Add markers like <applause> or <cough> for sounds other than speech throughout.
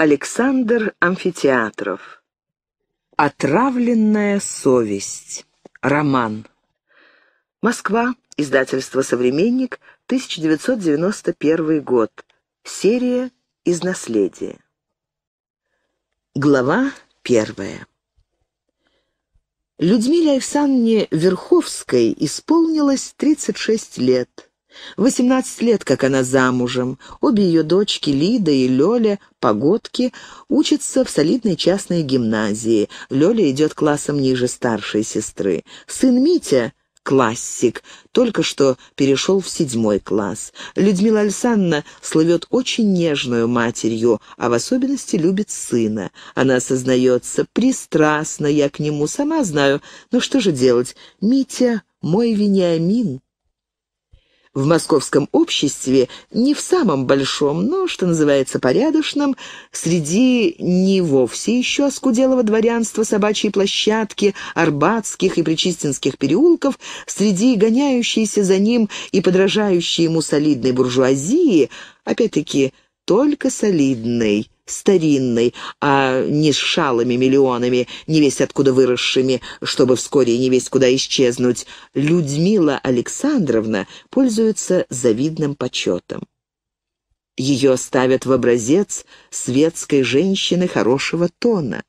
Александр Амфитеатров. Отравленная совесть. Роман. Москва. Издательство «Современник», 1991 год. Серия «Из наследия». Глава первая. Людмиле Александровне Верховской исполнилось 36 лет. 18 лет, как она замужем. Обе ее дочки, Лида и Лёля, погодки, учатся в солидной частной гимназии. Лёля идет классом ниже старшей сестры. Сын Митя классик, только что перешел в седьмой класс. Людмила Александровна слывет очень нежную матерью, а в особенности любит сына. Она сознается, пристрастна я к нему, сама знаю, но что же делать, Митя мой Вениамин в московском обществе, не в самом большом, но, что называется, порядочном, среди не вовсе еще оскуделого дворянства собачьей площадки, арбатских и причистинских переулков, среди гоняющейся за ним и подражающей ему солидной буржуазии, опять-таки, только солидной – старинной, а не с шалами миллионами, не весть откуда выросшими, чтобы вскоре не весть куда исчезнуть, Людмила Александровна пользуется завидным почетом. Ее ставят в образец светской женщины хорошего тона.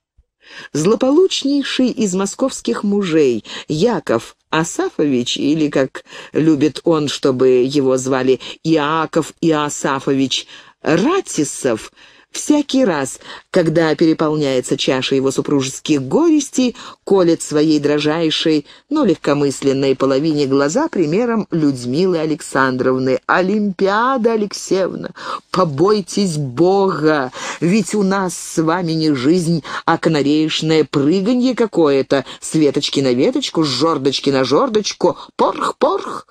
Злополучнейший из московских мужей, Яков Асафович, или, как любит он, чтобы его звали Иаков Иосафович, Ратисов – Всякий раз, когда переполняется чаша его супружеских горестей, колет своей дрожайшей, но легкомысленной половине глаза примером Людмилы Александровны. «Олимпиада Алексеевна, побойтесь Бога, ведь у нас с вами не жизнь, а канареечное прыганье какое-то, с веточки на веточку, с жердочки на жордочку, порх-порх!»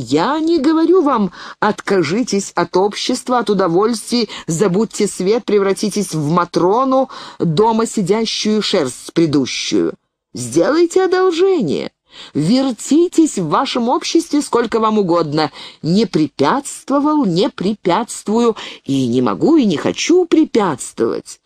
Я не говорю вам, откажитесь от общества, от удовольствий, забудьте свет, превратитесь в Матрону, дома сидящую шерсть придущую. Сделайте одолжение. Вертитесь в вашем обществе сколько вам угодно. Не препятствовал, не препятствую, и не могу, и не хочу препятствовать.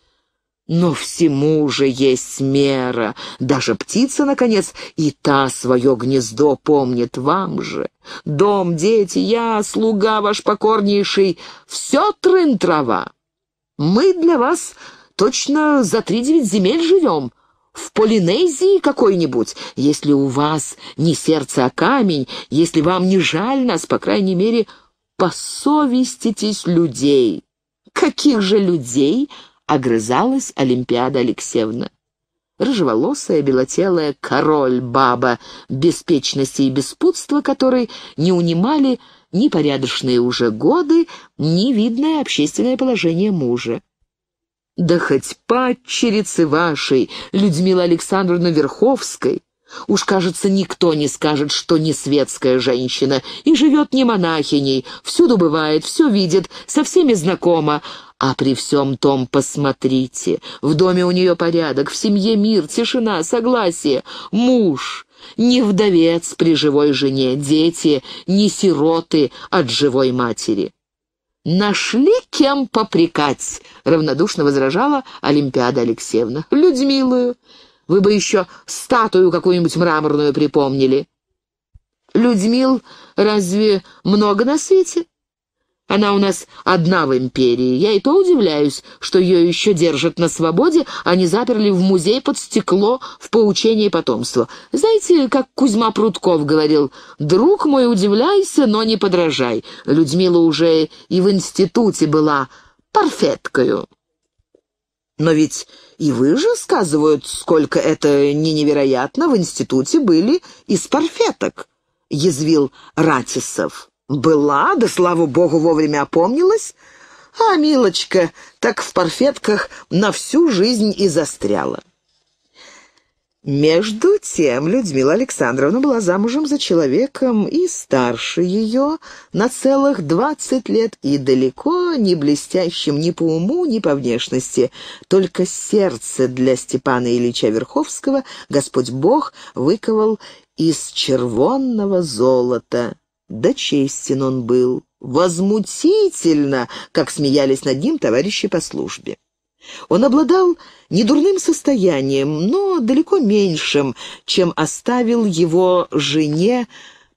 Но всему же есть мера. Даже птица, наконец, и та свое гнездо помнит вам же. Дом, дети, я, слуга ваш покорнейший, все трын-трава. Мы для вас точно за три-девять земель живем. В Полинезии какой-нибудь, если у вас не сердце, а камень, если вам не жаль нас, по крайней мере, посовеститесь людей. Каких же людей?» огрызалась Олимпиада Алексеевна. Рыжеволосая, белотелая король-баба, беспечности и беспутства которой не унимали ни порядочные уже годы, ни видное общественное положение мужа. Да хоть падчерицы вашей, Людмила Александровна Верховской, Уж, кажется, никто не скажет, что не светская женщина, и живет не монахиней, всюду бывает, все видит, со всеми знакома, а при всем том, посмотрите, в доме у нее порядок, в семье мир, тишина, согласие, муж, не вдовец при живой жене, дети, не сироты от живой матери. «Нашли кем попрекать», — равнодушно возражала Олимпиада Алексеевна. «Людмилую, вы бы еще статую какую-нибудь мраморную припомнили». «Людмил разве много на свете?» Она у нас одна в империи. Я и то удивляюсь, что ее еще держат на свободе, а не заперли в музей под стекло в поучении потомства. Знаете, как Кузьма Прутков говорил, «Друг мой, удивляйся, но не подражай». Людмила уже и в институте была парфеткою. Но ведь и вы же сказывают, сколько это не невероятно, в институте были из парфеток, язвил Ратисов. Была, да, слава богу, вовремя опомнилась, а Милочка так в парфетках на всю жизнь и застряла. Между тем Людмила Александровна была замужем за человеком и старше ее на целых двадцать лет и далеко не блестящим ни по уму, ни по внешности. Только сердце для Степана Ильича Верховского Господь Бог выковал из червонного золота да честен он был. Возмутительно, как смеялись над ним товарищи по службе. Он обладал недурным состоянием, но далеко меньшим, чем оставил его жене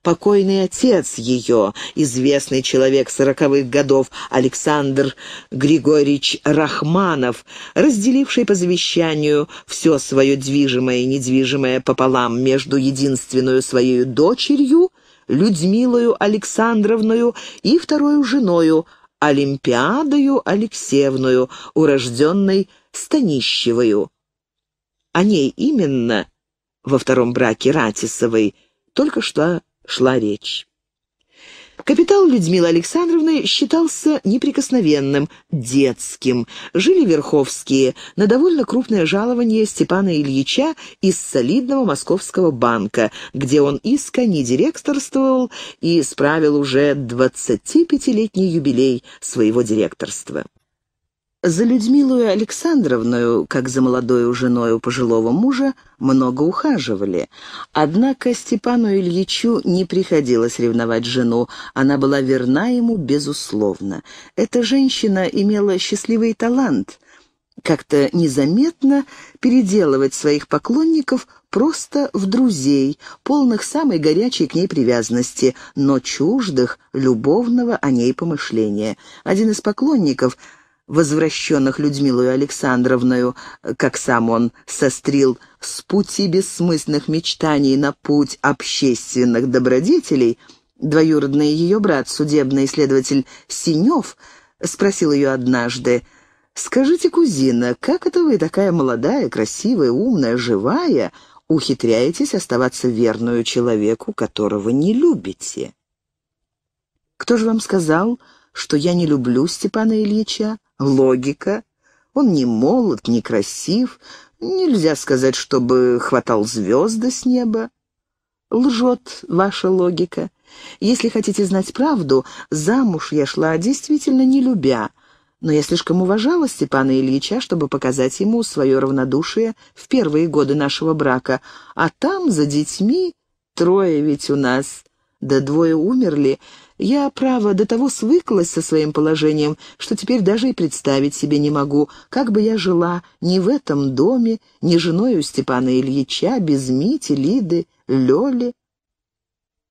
покойный отец ее, известный человек сороковых годов Александр Григорьевич Рахманов, разделивший по завещанию все свое движимое и недвижимое пополам между единственную своей дочерью – Людзмилою Александровною и второю женою, Олимпиадою Алексеевною, урожденной Станищевою. О ней именно во втором браке Ратисовой только что шла речь. Капитал Людмилы Александровны считался неприкосновенным, детским. Жили Верховские на довольно крупное жалование Степана Ильича из солидного московского банка, где он искони директорствовал и справил уже 25-летний юбилей своего директорства. За Людмилую Александровную, как за молодою женою пожилого мужа, много ухаживали. Однако Степану Ильичу не приходилось ревновать жену, она была верна ему безусловно. Эта женщина имела счастливый талант как-то незаметно переделывать своих поклонников просто в друзей, полных самой горячей к ней привязанности, но чуждых любовного о ней помышления. Один из поклонников, возвращенных Людмилою Александровною, как сам он сострил, с пути бессмысленных мечтаний на путь общественных добродетелей, двоюродный ее брат, судебный следователь Синев, спросил ее однажды, «Скажите, кузина, как это вы, такая молодая, красивая, умная, живая, ухитряетесь оставаться верную человеку, которого не любите?» «Кто же вам сказал, что я не люблю Степана Ильича?» логика. Он не молод, не красив, нельзя сказать, чтобы хватал звезды с неба. Лжет ваша логика. Если хотите знать правду, замуж я шла действительно не любя, но я слишком уважала Степана Ильича, чтобы показать ему свое равнодушие в первые годы нашего брака, а там за детьми трое ведь у нас, да двое умерли, я, право, до того свыклась со своим положением, что теперь даже и представить себе не могу, как бы я жила ни в этом доме, ни женой у Степана Ильича, без Мити, Лиды, Лёли.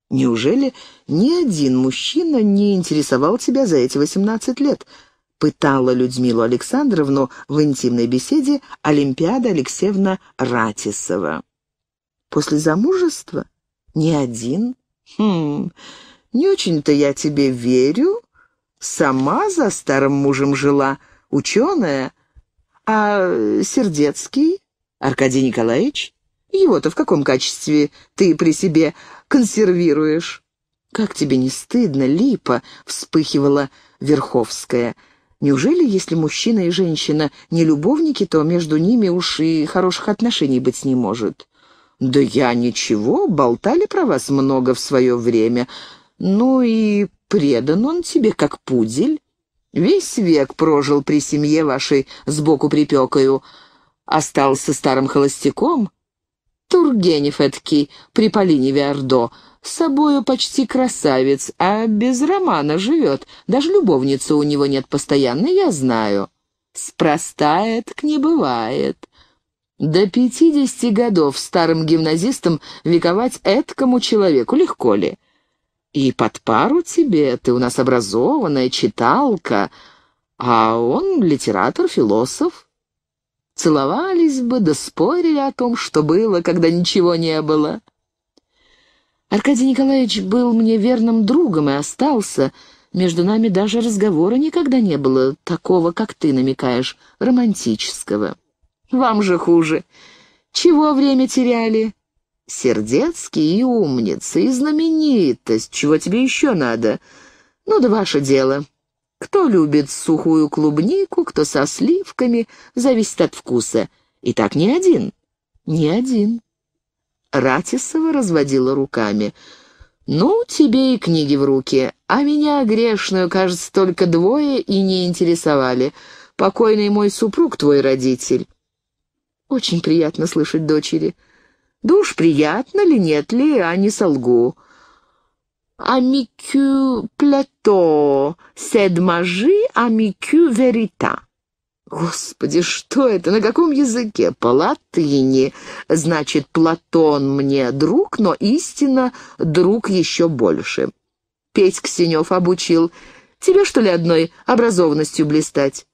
Неужели ни один мужчина не интересовал тебя за эти восемнадцать лет?» пытала Людмилу Александровну в интимной беседе Олимпиада Алексеевна Ратисова. «После замужества? Ни один? Хм, не очень-то я тебе верю. Сама за старым мужем жила, ученая. А Сердецкий, Аркадий Николаевич, его-то в каком качестве ты при себе консервируешь? «Как тебе не стыдно, липа?» — вспыхивала Верховская. «Неужели, если мужчина и женщина не любовники, то между ними уж и хороших отношений быть не может?» «Да я ничего, болтали про вас много в свое время. Ну и предан он тебе, как пудель. Весь век прожил при семье вашей сбоку припекаю, Остался старым холостяком. Тургенев эткий, при Полине Виардо. С собою почти красавец, а без романа живет. Даже любовницы у него нет постоянно, я знаю. Спроста к не бывает. До пятидесяти годов старым гимназистам вековать эткому человеку легко ли? И под пару тебе, ты у нас образованная, читалка, а он литератор, философ. Целовались бы, да спорили о том, что было, когда ничего не было. Аркадий Николаевич был мне верным другом и остался. Между нами даже разговора никогда не было, такого, как ты намекаешь, романтического. Вам же хуже. Чего время теряли? Сердецкий и умница, и знаменитость. Чего тебе еще надо? Ну да ваше дело. Кто любит сухую клубнику, кто со сливками, зависит от вкуса. И так не один. Не один. Ратисова разводила руками. «Ну, тебе и книги в руки, а меня, грешную, кажется, только двое и не интересовали. Покойный мой супруг, твой родитель». «Очень приятно слышать дочери. Да уж приятно ли, нет ли, а не солгу. «Амикю плато, седмажи, амикю верита». Господи, что это? На каком языке? По латыни. Значит, Платон мне друг, но истина друг еще больше. Петь Ксенев обучил. Тебе, что ли, одной образованностью блистать?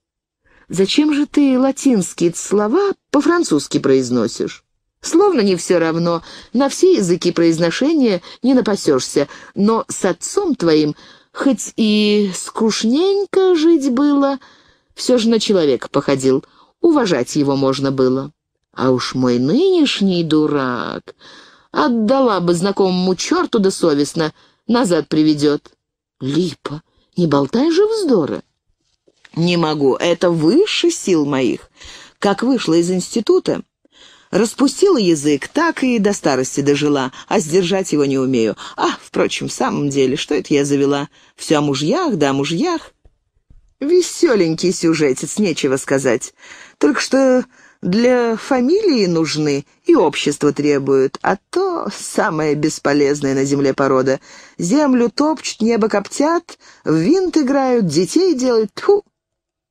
Зачем же ты латинские слова по-французски произносишь? Словно не все равно, на все языки произношения не напасешься, но с отцом твоим, хоть и скучненько жить было, все же на человека походил, уважать его можно было. А уж мой нынешний дурак отдала бы знакомому черту да совестно, назад приведет. Липа, не болтай же вздора. Не могу, это выше сил моих. Как вышла из института, Распустила язык, так и до старости дожила, а сдержать его не умею. А, впрочем, в самом деле, что это я завела? Все о мужьях, да о мужьях. Веселенький сюжетец, нечего сказать. Только что для фамилии нужны и общество требуют, а то самая бесполезная на земле порода. Землю топчут, небо коптят, в винт играют, детей делают. Тьфу!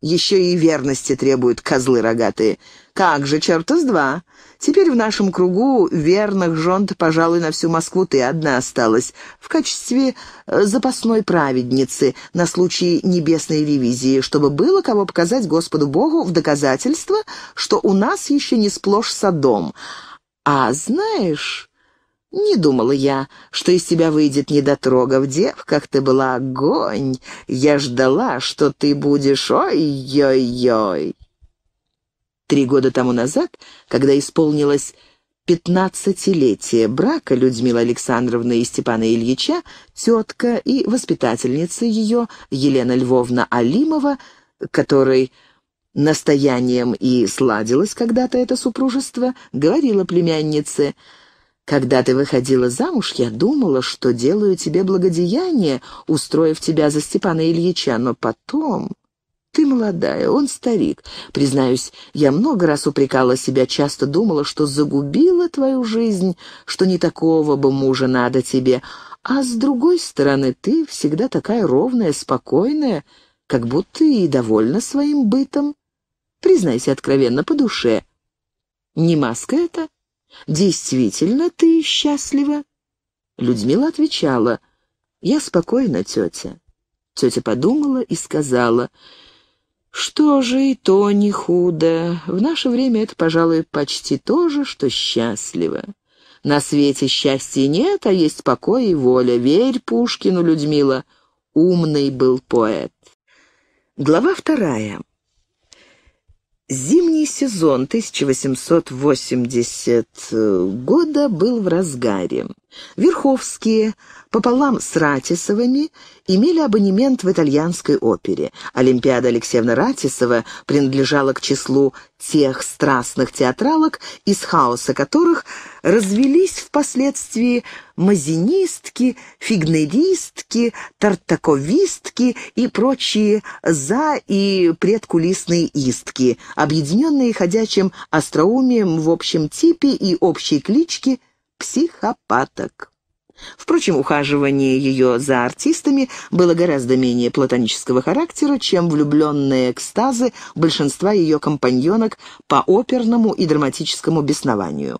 Еще и верности требуют козлы рогатые. Как же, черта с два! Теперь в нашем кругу верных жен пожалуй, на всю Москву ты одна осталась, в качестве э, запасной праведницы на случай небесной ревизии, чтобы было кого показать Господу Богу в доказательство, что у нас еще не сплошь садом. А знаешь... Не думала я, что из тебя выйдет недотрога. В дев, как ты была огонь. Я ждала, что ты будешь ой-ой-ой. Три года тому назад, когда исполнилось пятнадцатилетие брака Людмилы Александровны и Степана Ильича, тетка и воспитательница ее, Елена Львовна Алимова, которой настоянием и сладилось когда-то это супружество, говорила племяннице «Когда ты выходила замуж, я думала, что делаю тебе благодеяние, устроив тебя за Степана Ильича, но потом...» Ты молодая, он старик. Признаюсь, я много раз упрекала себя, часто думала, что загубила твою жизнь, что не такого бы мужа надо тебе. А с другой стороны, ты всегда такая ровная, спокойная, как будто и довольна своим бытом. Признайся откровенно, по душе. Не маска это? Действительно ты счастлива? Людмила отвечала, я спокойна, тетя. Тетя подумала и сказала, что же и то не худо. В наше время это, пожалуй, почти то же, что счастливо. На свете счастья нет, а есть покой и воля. Верь Пушкину, Людмила. Умный был поэт. Глава вторая. Зимний сезон 1880 э, года был в разгаре. Верховские пополам с Ратисовыми имели абонемент в итальянской опере. Олимпиада Алексеевна Ратисова принадлежала к числу тех страстных театралок, из хаоса которых развелись впоследствии мазинистки, фигнеристки, тартаковистки и прочие за- и предкулисные истки, объединенные ходячим остроумием в общем типе и общей кличке – психопаток. Впрочем, ухаживание ее за артистами было гораздо менее платонического характера, чем влюбленные экстазы большинства ее компаньонок по оперному и драматическому беснованию.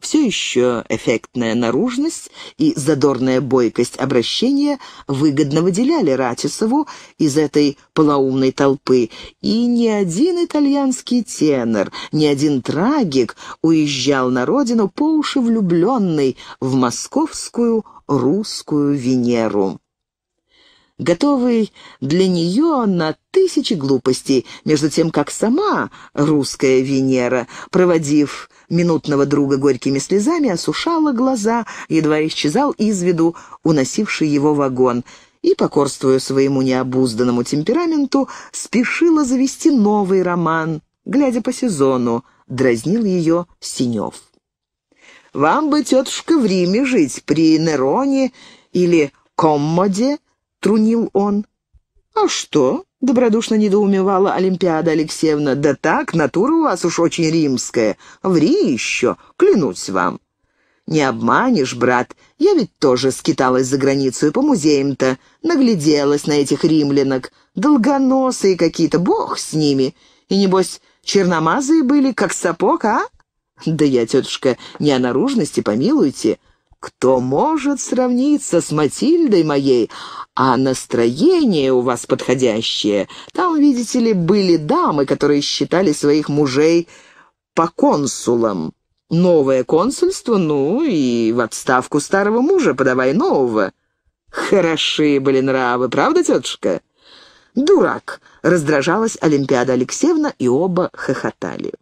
Все еще эффектная наружность и задорная бойкость обращения выгодно выделяли Ратисову из этой полоумной толпы, и ни один итальянский тенор, ни один трагик уезжал на родину по уши влюбленный в московскую русскую Венеру готовый для нее на тысячи глупостей, между тем, как сама русская Венера, проводив минутного друга горькими слезами, осушала глаза, едва исчезал из виду уносивший его вагон, и, покорствуя своему необузданному темпераменту, спешила завести новый роман, глядя по сезону, дразнил ее Синев. «Вам бы, тетушка, в Риме жить, при Нероне или Коммоде», трунил он. «А что?» — добродушно недоумевала Олимпиада Алексеевна. «Да так, натура у вас уж очень римская. Ври еще, клянусь вам». «Не обманешь, брат. Я ведь тоже скиталась за границу по музеям-то. Нагляделась на этих римлянок. Долгоносые какие-то, бог с ними. И, небось, черномазые были, как сапог, а?» «Да я, тетушка, не о наружности, помилуйте. Кто может сравниться с Матильдой моей? А настроение у вас подходящее. Там, видите ли, были дамы, которые считали своих мужей по консулам. Новое консульство, ну и в отставку старого мужа подавай нового. Хорошие были нравы, правда, тетушка? Дурак, раздражалась Олимпиада Алексеевна, и оба хохотали.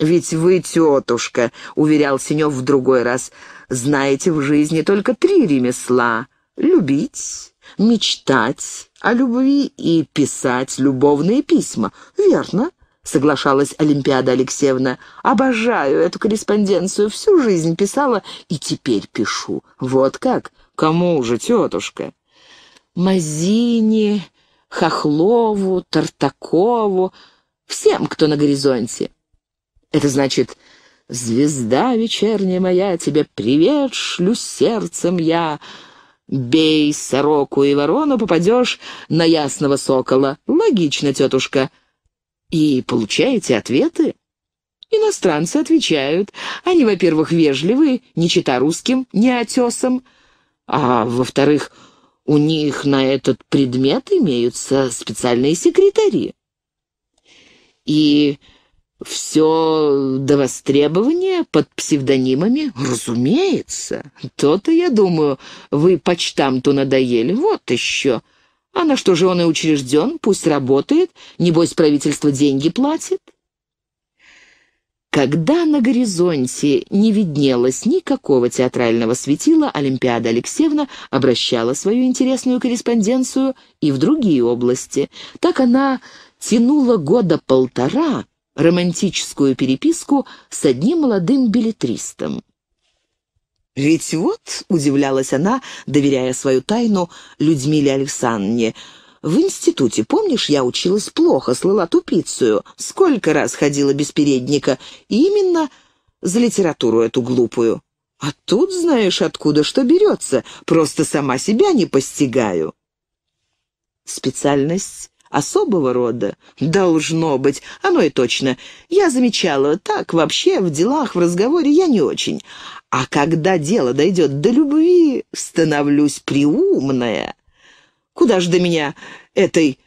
«Ведь вы, тетушка», — уверял Синев в другой раз, — «знаете в жизни только три ремесла — любить, мечтать о любви и писать любовные письма». «Верно», — соглашалась Олимпиада Алексеевна. «Обожаю эту корреспонденцию, всю жизнь писала и теперь пишу». «Вот как? Кому же, тетушка?» Мазине, Хохлову, Тартакову, всем, кто на горизонте». Это значит «Звезда вечерняя моя, тебе привет шлю сердцем я». «Бей сороку и ворону, попадешь на ясного сокола». Логично, тетушка. И получаете ответы? Иностранцы отвечают. Они, во-первых, вежливы, не чита русским, не отесам. А во-вторых, у них на этот предмет имеются специальные секретари. И все до востребования под псевдонимами? Разумеется. То-то, я думаю, вы почтам-то надоели. Вот еще. А на что же он и учрежден? Пусть работает. Небось, правительство деньги платит. Когда на горизонте не виднелось никакого театрального светила, Олимпиада Алексеевна обращала свою интересную корреспонденцию и в другие области. Так она тянула года полтора, романтическую переписку с одним молодым билетристом. «Ведь вот», — удивлялась она, доверяя свою тайну Людмиле Александровне, «в институте, помнишь, я училась плохо, слыла тупицую, сколько раз ходила без передника, именно за литературу эту глупую. А тут, знаешь, откуда что берется, просто сама себя не постигаю». Специальность особого рода? Должно быть. Оно и точно. Я замечала, так вообще в делах, в разговоре я не очень. А когда дело дойдет до любви, становлюсь приумная. Куда ж до меня этой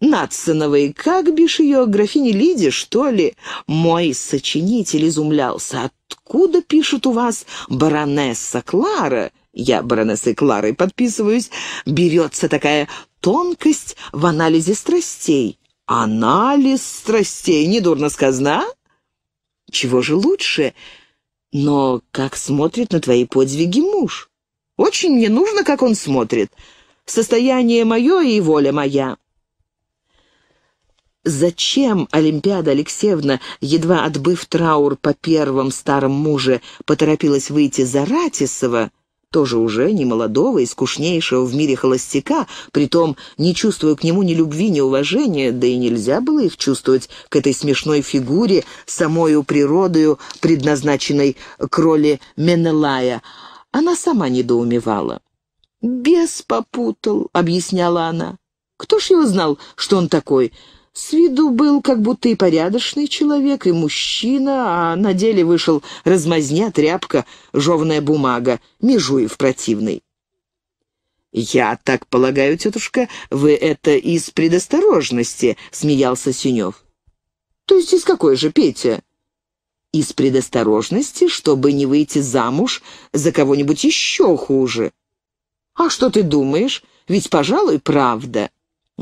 Натсоновой, как бишь ее, графини Лиди, что ли? Мой сочинитель изумлялся. Откуда пишет у вас баронесса Клара? Я баронессой Кларой подписываюсь. Берется такая тонкость в анализе страстей. Анализ страстей, недурно сказано, а? Чего же лучше? Но как смотрит на твои подвиги муж? Очень мне нужно, как он смотрит. Состояние мое и воля моя. Зачем Олимпиада Алексеевна, едва отбыв траур по первым старом муже, поторопилась выйти за Ратисова, — тоже уже не молодого и скучнейшего в мире холостяка, притом не чувствуя к нему ни любви, ни уважения, да и нельзя было их чувствовать к этой смешной фигуре, самою природою, предназначенной к роли Менелая. Она сама недоумевала. «Бес попутал», — объясняла она. «Кто ж его знал, что он такой?» С виду был как будто и порядочный человек, и мужчина, а на деле вышел размазня, тряпка, жевная бумага, Межуев противный. «Я так полагаю, тетушка, вы это из предосторожности», — смеялся Синев. «То есть из какой же, Петя?» «Из предосторожности, чтобы не выйти замуж за кого-нибудь еще хуже». «А что ты думаешь? Ведь, пожалуй, правда».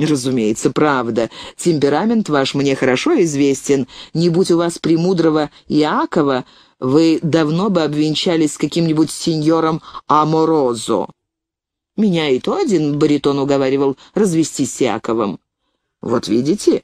«Разумеется, правда. Темперамент ваш мне хорошо известен. Не будь у вас премудрого Иакова, вы давно бы обвенчались с каким-нибудь сеньором Аморозо». Меня и то один баритон уговаривал развестись с Иаковым. «Вот видите,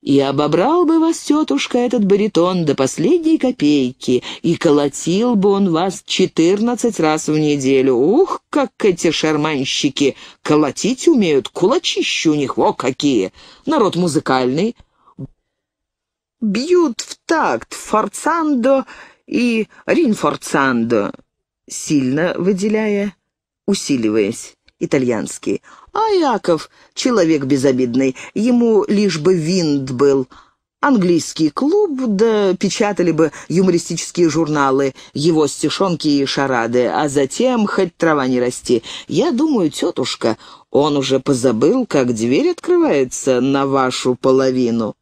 и обобрал бы вас, тетушка, этот баритон до последней копейки, и колотил бы он вас четырнадцать раз в неделю. Ух, как эти шарманщики! Колотить умеют, кулачищу у них, во какие! Народ музыкальный. Бьют в такт форцандо и ринфорцандо, сильно выделяя, усиливаясь, итальянский. А Яков — человек безобидный, ему лишь бы винт был. Английский клуб, да печатали бы юмористические журналы, его стишонки и шарады, а затем хоть трава не расти. Я думаю, тетушка, он уже позабыл, как дверь открывается на вашу половину.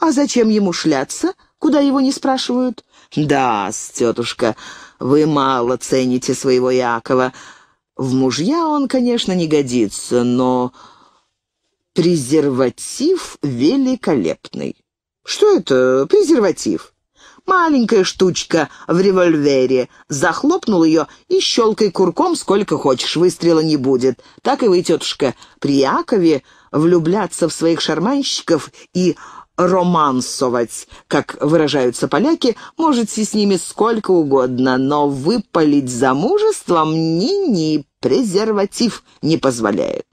А зачем ему шляться, куда его не спрашивают? Да, тетушка, вы мало цените своего Якова. В мужья он, конечно, не годится, но презерватив великолепный. Что это презерватив? Маленькая штучка в револьвере. Захлопнул ее и щелкай курком сколько хочешь, выстрела не будет. Так и вы, тетушка, при Якове влюбляться в своих шарманщиков и романсовать, как выражаются поляки, можете с ними сколько угодно, но выпалить замужеством ни-ни, презерватив не позволяет.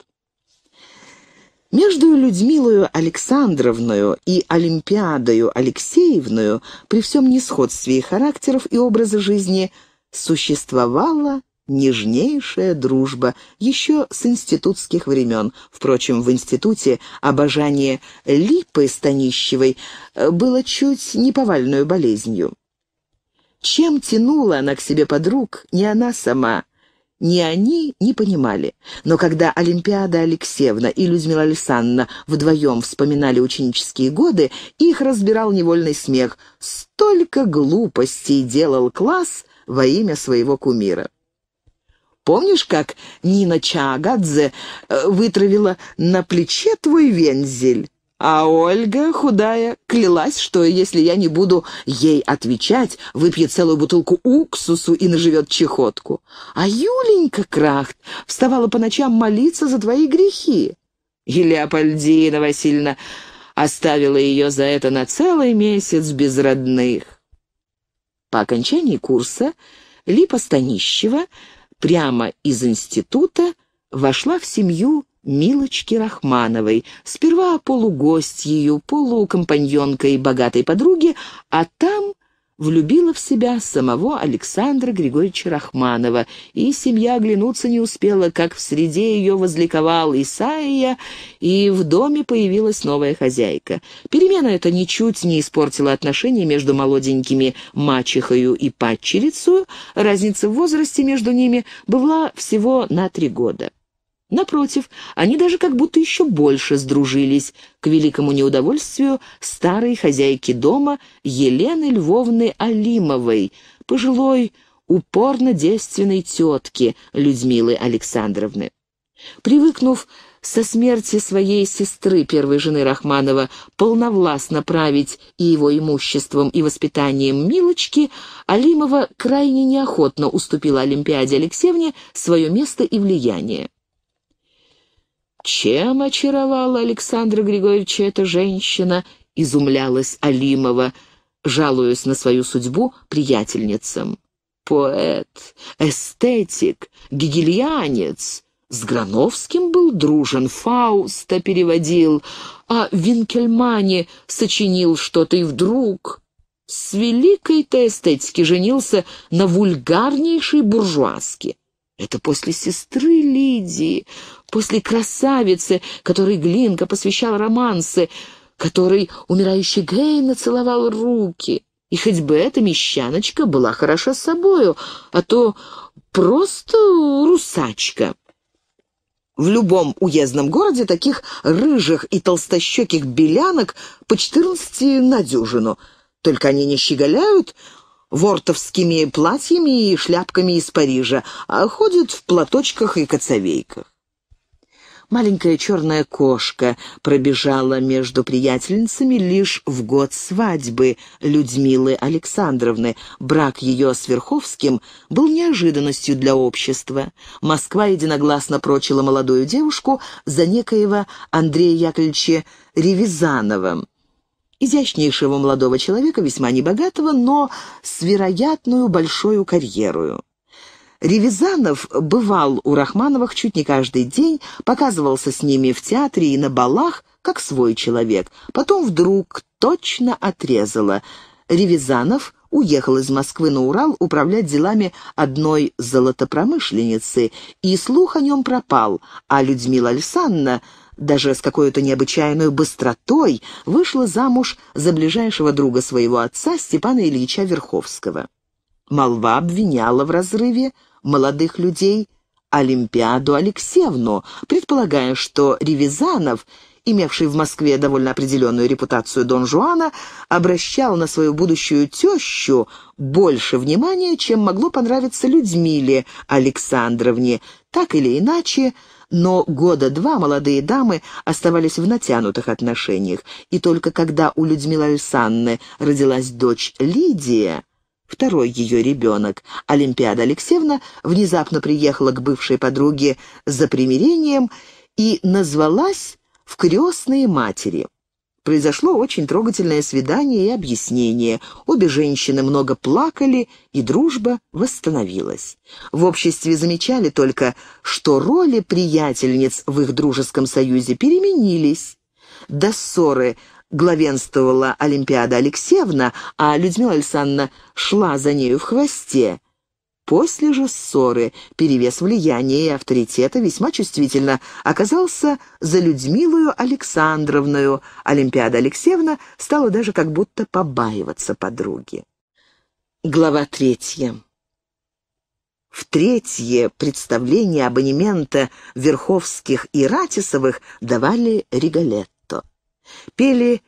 Между Людмилою Александровною и Олимпиадою Алексеевною при всем несходстве характеров и образа жизни существовала нежнейшая дружба еще с институтских времен. Впрочем, в институте обожание Липы Станищевой э, было чуть не повальную болезнью. Чем тянула она к себе подруг, не она сама – ни они не понимали. Но когда Олимпиада Алексеевна и Людмила Александровна вдвоем вспоминали ученические годы, их разбирал невольный смех. Столько глупостей делал класс во имя своего кумира. Помнишь, как Нина Чаагадзе э, вытравила на плече твой вензель? А Ольга, худая, клялась, что если я не буду ей отвечать, выпьет целую бутылку уксусу и наживет чехотку. А Юленька Крахт вставала по ночам молиться за твои грехи. Елеопольдина Васильевна оставила ее за это на целый месяц без родных. По окончании курса Липа Станищева прямо из института вошла в семью Милочки Рахмановой, сперва полугостью, полукомпаньонкой богатой подруги, а там влюбила в себя самого Александра Григорьевича Рахманова, и семья оглянуться не успела, как в среде ее возликовал Исаия, и в доме появилась новая хозяйка. Перемена эта ничуть не испортила отношения между молоденькими мачехою и падчерицу, разница в возрасте между ними была всего на три года. Напротив, они даже как будто еще больше сдружились, к великому неудовольствию старой хозяйки дома Елены Львовны Алимовой, пожилой, упорно действенной тетки Людмилы Александровны. Привыкнув со смерти своей сестры, первой жены Рахманова, полновластно править и его имуществом, и воспитанием Милочки, Алимова крайне неохотно уступила Олимпиаде Алексеевне свое место и влияние. «Чем очаровала Александра Григорьевича эта женщина?» — изумлялась Алимова, жалуясь на свою судьбу приятельницам. «Поэт, эстетик, гигельянец», с Грановским был дружен, Фауста переводил, а Винкельмане сочинил что-то и вдруг. С великой-то эстетики женился на вульгарнейшей буржуазке. Это после сестры Лидии после красавицы, которой Глинка посвящал романсы, которой умирающий Гейна целовал руки. И хоть бы эта мещаночка была хороша с собою, а то просто русачка. В любом уездном городе таких рыжих и толстощеких белянок по четырнадцати на дюжину. Только они не щеголяют вортовскими платьями и шляпками из Парижа, а ходят в платочках и коцовейках маленькая черная кошка пробежала между приятельницами лишь в год свадьбы Людмилы Александровны. Брак ее с Верховским был неожиданностью для общества. Москва единогласно прочила молодую девушку за некоего Андрея Яковлевича Ревизанова изящнейшего молодого человека, весьма небогатого, но с вероятную большую карьерою. Ревизанов бывал у Рахмановых чуть не каждый день, показывался с ними в театре и на балах, как свой человек. Потом вдруг точно отрезало. Ревизанов уехал из Москвы на Урал управлять делами одной золотопромышленницы, и слух о нем пропал, а Людмила Александровна даже с какой-то необычайной быстротой вышла замуж за ближайшего друга своего отца Степана Ильича Верховского. Молва обвиняла в разрыве молодых людей Олимпиаду Алексеевну, предполагая, что Ревизанов, имевший в Москве довольно определенную репутацию Дон Жуана, обращал на свою будущую тещу больше внимания, чем могло понравиться Людмиле Александровне. Так или иначе, но года два молодые дамы оставались в натянутых отношениях, и только когда у Людмилы Александровны родилась дочь Лидия, второй ее ребенок. Олимпиада Алексеевна внезапно приехала к бывшей подруге за примирением и назвалась в крестные матери. Произошло очень трогательное свидание и объяснение. Обе женщины много плакали, и дружба восстановилась. В обществе замечали только, что роли приятельниц в их дружеском союзе переменились. До ссоры главенствовала Олимпиада Алексеевна, а Людмила Александровна шла за нею в хвосте. После же ссоры перевес влияния и авторитета весьма чувствительно оказался за Людмилою Александровную. Олимпиада Алексеевна стала даже как будто побаиваться подруги. Глава третья. В третье представление абонемента Верховских и Ратисовых давали Риголет. Пели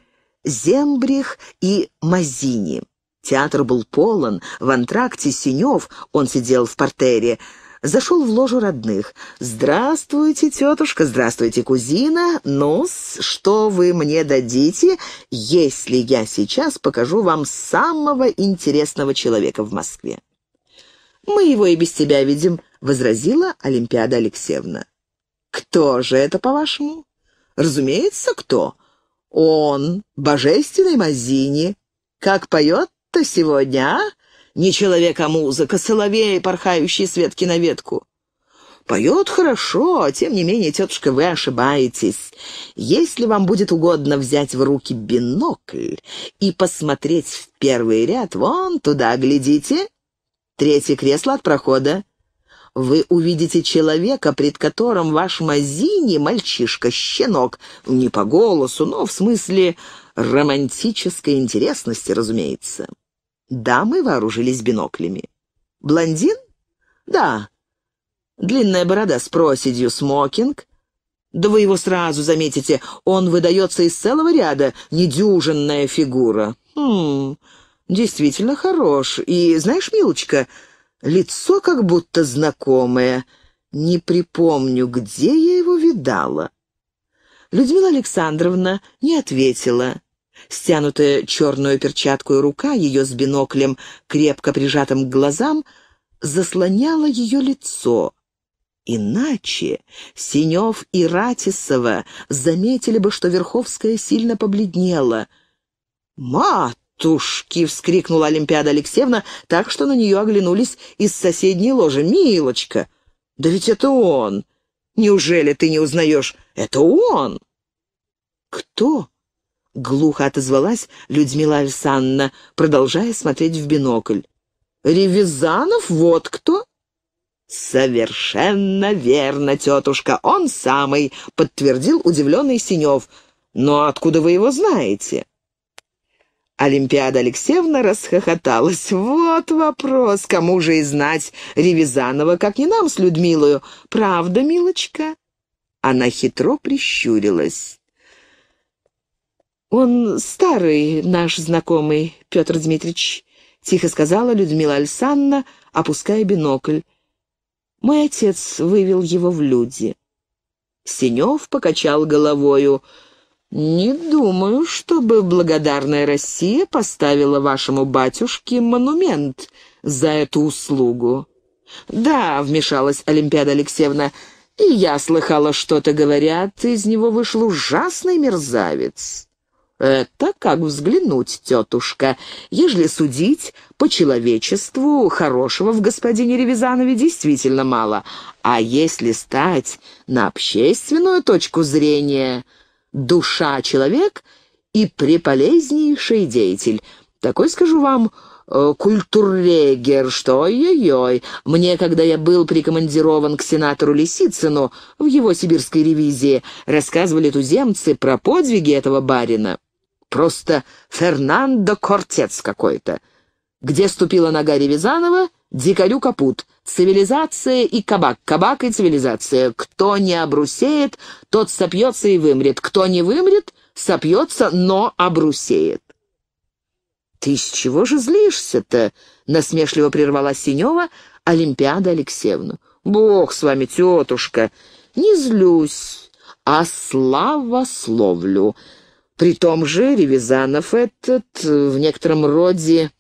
Зембрих и Мазини. Театр был полон, в антракте Синев, он сидел в портере, зашел в ложу родных. «Здравствуйте, тетушка, здравствуйте, кузина. ну что вы мне дадите, если я сейчас покажу вам самого интересного человека в Москве?» «Мы его и без тебя видим», — возразила Олимпиада Алексеевна. «Кто же это, по-вашему?» «Разумеется, кто?» Он, божественный Мазини. Как поет-то сегодня, а? Не человек, а музыка, соловей, порхающий с ветки на ветку. Поет хорошо, тем не менее, тетушка, вы ошибаетесь. Если вам будет угодно взять в руки бинокль и посмотреть в первый ряд, вон туда глядите. Третье кресло от прохода. Вы увидите человека, пред которым ваш Мазини — мальчишка, щенок, ну, не по голосу, но в смысле романтической интересности, разумеется. Дамы вооружились биноклями. Блондин? Да. Длинная борода с проседью, смокинг. Да вы его сразу заметите, он выдается из целого ряда, недюжинная фигура. Хм, действительно хорош. И знаешь, милочка, Лицо как будто знакомое. Не припомню, где я его видала. Людмила Александровна не ответила. Стянутая черную перчатку рука ее с биноклем, крепко прижатым к глазам, заслоняла ее лицо. Иначе Синев и Ратисова заметили бы, что Верховская сильно побледнела. «Мат!» «Тушки!» — вскрикнула Олимпиада Алексеевна, так что на нее оглянулись из соседней ложи. «Милочка! Да ведь это он! Неужели ты не узнаешь? Это он!» «Кто?» — глухо отозвалась Людмила Александровна, продолжая смотреть в бинокль. «Ревизанов? Вот кто!» «Совершенно верно, тетушка, он самый!» — подтвердил удивленный Синев. «Но откуда вы его знаете?» Олимпиада Алексеевна расхохоталась. «Вот вопрос, кому же и знать Ревизанова, как не нам с Людмилою. Правда, милочка?» Она хитро прищурилась. «Он старый наш знакомый, Петр Дмитриевич», — тихо сказала Людмила Альсанна, опуская бинокль. «Мой отец вывел его в люди». Синев покачал головою — «Не думаю, чтобы благодарная Россия поставила вашему батюшке монумент за эту услугу». «Да», — вмешалась Олимпиада Алексеевна, — «и я слыхала, что-то говорят, из него вышел ужасный мерзавец». «Это как взглянуть, тетушка. Ежели судить, по человечеству хорошего в господине Ревизанове действительно мало, а если стать на общественную точку зрения...» душа человек и преполезнейший деятель. Такой, скажу вам, э, культуррегер, что ой-ой-ой. Мне, когда я был прикомандирован к сенатору Лисицыну в его сибирской ревизии, рассказывали туземцы про подвиги этого барина. Просто Фернандо Кортец какой-то. Где ступила нога Ревизанова, дикарю капут — Цивилизация и кабак, кабак и цивилизация. Кто не обрусеет, тот сопьется и вымрет. Кто не вымрет, сопьется, но обрусеет. «Ты с чего же злишься-то?» — насмешливо прервала Синева Олимпиада Алексеевну. «Бог с вами, тетушка! Не злюсь, а славословлю. При том же Ревизанов этот э, в некотором роде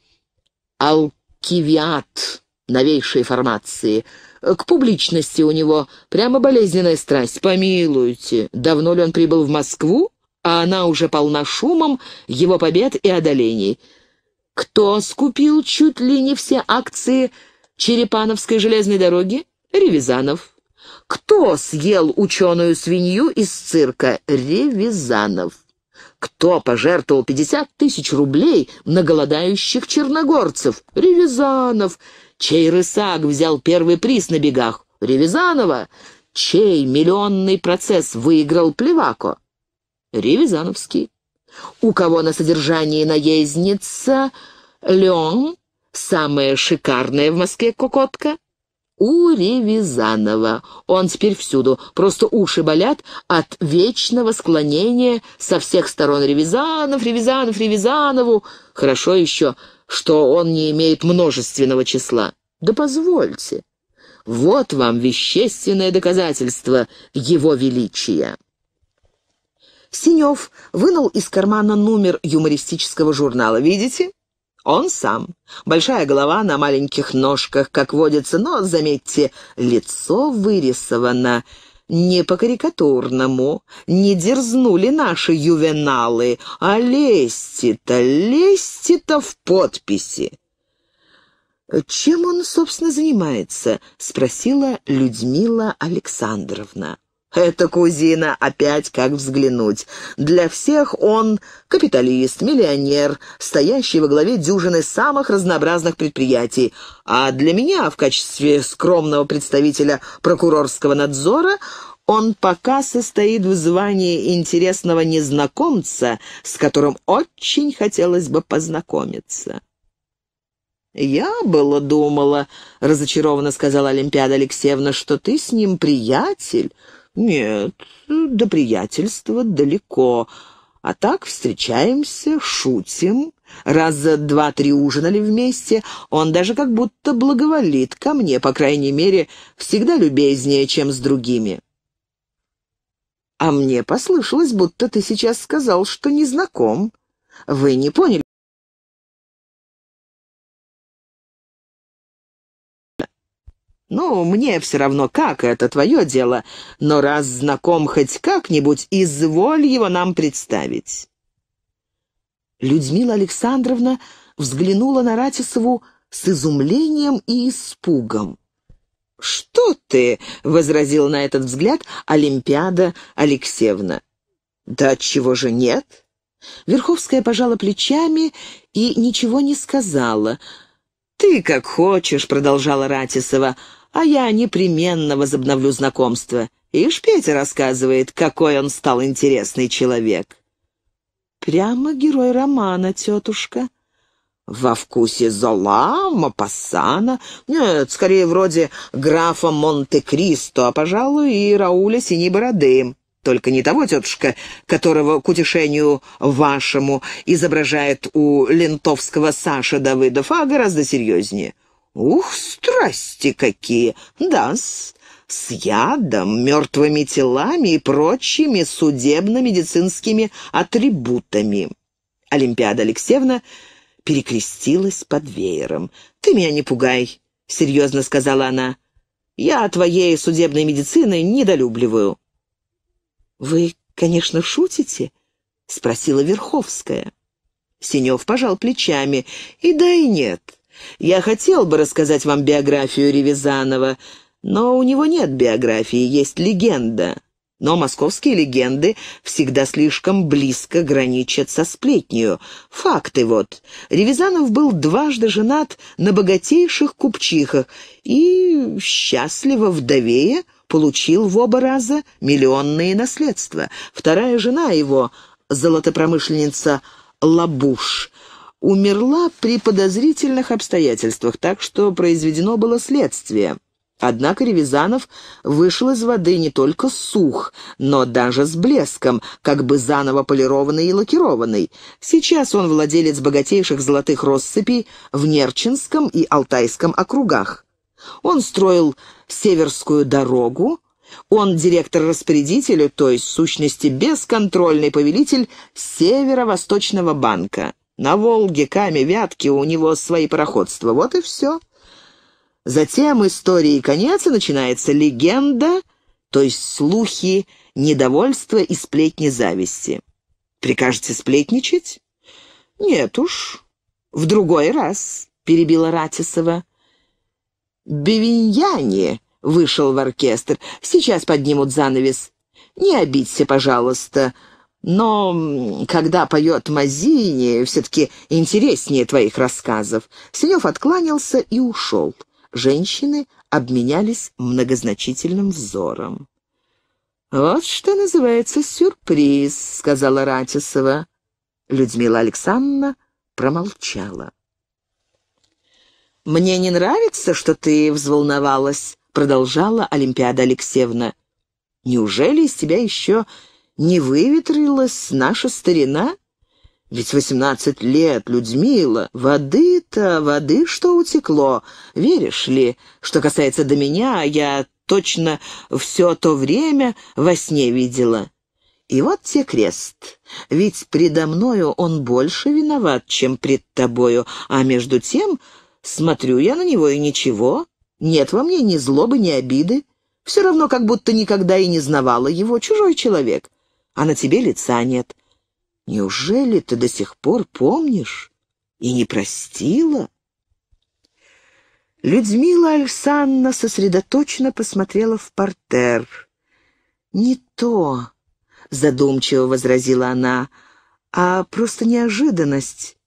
алкивиат» новейшей формации. Э, к публичности у него прямо болезненная страсть, помилуйте. Давно ли он прибыл в Москву? А она уже полна шумом его побед и одолений. Кто скупил чуть ли не все акции Черепановской железной дороги? Ревизанов. Кто съел ученую свинью из цирка? Ревизанов. Кто пожертвовал 50 тысяч рублей на голодающих черногорцев? Ревизанов. Чей рысак взял первый приз на бегах? Ревизанова. Чей миллионный процесс выиграл Плевако? Ревизановский. У кого на содержании наездница? Лен. Самая шикарная в Москве кокотка? у Ревизанова. Он теперь всюду, просто уши болят от вечного склонения со всех сторон Ревизанов, Ревизанов, Ревизанову. Хорошо еще, что он не имеет множественного числа. Да позвольте. Вот вам вещественное доказательство его величия. Синев вынул из кармана номер юмористического журнала. Видите? Он сам. Большая голова на маленьких ножках, как водится, но, заметьте, лицо вырисовано не по-карикатурному, не дерзнули наши ювеналы, а лезьте-то, лезьте-то в подписи. «Чем он, собственно, занимается?» — спросила Людмила Александровна. Эта кузина опять как взглянуть. Для всех он капиталист, миллионер, стоящий во главе дюжины самых разнообразных предприятий. А для меня, в качестве скромного представителя прокурорского надзора, он пока состоит в звании интересного незнакомца, с которым очень хотелось бы познакомиться. «Я было думала», — разочарованно сказала Олимпиада Алексеевна, — «что ты с ним приятель». «Нет, до приятельства далеко. А так встречаемся, шутим. Раза два-три ужинали вместе. Он даже как будто благоволит ко мне, по крайней мере, всегда любезнее, чем с другими». «А мне послышалось, будто ты сейчас сказал, что не знаком. Вы не поняли?» «Ну, мне все равно как, это твое дело, но раз знаком хоть как-нибудь, изволь его нам представить». Людмила Александровна взглянула на Ратисову с изумлением и испугом. «Что ты?» — возразил на этот взгляд Олимпиада Алексеевна. «Да чего же нет?» Верховская пожала плечами и ничего не сказала. «Ты как хочешь», — продолжала Ратисова, а я непременно возобновлю знакомство. Ишь, Петя рассказывает, какой он стал интересный человек. Прямо герой романа, тетушка. Во вкусе Зола, Мапассана, нет, скорее вроде графа Монте-Кристо, а, пожалуй, и Рауля Синебороды. Только не того, тетушка, которого, к утешению вашему, изображает у лентовского Саша Давыдов, а гораздо серьезнее. «Ух, страсти какие! Да-с!» с ядом, мертвыми телами и прочими судебно-медицинскими атрибутами. Олимпиада Алексеевна перекрестилась под веером. «Ты меня не пугай», — серьезно сказала она. «Я твоей судебной медицины недолюбливаю». «Вы, конечно, шутите?» — спросила Верховская. Синев пожал плечами. «И да, и нет. Я хотел бы рассказать вам биографию Ревизанова, но у него нет биографии, есть легенда. Но московские легенды всегда слишком близко граничат со сплетнью. Факты вот. Ревизанов был дважды женат на богатейших купчихах и, счастливо вдовея, получил в оба раза миллионные наследства. Вторая жена его, золотопромышленница Лабуш – умерла при подозрительных обстоятельствах, так что произведено было следствие. Однако Ревизанов вышел из воды не только сух, но даже с блеском, как бы заново полированный и лакированный. Сейчас он владелец богатейших золотых россыпей в Нерчинском и Алтайском округах. Он строил Северскую дорогу, он директор-распорядитель, то есть в сущности бесконтрольный повелитель Северо-Восточного банка. На Волге, Каме, Вятке у него свои пароходства. Вот и все. Затем истории конец, и начинается легенда, то есть слухи, недовольство и сплетни зависти. Прикажете сплетничать? Нет уж, в другой раз, перебила Ратисова. Бевиньяне вышел в оркестр. Сейчас поднимут занавес. Не обидься, пожалуйста, — но когда поет Мазини, все-таки интереснее твоих рассказов». Синев откланялся и ушел. Женщины обменялись многозначительным взором. «Вот что называется сюрприз», — сказала Ратисова. Людмила Александровна промолчала. «Мне не нравится, что ты взволновалась», — продолжала Олимпиада Алексеевна. «Неужели из тебя еще не выветрилась наша старина? Ведь восемнадцать лет, Людмила, воды-то, воды, что утекло. Веришь ли, что касается до меня, я точно все то время во сне видела. И вот те крест. Ведь предо мною он больше виноват, чем пред тобою, а между тем смотрю я на него и ничего. Нет во мне ни злобы, ни обиды. Все равно, как будто никогда и не знавала его чужой человек а на тебе лица нет. Неужели ты до сих пор помнишь и не простила?» Людмила Александровна сосредоточенно посмотрела в портер. «Не то», — задумчиво возразила она, — «а просто неожиданность.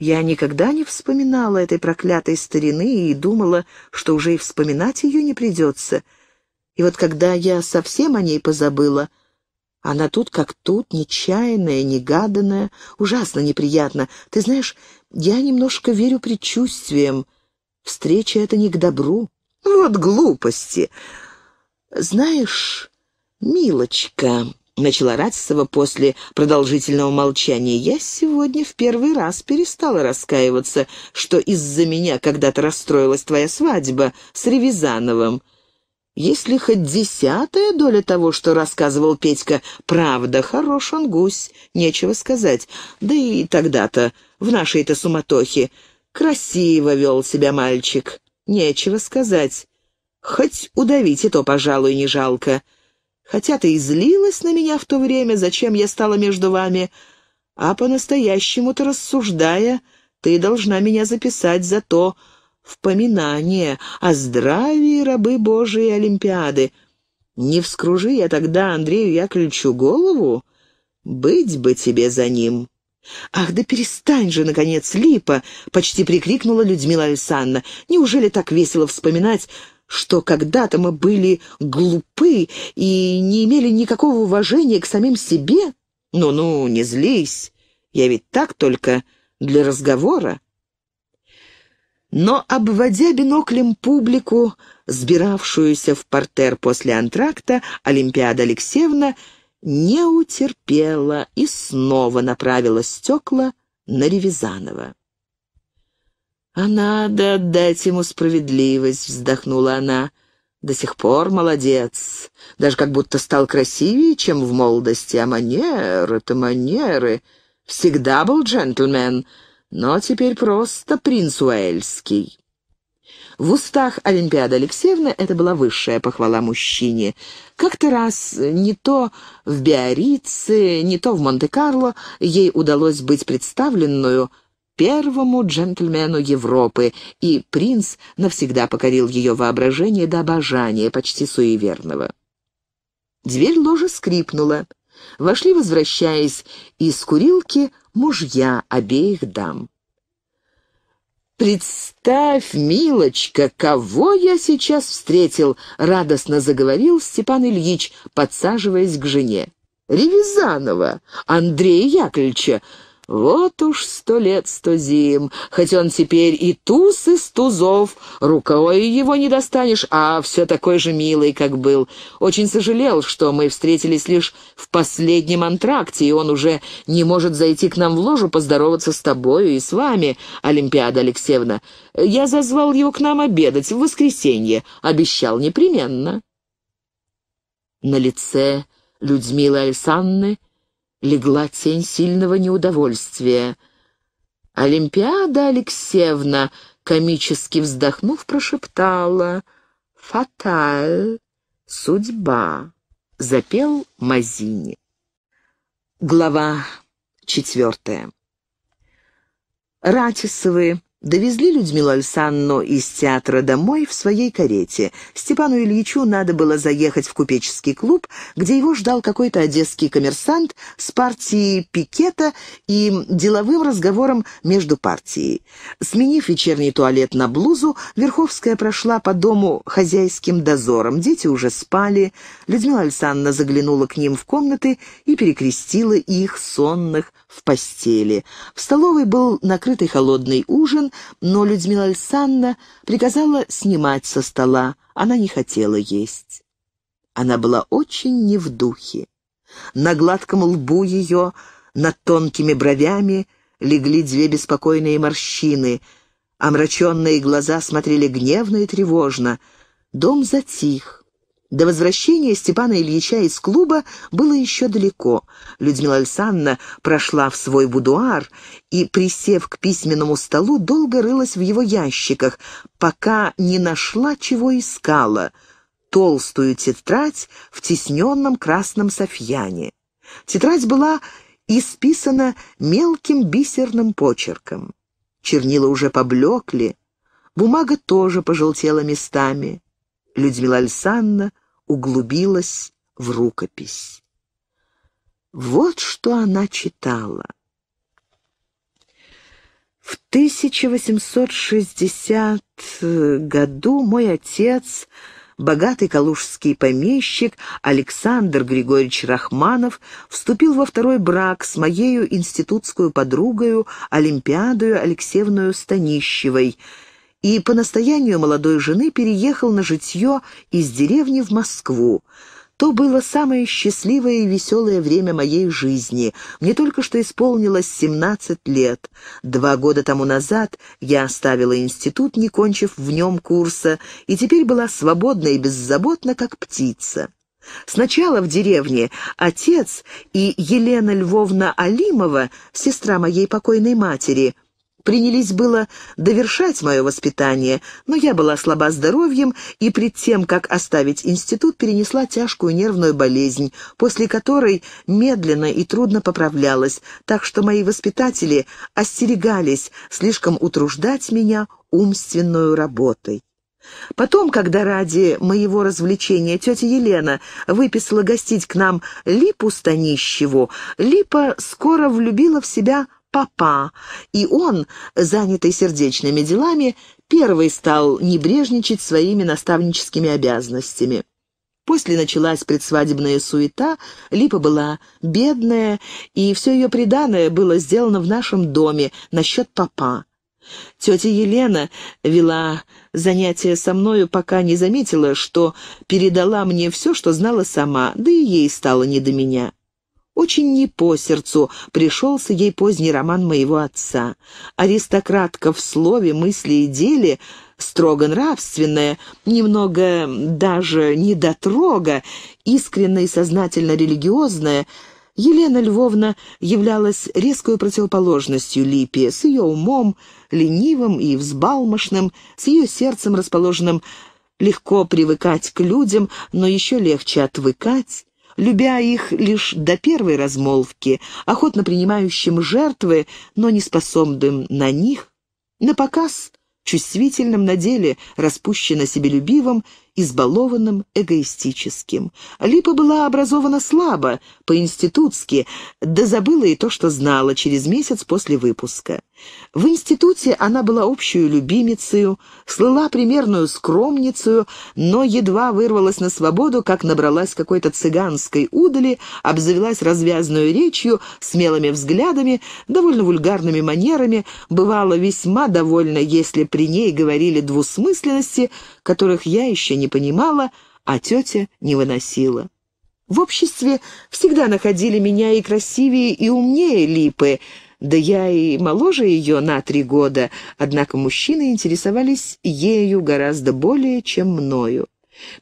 Я никогда не вспоминала этой проклятой старины и думала, что уже и вспоминать ее не придется. И вот когда я совсем о ней позабыла, — она тут как тут, нечаянная, негаданная. Ужасно неприятно. Ты знаешь, я немножко верю предчувствиям. Встреча это не к добру. Вот глупости. Знаешь, милочка, — начала Радцева после продолжительного молчания, — я сегодня в первый раз перестала раскаиваться, что из-за меня когда-то расстроилась твоя свадьба с Ревизановым. Если хоть десятая доля того, что рассказывал Петька, правда, хорош он гусь, нечего сказать. Да и тогда-то, в нашей-то суматохе, красиво вел себя мальчик, нечего сказать. Хоть удавить это, пожалуй, не жалко. Хотя ты и злилась на меня в то время, зачем я стала между вами, а по-настоящему-то рассуждая, ты должна меня записать за то, в поминание о здравии рабы Божией Олимпиады. Не вскружи я тогда Андрею Яковлевичу голову, быть бы тебе за ним». «Ах, да перестань же, наконец, липа!» — почти прикрикнула Людмила Александровна. «Неужели так весело вспоминать, что когда-то мы были глупы и не имели никакого уважения к самим себе? Ну-ну, не злись. Я ведь так только для разговора». Но, обводя биноклем публику, сбиравшуюся в портер после антракта, Олимпиада Алексеевна не утерпела и снова направила стекла на Ревизанова. «А надо отдать ему справедливость», — вздохнула она. «До сих пор молодец. Даже как будто стал красивее, чем в молодости. А манеры-то манеры. Всегда был джентльмен но теперь просто принц Уэльский». В устах Олимпиады Алексеевны это была высшая похвала мужчине. Как-то раз не то в Биорице, не то в Монте-Карло ей удалось быть представленную первому джентльмену Европы, и принц навсегда покорил ее воображение до обожания, почти суеверного. Дверь ложи скрипнула. Вошли, возвращаясь, из курилки мужья обеих дам. «Представь, милочка, кого я сейчас встретил!» — радостно заговорил Степан Ильич, подсаживаясь к жене. «Ревизанова, Андрея Яковлевича, вот уж сто лет, сто зим, хоть он теперь и туз из тузов, рукой его не достанешь, а все такой же милый, как был. Очень сожалел, что мы встретились лишь в последнем антракте, и он уже не может зайти к нам в ложу поздороваться с тобою и с вами, Олимпиада Алексеевна. Я зазвал его к нам обедать в воскресенье, обещал непременно. На лице Людмилы Александры легла тень сильного неудовольствия. Олимпиада Алексеевна, комически вздохнув, прошептала «Фаталь, судьба», — запел Мазини. Глава четвертая. Ратисовы Довезли Людмилу Альсанну из театра домой в своей карете. Степану Ильичу надо было заехать в купеческий клуб, где его ждал какой-то одесский коммерсант с партией пикета и деловым разговором между партией. Сменив вечерний туалет на блузу, Верховская прошла по дому хозяйским дозором. Дети уже спали. Людмила Альсанна заглянула к ним в комнаты и перекрестила их сонных в постели. В столовой был накрытый холодный ужин, но Людмила Александровна приказала снимать со стола. Она не хотела есть. Она была очень не в духе. На гладком лбу ее, над тонкими бровями легли две беспокойные морщины. Омраченные глаза смотрели гневно и тревожно. Дом затих. До возвращения Степана Ильича из клуба было еще далеко. Людмила Александровна прошла в свой будуар и, присев к письменному столу, долго рылась в его ящиках, пока не нашла, чего искала — толстую тетрадь в тесненном красном софьяне. Тетрадь была исписана мелким бисерным почерком. Чернила уже поблекли, бумага тоже пожелтела местами. Людмила Александровна углубилась в рукопись. Вот что она читала. В 1860 году мой отец, богатый калужский помещик Александр Григорьевич Рахманов, вступил во второй брак с моею институтскую подругою Олимпиадою Алексеевною Станищевой – и по настоянию молодой жены переехал на житье из деревни в Москву. То было самое счастливое и веселое время моей жизни. Мне только что исполнилось 17 лет. Два года тому назад я оставила институт, не кончив в нем курса, и теперь была свободна и беззаботна, как птица. Сначала в деревне отец и Елена Львовна Алимова, сестра моей покойной матери, принялись было довершать мое воспитание, но я была слаба здоровьем и пред тем, как оставить институт, перенесла тяжкую нервную болезнь, после которой медленно и трудно поправлялась, так что мои воспитатели остерегались слишком утруждать меня умственной работой. Потом, когда ради моего развлечения тетя Елена выписала гостить к нам Липу Станищеву, Липа скоро влюбила в себя папа, и он, занятый сердечными делами, первый стал небрежничать своими наставническими обязанностями. После началась предсвадебная суета, Липа была бедная, и все ее приданное было сделано в нашем доме насчет папа. Тетя Елена вела занятия со мною, пока не заметила, что передала мне все, что знала сама, да и ей стало не до меня. Очень не по сердцу пришелся ей поздний роман моего отца. Аристократка в слове, мысли и деле строго нравственная, немного даже недотрога, искренне и сознательно религиозная, Елена Львовна являлась резкой противоположностью Липе, с ее умом, ленивым и взбалмошным, с ее сердцем, расположенным легко привыкать к людям, но еще легче отвыкать, любя их лишь до первой размолвки, охотно принимающим жертвы, но не способным на них, на показ, чувствительным на деле, распущенно себелюбивым избалованным, эгоистическим. Липа была образована слабо, по-институтски, да забыла и то, что знала через месяц после выпуска. В институте она была общую любимицею, слыла примерную скромницею, но едва вырвалась на свободу, как набралась какой-то цыганской удали, обзавелась развязную речью, смелыми взглядами, довольно вульгарными манерами, бывала весьма довольна, если при ней говорили двусмысленности, которых я еще не понимала, а тетя не выносила. В обществе всегда находили меня и красивее, и умнее Липы, да я и моложе ее на три года, однако мужчины интересовались ею гораздо более, чем мною.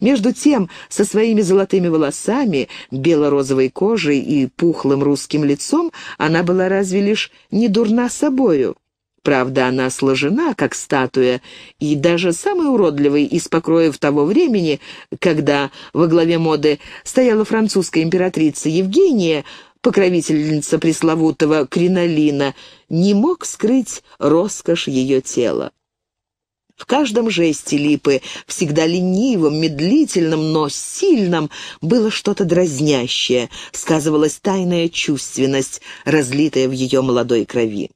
Между тем, со своими золотыми волосами, бело-розовой кожей и пухлым русским лицом она была разве лишь не дурна собою. Правда, она сложена, как статуя, и даже самый уродливый из покроев того времени, когда во главе моды стояла французская императрица Евгения, покровительница пресловутого кринолина, не мог скрыть роскошь ее тела. В каждом жесте Липы, всегда ленивом, медлительном, но сильном, было что-то дразнящее, сказывалась тайная чувственность, разлитая в ее молодой крови.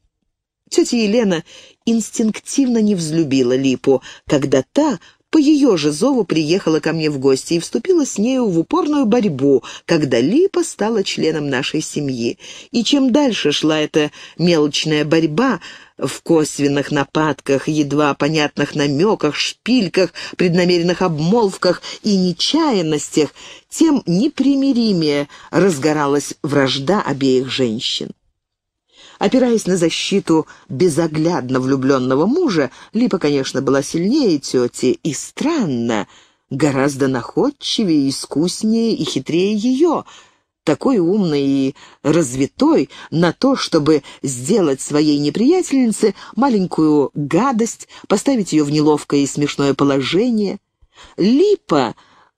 Тетя Елена инстинктивно не взлюбила Липу, когда та по ее же зову приехала ко мне в гости и вступила с нею в упорную борьбу, когда Липа стала членом нашей семьи. И чем дальше шла эта мелочная борьба, в косвенных нападках, едва понятных намеках, шпильках, преднамеренных обмолвках и нечаянностях, тем непримиримее разгоралась вражда обеих женщин. Опираясь на защиту безоглядно влюбленного мужа, Липа, конечно, была сильнее тети, и странно, гораздо находчивее, искуснее и хитрее ее, такой умной и развитой на то, чтобы сделать своей неприятельнице маленькую гадость, поставить ее в неловкое и смешное положение. Липа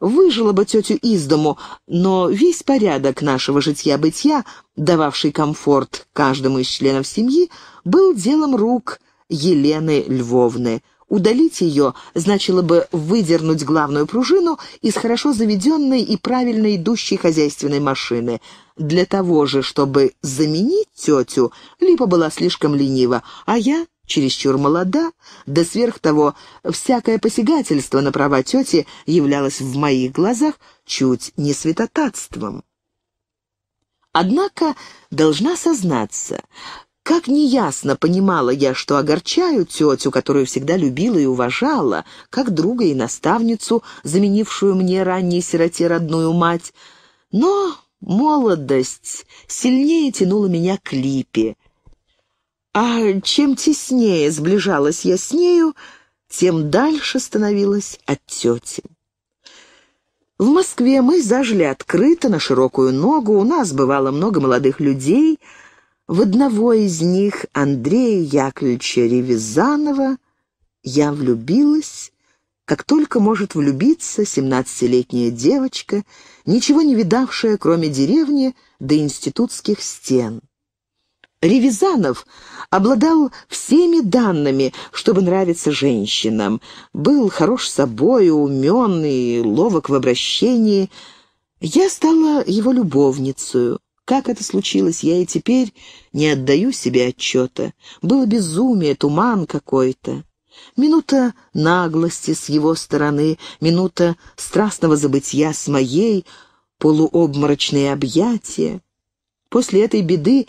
выжила бы тетю из дому, но весь порядок нашего житья-бытия, дававший комфорт каждому из членов семьи, был делом рук Елены Львовны. Удалить ее значило бы выдернуть главную пружину из хорошо заведенной и правильно идущей хозяйственной машины. Для того же, чтобы заменить тетю, Липа была слишком ленива, а я чересчур молода, да сверх того, всякое посягательство на права тети являлось в моих глазах чуть не святотатством. Однако должна сознаться, как неясно понимала я, что огорчаю тетю, которую всегда любила и уважала, как друга и наставницу, заменившую мне ранней сироте родную мать. Но молодость сильнее тянула меня к Липе, а чем теснее сближалась я с нею, тем дальше становилась от тети. В Москве мы зажили открыто, на широкую ногу, у нас бывало много молодых людей. В одного из них, Андрея Яковлевича Ревизанова, я влюбилась, как только может влюбиться семнадцатилетняя девочка, ничего не видавшая, кроме деревни, до институтских стен. Ревизанов обладал всеми данными, чтобы нравиться женщинам. Был хорош собой, умен и ловок в обращении. Я стала его любовницей. Как это случилось, я и теперь не отдаю себе отчета. Было безумие, туман какой-то. Минута наглости с его стороны, минута страстного забытья с моей, полуобморочные объятия. После этой беды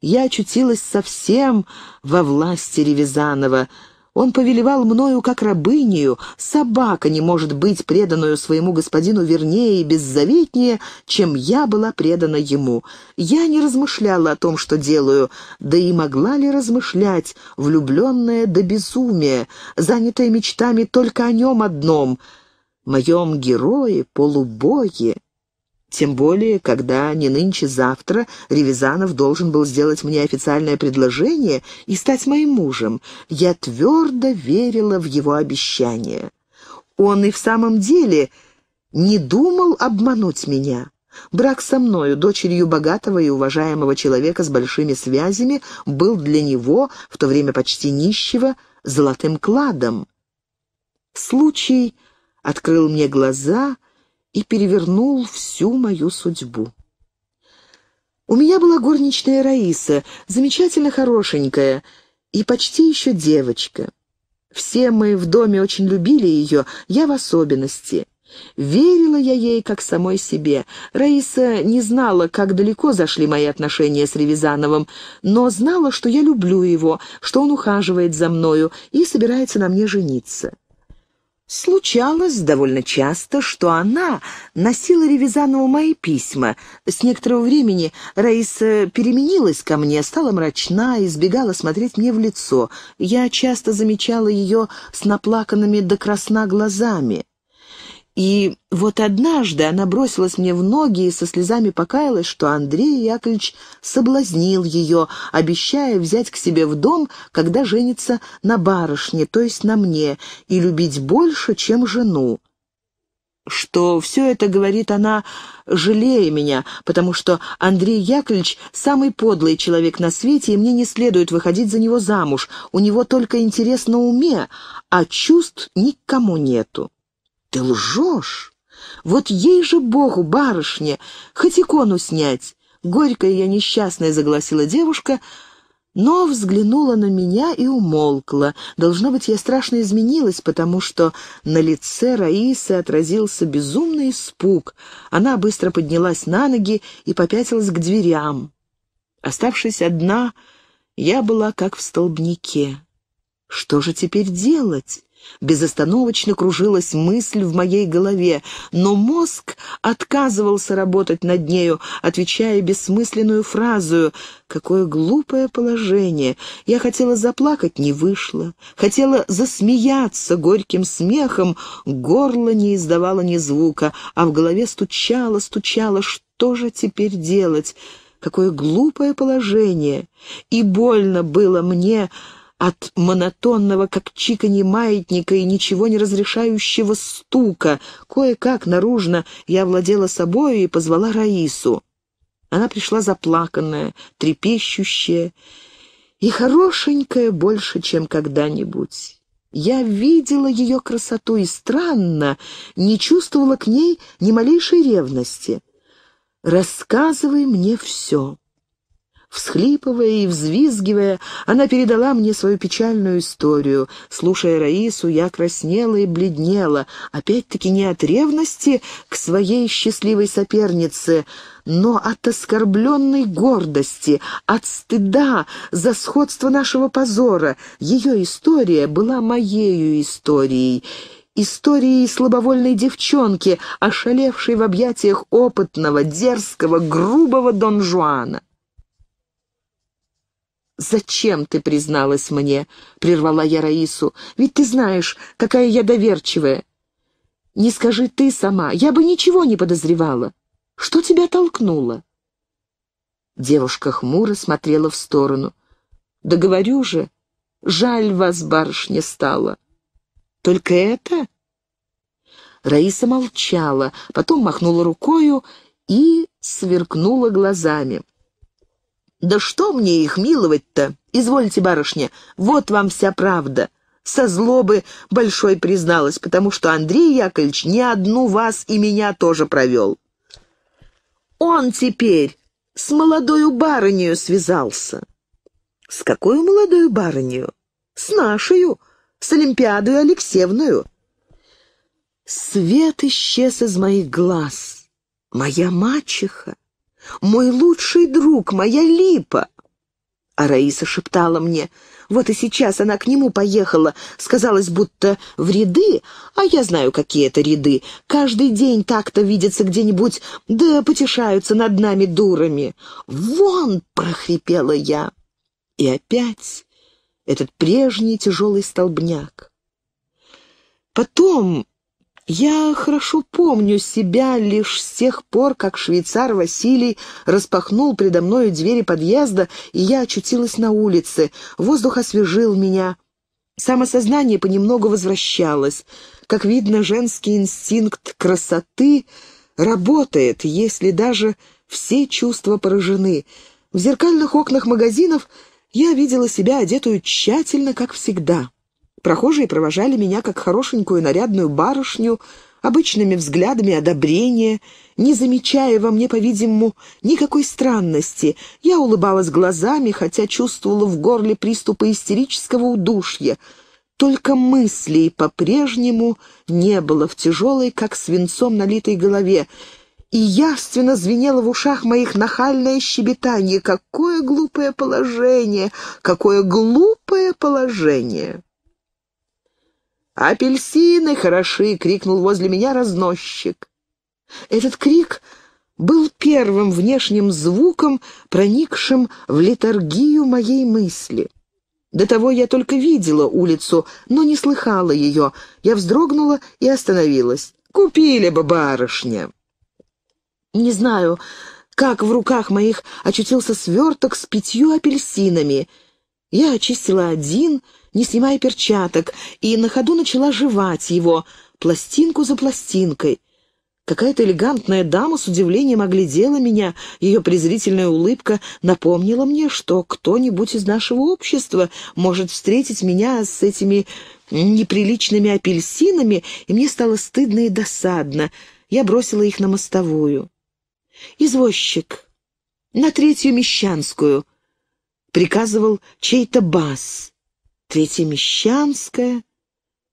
я очутилась совсем во власти Ревизанова. Он повелевал мною как рабынею. Собака не может быть преданную своему господину вернее и беззаветнее, чем я была предана ему. Я не размышляла о том, что делаю, да и могла ли размышлять, влюбленная до безумия, занятая мечтами только о нем одном, моем герое, полубоге. Тем более, когда не нынче-завтра Ревизанов должен был сделать мне официальное предложение и стать моим мужем. Я твердо верила в его обещание. Он и в самом деле не думал обмануть меня. Брак со мною, дочерью богатого и уважаемого человека с большими связями, был для него, в то время почти нищего, золотым кладом. Случай открыл мне глаза — и перевернул всю мою судьбу. У меня была горничная Раиса, замечательно хорошенькая и почти еще девочка. Все мы в доме очень любили ее, я в особенности. Верила я ей, как самой себе. Раиса не знала, как далеко зашли мои отношения с Ревизановым, но знала, что я люблю его, что он ухаживает за мною и собирается на мне жениться. Случалось довольно часто, что она носила Ревизанову мои письма. С некоторого времени Раиса переменилась ко мне, стала мрачна, избегала смотреть мне в лицо. Я часто замечала ее с наплаканными до красна глазами. И вот однажды она бросилась мне в ноги и со слезами покаялась, что Андрей Яковлевич соблазнил ее, обещая взять к себе в дом, когда женится на барышне, то есть на мне, и любить больше, чем жену. Что все это, говорит она, жалея меня, потому что Андрей Яковлевич самый подлый человек на свете, и мне не следует выходить за него замуж. У него только интерес на уме, а чувств никому нету. «Ты лжешь! Вот ей же Богу, барышня, хоть икону снять!» Горькая я несчастная, загласила девушка, но взглянула на меня и умолкла. Должно быть, я страшно изменилась, потому что на лице Раисы отразился безумный испуг. Она быстро поднялась на ноги и попятилась к дверям. Оставшись одна, я была как в столбнике. Что же теперь делать? Безостановочно кружилась мысль в моей голове, но мозг отказывался работать над нею, отвечая бессмысленную фразу «Какое глупое положение! Я хотела заплакать, не вышло. Хотела засмеяться горьким смехом, горло не издавало ни звука, а в голове стучало, стучало. Что же теперь делать?» Какое глупое положение! И больно было мне от монотонного, как чиканье маятника и ничего не разрешающего стука. Кое-как наружно я владела собою и позвала Раису. Она пришла заплаканная, трепещущая и хорошенькая больше, чем когда-нибудь. Я видела ее красоту и, странно, не чувствовала к ней ни малейшей ревности. «Рассказывай мне все». Всхлипывая и взвизгивая, она передала мне свою печальную историю. Слушая Раису, я краснела и бледнела, опять-таки не от ревности к своей счастливой сопернице, но от оскорбленной гордости, от стыда за сходство нашего позора. Ее история была моею историей, историей слабовольной девчонки, ошалевшей в объятиях опытного, дерзкого, грубого Дон Жуана. «Зачем ты призналась мне?» — прервала я Раису. «Ведь ты знаешь, какая я доверчивая. Не скажи ты сама, я бы ничего не подозревала. Что тебя толкнуло?» Девушка хмуро смотрела в сторону. «Да говорю же, жаль вас, барышня, стало». «Только это?» Раиса молчала, потом махнула рукою и сверкнула глазами. «Да что мне их миловать-то? Извольте, барышня, вот вам вся правда». Со злобы большой призналась, потому что Андрей Яковлевич не одну вас и меня тоже провел. «Он теперь с молодою барынею связался». «С какой молодою барынею?» «С нашей, с Олимпиадой Алексеевною». Свет исчез из моих глаз. Моя мачеха. Мой лучший друг, моя Липа!» А Раиса шептала мне, «Вот и сейчас она к нему поехала, сказалось, будто в ряды, а я знаю, какие это ряды. Каждый день так-то видятся где-нибудь, да потешаются над нами дурами». «Вон!» — прохрипела я. И опять этот прежний тяжелый столбняк. Потом я хорошо помню себя лишь с тех пор, как швейцар Василий распахнул предо мною двери подъезда, и я очутилась на улице. Воздух освежил меня. Самосознание понемногу возвращалось. Как видно, женский инстинкт красоты работает, если даже все чувства поражены. В зеркальных окнах магазинов я видела себя одетую тщательно, как всегда. Прохожие провожали меня как хорошенькую нарядную барышню, обычными взглядами одобрения, не замечая во мне, по-видимому, никакой странности. Я улыбалась глазами, хотя чувствовала в горле приступы истерического удушья. Только мыслей по-прежнему не было в тяжелой, как свинцом налитой голове, и явственно звенело в ушах моих нахальное щебетание. Какое глупое положение! Какое глупое положение! «Апельсины хороши!» — крикнул возле меня разносчик. Этот крик был первым внешним звуком, проникшим в литургию моей мысли. До того я только видела улицу, но не слыхала ее. Я вздрогнула и остановилась. «Купили бы, барышня!» Не знаю, как в руках моих очутился сверток с пятью апельсинами. Я очистила один — не снимая перчаток, и на ходу начала жевать его, пластинку за пластинкой. Какая-то элегантная дама с удивлением оглядела меня, ее презрительная улыбка напомнила мне, что кто-нибудь из нашего общества может встретить меня с этими неприличными апельсинами, и мне стало стыдно и досадно. Я бросила их на мостовую. «Извозчик, на третью Мещанскую», — приказывал чей-то бас. Третьемещанская?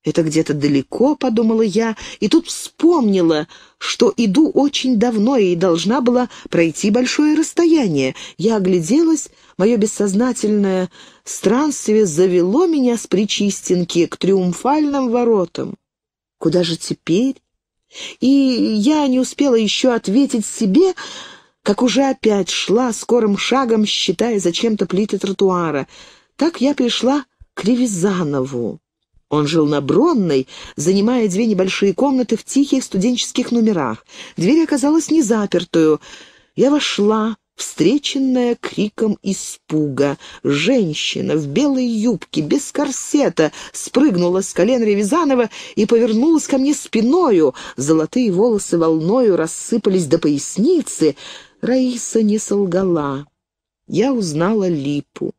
Это где-то далеко, подумала я, и тут вспомнила, что иду очень давно и должна была пройти большое расстояние. Я огляделась, мое бессознательное странствие завело меня с причистинки к Триумфальным воротам. Куда же теперь? И я не успела еще ответить себе, как уже опять шла скорым шагом, считая зачем-то плиты тротуара. Так я пришла к Он жил на Бронной, занимая две небольшие комнаты в тихих студенческих номерах. Дверь оказалась незапертую. Я вошла, встреченная криком испуга. Женщина в белой юбке, без корсета, спрыгнула с колен Ревизанова и повернулась ко мне спиною. Золотые волосы волною рассыпались до поясницы. Раиса не солгала. Я узнала Липу.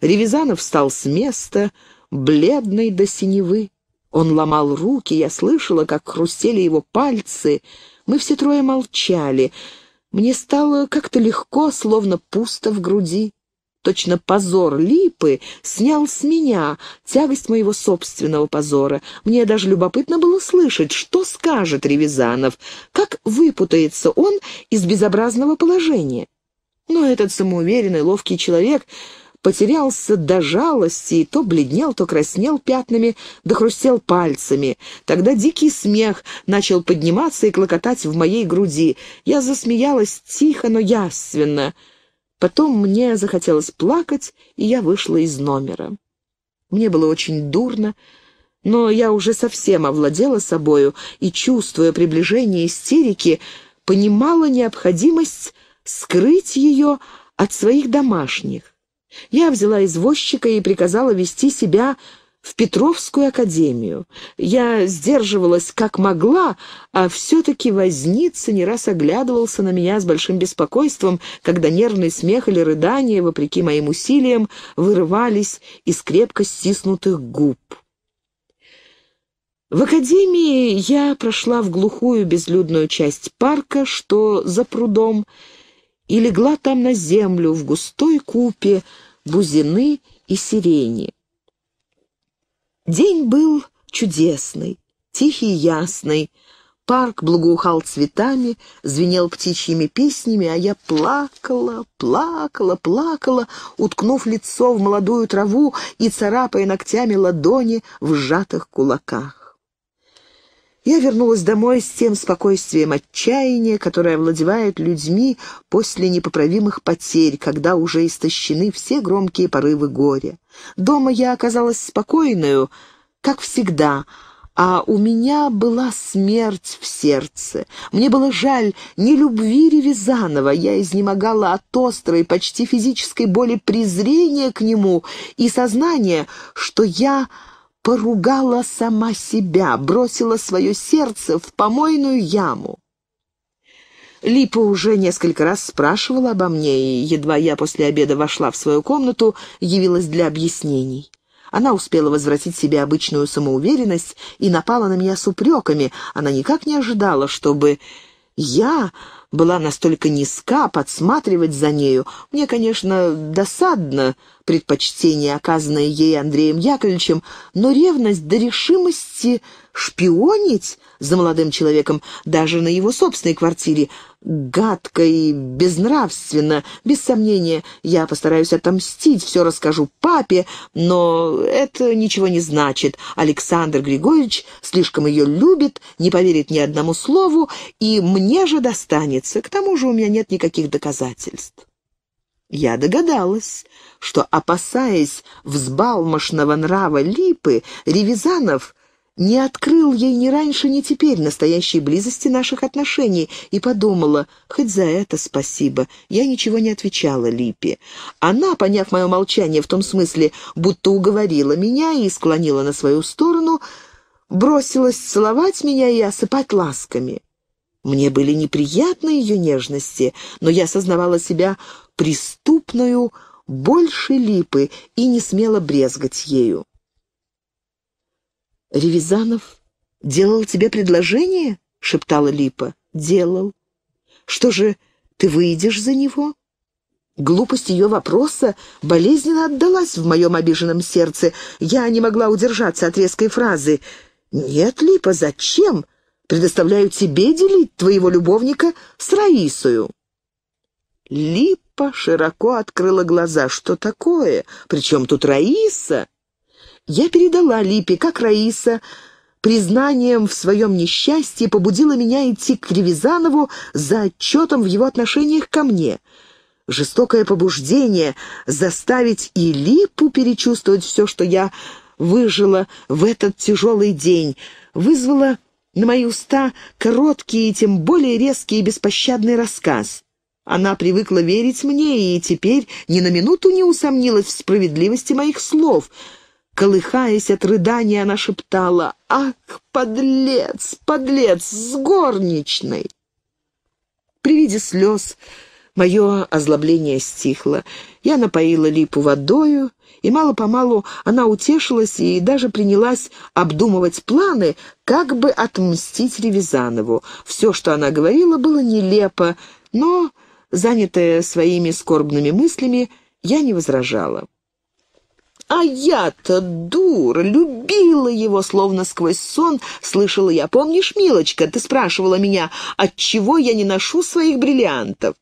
Ревизанов встал с места, бледный до синевы. Он ломал руки, я слышала, как хрустели его пальцы. Мы все трое молчали. Мне стало как-то легко, словно пусто в груди. Точно позор липы снял с меня тягость моего собственного позора. Мне даже любопытно было слышать, что скажет Ревизанов, как выпутается он из безобразного положения. Но этот самоуверенный, ловкий человек потерялся до жалости и то бледнел, то краснел пятнами, да хрустел пальцами. Тогда дикий смех начал подниматься и клокотать в моей груди. Я засмеялась тихо, но яственно. Потом мне захотелось плакать, и я вышла из номера. Мне было очень дурно, но я уже совсем овладела собою и, чувствуя приближение истерики, понимала необходимость скрыть ее от своих домашних. Я взяла извозчика и приказала вести себя в Петровскую академию. Я сдерживалась как могла, а все-таки возница не раз оглядывался на меня с большим беспокойством, когда нервный смех или рыдание, вопреки моим усилиям, вырывались из крепко стиснутых губ. В академии я прошла в глухую безлюдную часть парка, что за прудом, и легла там на землю в густой купе бузины и сирени. День был чудесный, тихий и ясный. Парк благоухал цветами, звенел птичьими песнями, а я плакала, плакала, плакала, уткнув лицо в молодую траву и царапая ногтями ладони в сжатых кулаках. Я вернулась домой с тем спокойствием отчаяния, которое овладевает людьми после непоправимых потерь, когда уже истощены все громкие порывы горя. Дома я оказалась спокойную, как всегда, а у меня была смерть в сердце. Мне было жаль не любви Ревизанова, я изнемогала от острой, почти физической боли презрения к нему и сознания, что я поругала сама себя, бросила свое сердце в помойную яму. Липа уже несколько раз спрашивала обо мне, и едва я после обеда вошла в свою комнату, явилась для объяснений. Она успела возвратить себе обычную самоуверенность и напала на меня с упреками. Она никак не ожидала, чтобы я была настолько низка, подсматривать за нею. Мне, конечно, досадно предпочтение, оказанное ей Андреем Яковлевичем, но ревность до решимости шпионить за молодым человеком даже на его собственной квартире — гадко и безнравственно. Без сомнения, я постараюсь отомстить, все расскажу папе, но это ничего не значит. Александр Григорьевич слишком ее любит, не поверит ни одному слову, и мне же достанется. К тому же у меня нет никаких доказательств. Я догадалась, что, опасаясь взбалмошного нрава Липы, Ревизанов — не открыл ей ни раньше, ни теперь настоящей близости наших отношений и подумала, хоть за это спасибо. Я ничего не отвечала Липе. Она, поняв мое молчание в том смысле, будто уговорила меня и склонила на свою сторону, бросилась целовать меня и осыпать ласками. Мне были неприятны ее нежности, но я сознавала себя преступную больше Липы и не смела брезгать ею. «Ревизанов делал тебе предложение?» — шептала Липа. «Делал. Что же, ты выйдешь за него?» Глупость ее вопроса болезненно отдалась в моем обиженном сердце. Я не могла удержаться от резкой фразы. «Нет, Липа, зачем? Предоставляю тебе делить твоего любовника с Раисою». Липа широко открыла глаза. «Что такое? Причем тут Раиса?» Я передала Липе, как Раиса, признанием в своем несчастье побудила меня идти к Ревизанову за отчетом в его отношениях ко мне. Жестокое побуждение заставить и Липу перечувствовать все, что я выжила в этот тяжелый день, вызвало на мои уста короткий и тем более резкий и беспощадный рассказ. Она привыкла верить мне и теперь ни на минуту не усомнилась в справедливости моих слов — Колыхаясь от рыдания, она шептала «Ах, подлец, подлец, с горничной!» При виде слез мое озлобление стихло. Я напоила липу водою, и мало-помалу она утешилась и даже принялась обдумывать планы, как бы отмстить Ревизанову. Все, что она говорила, было нелепо, но, занятая своими скорбными мыслями, я не возражала. А я-то, дур, любила его, словно сквозь сон слышала я. Помнишь, милочка, ты спрашивала меня, отчего я не ношу своих бриллиантов?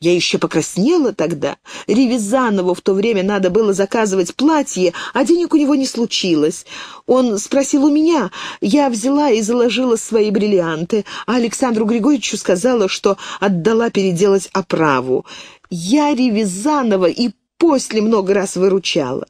Я еще покраснела тогда. Ревизанову в то время надо было заказывать платье, а денег у него не случилось. Он спросил у меня. Я взяла и заложила свои бриллианты, а Александру Григорьевичу сказала, что отдала переделать оправу. Я Ревизанова и после много раз выручала.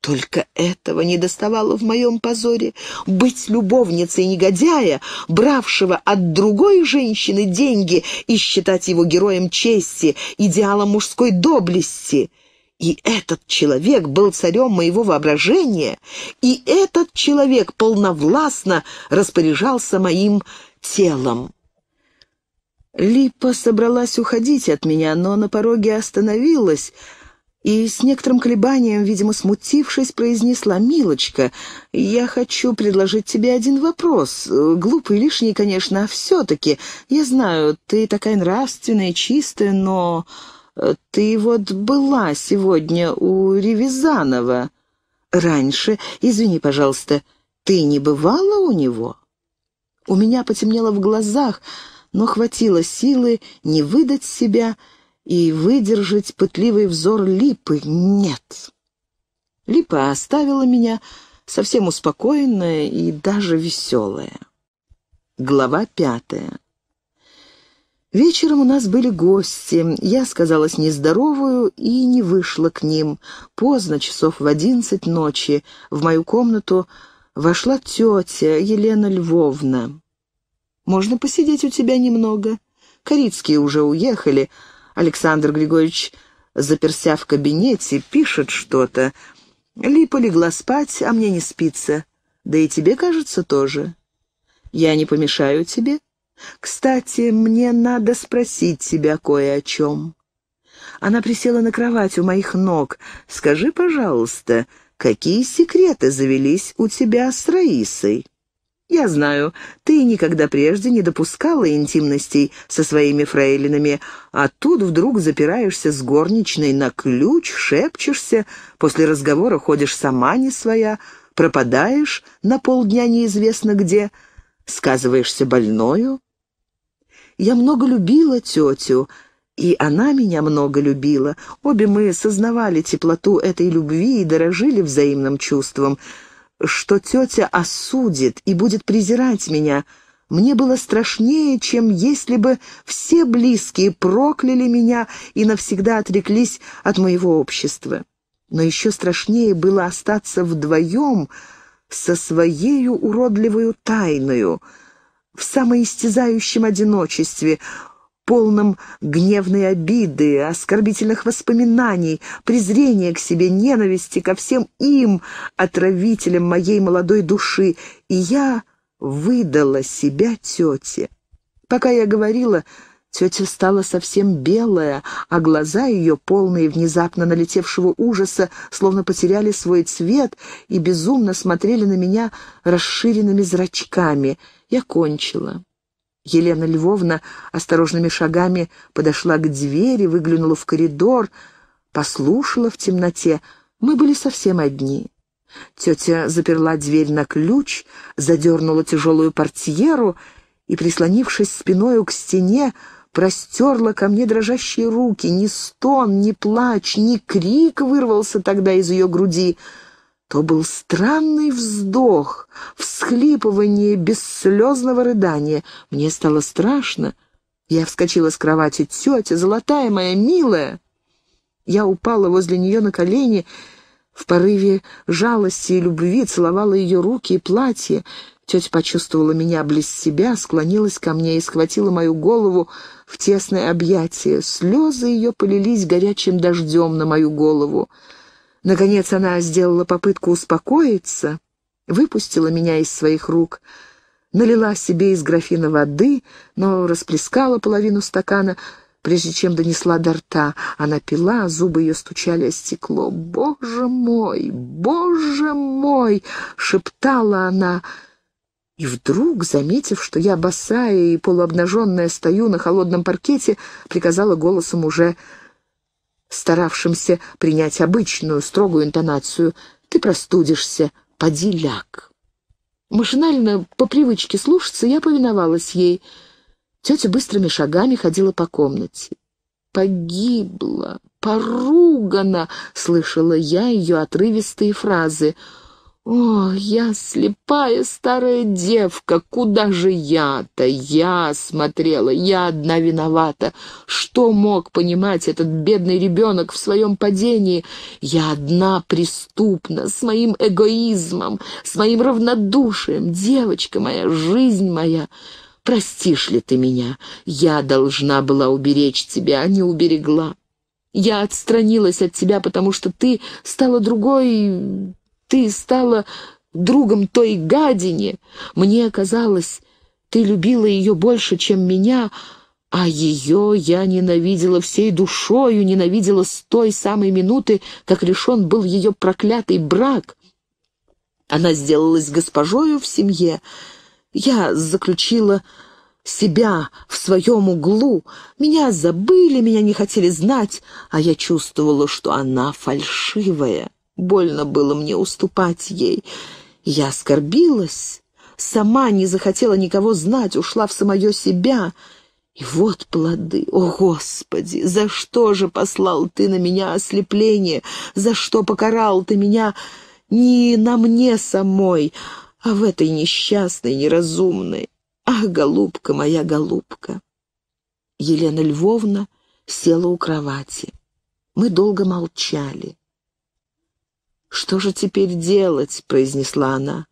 Только этого не доставало в моем позоре. Быть любовницей негодяя, бравшего от другой женщины деньги и считать его героем чести, идеалом мужской доблести. И этот человек был царем моего воображения, и этот человек полновластно распоряжался моим телом. Липа собралась уходить от меня, но на пороге остановилась, и с некоторым колебанием, видимо, смутившись, произнесла «Милочка, я хочу предложить тебе один вопрос. Глупый, лишний, конечно, а все-таки. Я знаю, ты такая нравственная, чистая, но э, ты вот была сегодня у Ревизанова раньше. Извини, пожалуйста, ты не бывала у него?» У меня потемнело в глазах, но хватило силы не выдать себя, — и выдержать пытливый взор Липы нет. Липа оставила меня совсем успокоенная и даже веселая. Глава пятая. Вечером у нас были гости. Я сказалась нездоровую и не вышла к ним. Поздно, часов в одиннадцать ночи, в мою комнату вошла тетя Елена Львовна. «Можно посидеть у тебя немного? Корицкие уже уехали, Александр Григорьевич, заперся в кабинете, пишет что-то. Липа легла спать, а мне не спится. Да и тебе, кажется, тоже. Я не помешаю тебе. Кстати, мне надо спросить тебя кое о чем. Она присела на кровать у моих ног. Скажи, пожалуйста, какие секреты завелись у тебя с Раисой? Я знаю, ты никогда прежде не допускала интимностей со своими фрейлинами, а тут вдруг запираешься с горничной на ключ, шепчешься, после разговора ходишь сама не своя, пропадаешь на полдня неизвестно где, сказываешься больною. Я много любила тетю, и она меня много любила. Обе мы сознавали теплоту этой любви и дорожили взаимным чувством — что тетя осудит и будет презирать меня, мне было страшнее, чем если бы все близкие прокляли меня и навсегда отреклись от моего общества. Но еще страшнее было остаться вдвоем со своей уродливою тайною, в самоистязающем одиночестве, полном гневной обиды, оскорбительных воспоминаний, презрения к себе, ненависти ко всем им, отравителям моей молодой души, и я выдала себя тете. Пока я говорила, тетя стала совсем белая, а глаза ее, полные внезапно налетевшего ужаса, словно потеряли свой цвет и безумно смотрели на меня расширенными зрачками. Я кончила. Елена Львовна осторожными шагами подошла к двери, выглянула в коридор, послушала в темноте. Мы были совсем одни. Тетя заперла дверь на ключ, задернула тяжелую портьеру и, прислонившись спиною к стене, простерла ко мне дрожащие руки. Ни стон, ни плач, ни крик вырвался тогда из ее груди — то был странный вздох, всхлипывание бесслезного рыдания. Мне стало страшно. Я вскочила с кровати. «Тетя, золотая моя, милая!» Я упала возле нее на колени, в порыве жалости и любви целовала ее руки и платье. Тетя почувствовала меня близ себя, склонилась ко мне и схватила мою голову в тесное объятие. Слезы ее полились горячим дождем на мою голову. Наконец она сделала попытку успокоиться, выпустила меня из своих рук, налила себе из графина воды, но расплескала половину стакана, прежде чем донесла до рта. Она пила, а зубы ее стучали о стекло. «Боже мой! Боже мой!» — шептала она. И вдруг, заметив, что я босая и полуобнаженная стою на холодном паркете, приказала голосом уже старавшимся принять обычную, строгую интонацию. «Ты простудишься, поди ляг». Машинально, по привычке слушаться, я повиновалась ей. Тетя быстрыми шагами ходила по комнате. «Погибла, поругана!» — слышала я ее отрывистые фразы — о, я слепая старая девка, куда же я-то? Я смотрела, я одна виновата. Что мог понимать этот бедный ребенок в своем падении? Я одна преступна, с моим эгоизмом, с моим равнодушием. Девочка моя, жизнь моя, простишь ли ты меня? Я должна была уберечь тебя, а не уберегла. Я отстранилась от тебя, потому что ты стала другой ты стала другом той гадине. Мне казалось, ты любила ее больше, чем меня, а ее я ненавидела всей душою, ненавидела с той самой минуты, как решен был ее проклятый брак. Она сделалась госпожою в семье. Я заключила себя в своем углу. Меня забыли, меня не хотели знать, а я чувствовала, что она фальшивая. Больно было мне уступать ей. Я оскорбилась, сама не захотела никого знать, ушла в самое себя. И вот плоды. О, Господи, за что же послал ты на меня ослепление? За что покарал ты меня не на мне самой, а в этой несчастной, неразумной? Ах, голубка моя, голубка!» Елена Львовна села у кровати. Мы долго молчали. «Что же теперь делать?» — произнесла она.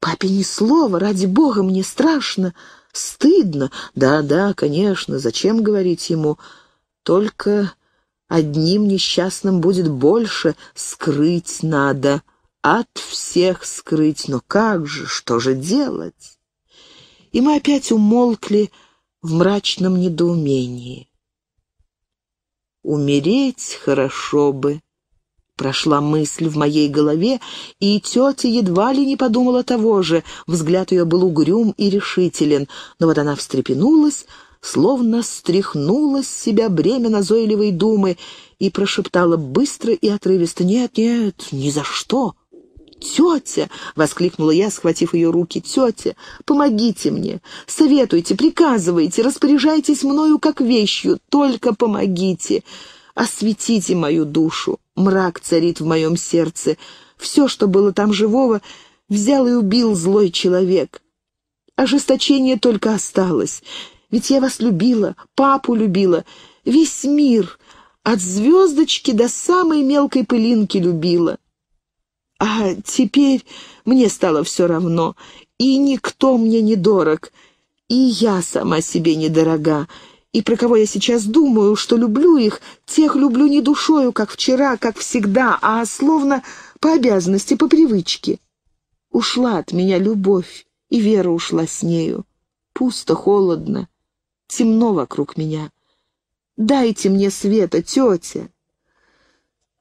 «Папе ни слова, ради бога, мне страшно, стыдно. Да-да, конечно, зачем говорить ему? Только одним несчастным будет больше, скрыть надо. От всех скрыть, но как же, что же делать?» И мы опять умолкли в мрачном недоумении. «Умереть хорошо бы», Прошла мысль в моей голове, и тетя едва ли не подумала того же. Взгляд ее был угрюм и решителен, но вот она встрепенулась, словно стряхнула с себя бремя назойливой думы и прошептала быстро и отрывисто «Нет, нет, ни за что!» «Тетя!» — воскликнула я, схватив ее руки. «Тетя, помогите мне! Советуйте, приказывайте, распоряжайтесь мною как вещью, только помогите! Осветите мою душу!» Мрак царит в моем сердце. Все, что было там живого, взял и убил злой человек. Ожесточение только осталось. Ведь я вас любила, папу любила, весь мир, от звездочки до самой мелкой пылинки любила. А теперь мне стало все равно, и никто мне не дорог, и я сама себе недорога и про кого я сейчас думаю, что люблю их, тех люблю не душою, как вчера, как всегда, а словно по обязанности, по привычке. Ушла от меня любовь, и вера ушла с нею. Пусто, холодно, темно вокруг меня. Дайте мне света, тетя.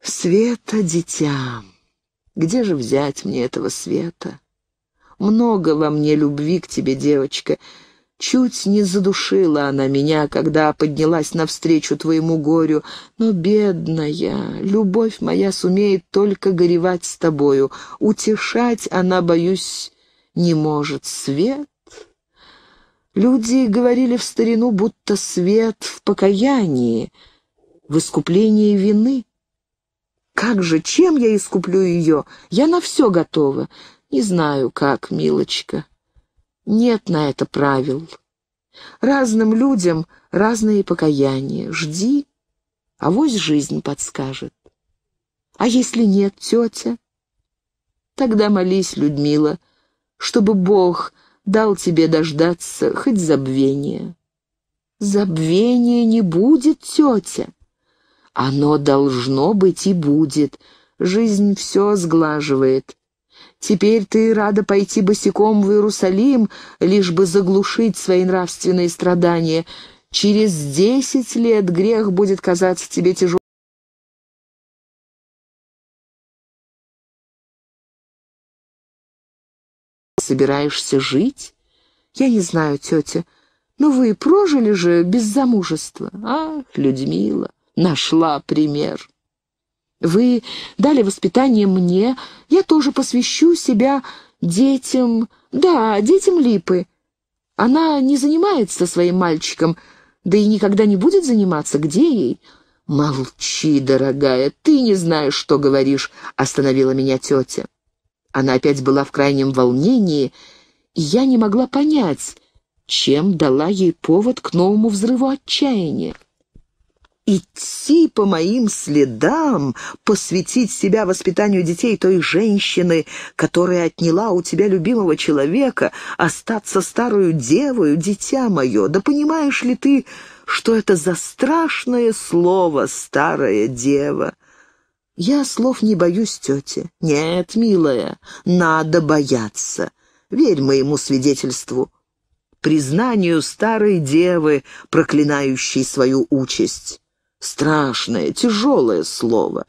Света, дитя, где же взять мне этого света? Много во мне любви к тебе, девочка, — Чуть не задушила она меня, когда поднялась навстречу твоему горю. Но, бедная, любовь моя сумеет только горевать с тобою. Утешать она, боюсь, не может. Свет? Люди говорили в старину, будто свет в покаянии, в искуплении вины. Как же, чем я искуплю ее? Я на все готова. Не знаю, как, милочка. Нет на это правил. Разным людям разные покаяния. Жди, а авось жизнь подскажет. А если нет, тетя? Тогда молись, Людмила, чтобы Бог дал тебе дождаться хоть забвения. Забвения не будет, тетя. Оно должно быть и будет. Жизнь все сглаживает. Теперь ты рада пойти босиком в Иерусалим, лишь бы заглушить свои нравственные страдания. Через десять лет грех будет казаться тебе тяжелым. собираешься жить? Я не знаю, тетя. Но ну, вы прожили же без замужества. Ах, Людмила, нашла пример. Вы дали воспитание мне, я тоже посвящу себя детям, да, детям Липы. Она не занимается своим мальчиком, да и никогда не будет заниматься. Где ей?» «Молчи, дорогая, ты не знаешь, что говоришь», — остановила меня тетя. Она опять была в крайнем волнении, и я не могла понять, чем дала ей повод к новому взрыву отчаяния идти по моим следам, посвятить себя воспитанию детей той женщины, которая отняла у тебя любимого человека, остаться старую девою, дитя мое. Да понимаешь ли ты, что это за страшное слово «старая дева»? Я слов не боюсь, тетя. Нет, милая, надо бояться. Верь моему свидетельству. Признанию старой девы, проклинающей свою участь. Страшное, тяжелое слово.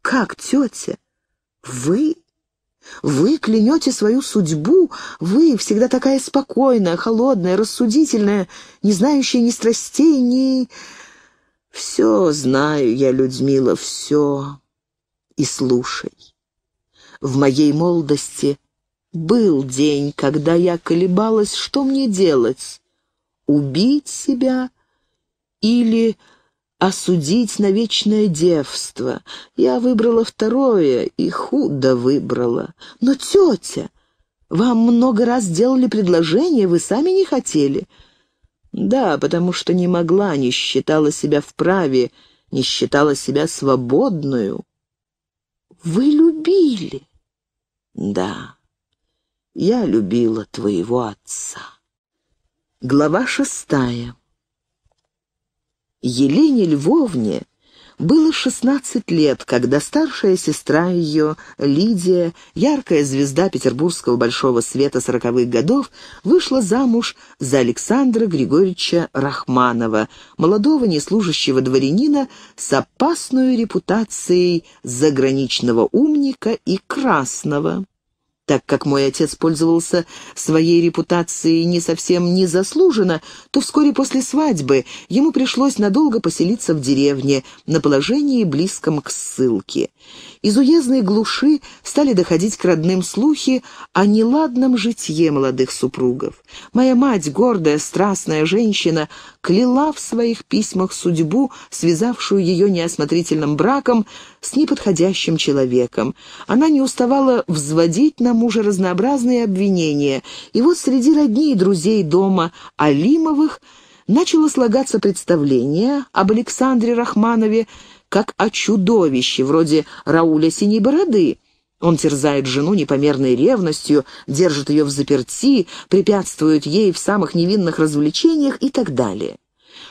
«Как, тетя? Вы? Вы клянете свою судьбу? Вы всегда такая спокойная, холодная, рассудительная, не знающая ни страстей, ни...» «Все знаю я, Людмила, все. И слушай. В моей молодости был день, когда я колебалась, что мне делать? Убить себя или осудить на вечное девство. Я выбрала второе и худо выбрала. Но, тетя, вам много раз делали предложение, вы сами не хотели. Да, потому что не могла, не считала себя вправе, не считала себя свободную. Вы любили? Да, я любила твоего отца. Глава шестая. Елене Львовне было 16 лет, когда старшая сестра ее, Лидия, яркая звезда петербургского большого света сороковых годов, вышла замуж за Александра Григорьевича Рахманова, молодого неслужащего дворянина с опасной репутацией заграничного умника и красного. Так как мой отец пользовался своей репутацией не совсем незаслуженно, то вскоре после свадьбы ему пришлось надолго поселиться в деревне на положении близком к ссылке. Из уездной глуши стали доходить к родным слухи о неладном житье молодых супругов. Моя мать, гордая, страстная женщина, кляла в своих письмах судьбу, связавшую ее неосмотрительным браком с неподходящим человеком. Она не уставала взводить на мужа разнообразные обвинения, и вот среди родней и друзей дома Алимовых начало слагаться представление об Александре Рахманове, как о чудовище, вроде Рауля Синей Бороды. Он терзает жену непомерной ревностью, держит ее в заперти, препятствует ей в самых невинных развлечениях и так далее.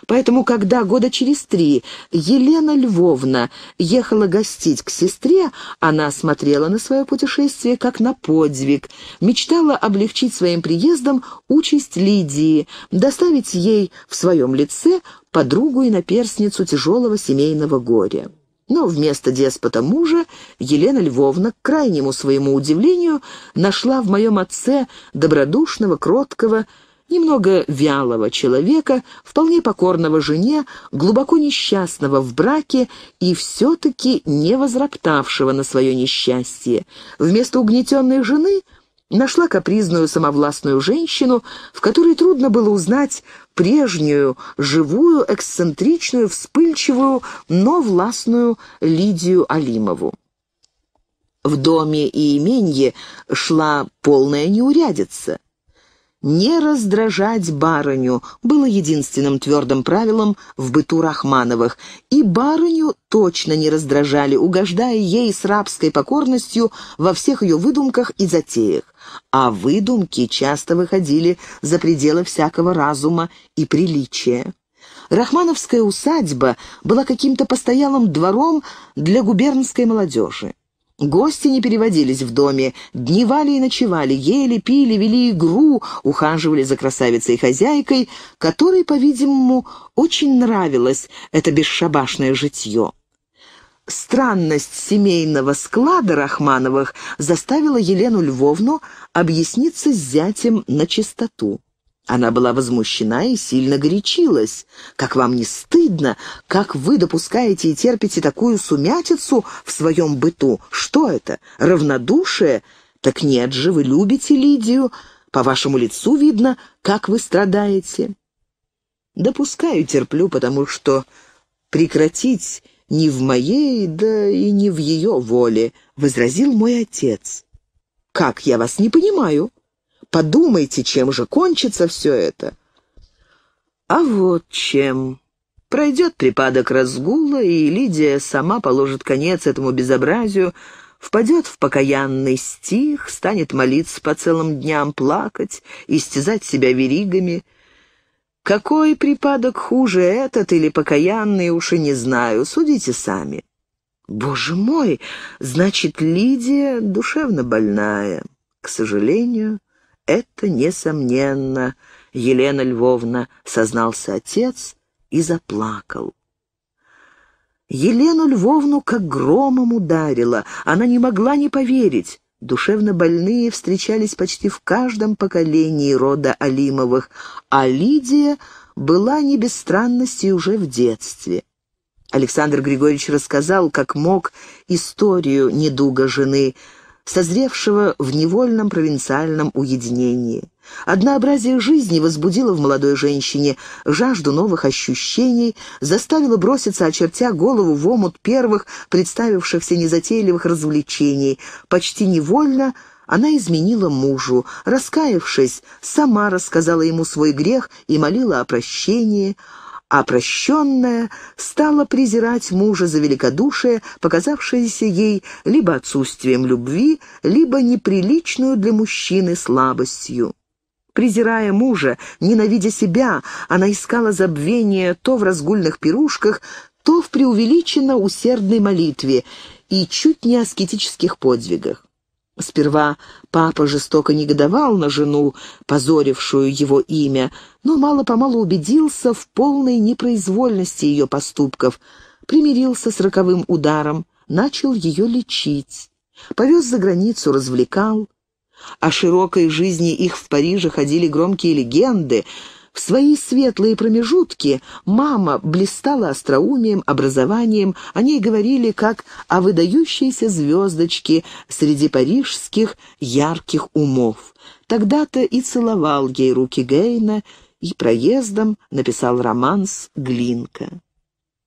Поэтому, когда года через три Елена Львовна ехала гостить к сестре, она смотрела на свое путешествие как на подвиг, мечтала облегчить своим приездом участь Лидии, доставить ей в своем лице подругу и наперсницу тяжелого семейного горя. Но вместо деспота мужа Елена Львовна, к крайнему своему удивлению, нашла в моем отце добродушного, кроткого, немного вялого человека, вполне покорного жене, глубоко несчастного в браке и все-таки не возроптавшего на свое несчастье. Вместо угнетенной жены нашла капризную самовластную женщину, в которой трудно было узнать прежнюю, живую, эксцентричную, вспыльчивую, но властную Лидию Алимову. В доме и именье шла полная неурядица. Не раздражать барыню было единственным твердым правилом в быту Рахмановых, и барыню точно не раздражали, угождая ей с рабской покорностью во всех ее выдумках и затеях. А выдумки часто выходили за пределы всякого разума и приличия. Рахмановская усадьба была каким-то постоялым двором для губернской молодежи. Гости не переводились в доме, дневали и ночевали, ели, пили, вели игру, ухаживали за красавицей и хозяйкой, которой, по-видимому, очень нравилось это бесшабашное житье. Странность семейного склада Рахмановых заставила Елену Львовну объясниться с зятем на чистоту. Она была возмущена и сильно горячилась. «Как вам не стыдно? Как вы допускаете и терпите такую сумятицу в своем быту? Что это? Равнодушие? Так нет же, вы любите Лидию. По вашему лицу видно, как вы страдаете». «Допускаю, терплю, потому что прекратить не в моей, да и не в ее воле», — возразил мой отец. «Как я вас не понимаю?» Подумайте, чем же кончится все это. А вот чем. Пройдет припадок разгула, и Лидия сама положит конец этому безобразию, впадет в покаянный стих, станет молиться по целым дням, плакать, истязать себя веригами. Какой припадок хуже, этот или покаянный, уж и не знаю, судите сами. Боже мой, значит, Лидия душевно больная. К сожалению, «Это несомненно, Елена Львовна», — сознался отец и заплакал. Елену Львовну как громом ударила, она не могла не поверить. Душевно больные встречались почти в каждом поколении рода Алимовых, а Лидия была не без странности уже в детстве. Александр Григорьевич рассказал, как мог, историю недуга жены — созревшего в невольном провинциальном уединении. Однообразие жизни возбудило в молодой женщине жажду новых ощущений, заставило броситься, очертя голову в омут первых, представившихся незатейливых развлечений. Почти невольно она изменила мужу. Раскаявшись, сама рассказала ему свой грех и молила о прощении, а прощенная стала презирать мужа за великодушие, показавшееся ей либо отсутствием любви, либо неприличную для мужчины слабостью. Презирая мужа, ненавидя себя, она искала забвения то в разгульных пирушках, то в преувеличенно усердной молитве и чуть не аскетических подвигах. Сперва папа жестоко негодовал на жену, позорившую его имя, но мало-помалу убедился в полной непроизвольности ее поступков, примирился с роковым ударом, начал ее лечить, повез за границу, развлекал. О широкой жизни их в Париже ходили громкие легенды — свои светлые промежутки мама блистала остроумием, образованием, о ней говорили как о выдающейся звездочке среди парижских ярких умов. Тогда-то и целовал ей руки Гейна, и проездом написал романс «Глинка».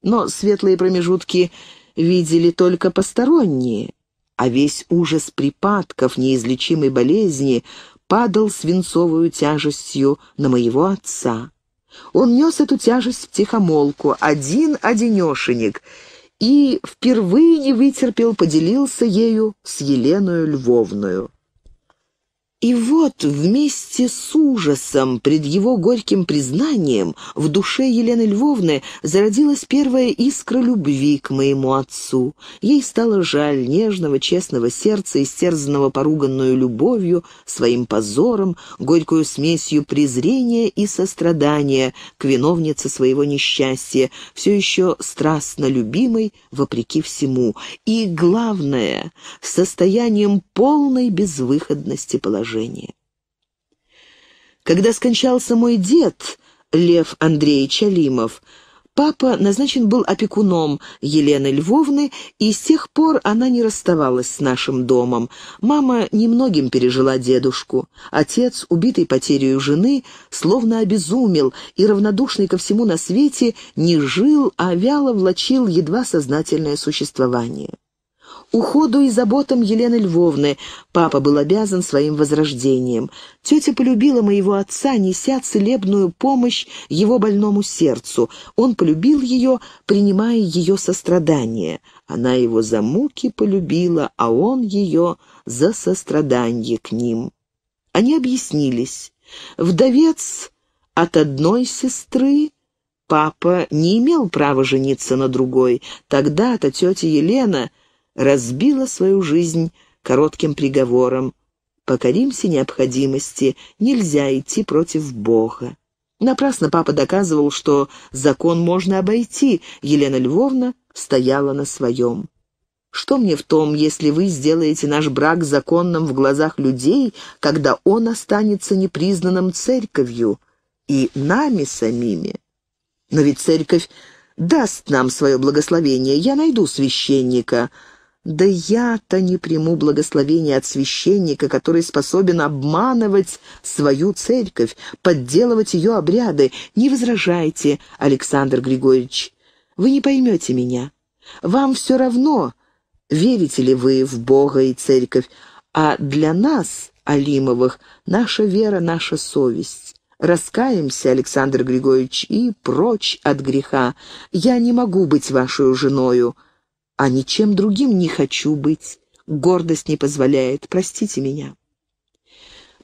Но светлые промежутки видели только посторонние, а весь ужас припадков неизлечимой болезни – падал свинцовую тяжестью на моего отца. Он нес эту тяжесть в тихомолку, один-одинешенек, и впервые не вытерпел, поделился ею с Еленою Львовную. И вот вместе с ужасом пред его горьким признанием в душе Елены Львовны зародилась первая искра любви к моему отцу. Ей стало жаль нежного, честного сердца, истерзанного поруганную любовью, своим позором, горькую смесью презрения и сострадания к виновнице своего несчастья, все еще страстно любимой, вопреки всему. И, главное, состоянием полной безвыходности положения окружение. Когда скончался мой дед, Лев Андреевич Алимов, папа назначен был опекуном Елены Львовны, и с тех пор она не расставалась с нашим домом. Мама немногим пережила дедушку. Отец, убитый потерей жены, словно обезумел и, равнодушный ко всему на свете, не жил, а вяло влачил едва сознательное существование. Уходу и заботам Елены Львовны папа был обязан своим возрождением. Тетя полюбила моего отца, неся целебную помощь его больному сердцу. Он полюбил ее, принимая ее сострадание. Она его за муки полюбила, а он ее за сострадание к ним. Они объяснились. Вдовец от одной сестры папа не имел права жениться на другой. Тогда-то тетя Елена разбила свою жизнь коротким приговором. Покоримся необходимости, нельзя идти против Бога. Напрасно папа доказывал, что закон можно обойти. Елена Львовна стояла на своем. Что мне в том, если вы сделаете наш брак законным в глазах людей, когда он останется непризнанным церковью и нами самими? Но ведь церковь даст нам свое благословение, я найду священника. Да я-то не приму благословения от священника, который способен обманывать свою церковь, подделывать ее обряды. Не возражайте, Александр Григорьевич, вы не поймете меня. Вам все равно, верите ли вы в Бога и церковь, а для нас, Алимовых, наша вера, наша совесть. Раскаемся, Александр Григорьевич, и прочь от греха. Я не могу быть вашей женою» а ничем другим не хочу быть. Гордость не позволяет, простите меня».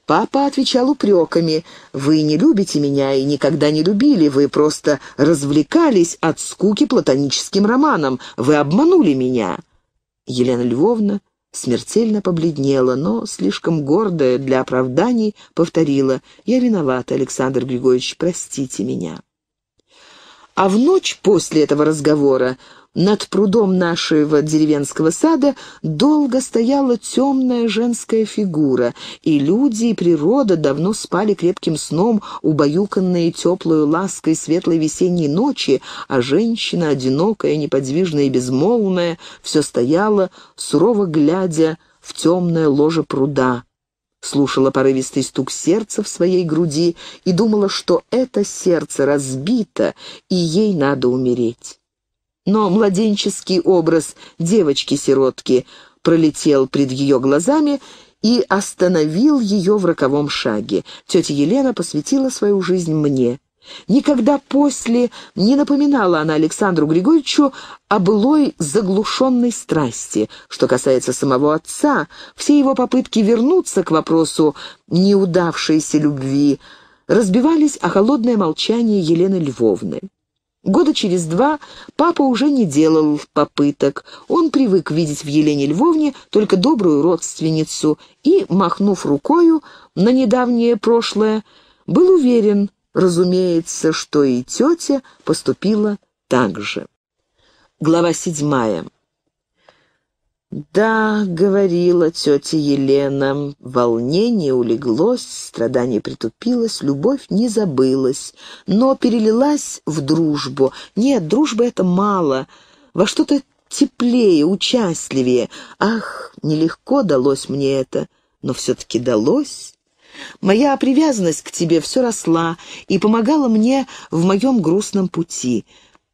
Папа отвечал упреками. «Вы не любите меня и никогда не любили. Вы просто развлекались от скуки платоническим романом. Вы обманули меня». Елена Львовна смертельно побледнела, но, слишком гордая для оправданий, повторила «Я виновата, Александр Григорьевич, простите меня». А в ночь после этого разговора над прудом нашего деревенского сада долго стояла темная женская фигура, и люди, и природа давно спали крепким сном, убаюканные теплой лаской светлой весенней ночи, а женщина, одинокая, неподвижная и безмолвная, все стояла, сурово глядя в темное ложе пруда слушала порывистый стук сердца в своей груди и думала, что это сердце разбито, и ей надо умереть но младенческий образ девочки-сиротки пролетел пред ее глазами и остановил ее в роковом шаге. Тетя Елена посвятила свою жизнь мне. Никогда после не напоминала она Александру Григорьевичу о былой заглушенной страсти. Что касается самого отца, все его попытки вернуться к вопросу неудавшейся любви разбивались о холодное молчание Елены Львовны. Года через два папа уже не делал попыток. Он привык видеть в Елене Львовне только добрую родственницу и, махнув рукою на недавнее прошлое, был уверен, разумеется, что и тетя поступила так же. Глава седьмая. «Да», — говорила тетя Елена, — волнение улеглось, страдание притупилось, любовь не забылась, но перелилась в дружбу. Нет, дружба это мало, во что-то теплее, участливее. Ах, нелегко далось мне это, но все-таки далось. Моя привязанность к тебе все росла и помогала мне в моем грустном пути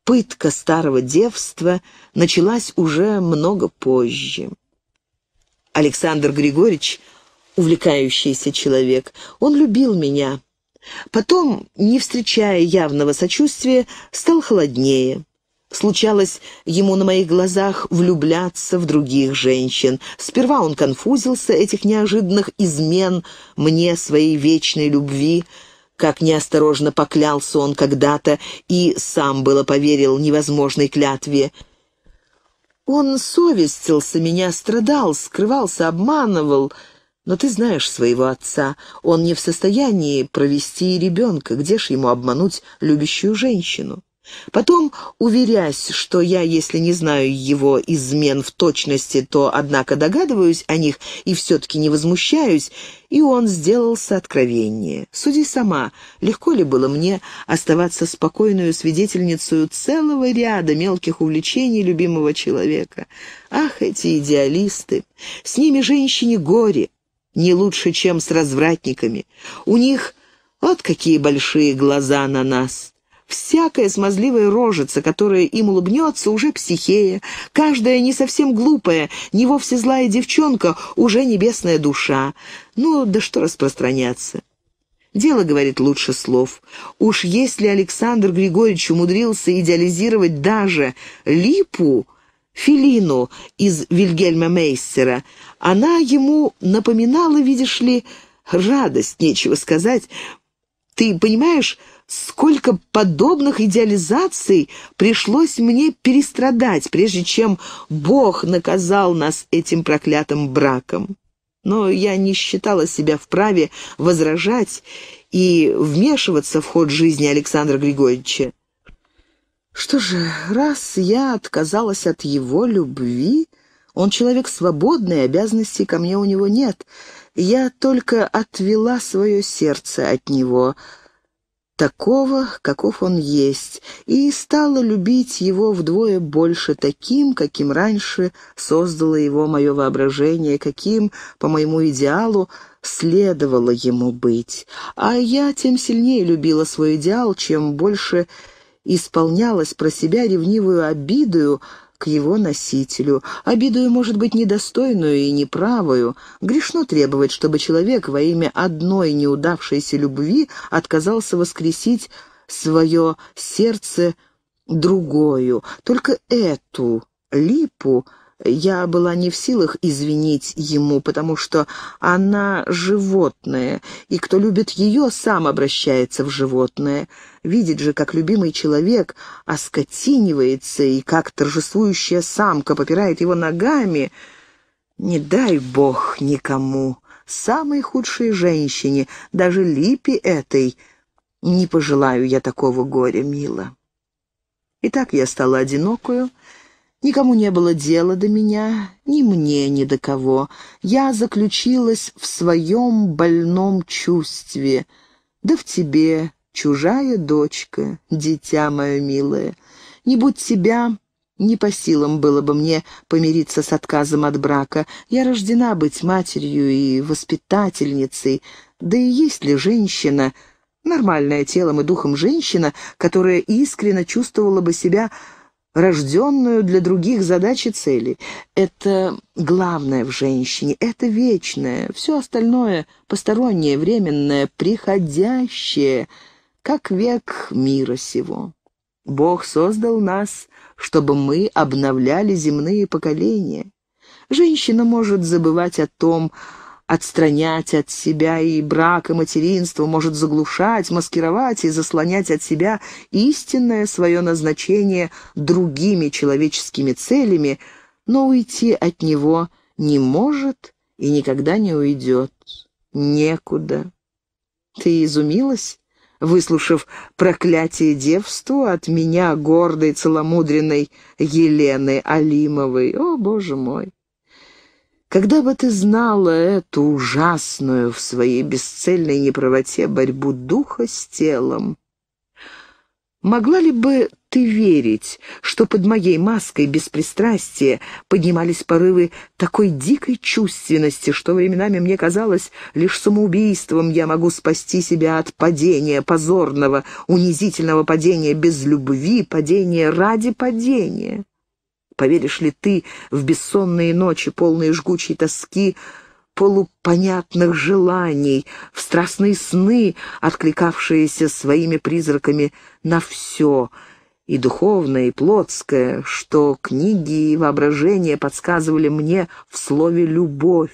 пытка старого девства началась уже много позже. Александр Григорьевич — увлекающийся человек. Он любил меня. Потом, не встречая явного сочувствия, стал холоднее. Случалось ему на моих глазах влюбляться в других женщин. Сперва он конфузился этих неожиданных измен мне своей вечной любви — как неосторожно поклялся он когда-то и сам было поверил невозможной клятве. Он совестился меня, страдал, скрывался, обманывал. Но ты знаешь своего отца, он не в состоянии провести ребенка, где ж ему обмануть любящую женщину? Потом, уверясь, что я, если не знаю его измен в точности, то, однако, догадываюсь о них и все-таки не возмущаюсь, и он сделался откровеннее. Суди сама, легко ли было мне оставаться спокойную свидетельницей целого ряда мелких увлечений любимого человека? Ах, эти идеалисты! С ними женщине горе, не лучше, чем с развратниками. У них вот какие большие глаза на нас!» Всякая смазливая рожица, которая им улыбнется, уже психея. Каждая не совсем глупая, не вовсе злая девчонка, уже небесная душа. Ну, да что распространяться. Дело говорит лучше слов. Уж если Александр Григорьевич умудрился идеализировать даже Липу, Филину из Вильгельма Мейстера, она ему напоминала, видишь ли, радость, нечего сказать. Ты понимаешь, Сколько подобных идеализаций пришлось мне перестрадать, прежде чем Бог наказал нас этим проклятым браком. Но я не считала себя вправе возражать и вмешиваться в ход жизни Александра Григорьевича. Что же, раз я отказалась от его любви, он человек свободный, обязанностей ко мне у него нет. Я только отвела свое сердце от него — такого, каков он есть, и стала любить его вдвое больше таким, каким раньше создало его мое воображение, каким, по моему идеалу, следовало ему быть. А я тем сильнее любила свой идеал, чем больше исполнялась про себя ревнивую обидою, к его носителю, обидую, может быть, недостойную и неправую. Грешно требовать, чтобы человек во имя одной неудавшейся любви отказался воскресить свое сердце другую, только эту липу, я была не в силах извинить ему, потому что она животное, и кто любит ее, сам обращается в животное. Видеть же, как любимый человек оскотинивается и как торжествующая самка попирает его ногами, не дай бог никому, самой худшей женщине, даже липе этой, не пожелаю я такого горя, мила. И так я стала одинокую, Никому не было дела до меня, ни мне, ни до кого. Я заключилась в своем больном чувстве, да в тебе, чужая дочка, дитя мое милое. Не будь себя, не по силам было бы мне помириться с отказом от брака. Я рождена быть матерью и воспитательницей. Да и есть ли женщина, нормальная телом и духом женщина, которая искренне чувствовала бы себя рожденную для других задач и целей. Это главное в женщине, это вечное, все остальное — постороннее, временное, приходящее — как век мира сего. Бог создал нас, чтобы мы обновляли земные поколения. Женщина может забывать о том, отстранять от себя и брак, и материнство, может заглушать, маскировать и заслонять от себя истинное свое назначение другими человеческими целями, но уйти от него не может и никогда не уйдет. Некуда. Ты изумилась? выслушав проклятие девству от меня, гордой, целомудренной Елены Алимовой. О, боже мой! Когда бы ты знала эту ужасную в своей бесцельной неправоте борьбу духа с телом, могла ли бы ты верить, что под моей маской беспристрастия поднимались порывы такой дикой чувственности, что временами мне казалось, лишь самоубийством я могу спасти себя от падения, позорного, унизительного падения без любви, падения ради падения? Поверишь ли ты в бессонные ночи, полные жгучей тоски, полупонятных желаний, в страстные сны, откликавшиеся своими призраками на все, и духовное, и плотское, что книги и воображение подсказывали мне в слове «любовь».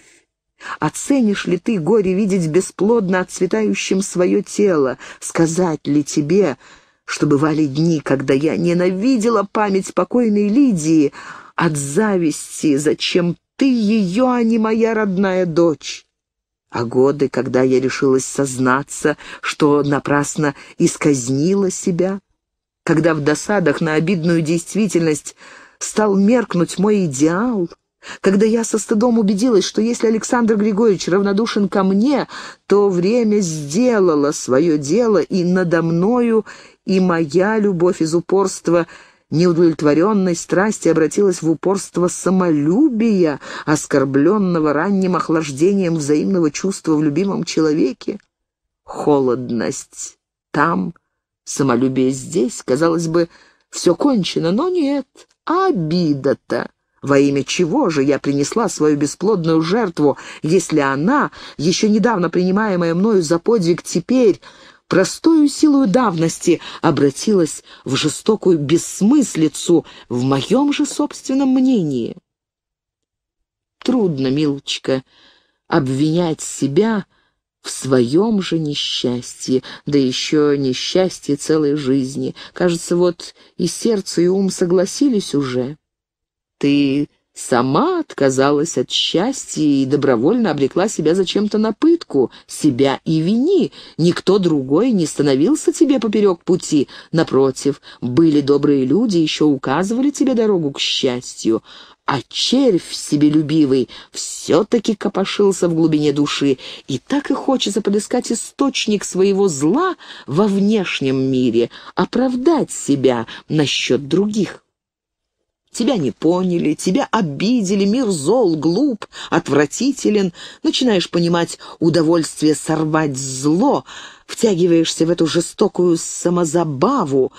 Оценишь ли ты горе видеть бесплодно отцветающим свое тело? Сказать ли тебе, что бывали дни, когда я ненавидела память покойной Лидии от зависти, зачем ты ее, а не моя родная дочь? А годы, когда я решилась сознаться, что напрасно исказнила себя? когда в досадах на обидную действительность стал меркнуть мой идеал, когда я со стыдом убедилась, что если Александр Григорьевич равнодушен ко мне, то время сделало свое дело, и надо мною, и моя любовь из упорства неудовлетворенной страсти обратилась в упорство самолюбия, оскорбленного ранним охлаждением взаимного чувства в любимом человеке. Холодность там — Самолюбие здесь, казалось бы, все кончено, но нет. А обида-то! Во имя чего же я принесла свою бесплодную жертву, если она, еще недавно принимаемая мною за подвиг, теперь простою силою давности обратилась в жестокую бессмыслицу в моем же собственном мнении. Трудно, милочка, обвинять себя — в своем же несчастье, да еще несчастье целой жизни. Кажется, вот и сердце, и ум согласились уже. Ты сама отказалась от счастья и добровольно обрекла себя зачем-то на пытку. Себя и вини. Никто другой не становился тебе поперек пути. Напротив, были добрые люди, еще указывали тебе дорогу к счастью а червь себелюбивый все-таки копошился в глубине души, и так и хочется подыскать источник своего зла во внешнем мире, оправдать себя насчет других. Тебя не поняли, тебя обидели, мир зол, глуп, отвратителен. Начинаешь понимать удовольствие сорвать зло, втягиваешься в эту жестокую самозабаву,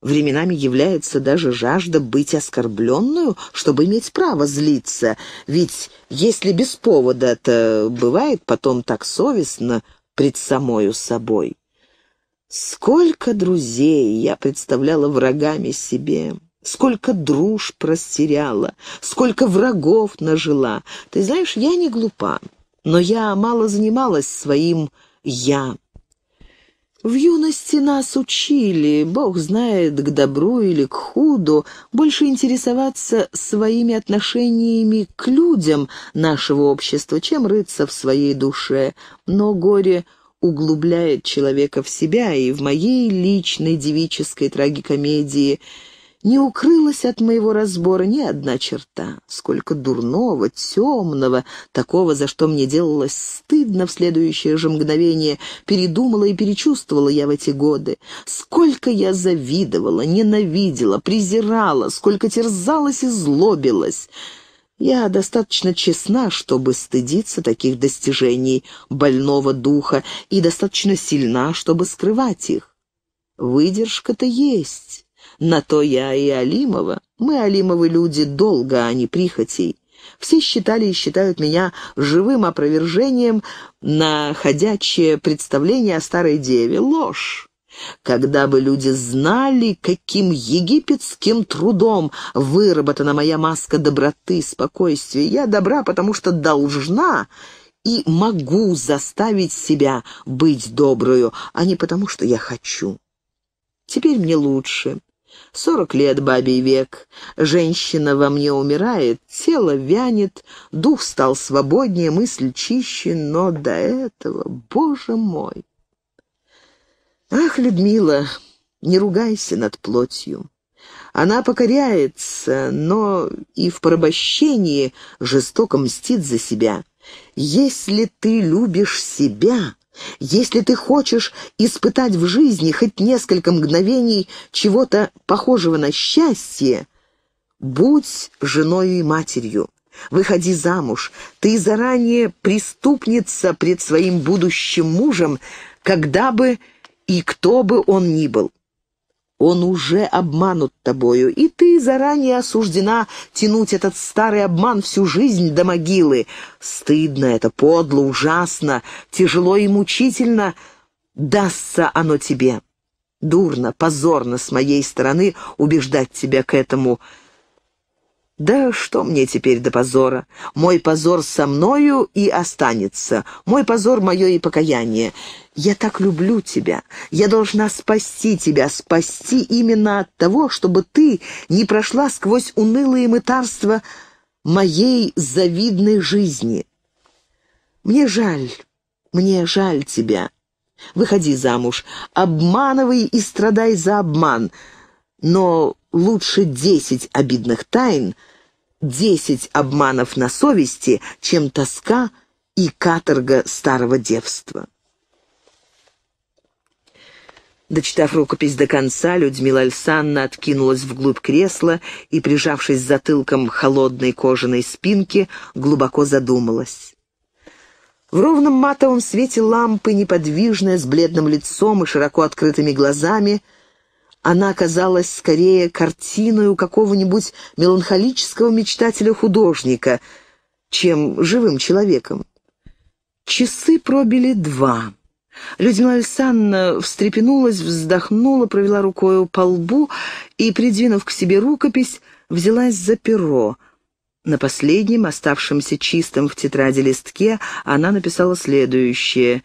Временами является даже жажда быть оскорбленную, чтобы иметь право злиться. Ведь если без повода, то бывает потом так совестно пред самою собой. Сколько друзей я представляла врагами себе, сколько друж простеряла, сколько врагов нажила. Ты знаешь, я не глупа, но я мало занималась своим «я». В юности нас учили, бог знает, к добру или к худу, больше интересоваться своими отношениями к людям нашего общества, чем рыться в своей душе. Но горе углубляет человека в себя, и в моей личной девической трагикомедии – не укрылась от моего разбора ни одна черта. Сколько дурного, темного, такого, за что мне делалось стыдно в следующее же мгновение, передумала и перечувствовала я в эти годы. Сколько я завидовала, ненавидела, презирала, сколько терзалась и злобилась. Я достаточно честна, чтобы стыдиться таких достижений больного духа, и достаточно сильна, чтобы скрывать их. Выдержка-то есть. На то я и Алимова. Мы, Алимовы, люди долго, а не прихотей. Все считали и считают меня живым опровержением на ходячее представление о старой деве. Ложь. Когда бы люди знали, каким египетским трудом выработана моя маска доброты, спокойствия. Я добра, потому что должна и могу заставить себя быть добрую, а не потому что я хочу. Теперь мне лучше. Сорок лет бабий век. Женщина во мне умирает, тело вянет, дух стал свободнее, мысль чище, но до этого, боже мой! Ах, Людмила, не ругайся над плотью. Она покоряется, но и в порабощении жестоко мстит за себя. Если ты любишь себя, если ты хочешь испытать в жизни хоть несколько мгновений чего-то похожего на счастье, будь женой и матерью. Выходи замуж. Ты заранее преступница пред своим будущим мужем, когда бы и кто бы он ни был. Он уже обманут тобою, и ты заранее осуждена тянуть этот старый обман всю жизнь до могилы. Стыдно это, подло, ужасно, тяжело и мучительно дастся оно тебе. Дурно, позорно с моей стороны убеждать тебя к этому. Да что мне теперь до позора? Мой позор со мною и останется. Мой позор — мое и покаяние. «Я так люблю тебя. Я должна спасти тебя, спасти именно от того, чтобы ты не прошла сквозь унылые мытарства моей завидной жизни. Мне жаль, мне жаль тебя. Выходи замуж, обманывай и страдай за обман, но лучше десять обидных тайн, десять обманов на совести, чем тоска и каторга старого девства». Дочитав рукопись до конца, Людмила Альсанна откинулась вглубь кресла и, прижавшись затылком холодной кожаной спинки, глубоко задумалась. В ровном матовом свете лампы, неподвижная, с бледным лицом и широко открытыми глазами, она казалась скорее картиной у какого-нибудь меланхолического мечтателя-художника, чем живым человеком. Часы пробили два. Людмила Александровна встрепенулась, вздохнула, провела рукою по лбу и, придвинув к себе рукопись, взялась за перо. На последнем, оставшемся чистом в тетради листке, она написала следующее.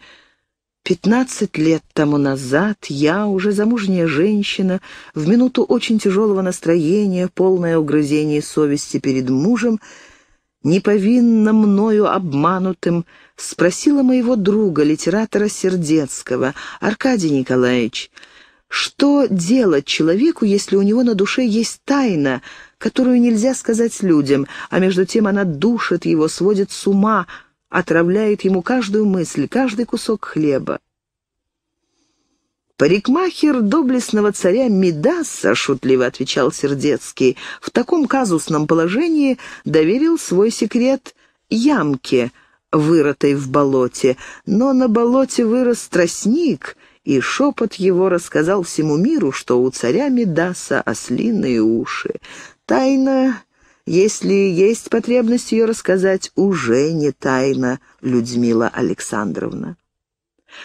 «Пятнадцать лет тому назад я, уже замужняя женщина, в минуту очень тяжелого настроения, полное угрызение совести перед мужем, — неповинно мною обманутым, спросила моего друга, литератора Сердецкого, Аркадий Николаевич, что делать человеку, если у него на душе есть тайна, которую нельзя сказать людям, а между тем она душит его, сводит с ума, отравляет ему каждую мысль, каждый кусок хлеба. «Парикмахер доблестного царя Мидаса», — шутливо отвечал Сердецкий, «в таком казусном положении доверил свой секрет ямке, вырытой в болоте, но на болоте вырос тростник, и шепот его рассказал всему миру, что у царя Мидаса ослиные уши. Тайна, если есть потребность ее рассказать, уже не тайна, Людмила Александровна.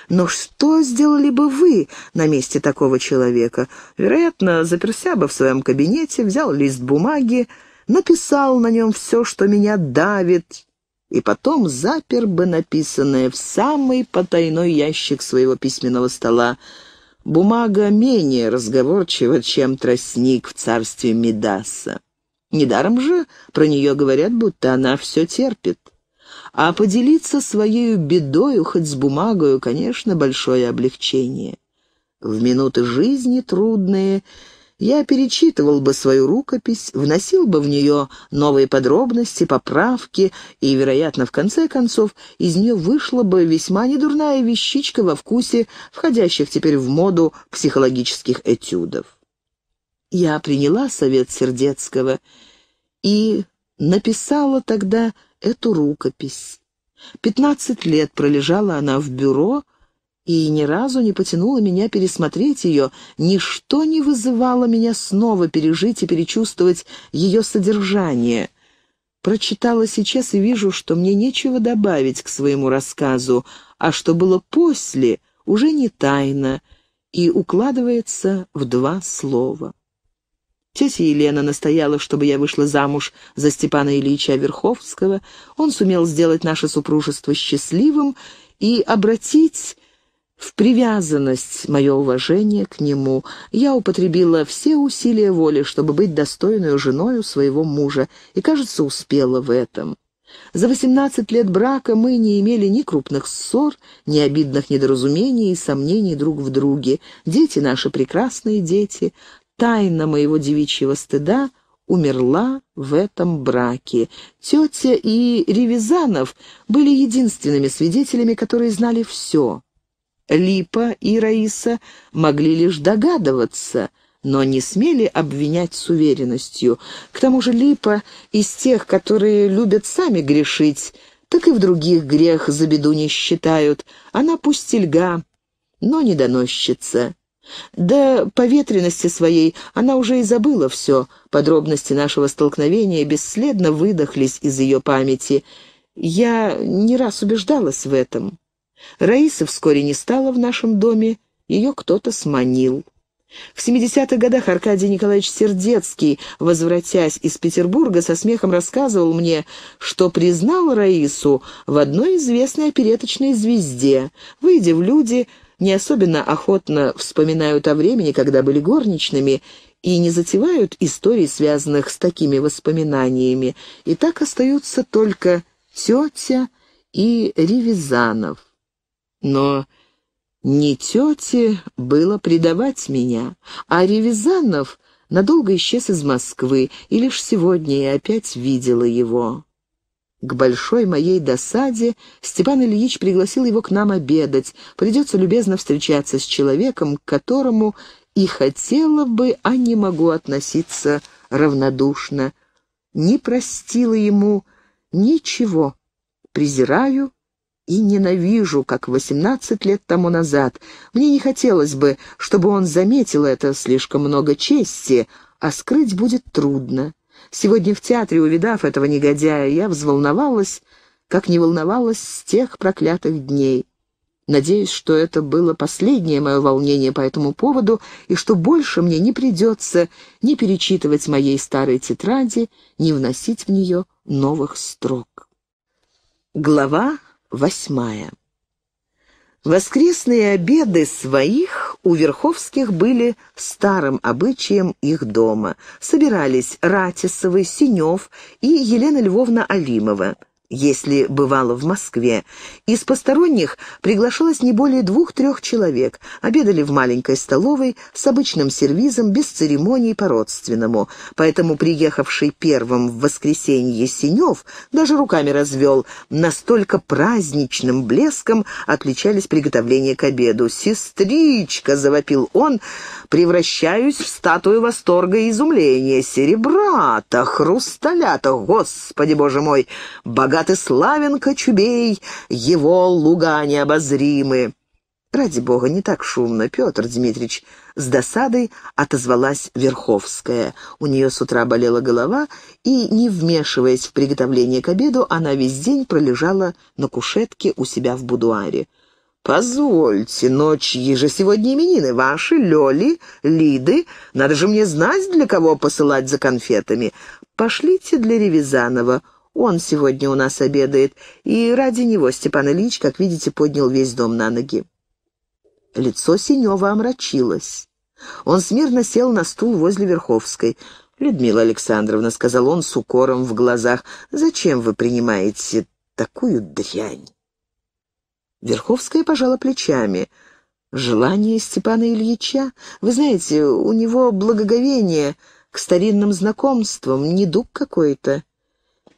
Но что сделали бы вы на месте такого человека? Вероятно, заперся бы в своем кабинете, взял лист бумаги, написал на нем все, что меня давит, и потом запер бы написанное в самый потайной ящик своего письменного стола. Бумага менее разговорчива, чем тростник в царстве Медаса. Недаром же про нее говорят, будто она все терпит а поделиться своей бедою хоть с бумагою, конечно, большое облегчение. В минуты жизни трудные я перечитывал бы свою рукопись, вносил бы в нее новые подробности, поправки, и, вероятно, в конце концов, из нее вышла бы весьма недурная вещичка во вкусе входящих теперь в моду психологических этюдов. Я приняла совет Сердецкого и написала тогда эту рукопись. Пятнадцать лет пролежала она в бюро, и ни разу не потянула меня пересмотреть ее, ничто не вызывало меня снова пережить и перечувствовать ее содержание. Прочитала сейчас и вижу, что мне нечего добавить к своему рассказу, а что было после, уже не тайно, и укладывается в два слова. Тетя Елена настояла, чтобы я вышла замуж за Степана Ильича Верховского. Он сумел сделать наше супружество счастливым и обратить в привязанность мое уважение к нему. Я употребила все усилия воли, чтобы быть достойной женою своего мужа, и, кажется, успела в этом. За восемнадцать лет брака мы не имели ни крупных ссор, ни обидных недоразумений и сомнений друг в друге. Дети наши прекрасные дети. Тайна моего девичьего стыда умерла в этом браке. Тетя и Ревизанов были единственными свидетелями, которые знали все. Липа и Раиса могли лишь догадываться — но не смели обвинять с уверенностью. К тому же Липа из тех, которые любят сами грешить, так и в других грех за беду не считают. Она пустельга, но не доносчица. Да по ветренности своей она уже и забыла все. Подробности нашего столкновения бесследно выдохлись из ее памяти. Я не раз убеждалась в этом. Раиса вскоре не стала в нашем доме, ее кто-то сманил. В 70-х годах Аркадий Николаевич Сердецкий, возвратясь из Петербурга, со смехом рассказывал мне, что признал Раису в одной известной опереточной звезде. Выйдя в люди, не особенно охотно вспоминают о времени, когда были горничными, и не затевают историй, связанных с такими воспоминаниями, и так остаются только тетя и Ревизанов. Но не тете было предавать меня, а Ревизанов надолго исчез из Москвы, и лишь сегодня я опять видела его. К большой моей досаде Степан Ильич пригласил его к нам обедать. Придется любезно встречаться с человеком, к которому и хотела бы, а не могу относиться равнодушно. Не простила ему ничего. Презираю и ненавижу, как восемнадцать лет тому назад. Мне не хотелось бы, чтобы он заметил это слишком много чести, а скрыть будет трудно. Сегодня в театре, увидав этого негодяя, я взволновалась, как не волновалась с тех проклятых дней. Надеюсь, что это было последнее мое волнение по этому поводу, и что больше мне не придется ни перечитывать моей старой тетради, ни вносить в нее новых строк. Глава восьмая Воскресные обеды своих у Верховских были старым обычаем их дома. Собирались Ратисовы, Синев и Елена Львовна Алимова. Если бывало в Москве, из посторонних приглашалось не более двух-трех человек. Обедали в маленькой столовой с обычным сервизом, без церемоний по-родственному. Поэтому приехавший первым в воскресенье Синев даже руками развел. Настолько праздничным блеском отличались приготовления к обеду. «Сестричка!» — завопил он. «Превращаюсь в статую восторга и изумления. Серебра-то, хрусталя господи боже мой! Богатый богат и славен Кочубей, его луга необозримы». «Ради бога, не так шумно, Петр Дмитрич!» С досадой отозвалась Верховская. У нее с утра болела голова, и, не вмешиваясь в приготовление к обеду, она весь день пролежала на кушетке у себя в будуаре. «Позвольте, ночь еже сегодня именины ваши, Лёли, Лиды. Надо же мне знать, для кого посылать за конфетами. Пошлите для Ревизанова. Он сегодня у нас обедает, и ради него Степан Ильич, как видите, поднял весь дом на ноги». Лицо Синева омрачилось. Он смирно сел на стул возле Верховской. «Людмила Александровна», — сказал он с укором в глазах, — «зачем вы принимаете такую дрянь?» Верховская пожала плечами. «Желание Степана Ильича? Вы знаете, у него благоговение к старинным знакомствам, недуг какой-то.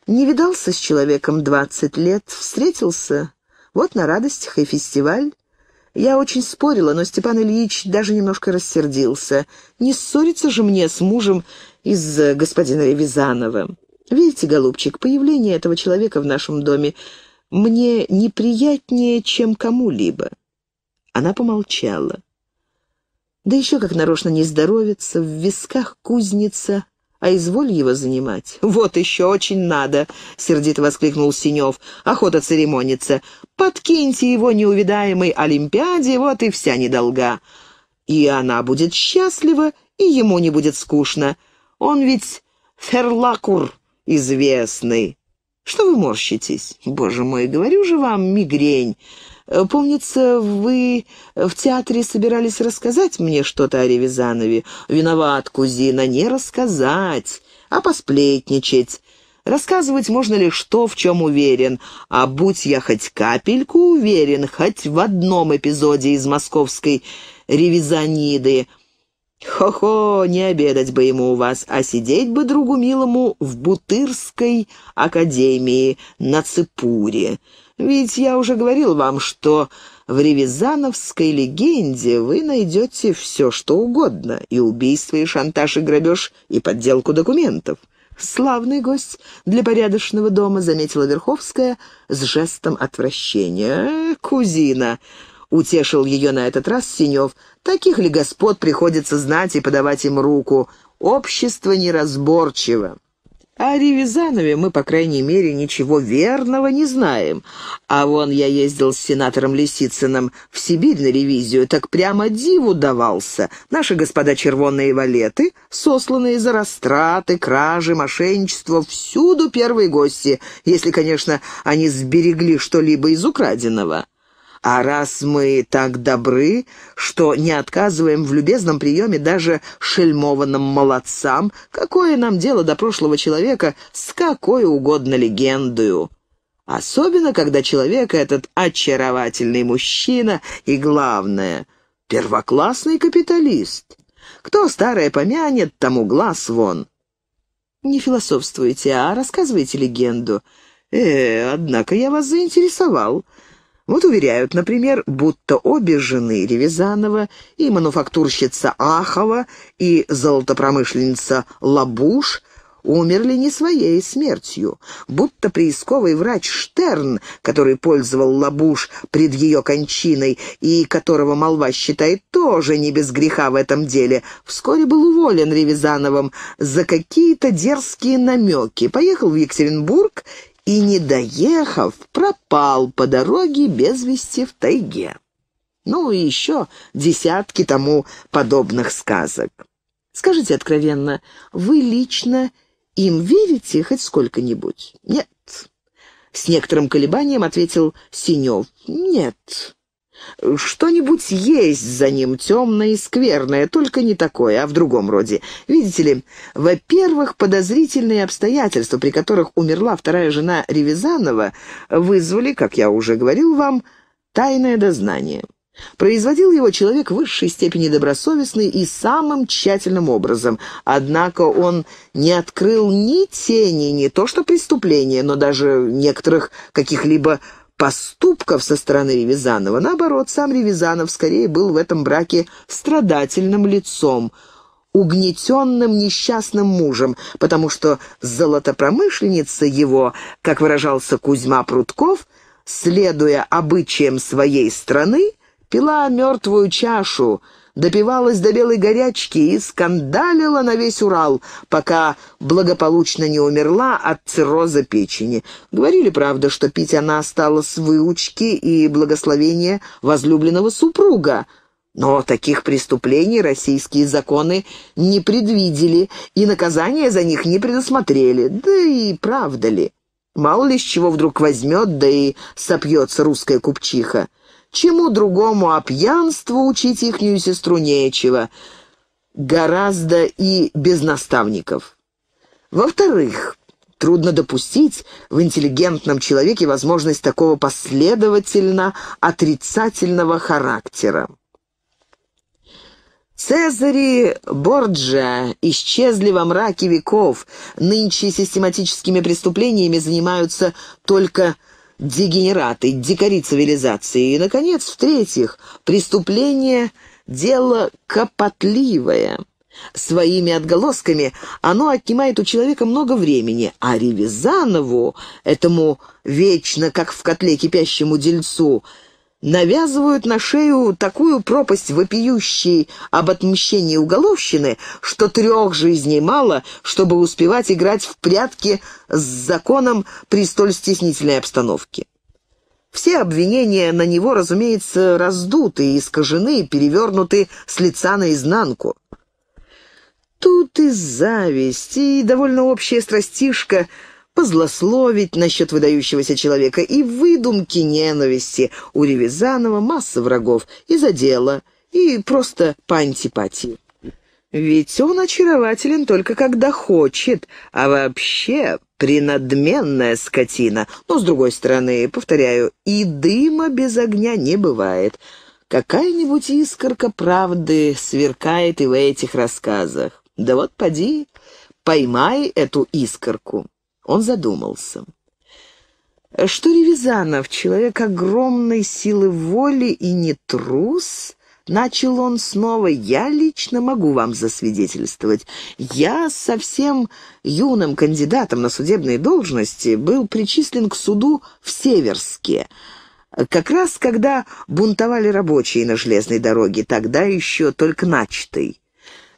Не видался с человеком двадцать лет, встретился. Вот на радостях и фестиваль. Я очень спорила, но Степан Ильич даже немножко рассердился. Не ссориться же мне с мужем из э, господина Ревизанова. Видите, голубчик, появление этого человека в нашем доме мне неприятнее, чем кому-либо. Она помолчала. Да еще как нарочно не здоровится, в висках кузница, а изволь его занимать». «Вот еще очень надо», — сердито воскликнул Синев. «Охота церемониться. Подкиньте его неувидаемой Олимпиаде, вот и вся недолга. И она будет счастлива, и ему не будет скучно. Он ведь ферлакур известный». «Что вы морщитесь?» «Боже мой, говорю же вам, мигрень. Э, помнится, вы э, в театре собирались рассказать мне что-то о Ревизанове. Виноват, кузина, не рассказать, а посплетничать. Рассказывать можно лишь то, в чем уверен, а будь я хоть капельку уверен, хоть в одном эпизоде из московской ревизаниды. Хо-хо, не обедать бы ему у вас, а сидеть бы другу милому в Бутырской академии на Цепуре. Ведь я уже говорил вам, что в ревизановской легенде вы найдете все, что угодно. И убийство, и шантаж, и грабеж, и подделку документов. «Славный гость для порядочного дома», — заметила Верховская с жестом отвращения. «Кузина», — утешил ее на этот раз Синев, — «таких ли господ приходится знать и подавать им руку? Общество неразборчиво». О Ревизанове мы, по крайней мере, ничего верного не знаем. А вон я ездил с сенатором Лисицыным в Сибирь на ревизию, так прямо диву давался. Наши господа червонные валеты, сосланные за растраты, кражи, мошенничество, всюду первые гости, если, конечно, они сберегли что-либо из украденного. А раз мы так добры, что не отказываем в любезном приеме даже шельмованным молодцам, какое нам дело до прошлого человека с какой угодно легендою? Особенно, когда человек этот очаровательный мужчина и, главное, первоклассный капиталист. Кто старое помянет, тому глаз вон. Не философствуйте, а рассказывайте легенду. Э, однако я вас заинтересовал. Вот уверяют, например, будто обе жены Ревизанова и мануфактурщица Ахова и золотопромышленница Лабуш умерли не своей смертью, будто приисковый врач Штерн, который пользовал Лабуш пред ее кончиной и которого молва считает тоже не без греха в этом деле, вскоре был уволен Ревизановым за какие-то дерзкие намеки, поехал в Екатеринбург и, не доехав, пропал по дороге без вести в тайге. Ну и еще десятки тому подобных сказок. Скажите откровенно, вы лично им верите хоть сколько-нибудь? Нет. С некоторым колебанием ответил Синев. Нет. Что-нибудь есть за ним темное и скверное, только не такое, а в другом роде. Видите ли, во-первых, подозрительные обстоятельства, при которых умерла вторая жена Ревизанова, вызвали, как я уже говорил вам, тайное дознание. Производил его человек в высшей степени добросовестный и самым тщательным образом. Однако он не открыл ни тени, ни то что преступления, но даже некоторых каких-либо поступков со стороны Ревизанова. Наоборот, сам Ревизанов скорее был в этом браке страдательным лицом, угнетенным несчастным мужем, потому что золотопромышленница его, как выражался Кузьма Прутков, следуя обычаям своей страны, пила мертвую чашу – допивалась до белой горячки и скандалила на весь Урал, пока благополучно не умерла от цирроза печени. Говорили, правда, что пить она стала с выучки и благословения возлюбленного супруга, но таких преступлений российские законы не предвидели и наказания за них не предусмотрели. Да и правда ли? Мало ли с чего вдруг возьмет, да и сопьется русская купчиха. Чему другому, а пьянству учить ихнюю сестру нечего. Гораздо и без наставников. Во-вторых, Трудно допустить в интеллигентном человеке возможность такого последовательно отрицательного характера. Цезари Борджа исчезли во мраке веков. Нынче систематическими преступлениями занимаются только дегенераты, дикари цивилизации. И, наконец, в-третьих, преступление – дело копотливое. Своими отголосками оно отнимает у человека много времени, а Ревизанову, этому вечно, как в котле кипящему дельцу – навязывают на шею такую пропасть вопиющей об отмщении уголовщины, что трех жизней мало, чтобы успевать играть в прятки с законом при столь стеснительной обстановке. Все обвинения на него, разумеется, раздуты, искажены, перевернуты с лица наизнанку. Тут и зависть, и довольно общая страстишка – позлословить насчет выдающегося человека и выдумки ненависти. У Ревизанова масса врагов и за дело, и просто по антипатии. Ведь он очарователен только когда хочет, а вообще принадменная скотина. Но, с другой стороны, повторяю, и дыма без огня не бывает. Какая-нибудь искорка правды сверкает и в этих рассказах. Да вот поди, поймай эту искорку. Он задумался. Что Ревизанов, человек огромной силы воли и не трус, начал он снова, я лично могу вам засвидетельствовать. Я совсем юным кандидатом на судебные должности был причислен к суду в Северске. Как раз когда бунтовали рабочие на железной дороге, тогда еще только начатой.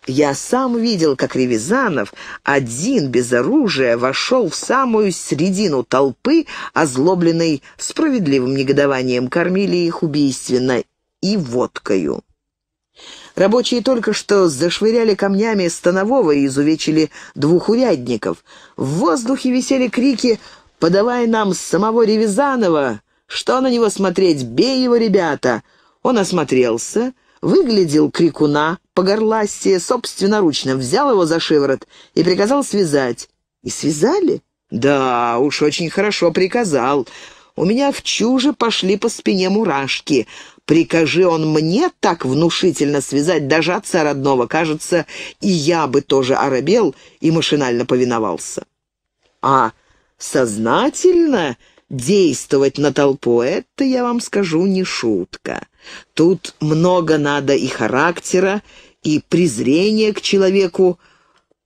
Я сам видел, как Ревизанов, один без оружия, вошел в самую середину толпы, озлобленной справедливым негодованием, кормили их убийственно и водкою. Рабочие только что зашвыряли камнями станового и изувечили двух урядников. В воздухе висели крики «Подавай нам самого Ревизанова! Что на него смотреть? Бей его, ребята!» Он осмотрелся выглядел крикуна, погорластие собственноручно взял его за шиворот и приказал связать. И связали? Да, уж очень хорошо приказал. У меня в чуже пошли по спине мурашки. Прикажи он мне так внушительно связать даже отца родного, кажется, и я бы тоже оробел и машинально повиновался. А сознательно действовать на толпу, это, я вам скажу, не шутка. Тут много надо и характера, и презрения к человеку,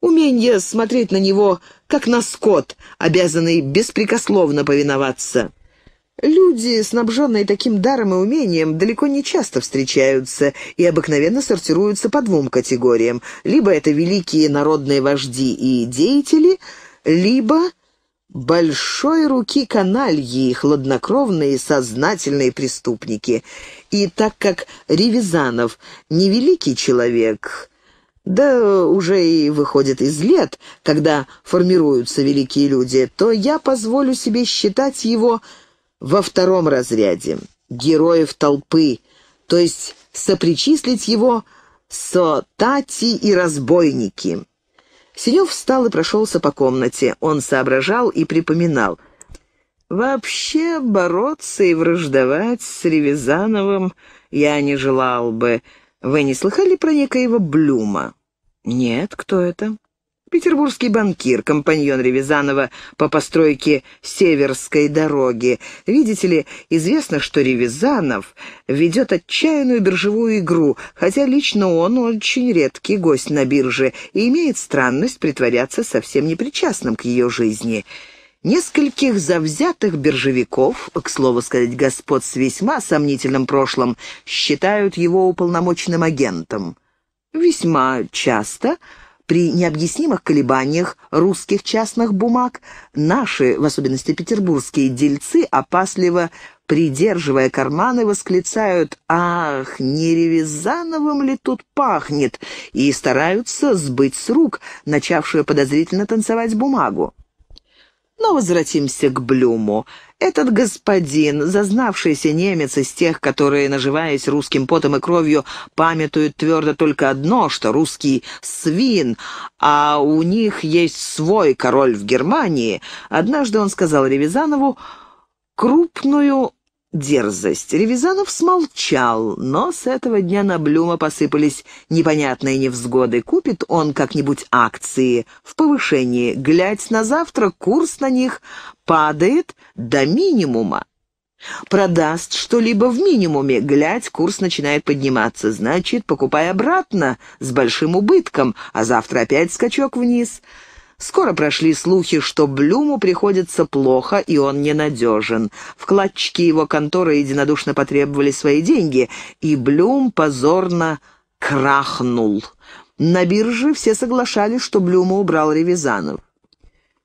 умение смотреть на него, как на скот, обязанный беспрекословно повиноваться. Люди, снабженные таким даром и умением, далеко не часто встречаются и обыкновенно сортируются по двум категориям. Либо это великие народные вожди и деятели, либо большой руки канальи, хладнокровные, сознательные преступники. И так как Ревизанов невеликий человек, да уже и выходит из лет, когда формируются великие люди, то я позволю себе считать его во втором разряде героев толпы, то есть сопричислить его со тати и разбойники. Синев встал и прошелся по комнате. Он соображал и припоминал. «Вообще бороться и враждовать с Ревизановым я не желал бы. Вы не слыхали про некоего Блюма?» «Нет, кто это?» Петербургский банкир, компаньон Ревизанова по постройке Северской дороги. Видите ли, известно, что Ревизанов ведет отчаянную биржевую игру, хотя лично он очень редкий гость на бирже и имеет странность притворяться совсем непричастным к ее жизни. Нескольких завзятых биржевиков, к слову сказать, господ с весьма сомнительным прошлым, считают его уполномоченным агентом. Весьма часто – при необъяснимых колебаниях русских частных бумаг наши, в особенности петербургские дельцы, опасливо придерживая карманы, восклицают «Ах, не Ревизановым ли тут пахнет?» и стараются сбыть с рук начавшую подозрительно танцевать бумагу. Но возвратимся к Блюму. Этот господин, зазнавшийся немец из тех, которые, наживаясь русским потом и кровью, памятуют твердо только одно, что русский свин, а у них есть свой король в Германии, однажды он сказал Ревизанову крупную дерзость. Ревизанов смолчал, но с этого дня на Блюма посыпались непонятные невзгоды. Купит он как-нибудь акции в повышении. Глядь на завтра, курс на них падает до минимума. Продаст что-либо в минимуме, глядь, курс начинает подниматься. Значит, покупай обратно с большим убытком, а завтра опять скачок вниз. Скоро прошли слухи, что Блюму приходится плохо, и он ненадежен. Вкладчики его конторы единодушно потребовали свои деньги, и Блюм позорно крахнул. На бирже все соглашались, что Блюма убрал Ревизанов.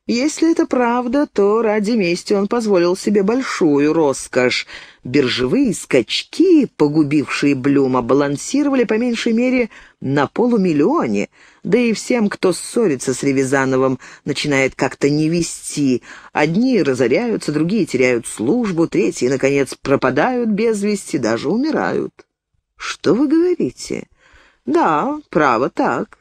Если это правда, то ради мести он позволил себе большую роскошь. Биржевые скачки, погубившие Блюма, балансировали по меньшей мере на полумиллионе, да и всем, кто ссорится с Ревизановым, начинает как-то не вести. Одни разоряются, другие теряют службу, третьи, наконец, пропадают без вести, даже умирают. Что вы говорите? Да, право так.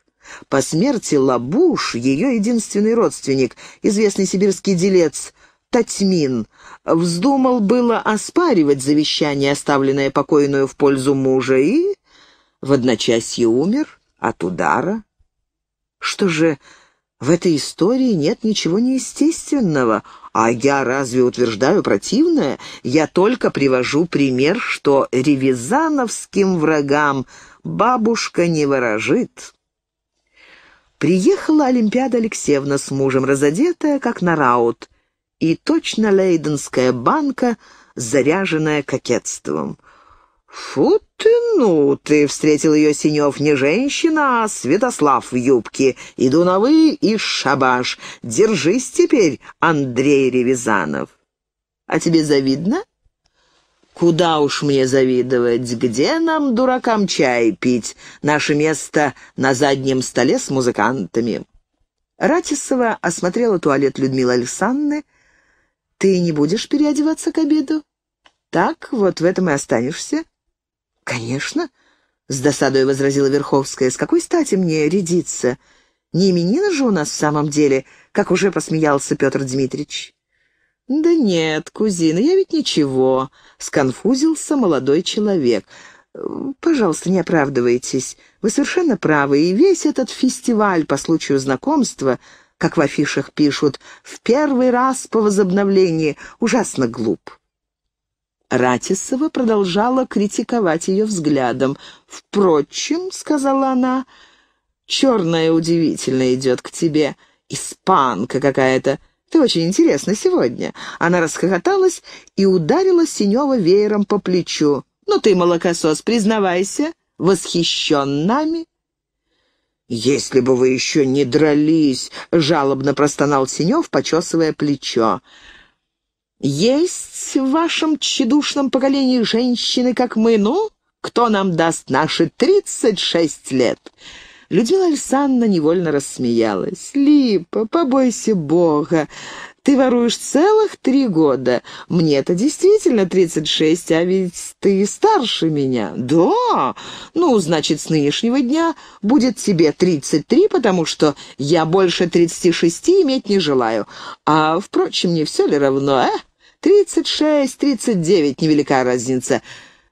По смерти Лабуш, ее единственный родственник, известный сибирский делец Татьмин, вздумал было оспаривать завещание, оставленное покойную в пользу мужа, и в одночасье умер от удара. Что же, в этой истории нет ничего неестественного, а я разве утверждаю противное? Я только привожу пример, что ревизановским врагам бабушка не выражит. Приехала Олимпиада Алексеевна с мужем, разодетая, как на раут, и точно лейденская банка, заряженная кокетством — «Фу ты, ну ты!» — встретил ее Синев. «Не женщина, а Святослав в юбке. Иду на вы и шабаш. Держись теперь, Андрей Ревизанов». «А тебе завидно?» «Куда уж мне завидовать? Где нам, дуракам, чай пить? Наше место на заднем столе с музыкантами». Ратисова осмотрела туалет Людмилы Александры. «Ты не будешь переодеваться к обеду? Так вот в этом и останешься». «Конечно», — с досадой возразила Верховская, — «с какой стати мне рядиться? Не именина же у нас в самом деле, как уже посмеялся Петр Дмитрич. «Да нет, кузина, я ведь ничего», — сконфузился молодой человек. «Пожалуйста, не оправдывайтесь. Вы совершенно правы, и весь этот фестиваль по случаю знакомства, как в афишах пишут, в первый раз по возобновлении, ужасно глуп». Ратисова продолжала критиковать ее взглядом. «Впрочем, — сказала она, — черная удивительно идет к тебе, испанка какая-то. Ты очень интересна сегодня». Она расхохоталась и ударила Синева веером по плечу. «Ну ты, молокосос, признавайся, восхищен нами?» «Если бы вы еще не дрались!» — жалобно простонал Синев, почесывая плечо. Есть в вашем тщедушном поколении женщины, как мы, ну, кто нам даст наши тридцать шесть лет?» Людмила Александровна невольно рассмеялась. «Липа, побойся Бога!» Ты воруешь целых три года. мне это действительно 36, а ведь ты старше меня. Да, ну, значит, с нынешнего дня будет тебе 33, потому что я больше 36 иметь не желаю. А, впрочем, не все ли равно, а? Тридцать шесть, тридцать девять, невелика разница.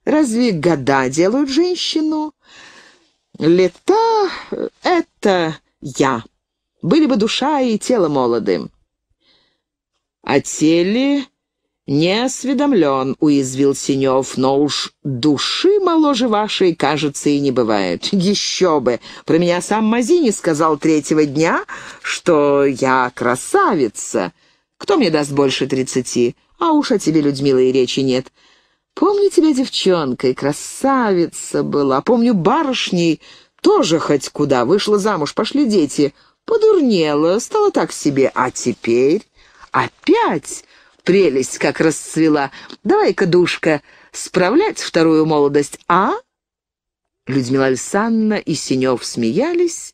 Разве года делают женщину? Лета — это я. Были бы душа и тело молодым. О а теле не осведомлен, — уязвил Синев, — но уж души моложе вашей, кажется, и не бывает. <laughs> Еще бы! Про меня сам Мазини сказал третьего дня, что я красавица. Кто мне даст больше тридцати? А уж о тебе, Людмила, и речи нет. Помню тебя девчонкой, красавица была. Помню барышней, тоже хоть куда. Вышла замуж, пошли дети. Подурнела, стала так себе. А теперь опять прелесть как расцвела. Давай-ка, душка, справлять вторую молодость, а?» Людмила Александровна и Синев смеялись,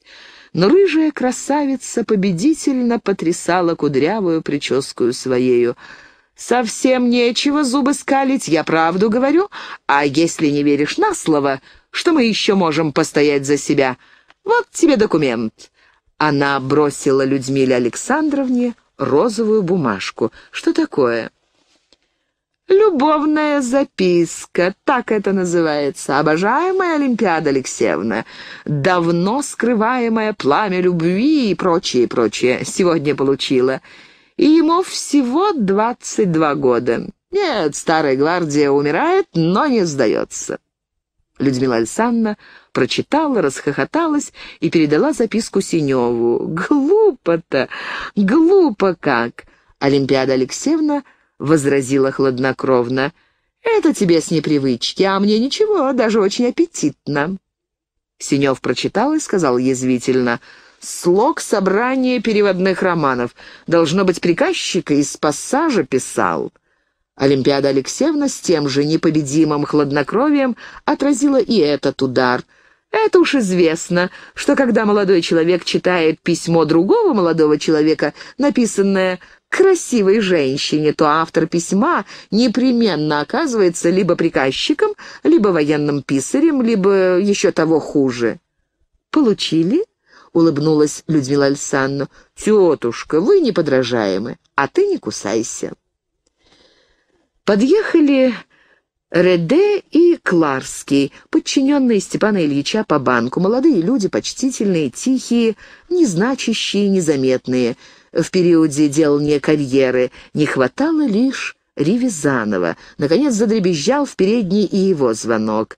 но рыжая красавица победительно потрясала кудрявую прическу своею — «Совсем нечего зубы скалить, я правду говорю. А если не веришь на слово, что мы еще можем постоять за себя? Вот тебе документ». Она бросила Людмиле Александровне розовую бумажку. «Что такое?» «Любовная записка, так это называется. Обожаемая Олимпиада Алексеевна, давно скрываемое пламя любви и прочее, прочее, сегодня получила и ему всего 22 года. Нет, старая гвардия умирает, но не сдается. Людмила Александровна прочитала, расхохоталась и передала записку Синеву. «Глупо-то! Глупо как!» Олимпиада Алексеевна возразила хладнокровно. «Это тебе с непривычки, а мне ничего, даже очень аппетитно». Синев прочитал и сказал язвительно — слог собрания переводных романов. Должно быть, приказчика из пассажа писал». Олимпиада Алексеевна с тем же непобедимым хладнокровием отразила и этот удар. Это уж известно, что когда молодой человек читает письмо другого молодого человека, написанное красивой женщине, то автор письма непременно оказывается либо приказчиком, либо военным писарем, либо еще того хуже. «Получили?» улыбнулась Людмила Александровна. «Тетушка, вы неподражаемы, а ты не кусайся». Подъехали Реде и Кларский, подчиненные Степана Ильича по банку. Молодые люди, почтительные, тихие, незначащие, незаметные. В периоде делания карьеры не хватало лишь Ревизанова. Наконец задребезжал в передний и его звонок.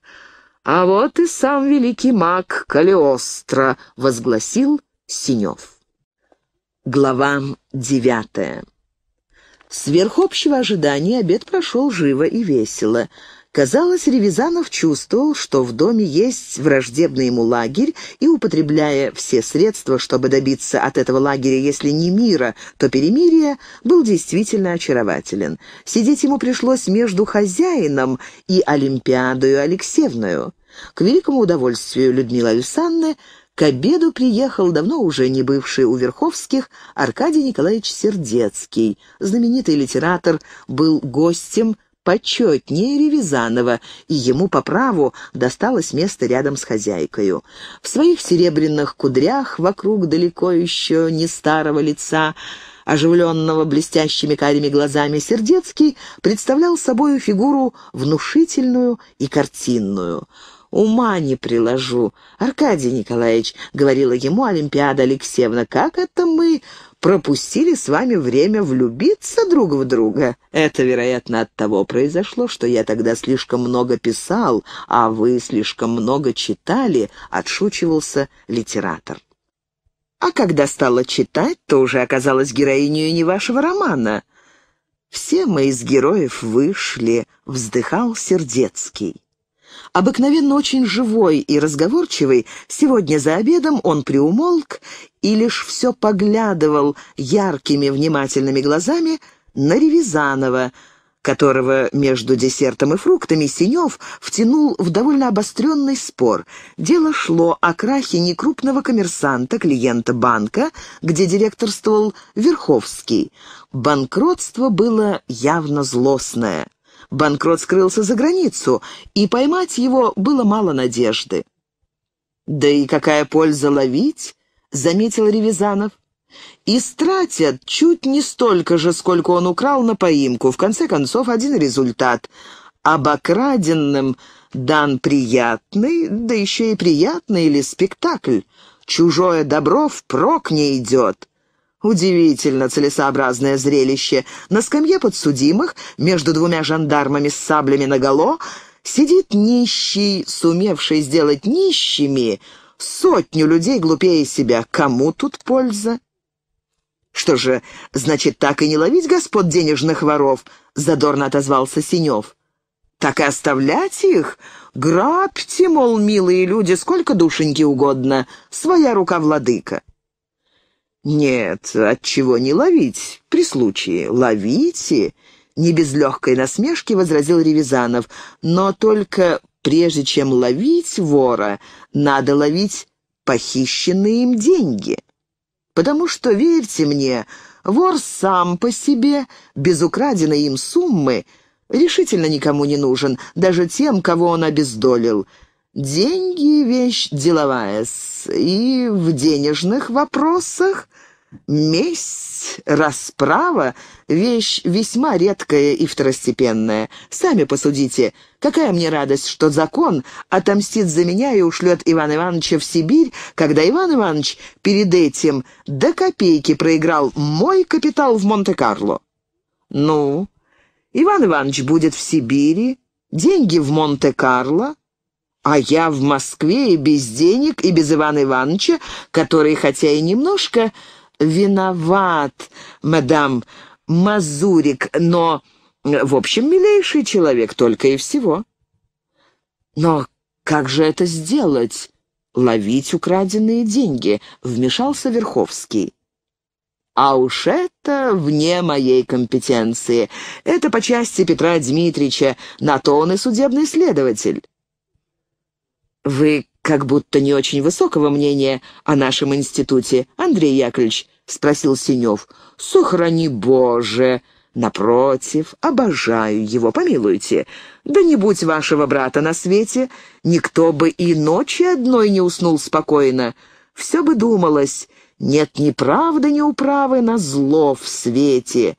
«А вот и сам великий маг Калиостро», — возгласил Синев. Глава девятая. Сверхобщего ожидания обед прошел живо и весело. Казалось, Ревизанов чувствовал, что в доме есть враждебный ему лагерь, и, употребляя все средства, чтобы добиться от этого лагеря, если не мира, то перемирия, был действительно очарователен. Сидеть ему пришлось между хозяином и Олимпиадою Алексеевною. К великому удовольствию Людмилы Александры к обеду приехал давно уже не бывший у Верховских Аркадий Николаевич Сердецкий. Знаменитый литератор был гостем почетнее Ревизанова, и ему по праву досталось место рядом с хозяйкою. В своих серебряных кудрях вокруг далеко еще не старого лица, оживленного блестящими карими глазами, Сердецкий представлял собою фигуру внушительную и картинную — ума не приложу. Аркадий Николаевич, — говорила ему Олимпиада Алексеевна, — как это мы пропустили с вами время влюбиться друг в друга? Это, вероятно, от того произошло, что я тогда слишком много писал, а вы слишком много читали, — отшучивался литератор. А когда стала читать, то уже оказалась героиней не вашего романа. «Все мы из героев вышли», — вздыхал Сердецкий. Обыкновенно очень живой и разговорчивый, сегодня за обедом он приумолк и лишь все поглядывал яркими внимательными глазами на Ревизанова, которого между десертом и фруктами Синев втянул в довольно обостренный спор. Дело шло о крахе некрупного коммерсанта, клиента банка, где директорствовал Верховский. Банкротство было явно злостное. Банкрот скрылся за границу, и поймать его было мало надежды. «Да и какая польза ловить?» — заметил Ревизанов. «Истратят чуть не столько же, сколько он украл на поимку. В конце концов, один результат. Обокраденным дан приятный, да еще и приятный или спектакль. Чужое добро впрок не идет. Удивительно целесообразное зрелище. На скамье подсудимых, между двумя жандармами с саблями наголо, сидит нищий, сумевший сделать нищими сотню людей глупее себя. Кому тут польза? «Что же, значит, так и не ловить господ денежных воров?» — задорно отозвался Синев. «Так и оставлять их? Грабьте, мол, милые люди, сколько душеньки угодно. Своя рука владыка». «Нет, отчего не ловить? При случае. Ловите!» Не без легкой насмешки возразил Ревизанов. «Но только прежде чем ловить вора, надо ловить похищенные им деньги. Потому что, верьте мне, вор сам по себе, без украденной им суммы, решительно никому не нужен, даже тем, кого он обездолил». Деньги — вещь деловая, и в денежных вопросах Месть, расправа — вещь весьма редкая и второстепенная. Сами посудите, какая мне радость, что закон отомстит за меня и ушлет Ивана Ивановича в Сибирь, когда Иван Иванович перед этим до копейки проиграл мой капитал в Монте-Карло. Ну, Иван Иванович будет в Сибири, деньги в Монте-Карло, а я в Москве и без денег, и без Ивана Ивановича, который, хотя и немножко, виноват, мадам Мазурик, но, в общем, милейший человек только и всего». «Но как же это сделать? Ловить украденные деньги?» — вмешался Верховский. А уж это вне моей компетенции. Это по части Петра Дмитрича, на то он и судебный следователь. «Вы, как будто не очень высокого мнения о нашем институте, Андрей Яковлевич?» — спросил Синев. «Сохрани Боже!» Напротив, обожаю его, помилуйте. Да не будь вашего брата на свете, никто бы и ночи одной не уснул спокойно. Все бы думалось, нет ни правды, ни управы на зло в свете.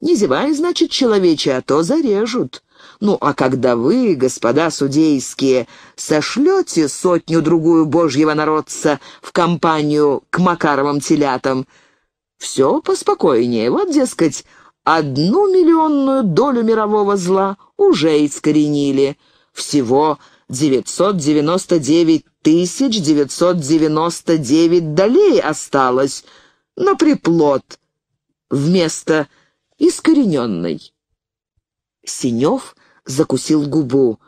Не зевай, значит, человече, а то зарежут. Ну, а когда вы, господа судейские, сошлете сотню-другую божьего народца в компанию к Макаровым телятам, все поспокойнее. Вот, дескать, одну миллионную долю мирового зла уже искоренили. Всего 999 тысяч 999 долей осталось на приплод вместо искорененной. Синев закусил губу.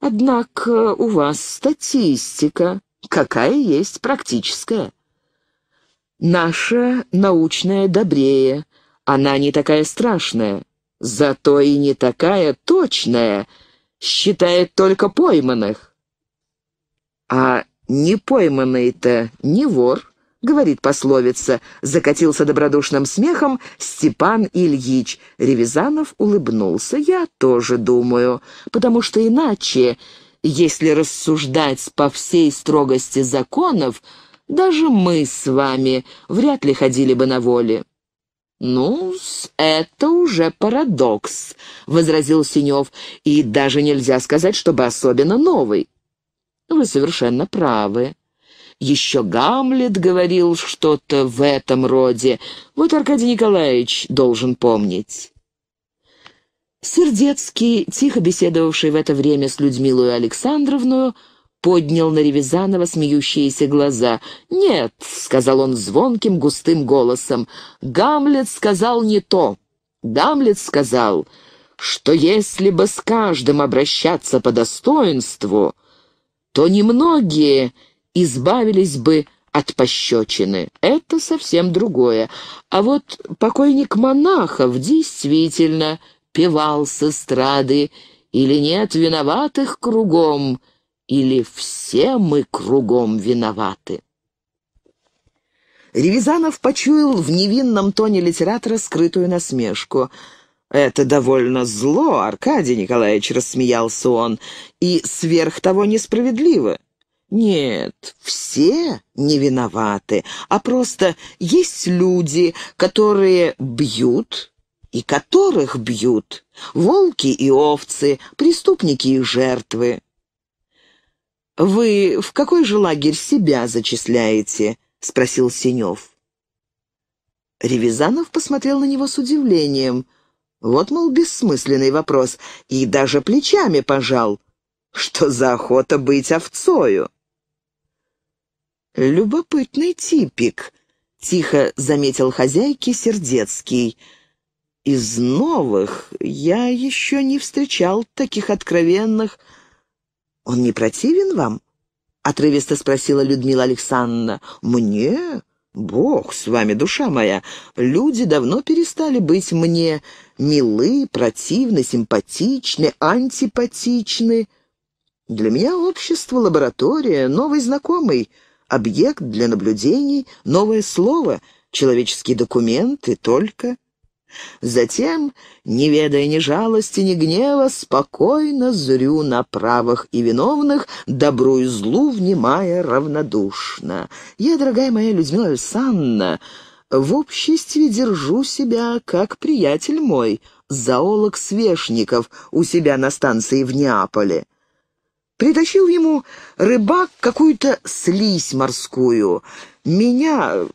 «Однако у вас статистика, какая есть практическая». «Наша научная добрее, она не такая страшная, зато и не такая точная, считает только пойманных». «А не пойманный-то не вор» говорит пословица. Закатился добродушным смехом Степан Ильич. Ревизанов улыбнулся. Я тоже думаю, потому что иначе, если рассуждать по всей строгости законов, даже мы с вами вряд ли ходили бы на воле. ну это уже парадокс», — возразил Синев, — «и даже нельзя сказать, чтобы особенно новый». «Вы совершенно правы», еще Гамлет говорил что-то в этом роде. Вот Аркадий Николаевич должен помнить. Сердецкий, тихо беседовавший в это время с Людмилой Александровной, поднял на Ревизанова смеющиеся глаза. «Нет», — сказал он звонким густым голосом, — «Гамлет сказал не то. Гамлет сказал, что если бы с каждым обращаться по достоинству, то немногие избавились бы от пощечины. Это совсем другое. А вот покойник монахов действительно певал с эстрады или нет виноватых кругом, или все мы кругом виноваты. Ревизанов почуял в невинном тоне литератора скрытую насмешку. «Это довольно зло, Аркадий Николаевич», — рассмеялся он, — «и сверх того несправедливо. Нет, все не виноваты, а просто есть люди, которые бьют и которых бьют. Волки и овцы, преступники и жертвы. «Вы в какой же лагерь себя зачисляете?» — спросил Синев. Ревизанов посмотрел на него с удивлением. Вот, мол, бессмысленный вопрос, и даже плечами пожал. Что за охота быть овцою? «Любопытный типик», — тихо заметил хозяйки Сердецкий. «Из новых я еще не встречал таких откровенных...» «Он не противен вам?» — отрывисто спросила Людмила Александровна. «Мне? Бог с вами, душа моя! Люди давно перестали быть мне милы, противны, симпатичны, антипатичны. Для меня общество — лаборатория, новый знакомый» объект для наблюдений, новое слово, человеческий документ и только. Затем, не ведая ни жалости, ни гнева, спокойно зрю на правых и виновных, добру и злу внимая равнодушно. Я, дорогая моя Людмила Александровна, в обществе держу себя, как приятель мой, зоолог Свешников у себя на станции в Неаполе. Притащил ему рыбак какую-то слизь морскую. Меня,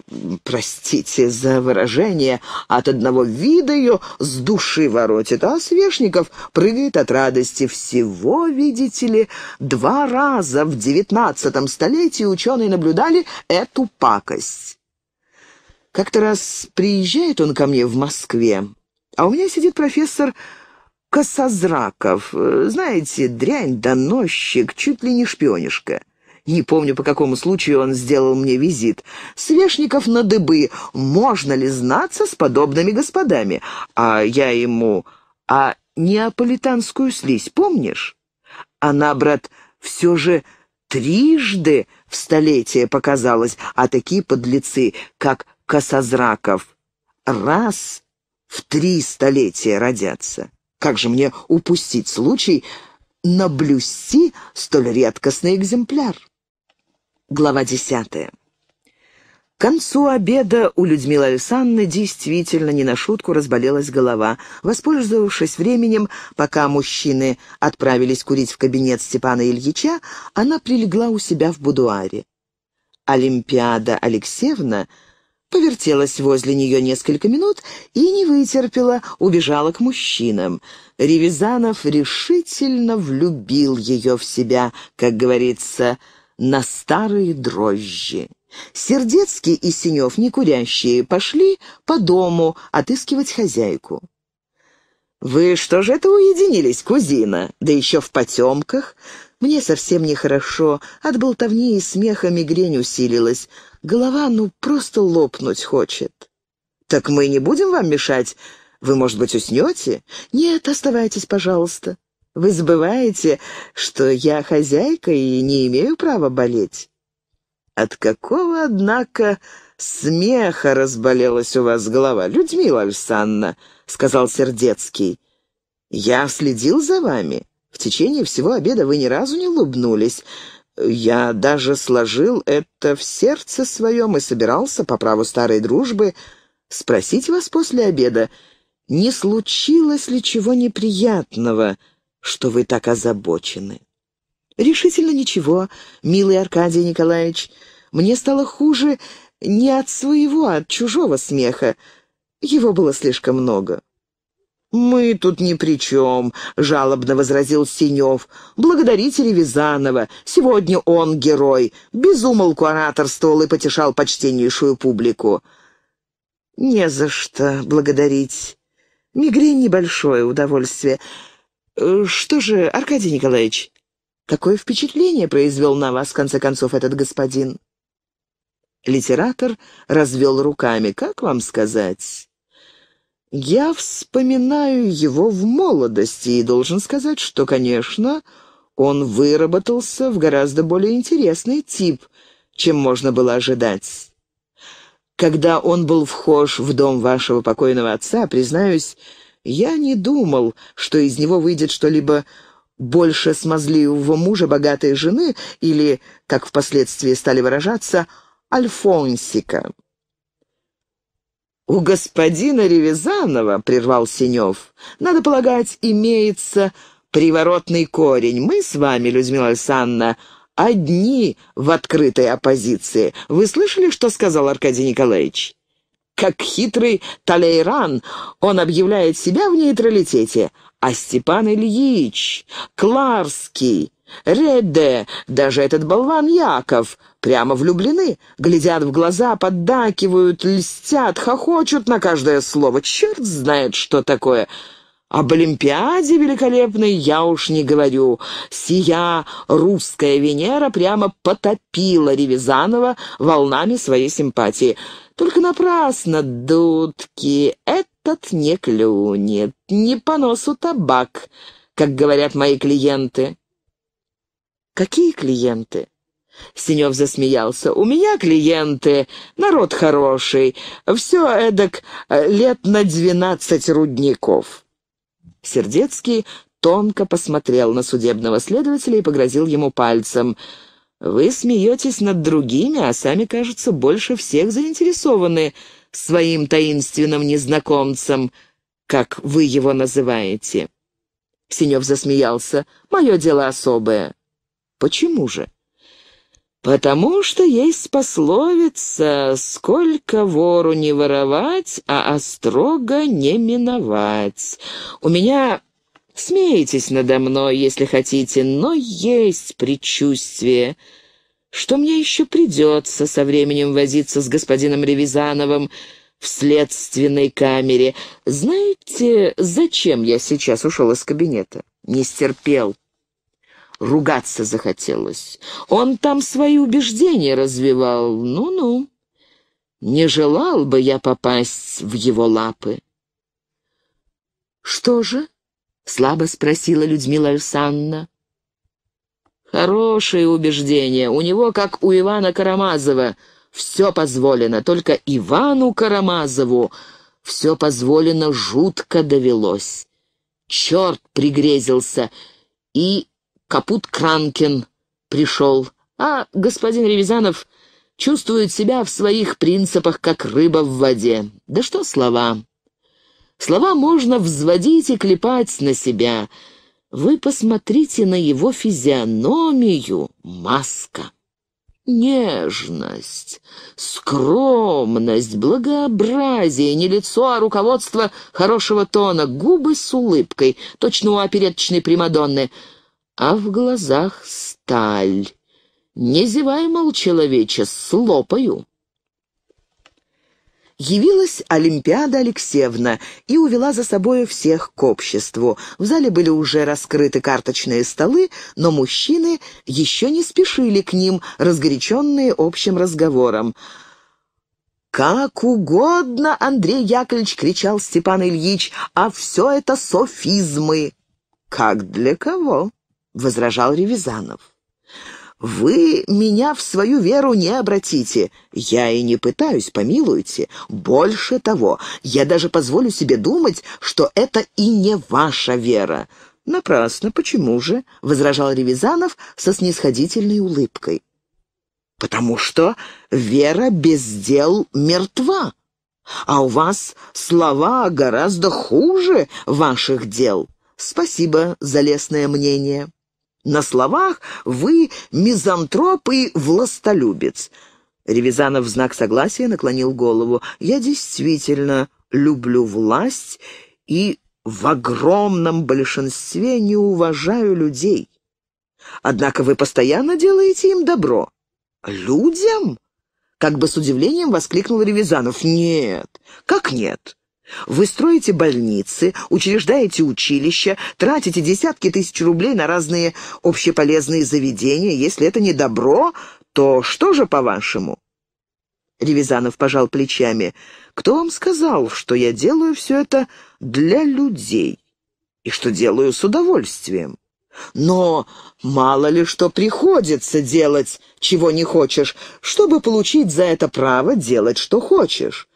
простите за выражение, от одного вида ее с души воротит, а Свешников прыгает от радости. Всего, видите ли, два раза в девятнадцатом столетии ученые наблюдали эту пакость. Как-то раз приезжает он ко мне в Москве, а у меня сидит профессор Косозраков. Э, знаете, дрянь, доносчик, чуть ли не шпионишка. Не помню, по какому случаю он сделал мне визит. Свешников на дыбы. Можно ли знаться с подобными господами? А я ему... А неаполитанскую слизь, помнишь? Она, а брат, все же трижды в столетие показалась, а такие подлецы, как Косозраков, раз в три столетия родятся. Как же мне упустить случай наблюсти столь редкостный экземпляр? Глава десятая. К концу обеда у Людмилы Александровны действительно не на шутку разболелась голова. Воспользовавшись временем, пока мужчины отправились курить в кабинет Степана Ильича, она прилегла у себя в будуаре. Олимпиада Алексеевна — повертелась возле нее несколько минут и не вытерпела, убежала к мужчинам. Ревизанов решительно влюбил ее в себя, как говорится, на старые дрожжи. Сердецкий и Синев, не курящие пошли по дому отыскивать хозяйку. «Вы что же это уединились, кузина? Да еще в потемках!» «Мне совсем нехорошо. От болтовни и смеха мигрень усилилась. Голова, ну, просто лопнуть хочет. «Так мы не будем вам мешать? Вы, может быть, уснете?» «Нет, оставайтесь, пожалуйста. Вы забываете, что я хозяйка и не имею права болеть». «От какого, однако, смеха разболелась у вас голова, Людмила Александровна?» — сказал Сердецкий. «Я следил за вами. В течение всего обеда вы ни разу не улыбнулись. Я даже сложил это в сердце своем и собирался по праву старой дружбы спросить вас после обеда, не случилось ли чего неприятного, что вы так озабочены. Решительно ничего, милый Аркадий Николаевич. Мне стало хуже не от своего, а от чужого смеха. Его было слишком много. «Мы тут ни при чем», — жалобно возразил Синев. «Благодарите Ревизанова. Сегодня он герой. Безумолку ораторствовал и потешал почтеннейшую публику». «Не за что благодарить. Мигрень — небольшое удовольствие. Э, что же, Аркадий Николаевич, какое впечатление произвел на вас, в конце концов, этот господин?» Литератор развел руками. «Как вам сказать?» Я вспоминаю его в молодости и должен сказать, что, конечно, он выработался в гораздо более интересный тип, чем можно было ожидать. Когда он был вхож в дом вашего покойного отца, признаюсь, я не думал, что из него выйдет что-либо больше смазливого мужа богатой жены или, как впоследствии стали выражаться, «альфонсика». «У господина Ревизанова, — прервал Синев, — надо полагать, имеется приворотный корень. Мы с вами, Людмила Александровна, одни в открытой оппозиции. Вы слышали, что сказал Аркадий Николаевич?» Как хитрый Талейран, он объявляет себя в нейтралитете. А Степан Ильич, Кларский, Реде, даже этот болван Яков, прямо влюблены, глядят в глаза, поддакивают, льстят, хохочут на каждое слово. Черт знает, что такое. Об Олимпиаде великолепной я уж не говорю. Сия русская Венера прямо потопила Ревизанова волнами своей симпатии. Только напрасно, дудки, этот не клюнет, не по носу табак, как говорят мои клиенты. «Какие клиенты?» Синев засмеялся. «У меня клиенты, народ хороший, все эдак э, лет на двенадцать рудников». Сердецкий тонко посмотрел на судебного следователя и погрозил ему пальцем. «Вы смеетесь над другими, а сами, кажется, больше всех заинтересованы своим таинственным незнакомцем, как вы его называете». Синев засмеялся. «Мое дело особое». Почему же? Потому что есть пословица «Сколько вору не воровать, а острога не миновать». У меня... Смеетесь надо мной, если хотите, но есть предчувствие, что мне еще придется со временем возиться с господином Ревизановым в следственной камере. Знаете, зачем я сейчас ушел из кабинета? Не стерпел, ругаться захотелось. Он там свои убеждения развивал, ну-ну. Не желал бы я попасть в его лапы. «Что же?» — слабо спросила Людмила Александровна. «Хорошее убеждение. У него, как у Ивана Карамазова, все позволено. Только Ивану Карамазову все позволено жутко довелось. Черт пригрезился и Капут Кранкин пришел, а господин Ревизанов чувствует себя в своих принципах, как рыба в воде. Да что слова? Слова можно взводить и клепать на себя. Вы посмотрите на его физиономию. Маска. Нежность, скромность, благообразие, не лицо, а руководство хорошего тона, губы с улыбкой, точно у опереточной Примадонны — а в глазах сталь. Не зевай, мол, человече, слопаю. Явилась Олимпиада Алексеевна и увела за собою всех к обществу. В зале были уже раскрыты карточные столы, но мужчины еще не спешили к ним, разгоряченные общим разговором. «Как угодно, Андрей Яковлевич!» — кричал Степан Ильич. «А все это софизмы!» «Как для кого?» возражал Ревизанов. «Вы меня в свою веру не обратите. Я и не пытаюсь, помилуйте. Больше того, я даже позволю себе думать, что это и не ваша вера». «Напрасно, почему же?» — возражал Ревизанов со снисходительной улыбкой. «Потому что вера без дел мертва, а у вас слова гораздо хуже ваших дел. Спасибо за лесное мнение». На словах вы мизантроп и властолюбец». Ревизанов в знак согласия наклонил голову. «Я действительно люблю власть и в огромном большинстве не уважаю людей. Однако вы постоянно делаете им добро». «Людям?» — как бы с удивлением воскликнул Ревизанов. «Нет, как нет? Вы строите больницы, учреждаете училища, тратите десятки тысяч рублей на разные общеполезные заведения. Если это не добро, то что же, по-вашему?» Ревизанов пожал плечами. «Кто вам сказал, что я делаю все это для людей и что делаю с удовольствием?» «Но мало ли что приходится делать, чего не хочешь, чтобы получить за это право делать, что хочешь.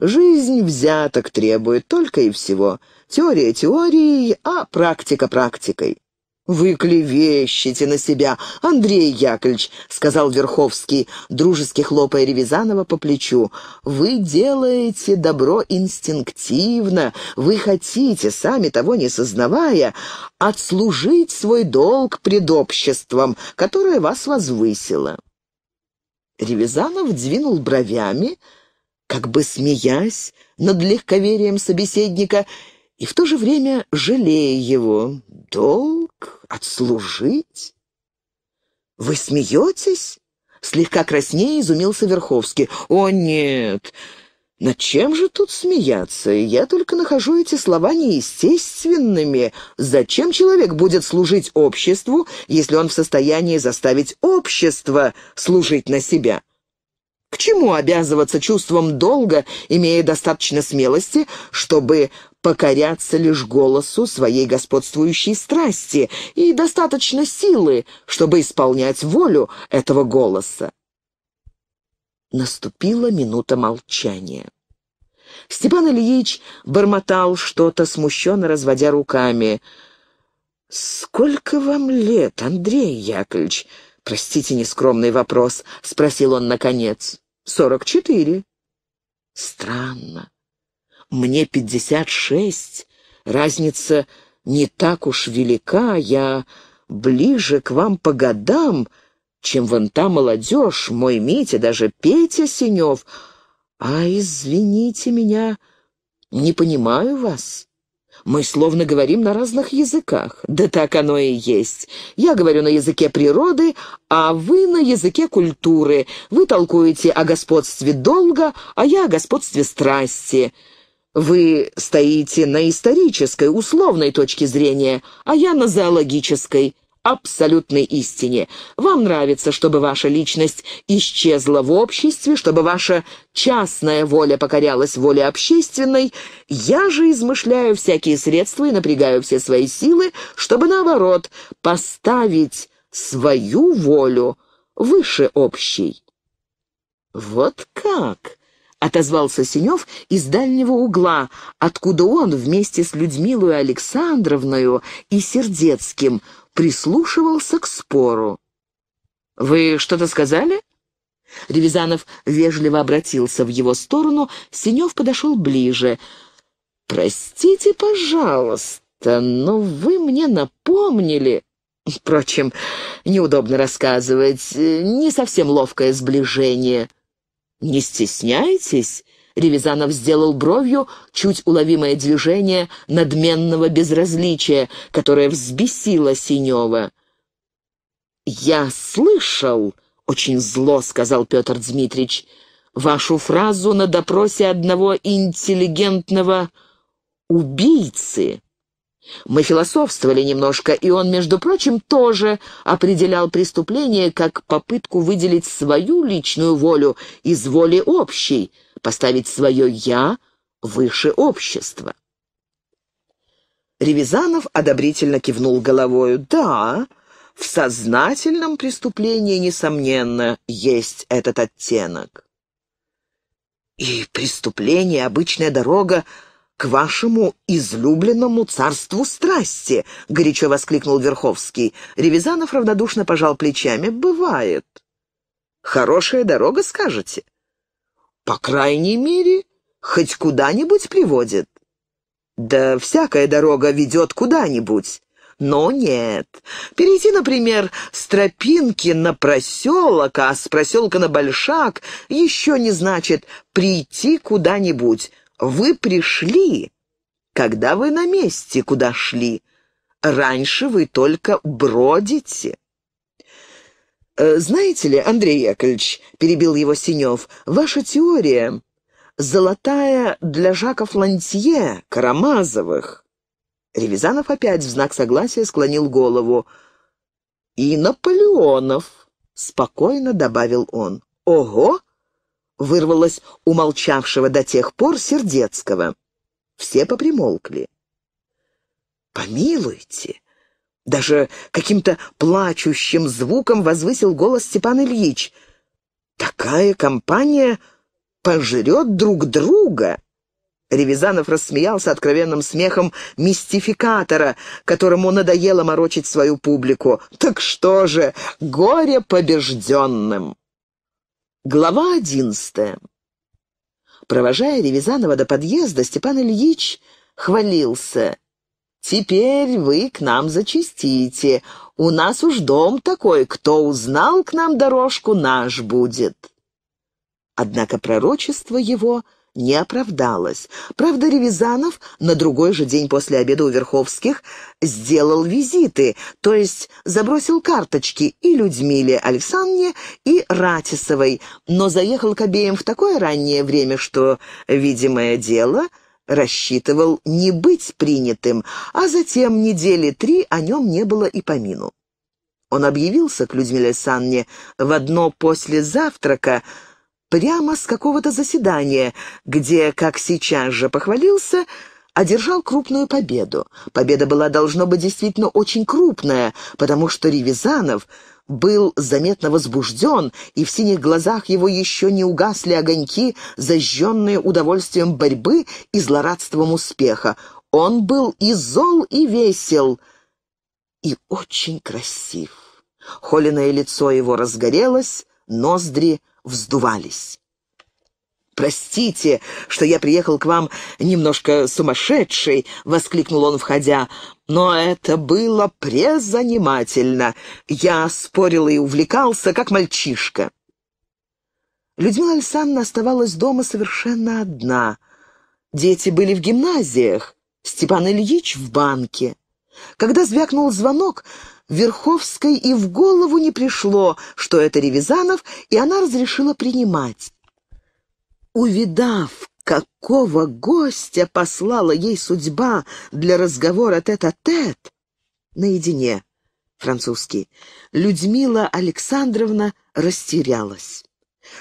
Жизнь взяток требует только и всего. Теория теорией, а практика практикой. «Вы клевещете на себя, Андрей Яковлевич», — сказал Верховский, дружески хлопая Ревизанова по плечу. «Вы делаете добро инстинктивно, вы хотите, сами того не сознавая, отслужить свой долг пред обществом, которое вас возвысило». Ревизанов двинул бровями, — как бы смеясь над легковерием собеседника и в то же время жалея его. «Долг? Отслужить?» «Вы смеетесь?» Слегка краснее изумился Верховский. «О, нет! Над чем же тут смеяться? Я только нахожу эти слова неестественными. Зачем человек будет служить обществу, если он в состоянии заставить общество служить на себя?» К чему обязываться чувством долга, имея достаточно смелости, чтобы покоряться лишь голосу своей господствующей страсти и достаточно силы, чтобы исполнять волю этого голоса? Наступила минута молчания. Степан Ильич бормотал что-то, смущенно разводя руками. «Сколько вам лет, Андрей Яковлевич?» «Простите нескромный вопрос», — спросил он наконец. «Сорок четыре». «Странно. Мне пятьдесят шесть. Разница не так уж велика. Я ближе к вам по годам, чем вон та молодежь, мой Митя, даже Петя Синев. А извините меня, не понимаю вас». Мы словно говорим на разных языках. Да так оно и есть. Я говорю на языке природы, а вы на языке культуры. Вы толкуете о господстве долга, а я о господстве страсти. Вы стоите на исторической, условной точке зрения, а я на зоологической абсолютной истине. Вам нравится, чтобы ваша личность исчезла в обществе, чтобы ваша частная воля покорялась воле общественной. Я же измышляю всякие средства и напрягаю все свои силы, чтобы, наоборот, поставить свою волю выше общей». «Вот как!» — отозвался Синев из дальнего угла, откуда он вместе с Людмилой Александровною и Сердецким — прислушивался к спору. «Вы что-то сказали?» Ревизанов вежливо обратился в его сторону, Синев подошел ближе. «Простите, пожалуйста, но вы мне напомнили...» Впрочем, неудобно рассказывать, не совсем ловкое сближение. «Не стесняйтесь», Ревизанов сделал бровью чуть уловимое движение надменного безразличия, которое взбесило Синева. «Я слышал», — очень зло сказал Петр Дмитрич, — «вашу фразу на допросе одного интеллигентного убийцы». Мы философствовали немножко, и он, между прочим, тоже определял преступление как попытку выделить свою личную волю из воли общей — поставить свое «я» выше общества. Ревизанов одобрительно кивнул головою. «Да, в сознательном преступлении, несомненно, есть этот оттенок». «И преступление — обычная дорога к вашему излюбленному царству страсти!» — горячо воскликнул Верховский. Ревизанов равнодушно пожал плечами. «Бывает». «Хорошая дорога, скажете?» по крайней мере, хоть куда-нибудь приводит. Да всякая дорога ведет куда-нибудь. Но нет. Перейти, например, с тропинки на проселок, а с проселка на большак еще не значит прийти куда-нибудь. Вы пришли, когда вы на месте, куда шли. Раньше вы только бродите. Э, «Знаете ли, Андрей Яковлевич, — перебил его Синев, — ваша теория золотая для Жака Флантье, Карамазовых». Ревизанов опять в знак согласия склонил голову. «И Наполеонов», — спокойно добавил он. «Ого!» — вырвалось у молчавшего до тех пор Сердецкого. Все попримолкли. «Помилуйте!» Даже каким-то плачущим звуком возвысил голос Степан Ильич. «Такая компания пожрет друг друга!» Ревизанов рассмеялся откровенным смехом мистификатора, которому надоело морочить свою публику. «Так что же, горе побежденным!» Глава одиннадцатая. Провожая Ревизанова до подъезда, Степан Ильич хвалился. Теперь вы к нам зачастите. У нас уж дом такой, кто узнал к нам дорожку, наш будет». Однако пророчество его не оправдалось. Правда, Ревизанов на другой же день после обеда у Верховских сделал визиты, то есть забросил карточки и Людмиле Александре, и Ратисовой, но заехал к обеим в такое раннее время, что, видимое дело, рассчитывал не быть принятым, а затем недели три о нем не было и помину. Он объявился к Людмиле Санне в одно после завтрака, прямо с какого-то заседания, где, как сейчас же похвалился, одержал крупную победу. Победа была, должно быть, действительно очень крупная, потому что Ревизанов был заметно возбужден, и в синих глазах его еще не угасли огоньки, зажженные удовольствием борьбы и злорадством успеха. Он был и зол, и весел, и очень красив. Холеное лицо его разгорелось, ноздри вздувались. «Простите, что я приехал к вам немножко сумасшедший!» — воскликнул он, входя. Но это было презанимательно. Я спорил и увлекался, как мальчишка. Людмила Александровна оставалась дома совершенно одна. Дети были в гимназиях, Степан Ильич в банке. Когда звякнул звонок, Верховской и в голову не пришло, что это Ревизанов, и она разрешила принимать. Увидав, Какого гостя послала ей судьба для разговора тет-а-тет? -тет? Наедине, французский. Людмила Александровна растерялась.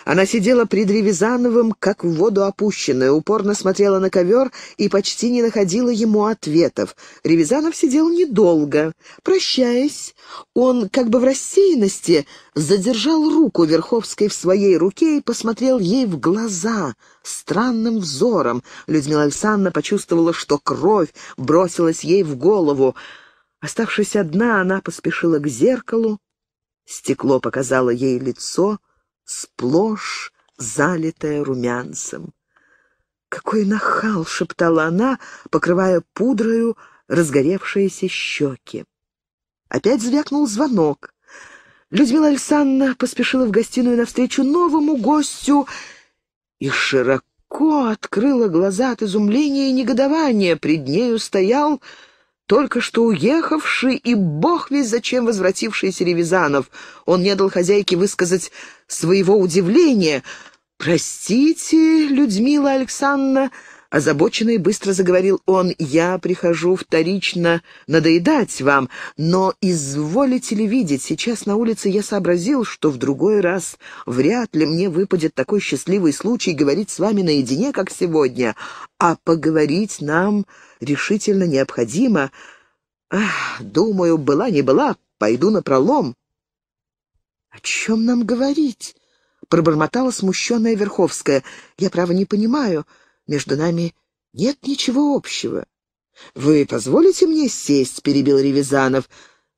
Она сидела при Древизановым, как в воду опущенная, упорно смотрела на ковер и почти не находила ему ответов. Ревизанов сидел недолго. Прощаясь, он, как бы в рассеянности, задержал руку Верховской в своей руке и посмотрел ей в глаза странным взором. Людмила Александровна почувствовала, что кровь бросилась ей в голову. Оставшись одна, она поспешила к зеркалу. Стекло показало ей лицо — сплошь залитая румянцем. «Какой нахал!» — шептала она, покрывая пудрою разгоревшиеся щеки. Опять звякнул звонок. Людмила Александровна поспешила в гостиную навстречу новому гостю и широко открыла глаза от изумления и негодования. Пред нею стоял только что уехавший и бог весь зачем возвратившийся Ревизанов. Он не дал хозяйке высказать своего удивления. «Простите, Людмила Александровна, Озабоченный быстро заговорил он, «Я прихожу вторично надоедать вам, но изволите ли видеть, сейчас на улице я сообразил, что в другой раз вряд ли мне выпадет такой счастливый случай говорить с вами наедине, как сегодня, а поговорить нам решительно необходимо. Ах, думаю, была не была, пойду на пролом». «О чем нам говорить?» — пробормотала смущенная Верховская. «Я, право, не понимаю». Между нами нет ничего общего». «Вы позволите мне сесть?» — перебил Ревизанов.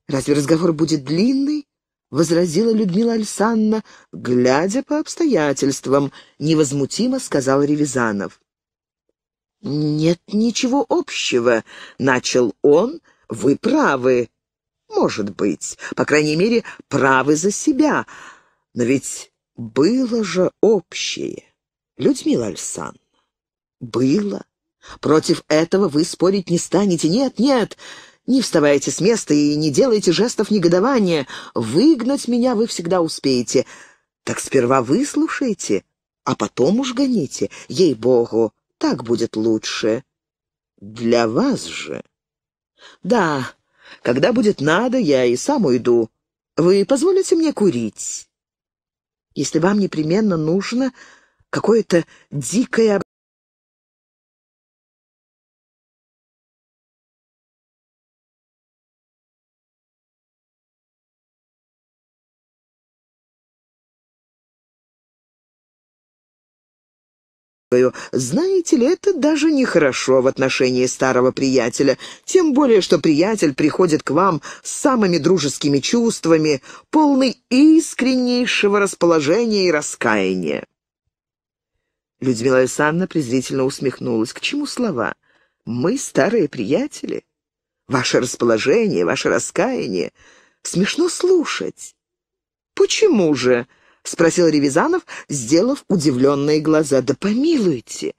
«Разве разговор будет длинный?» — возразила Людмила Альсанна, глядя по обстоятельствам. Невозмутимо сказал Ревизанов. «Нет ничего общего», — начал он. «Вы правы. Может быть. По крайней мере, правы за себя. Но ведь было же общее, Людмила Александровна. Было. Против этого вы спорить не станете. Нет, нет, не вставайте с места и не делайте жестов негодования. Выгнать меня вы всегда успеете. Так сперва выслушайте, а потом уж гоните. Ей-богу, так будет лучше. Для вас же. Да, когда будет надо, я и сам уйду. Вы позволите мне курить? Если вам непременно нужно какое-то дикое Знаете ли, это даже нехорошо в отношении старого приятеля. Тем более, что приятель приходит к вам с самыми дружескими чувствами, полный искреннейшего расположения и раскаяния. Людмила Александровна презрительно усмехнулась. «К чему слова? Мы старые приятели. Ваше расположение, ваше раскаяние. Смешно слушать». «Почему же?» — спросил Ревизанов, сделав удивленные глаза. «Да помилуйте,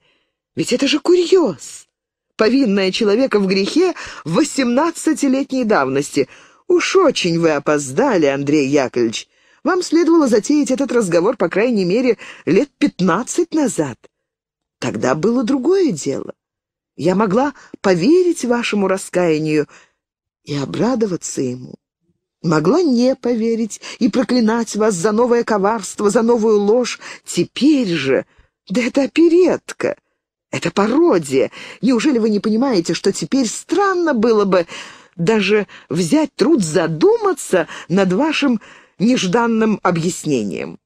ведь это же курьез! Повинная человека в грехе восемнадцатилетней давности. Уж очень вы опоздали, Андрей Яковлевич. Вам следовало затеять этот разговор, по крайней мере, лет пятнадцать назад. Тогда было другое дело. Я могла поверить вашему раскаянию и обрадоваться ему. Могла не поверить и проклинать вас за новое коварство, за новую ложь. Теперь же... Да это оперетка! Это пародия! Неужели вы не понимаете, что теперь странно было бы даже взять труд задуматься над вашим нежданным объяснением?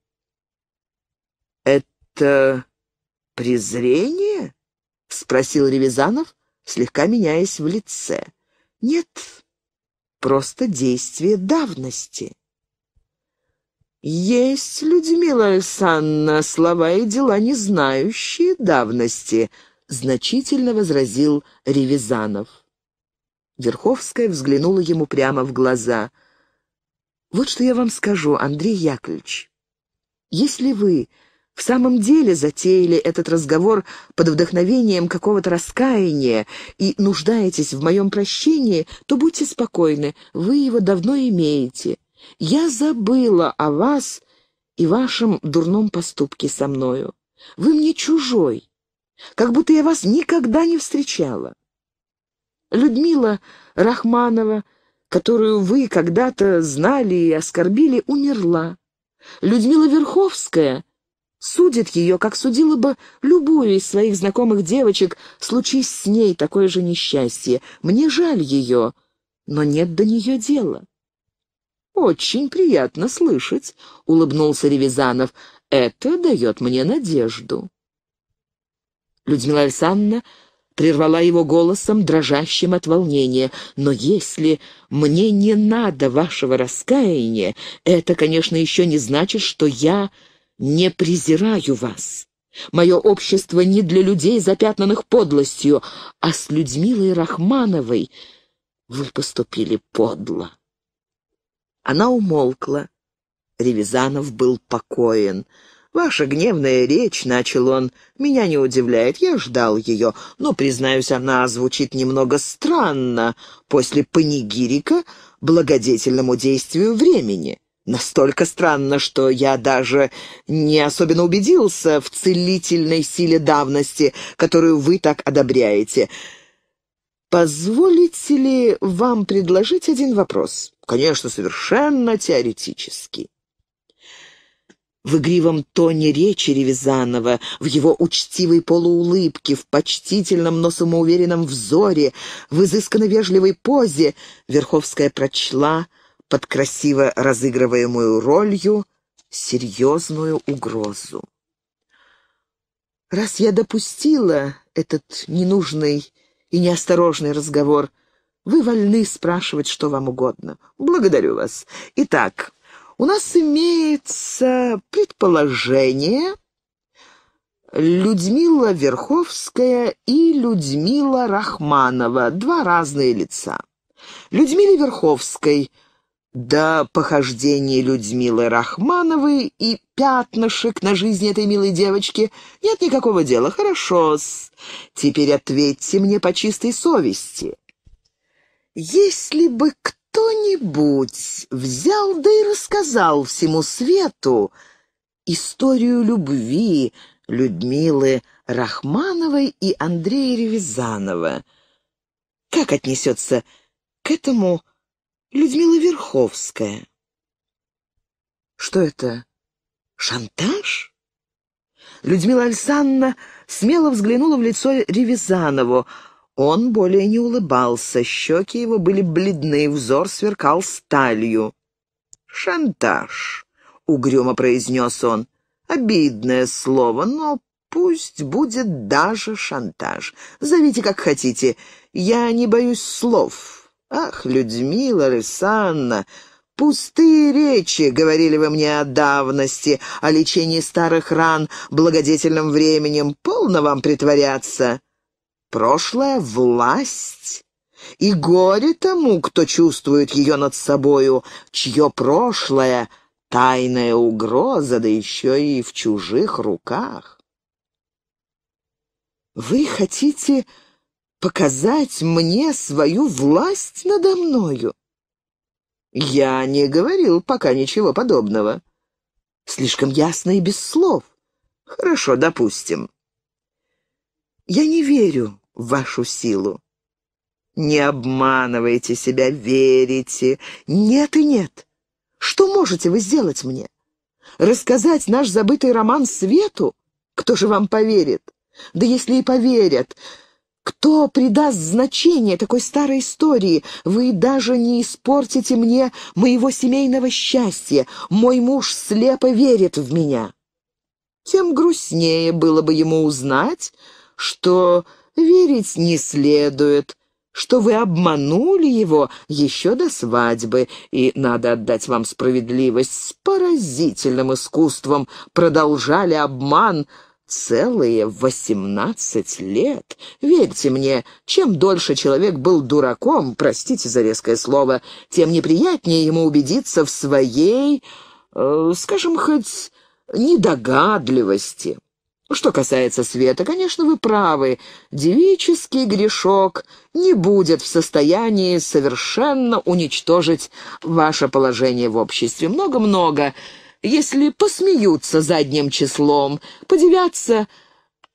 «Это презрение?» — спросил Ревизанов, слегка меняясь в лице. «Нет, просто действие давности. «Есть, Людмила Александровна, слова и дела, не знающие давности», — значительно возразил Ревизанов. Верховская взглянула ему прямо в глаза. «Вот что я вам скажу, Андрей Яковлевич. Если вы в самом деле затеяли этот разговор под вдохновением какого-то раскаяния и нуждаетесь в моем прощении, то будьте спокойны, вы его давно имеете. Я забыла о вас и вашем дурном поступке со мною. Вы мне чужой, как будто я вас никогда не встречала. Людмила Рахманова, которую вы когда-то знали и оскорбили, умерла. Людмила Верховская Судит ее, как судила бы любую из своих знакомых девочек, случись с ней такое же несчастье. Мне жаль ее, но нет до нее дела. «Очень приятно слышать», — улыбнулся Ревизанов. «Это дает мне надежду». Людмила Александровна прервала его голосом, дрожащим от волнения. «Но если мне не надо вашего раскаяния, это, конечно, еще не значит, что я не презираю вас. Мое общество не для людей, запятнанных подлостью, а с Людмилой Рахмановой вы поступили подло». Она умолкла. Ревизанов был покоен. «Ваша гневная речь», — начал он, — «меня не удивляет, я ждал ее, но, признаюсь, она звучит немного странно после панигирика благодетельному действию времени». Настолько странно, что я даже не особенно убедился в целительной силе давности, которую вы так одобряете. Позволите ли вам предложить один вопрос? Конечно, совершенно теоретический. В игривом тоне речи Ревизанова, в его учтивой полуулыбке, в почтительном, но самоуверенном взоре, в изысканно вежливой позе Верховская прочла — под красиво разыгрываемую ролью серьезную угрозу. Раз я допустила этот ненужный и неосторожный разговор, вы вольны спрашивать, что вам угодно. Благодарю вас. Итак, у нас имеется предположение Людмила Верховская и Людмила Рахманова. Два разные лица. Людмиле Верховской – до похождения Людмилы Рахмановой и пятнышек на жизни этой милой девочки нет никакого дела. хорошо -с. Теперь ответьте мне по чистой совести. Если бы кто-нибудь взял да и рассказал всему свету историю любви Людмилы Рахмановой и Андрея Ревизанова, как отнесется к этому Людмила Верховская. Что это? Шантаж? Людмила Александровна смело взглянула в лицо Ревизанову. Он более не улыбался, щеки его были бледны, взор сверкал сталью. «Шантаж», — угрюмо произнес он. «Обидное слово, но пусть будет даже шантаж. Зовите как хотите, я не боюсь слов». «Ах, Людмила Рысанна!» «Пустые речи», — говорили вы мне о давности, о лечении старых ран благодетельным временем. Полно вам притворяться. Прошлая власть, и горе тому, кто чувствует ее над собою, чье прошлое — тайная угроза, да еще и в чужих руках. «Вы хотите...» показать мне свою власть надо мною? Я не говорил пока ничего подобного. Слишком ясно и без слов. Хорошо, допустим. Я не верю в вашу силу. Не обманывайте себя, верите. Нет и нет. Что можете вы сделать мне? Рассказать наш забытый роман Свету? Кто же вам поверит? Да если и поверят, кто придаст значение такой старой истории? Вы даже не испортите мне моего семейного счастья. Мой муж слепо верит в меня». Тем грустнее было бы ему узнать, что верить не следует, что вы обманули его еще до свадьбы, и, надо отдать вам справедливость, с поразительным искусством продолжали обман, Целые восемнадцать лет. Верьте мне, чем дольше человек был дураком, простите за резкое слово, тем неприятнее ему убедиться в своей, э, скажем, хоть недогадливости. Что касается Света, конечно, вы правы. Девический грешок не будет в состоянии совершенно уничтожить ваше положение в обществе. Много-много если посмеются задним числом, подивятся,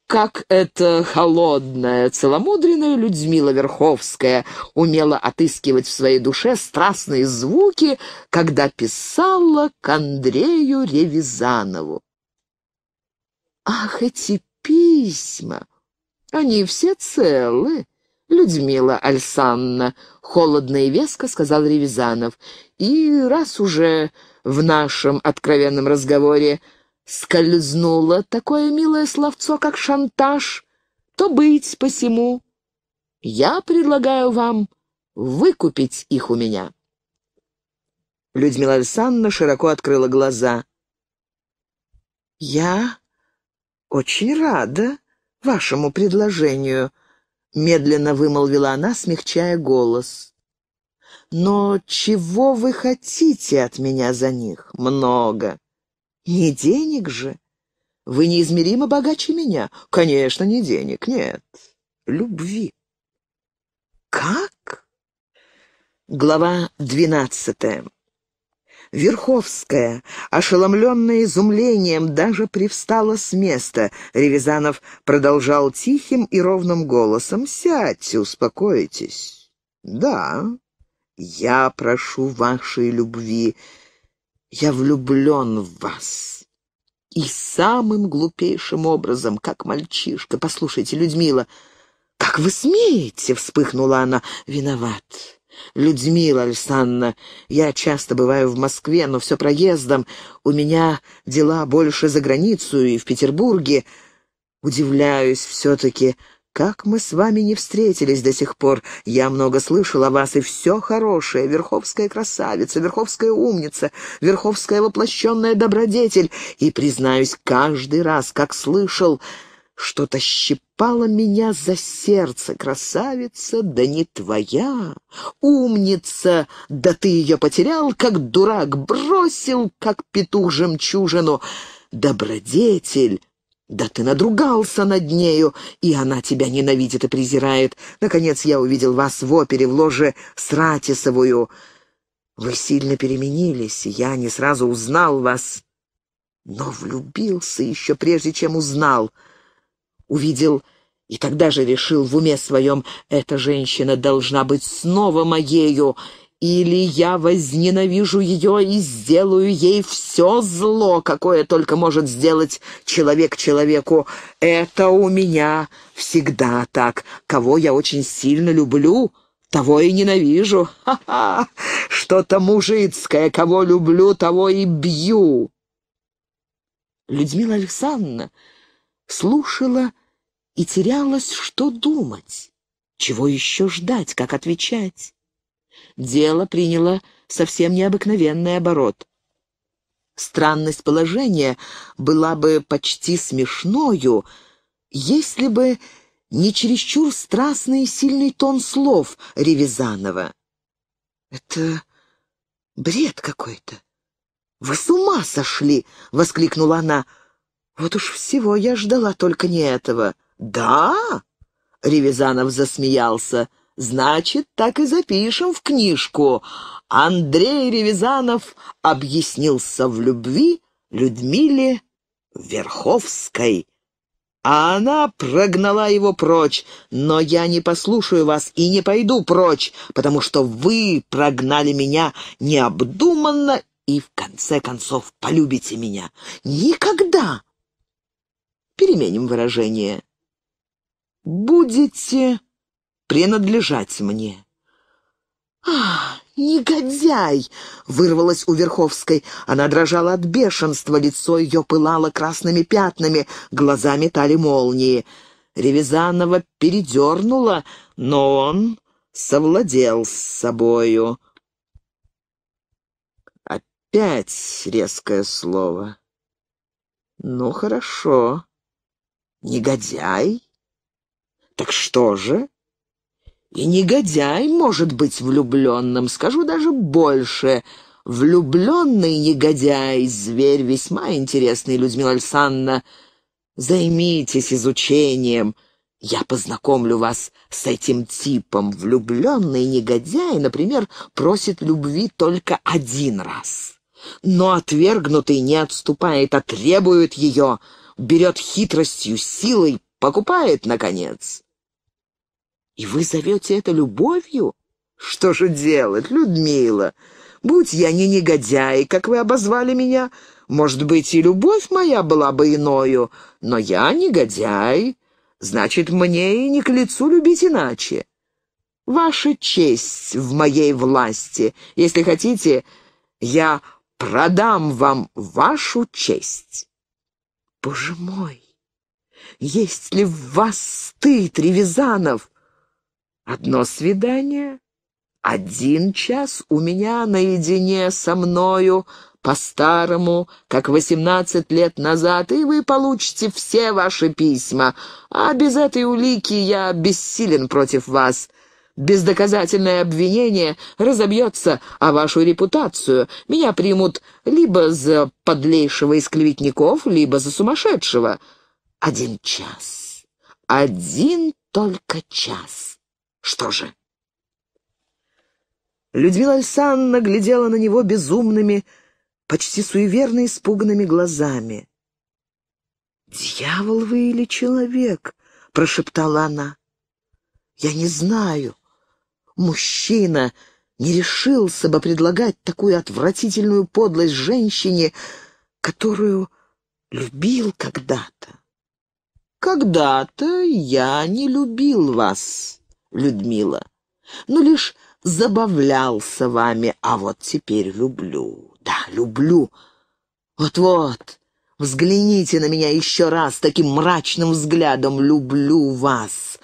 как эта холодная, целомудренная Людмила Верховская умела отыскивать в своей душе страстные звуки, когда писала к Андрею Ревизанову. «Ах, эти письма! Они все целы!» «Людмила Альсанна», — холодно и веско сказал Ревизанов. «И раз уже в нашем откровенном разговоре скользнуло такое милое словцо, как шантаж, то быть посему. Я предлагаю вам выкупить их у меня». Людмила Александровна широко открыла глаза. «Я очень рада вашему предложению», — медленно вымолвила она, смягчая голос. Но чего вы хотите от меня за них? Много. Не денег же. Вы неизмеримо богаче меня. Конечно, не денег, нет. Любви. Как? Глава двенадцатая. Верховская, ошеломленная изумлением, даже привстала с места. Ревизанов продолжал тихим и ровным голосом. «Сядьте, успокойтесь». «Да, я прошу вашей любви. Я влюблен в вас. И самым глупейшим образом, как мальчишка. Послушайте, Людмила, как вы смеете? Вспыхнула она. Виноват. Людмила Александровна, я часто бываю в Москве, но все проездом. У меня дела больше за границу и в Петербурге. Удивляюсь все-таки, как мы с вами не встретились до сих пор? Я много слышал о вас, и все хорошее. Верховская красавица, Верховская умница, Верховская воплощенная добродетель. И, признаюсь, каждый раз, как слышал, что-то щипало меня за сердце. Красавица, да не твоя. Умница, да ты ее потерял, как дурак, бросил, как петух жемчужину. Добродетель, да ты надругался над нею, и она тебя ненавидит и презирает. Наконец я увидел вас в опере в ложе сратисовую. Вы сильно переменились, я не сразу узнал вас, но влюбился еще прежде, чем узнал. Увидел и тогда же решил в уме своем, эта женщина должна быть снова моею, — или я возненавижу ее и сделаю ей все зло, какое только может сделать человек человеку. Это у меня всегда так. Кого я очень сильно люблю, того и ненавижу. Ха-ха! Что-то мужицкое. Кого люблю, того и бью. Людмила Александровна слушала и терялась, что думать, чего еще ждать, как отвечать дело приняло совсем необыкновенный оборот. Странность положения была бы почти смешною, если бы не чересчур страстный и сильный тон слов Ревизанова. «Это бред какой-то! Вы с ума сошли!» — воскликнула она. «Вот уж всего я ждала только не этого». «Да?» — Ревизанов засмеялся. Значит, так и запишем в книжку. Андрей Ревизанов объяснился в любви Людмиле Верховской. А она прогнала его прочь. Но я не послушаю вас и не пойду прочь, потому что вы прогнали меня необдуманно и, в конце концов, полюбите меня. Никогда! Переменим выражение. Будете принадлежать мне». «А, негодяй!» — вырвалась у Верховской. Она дрожала от бешенства, лицо ее пылало красными пятнами, глаза метали молнии. Ревизанова передернула, но он совладел с собою. Опять резкое слово. «Ну, хорошо. Негодяй? Так что же?» И негодяй может быть влюбленным, скажу даже больше. Влюбленный негодяй, зверь весьма интересный, Людмила Александровна. Займитесь изучением. Я познакомлю вас с этим типом. Влюбленный негодяй, например, просит любви только один раз. Но отвергнутый не отступает, а требует ее, берет хитростью, силой, покупает, наконец. И вы зовете это любовью? Что же делать, Людмила? Будь я не негодяй, как вы обозвали меня, может быть, и любовь моя была бы иною, но я негодяй, значит, мне и не к лицу любить иначе. Ваша честь в моей власти. Если хотите, я продам вам вашу честь. Боже мой! Есть ли в вас стыд, Ревизанов? Одно свидание, один час у меня наедине со мною, по-старому, как восемнадцать лет назад, и вы получите все ваши письма. А без этой улики я бессилен против вас. Бездоказательное обвинение разобьется о вашу репутацию. Меня примут либо за подлейшего из клеветников, либо за сумасшедшего. Один час. Один только час. Что же? Людмила Альсанна глядела на него безумными, почти суеверно испуганными глазами. «Дьявол вы или человек?» — прошептала она. «Я не знаю. Мужчина не решился бы предлагать такую отвратительную подлость женщине, которую любил когда-то». «Когда-то я не любил вас», Людмила, ну лишь забавлялся вами, а вот теперь люблю. Да, люблю. Вот-вот, взгляните на меня еще раз таким мрачным взглядом. Люблю вас.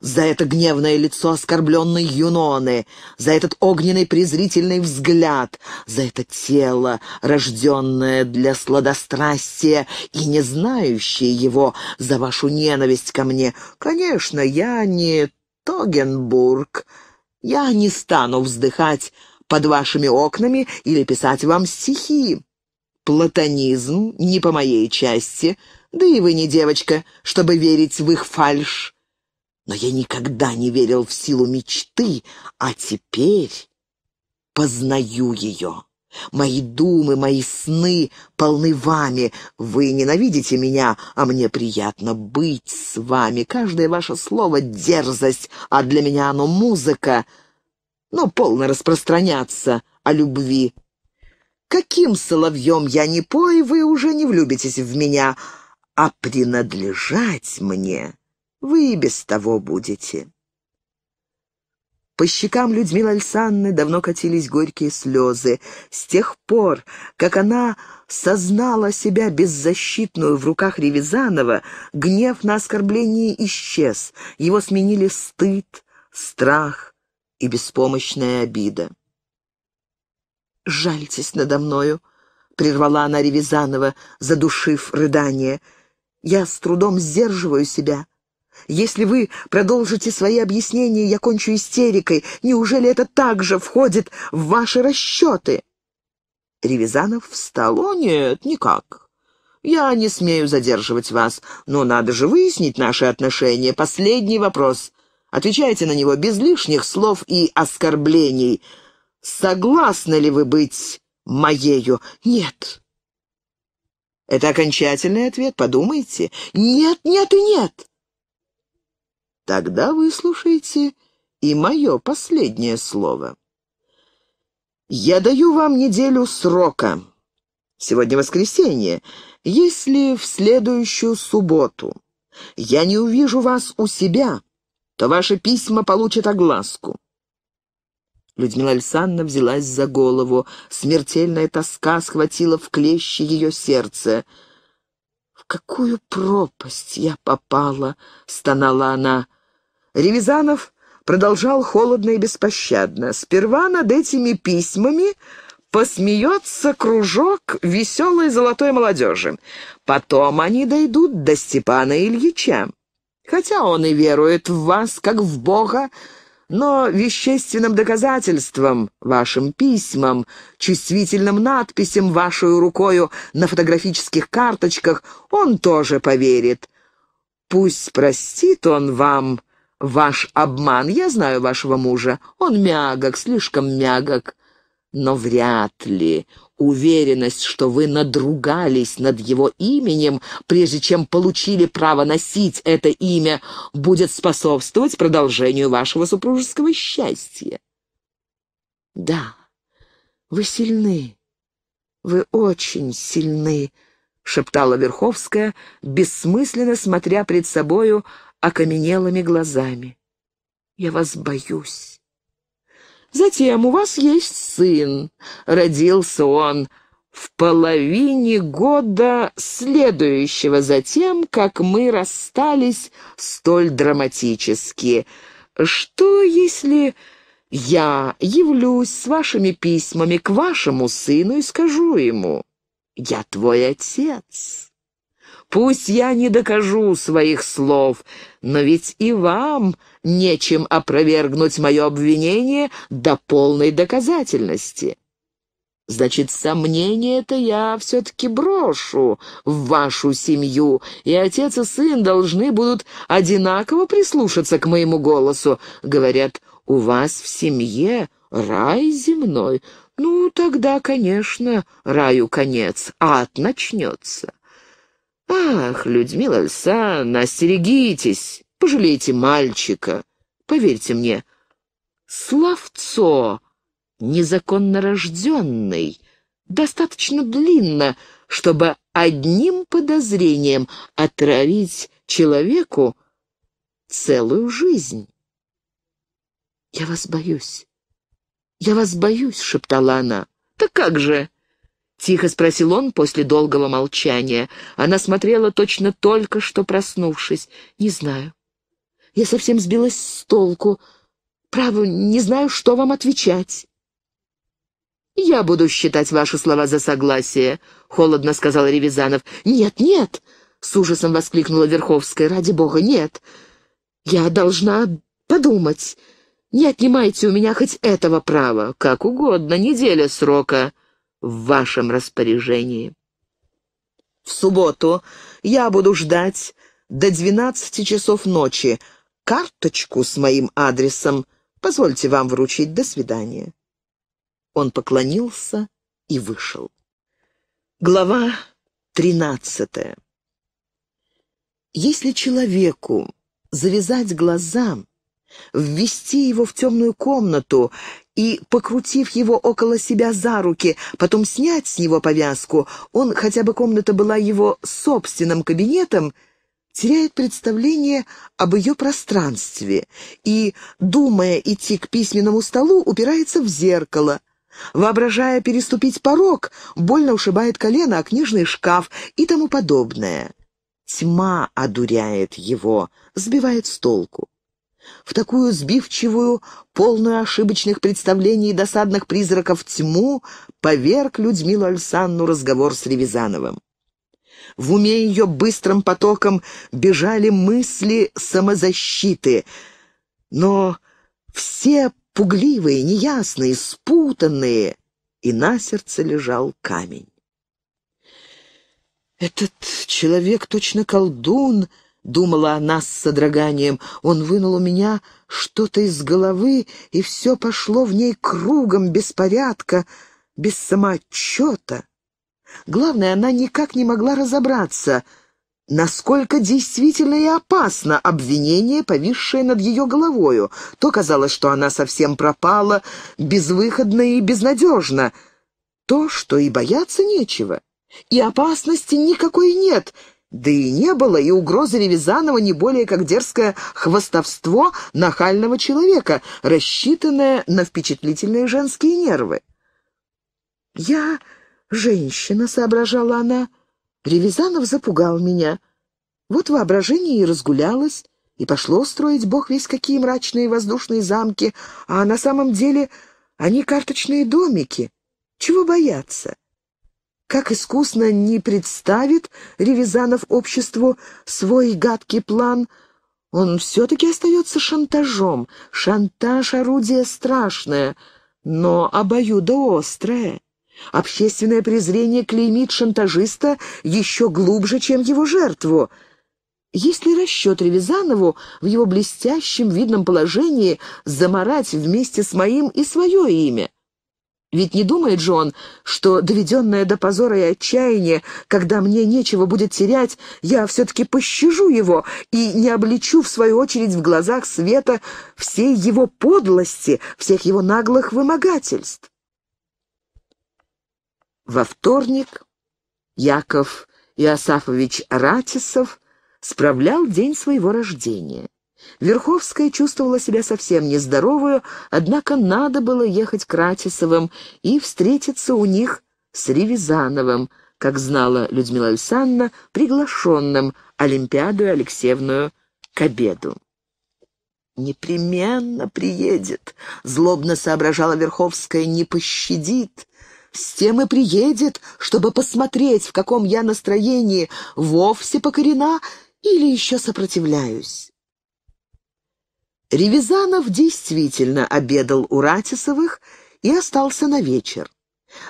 За это гневное лицо оскорбленной Юноны, за этот огненный презрительный взгляд, за это тело, рожденное для сладострастия и не знающее его, за вашу ненависть ко мне. Конечно, я не Тогенбург. Я не стану вздыхать под вашими окнами или писать вам стихи. Платонизм не по моей части, да и вы не девочка, чтобы верить в их фальш. Но я никогда не верил в силу мечты, а теперь познаю ее. Мои думы, мои сны полны вами. Вы ненавидите меня, а мне приятно быть с вами. Каждое ваше слово — дерзость, а для меня оно — музыка. Но полно распространяться о любви. Каким соловьем я не пой, вы уже не влюбитесь в меня, а принадлежать мне вы и без того будете. По щекам Людмилы Альсанны давно катились горькие слезы. С тех пор, как она сознала себя беззащитную в руках Ревизанова, гнев на оскорбление исчез. Его сменили стыд, страх и беспомощная обида. «Жальтесь надо мною», — прервала она Ревизанова, задушив рыдание. «Я с трудом сдерживаю себя. Если вы продолжите свои объяснения, я кончу истерикой. Неужели это также входит в ваши расчеты?» Ревизанов встал. «О, нет, никак. Я не смею задерживать вас, но надо же выяснить наши отношения. Последний вопрос. Отвечайте на него без лишних слов и оскорблений. Согласны ли вы быть моею? Нет». «Это окончательный ответ, подумайте. Нет, нет и нет. Тогда выслушайте и мое последнее слово. Я даю вам неделю срока. Сегодня воскресенье. Если в следующую субботу я не увижу вас у себя, то ваши письма получат огласку. Людмила Александровна взялась за голову. Смертельная тоска схватила в клещи ее сердце. «В какую пропасть я попала!» — стонала она. Ревизанов продолжал холодно и беспощадно. Сперва над этими письмами посмеется кружок веселой золотой молодежи. Потом они дойдут до Степана Ильича. Хотя он и верует в вас, как в Бога, но вещественным доказательством, вашим письмам, чувствительным надписям вашей рукою на фотографических карточках он тоже поверит. Пусть простит он вам Ваш обман, я знаю вашего мужа. Он мягок, слишком мягок. Но вряд ли уверенность, что вы надругались над его именем, прежде чем получили право носить это имя, будет способствовать продолжению вашего супружеского счастья. Да, вы сильны. Вы очень сильны, — шептала Верховская, бессмысленно смотря пред собою окаменелыми глазами. «Я вас боюсь». «Затем у вас есть сын. Родился он в половине года следующего затем как мы расстались столь драматически. Что, если я явлюсь с вашими письмами к вашему сыну и скажу ему, «Я твой отец». Пусть я не докажу своих слов, но ведь и вам нечем опровергнуть мое обвинение до полной доказательности. Значит, сомнение-то я все-таки брошу в вашу семью, и отец и сын должны будут одинаково прислушаться к моему голосу. Говорят, у вас в семье рай земной. Ну, тогда, конечно, раю конец, ад начнется. «Ах, Людмила Александровна, остерегитесь, пожалейте мальчика. Поверьте мне, словцо незаконно рожденный достаточно длинно, чтобы одним подозрением отравить человеку целую жизнь. «Я вас боюсь, я вас боюсь», — шептала она. «Так как же? — тихо спросил он после долгого молчания. Она смотрела точно только что проснувшись. «Не знаю. Я совсем сбилась с толку. Право, не знаю, что вам отвечать». «Я буду считать ваши слова за согласие», — холодно сказал Ревизанов. «Нет, нет!» — с ужасом воскликнула Верховская. «Ради бога, нет! Я должна подумать. Не отнимайте у меня хоть этого права. Как угодно, неделя срока» в вашем распоряжении. В субботу я буду ждать до 12 часов ночи карточку с моим адресом. Позвольте вам вручить. До свидания». Он поклонился и вышел. Глава тринадцатая. Если человеку завязать глаза, ввести его в темную комнату и, покрутив его около себя за руки, потом снять с него повязку, он, хотя бы комната была его собственным кабинетом, теряет представление об ее пространстве и, думая идти к письменному столу, упирается в зеркало. Воображая переступить порог, больно ушибает колено о книжный шкаф и тому подобное. Тьма одуряет его, сбивает с толку в такую сбивчивую, полную ошибочных представлений и досадных призраков тьму, поверг Людмилу Альсанну разговор с Ревизановым. В уме ее быстрым потоком бежали мысли самозащиты, но все пугливые, неясные, спутанные, и на сердце лежал камень. «Этот человек точно колдун», Думала она с содроганием. Он вынул у меня что-то из головы, и все пошло в ней кругом, без порядка, без самоотчета. Главное, она никак не могла разобраться, насколько действительно и опасно обвинение, повисшее над ее головою. То казалось, что она совсем пропала, безвыходно и безнадежно. То, что и бояться нечего, и опасности никакой нет — да и не было, и угрозы Ревизанова не более как дерзкое хвостовство нахального человека, рассчитанное на впечатлительные женские нервы. «Я женщина», — соображала она. «Ревизанов запугал меня. Вот воображение и разгулялось, и пошло строить бог весь какие мрачные воздушные замки, а на самом деле они карточные домики. Чего бояться?» как искусно не представит Ревизанов обществу свой гадкий план, он все-таки остается шантажом. Шантаж — орудие страшное, но обоюдоострое. Общественное презрение клеймит шантажиста еще глубже, чем его жертву. Есть ли расчет Ревизанову в его блестящем видном положении заморать вместе с моим и свое имя? Ведь не думает же он, что, доведенная до позора и отчаяния, когда мне нечего будет терять, я все-таки пощажу его и не обличу, в свою очередь, в глазах света всей его подлости, всех его наглых вымогательств. Во вторник Яков Иосафович Ратисов справлял день своего рождения. Верховская чувствовала себя совсем нездоровую, однако надо было ехать к Ратисовым и встретиться у них с Ревизановым, как знала Людмила Александровна, приглашенным Олимпиаду Алексеевную к обеду. «Непременно приедет», — злобно соображала Верховская, — «не пощадит». С тем и приедет, чтобы посмотреть, в каком я настроении, вовсе покорена или еще сопротивляюсь. Ревизанов действительно обедал у Ратисовых и остался на вечер.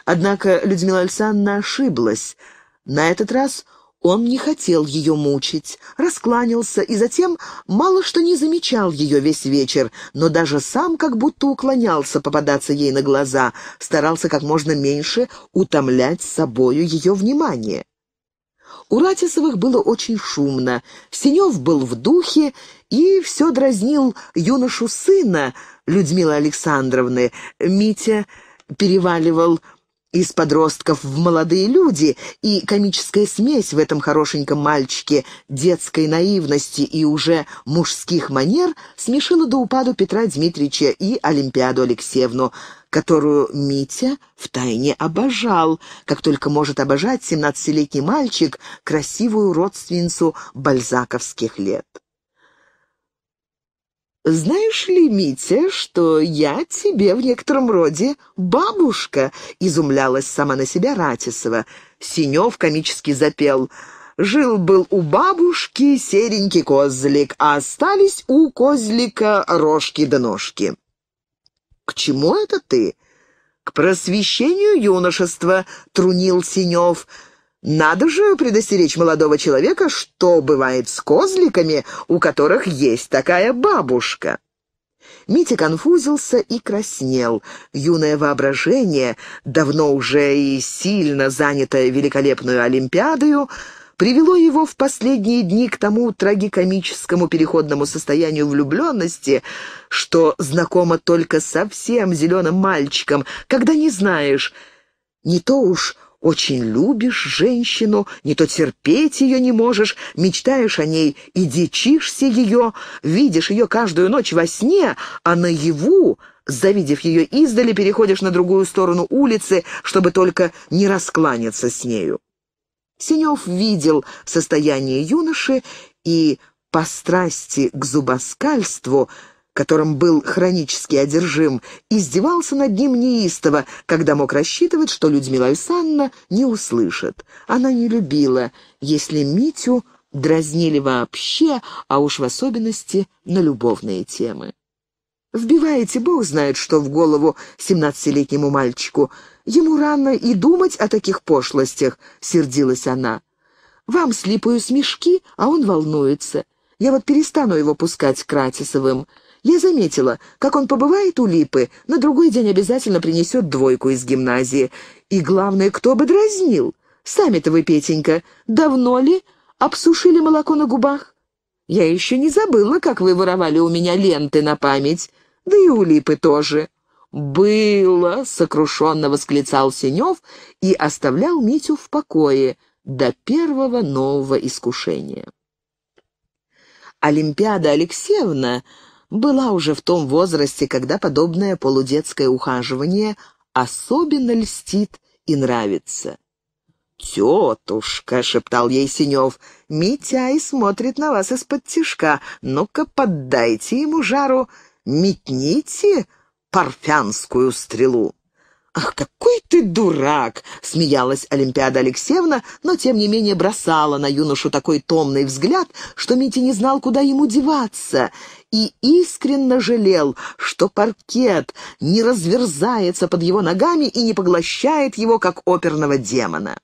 Однако Людмила Александровна ошиблась. На этот раз он не хотел ее мучить, раскланялся и затем мало что не замечал ее весь вечер, но даже сам как будто уклонялся попадаться ей на глаза, старался как можно меньше утомлять собою ее внимание. У Ратисовых было очень шумно. Синев был в духе и все дразнил юношу сына Людмилы Александровны. Митя переваливал из подростков в молодые люди, и комическая смесь в этом хорошеньком мальчике детской наивности и уже мужских манер смешила до упаду Петра Дмитриевича и Олимпиаду Алексеевну, которую Митя втайне обожал, как только может обожать семнадцатилетний мальчик красивую родственницу бальзаковских лет. «Знаешь ли, Митя, что я тебе в некотором роде бабушка?» — изумлялась сама на себя Ратисова. Синев комически запел. «Жил-был у бабушки серенький козлик, а остались у козлика рожки да ножки». «К чему это ты?» «К просвещению юношества», — трунил Синев. «Синев». Надо же предостеречь молодого человека, что бывает с козликами, у которых есть такая бабушка. Митя конфузился и краснел. Юное воображение, давно уже и сильно занятое великолепную Олимпиадою, привело его в последние дни к тому трагикомическому переходному состоянию влюбленности, что знакомо только совсем зеленым мальчикам, когда не знаешь, не то уж очень любишь женщину, не то терпеть ее не можешь, мечтаешь о ней и дичишься ее, видишь ее каждую ночь во сне, а наяву, завидев ее издали, переходишь на другую сторону улицы, чтобы только не раскланяться с нею. Синев видел состояние юноши и по страсти к зубоскальству – которым был хронически одержим, издевался над ним неистово, когда мог рассчитывать, что Людмила Александровна не услышит. Она не любила, если Митю дразнили вообще, а уж в особенности на любовные темы. Вбиваете, бог знает, что в голову семнадцатилетнему мальчику. Ему рано и думать о таких пошлостях, — сердилась она. Вам слипаю смешки, а он волнуется. Я вот перестану его пускать к Кратисовым. Я заметила, как он побывает у Липы, на другой день обязательно принесет двойку из гимназии. И главное, кто бы дразнил? Сами-то вы, Петенька, давно ли обсушили молоко на губах? Я еще не забыла, как вы воровали у меня ленты на память, да и у Липы тоже». «Было!» — сокрушенно восклицал Синев и оставлял Митю в покое до первого нового искушения. Олимпиада Алексеевна была уже в том возрасте, когда подобное полудетское ухаживание особенно льстит и нравится. «Тетушка», — шептал ей Синев, — «Митяй смотрит на вас из-под тишка. Ну-ка, поддайте ему жару, метните парфянскую стрелу». «Ах, какой ты дурак!» — смеялась Олимпиада Алексеевна, но тем не менее бросала на юношу такой томный взгляд, что Митя не знал, куда ему деваться, и искренне жалел, что паркет не разверзается под его ногами и не поглощает его, как оперного демона.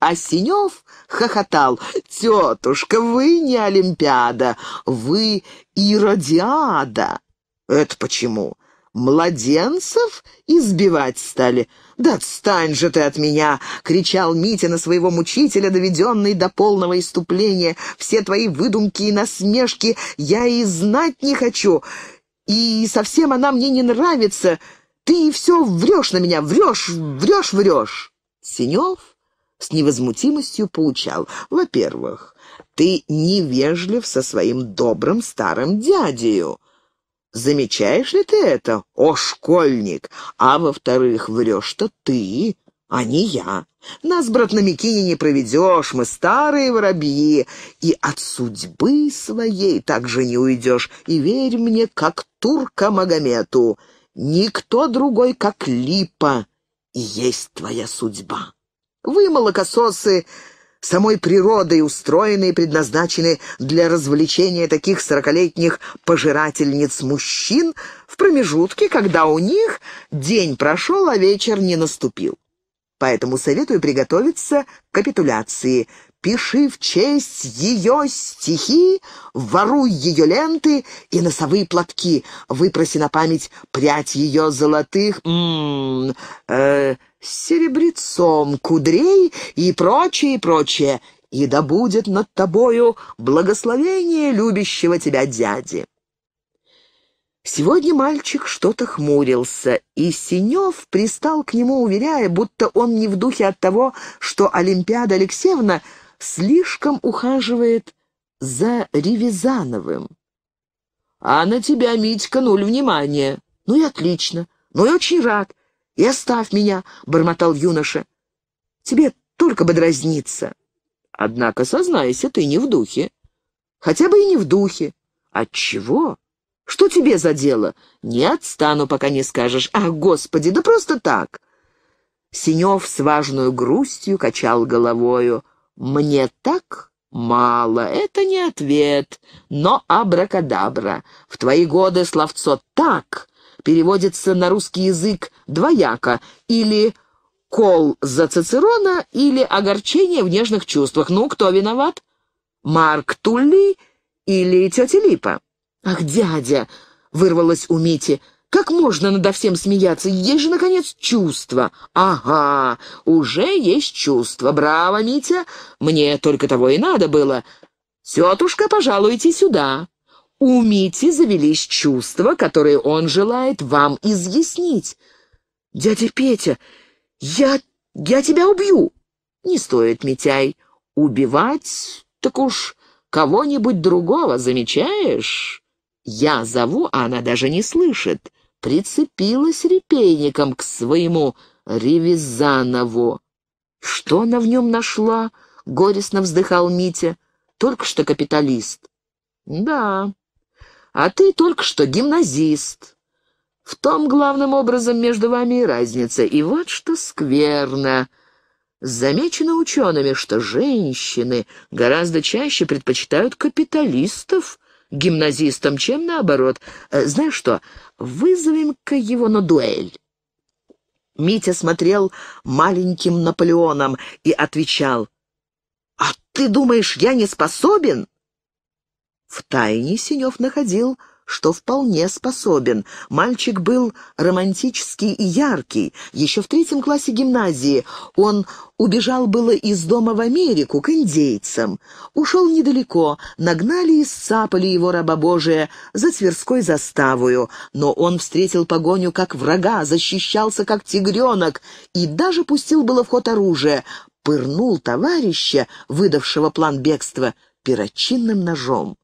А Синев хохотал. «Тетушка, вы не Олимпиада, вы Иродиада!» «Это почему?» младенцев избивать стали. «Да отстань же ты от меня!» — кричал Митя на своего мучителя, доведенный до полного иступления. «Все твои выдумки и насмешки я и знать не хочу, и совсем она мне не нравится. Ты все врешь на меня, врешь, врешь, врешь!» Синев с невозмутимостью поучал. «Во-первых, ты невежлив со своим добрым старым дядею». Замечаешь ли ты это, о школьник? А во-вторых, врешь-то ты, а не я. Нас, брат, на Микине не проведешь, мы старые воробьи, и от судьбы своей также не уйдешь. И верь мне, как турка Магомету, никто другой, как липа, и есть твоя судьба. Вы, молокососы, самой природой устроены и предназначены для развлечения таких сорокалетних пожирательниц мужчин в промежутке, когда у них день прошел, а вечер не наступил. Поэтому советую приготовиться к капитуляции – пиши в честь ее стихи, воруй ее ленты и носовые платки, выпроси на память прядь ее золотых, м -м, э, серебрецом кудрей и прочее, прочее, и да будет над тобою благословение любящего тебя дяди». Сегодня мальчик что-то хмурился, и Синев пристал к нему, уверяя, будто он не в духе от того, что Олимпиада Алексеевна — слишком ухаживает за Ревизановым. А на тебя, Митька, нуль внимания. Ну и отлично. Ну и очень рад. И оставь меня, — бормотал юноша. Тебе только бы дразниться. Однако, сознайся, ты не в духе. Хотя бы и не в духе. Отчего? Что тебе за дело? Не отстану, пока не скажешь. Ах, господи, да просто так. Синев с важной грустью качал головою. «Мне так мало, это не ответ, но абракадабра. В твои годы словцо «так» переводится на русский язык двояко или «кол за Цицерона» или «огорчение в нежных чувствах». Ну, кто виноват? Марк Тулли или тетя Липа? «Ах, дядя!» — вырвалась у Мити — как можно надо всем смеяться? Есть же, наконец, чувство. Ага, уже есть чувство. Браво, Митя. Мне только того и надо было. Тетушка, пожалуйте сюда. У Мити завелись чувства, которые он желает вам изъяснить. Дядя Петя, я... я тебя убью. Не стоит, Митяй. Убивать, так уж кого-нибудь другого, замечаешь? Я зову, а она даже не слышит прицепилась репейником к своему Ревизанову. Что она в нем нашла? — горестно вздыхал Митя. «Только что капиталист». «Да. А ты только что гимназист. В том главным образом между вами и разница. И вот что скверно. Замечено учеными, что женщины гораздо чаще предпочитают капиталистов гимназистам, чем наоборот. Э, знаешь что, Вызовем-ка его на дуэль». Митя смотрел маленьким Наполеоном и отвечал. «А ты думаешь, я не способен?» В тайне Синев находил, что вполне способен. Мальчик был романтический и яркий. Еще в третьем классе гимназии он убежал было из дома в Америку к индейцам. Ушел недалеко, нагнали и сцапали его, раба Божия, за Тверской заставую. Но он встретил погоню как врага, защищался как тигренок и даже пустил было в ход оружие, пырнул товарища, выдавшего план бегства, перочинным ножом.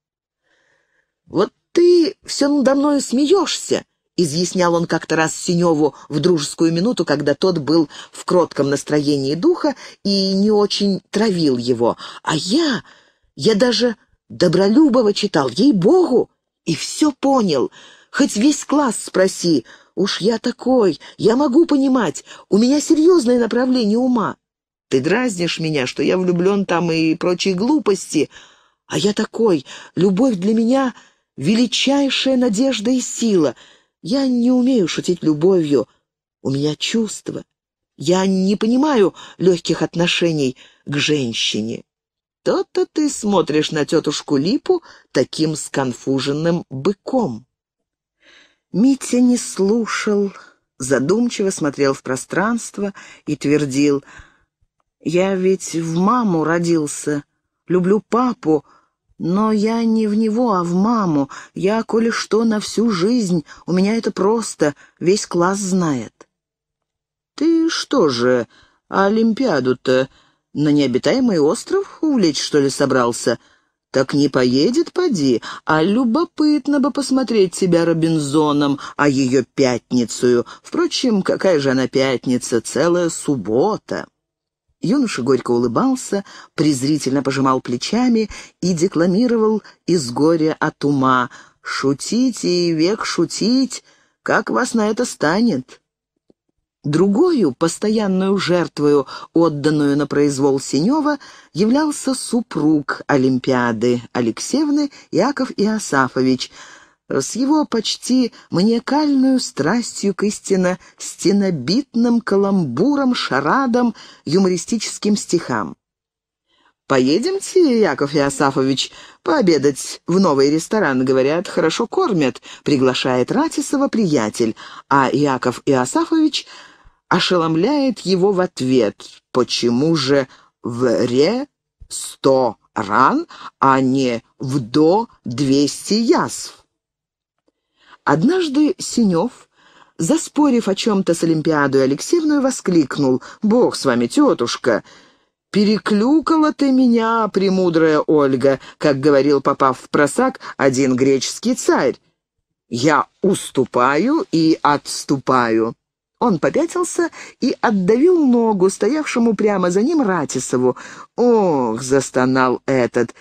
Вот «Ты все надо мною смеешься», — изъяснял он как-то раз Синеву в дружескую минуту, когда тот был в кротком настроении духа и не очень травил его. «А я... я даже Добролюбова читал, ей-богу, и все понял. Хоть весь класс спроси, уж я такой, я могу понимать, у меня серьезное направление ума. Ты дразнишь меня, что я влюблен там и прочие глупости, а я такой, любовь для меня — величайшая надежда и сила. Я не умею шутить любовью. У меня чувства. Я не понимаю легких отношений к женщине. То-то ты смотришь на тетушку Липу таким сконфуженным быком. Митя не слушал, задумчиво смотрел в пространство и твердил, «Я ведь в маму родился, люблю папу, но я не в него, а в маму. Я, коли что, на всю жизнь. У меня это просто. Весь класс знает. Ты что же, Олимпиаду-то на необитаемый остров увлечь, что ли, собрался? Так не поедет, поди, а любопытно бы посмотреть себя Робинзоном, а ее пятницею. Впрочем, какая же она пятница, целая суббота. Юноша горько улыбался, презрительно пожимал плечами и декламировал из горя от ума «Шутите и век шутить, как вас на это станет?» Другую, постоянную жертвою, отданную на произвол Синева, являлся супруг Олимпиады Алексеевны Яков Иосафович – с его почти маниакальную страстью к истинно стенобитным каламбурам, шарадам, юмористическим стихам. «Поедемте, Яков Иосафович, пообедать в новый ресторан, говорят, хорошо кормят», приглашает Ратисова приятель, а Яков Иосафович ошеломляет его в ответ. «Почему же в ре сто ран, а не в до двести язв?» Однажды Синев, заспорив о чем-то с Олимпиадой Алексеевной, воскликнул «Бог с вами, тетушка!» «Переклюкала ты меня, премудрая Ольга», как говорил, попав в просак, один греческий царь. «Я уступаю и отступаю». Он попятился и отдавил ногу, стоявшему прямо за ним Ратисову. «Ох!» — застонал этот.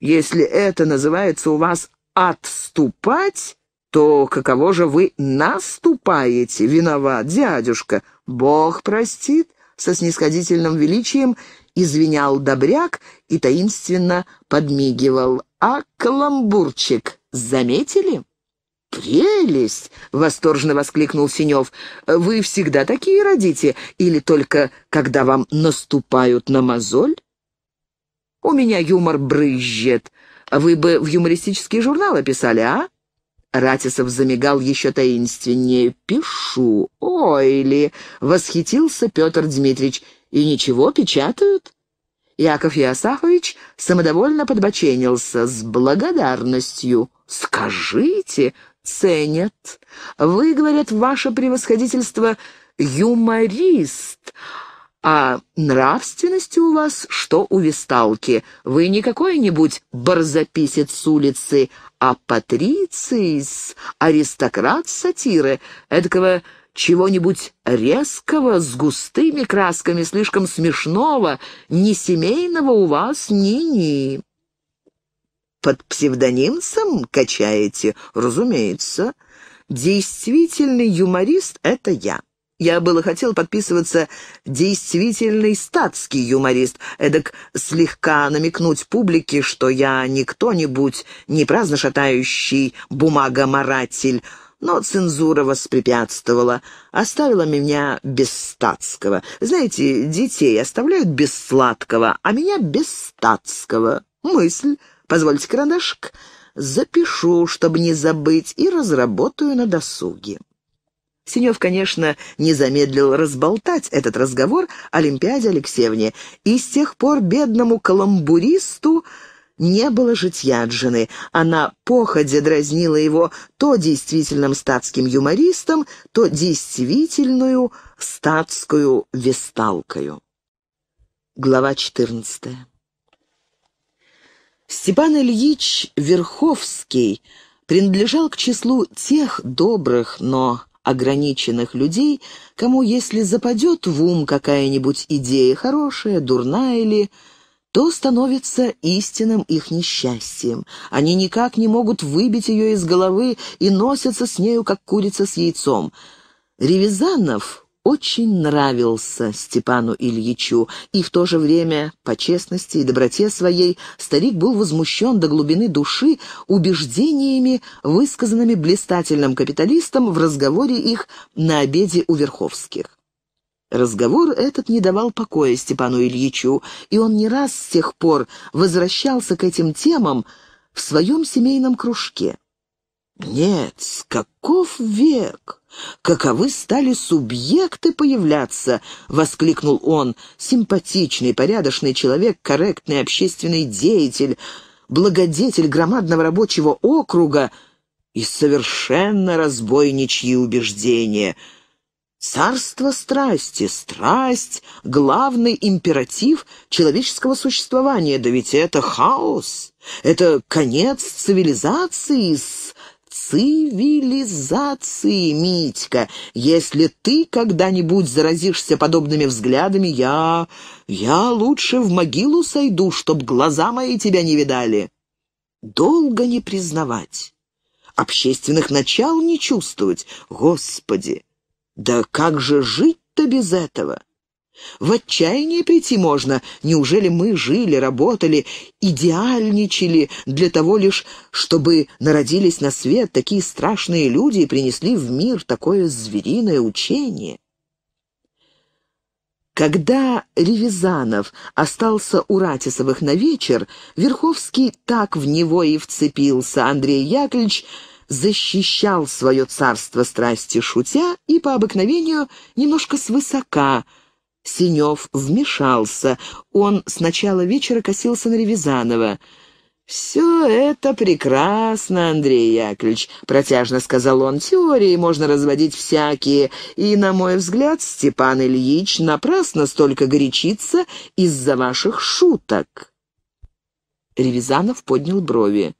«Если это называется у вас «отступать», то каково же вы наступаете? Виноват, дядюшка. Бог простит, со снисходительным величием извинял добряк и таинственно подмигивал. А каламбурчик заметили? «Прелесть!» — восторженно воскликнул Синев. «Вы всегда такие родите? Или только когда вам наступают на мозоль?» «У меня юмор брызжет. Вы бы в юмористические журналы писали, а?» Ратисов замигал еще таинственнее. «Пишу, ой ли!» — восхитился Петр Дмитрич. «И ничего, печатают?» Яков Иосафович самодовольно подбоченился с благодарностью. «Скажите, ценят. Вы, говорят, ваше превосходительство, юморист, а нравственностью у вас, что у висталки. Вы не какой-нибудь барзаписец с улицы, а патрициис, аристократ сатиры, эдакого чего-нибудь резкого, с густыми красками, слишком смешного, не семейного у вас ни-ни. Под псевдонимцем качаете? Разумеется. Действительный юморист — это я. Я было хотел подписываться «действительный статский юморист», эдак слегка намекнуть публике, что я не кто-нибудь, не праздно шатающий бумагоморатель, но цензура воспрепятствовала, оставила меня без статского. Знаете, детей оставляют без сладкого, а меня без статского. Мысль, позвольте карандашик, запишу, чтобы не забыть, и разработаю на досуге. Синев, конечно, не замедлил разболтать этот разговор Олимпиаде Алексеевне, и с тех пор бедному каламбуристу не было житья от жены. Она походя дразнила его то действительным статским юмористом, то действительную статскую весталкою. Глава 14 Степан Ильич Верховский принадлежал к числу тех добрых, но ограниченных людей, кому, если западет в ум какая-нибудь идея, хорошая, дурная или то становится истинным их несчастьем. Они никак не могут выбить ее из головы и носятся с нею, как курица с яйцом. Ревизанов очень нравился Степану Ильичу, и в то же время, по честности и доброте своей, старик был возмущен до глубины души убеждениями, высказанными блистательным капиталистом в разговоре их на обеде у Верховских. Разговор этот не давал покоя Степану Ильичу, и он не раз с тех пор возвращался к этим темам в своем семейном кружке. «Нет, каков век!» каковы стали субъекты появляться!» — воскликнул он. «Симпатичный, порядочный человек, корректный общественный деятель, благодетель громадного рабочего округа и совершенно разбойничьи убеждения». Царство страсти, страсть — главный императив человеческого существования, да ведь это хаос, это конец цивилизации, цивилизации, Митька. Если ты когда-нибудь заразишься подобными взглядами, я... я лучше в могилу сойду, чтоб глаза мои тебя не видали. Долго не признавать, общественных начал не чувствовать. Господи, да как же жить-то без этого? В отчаяние прийти можно. Неужели мы жили, работали, идеальничали для того лишь, чтобы народились на свет такие страшные люди и принесли в мир такое звериное учение? Когда Ревизанов остался у Ратисовых на вечер, Верховский так в него и вцепился. Андрей Яковлевич защищал свое царство страсти шутя и по обыкновению немножко свысока – Синев вмешался. Он с начала вечера косился на Ревизанова. «Все это прекрасно, Андрей Яковлевич», — протяжно сказал он. «Теории можно разводить всякие, и, на мой взгляд, Степан Ильич напрасно столько горячится из-за ваших шуток». Ревизанов поднял брови.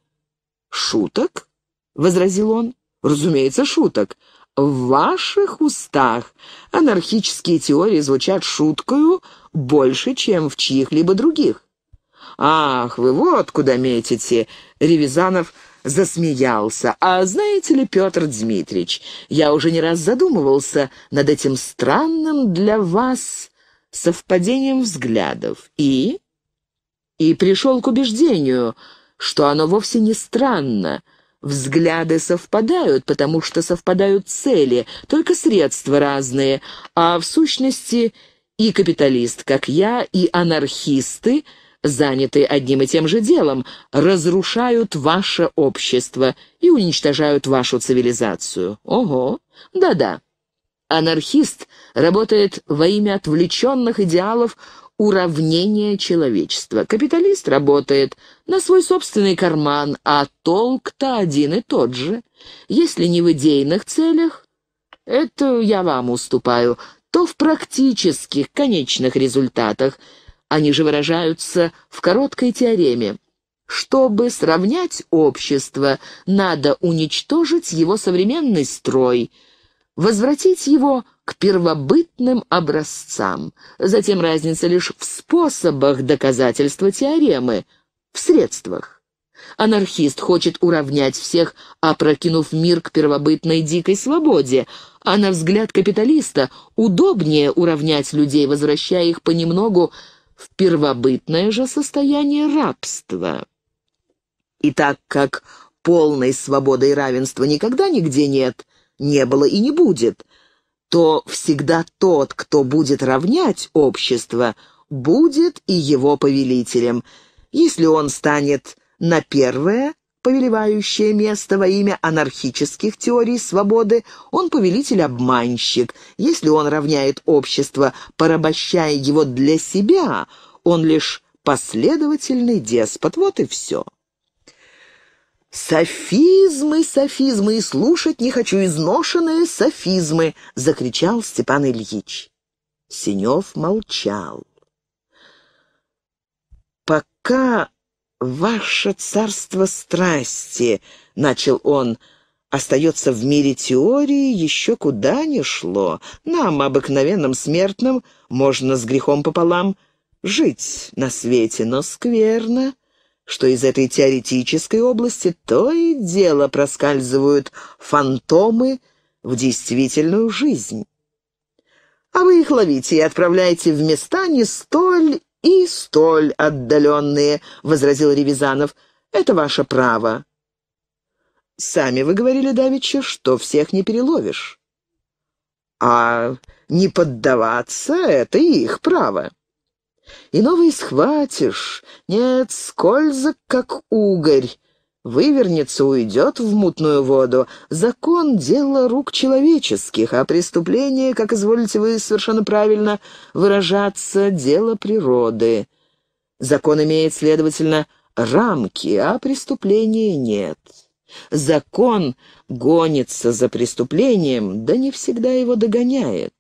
«Шуток?» — возразил он. «Разумеется, шуток. В ваших устах анархические теории звучат шуткою больше, чем в чьих-либо других. «Ах, вы вот куда метите!» — Ревизанов засмеялся. «А знаете ли, Петр Дмитрич, я уже не раз задумывался над этим странным для вас совпадением взглядов и...» И пришел к убеждению, что оно вовсе не странно — Взгляды совпадают, потому что совпадают цели, только средства разные, а в сущности и капиталист, как я, и анархисты, заняты одним и тем же делом, разрушают ваше общество и уничтожают вашу цивилизацию. Ого, да-да. Анархист работает во имя отвлеченных идеалов уравнение человечества. Капиталист работает на свой собственный карман, а толк-то один и тот же. Если не в идейных целях, это я вам уступаю, то в практических, конечных результатах. Они же выражаются в короткой теореме. Чтобы сравнять общество, надо уничтожить его современный строй, возвратить его к первобытным образцам. Затем разница лишь в способах доказательства теоремы, в средствах. Анархист хочет уравнять всех, опрокинув мир к первобытной дикой свободе, а на взгляд капиталиста удобнее уравнять людей, возвращая их понемногу в первобытное же состояние рабства. И так как полной свободы и равенства никогда нигде нет, не было и не будет – то всегда тот, кто будет равнять общество, будет и его повелителем. Если он станет на первое повелевающее место во имя анархических теорий свободы, он повелитель-обманщик. Если он равняет общество, порабощая его для себя, он лишь последовательный деспот. Вот и все. «Софизмы, софизмы, и слушать не хочу изношенные софизмы!» — закричал Степан Ильич. Синев молчал. «Пока ваше царство страсти», — начал он, — «остается в мире теории, еще куда ни шло. Нам, обыкновенным смертным, можно с грехом пополам жить на свете, но скверно» что из этой теоретической области то и дело проскальзывают фантомы в действительную жизнь. А вы их ловите и отправляете в места не столь и столь отдаленные, — возразил Ревизанов. — Это ваше право. — Сами вы говорили, Давича, что всех не переловишь. — А не поддаваться — это их право. И новый схватишь. Нет, скользок, как угорь. Вывернется, уйдет в мутную воду. Закон — дело рук человеческих, а преступление, как изволите вы совершенно правильно выражаться, — дело природы. Закон имеет, следовательно, рамки, а преступления нет. Закон гонится за преступлением, да не всегда его догоняет.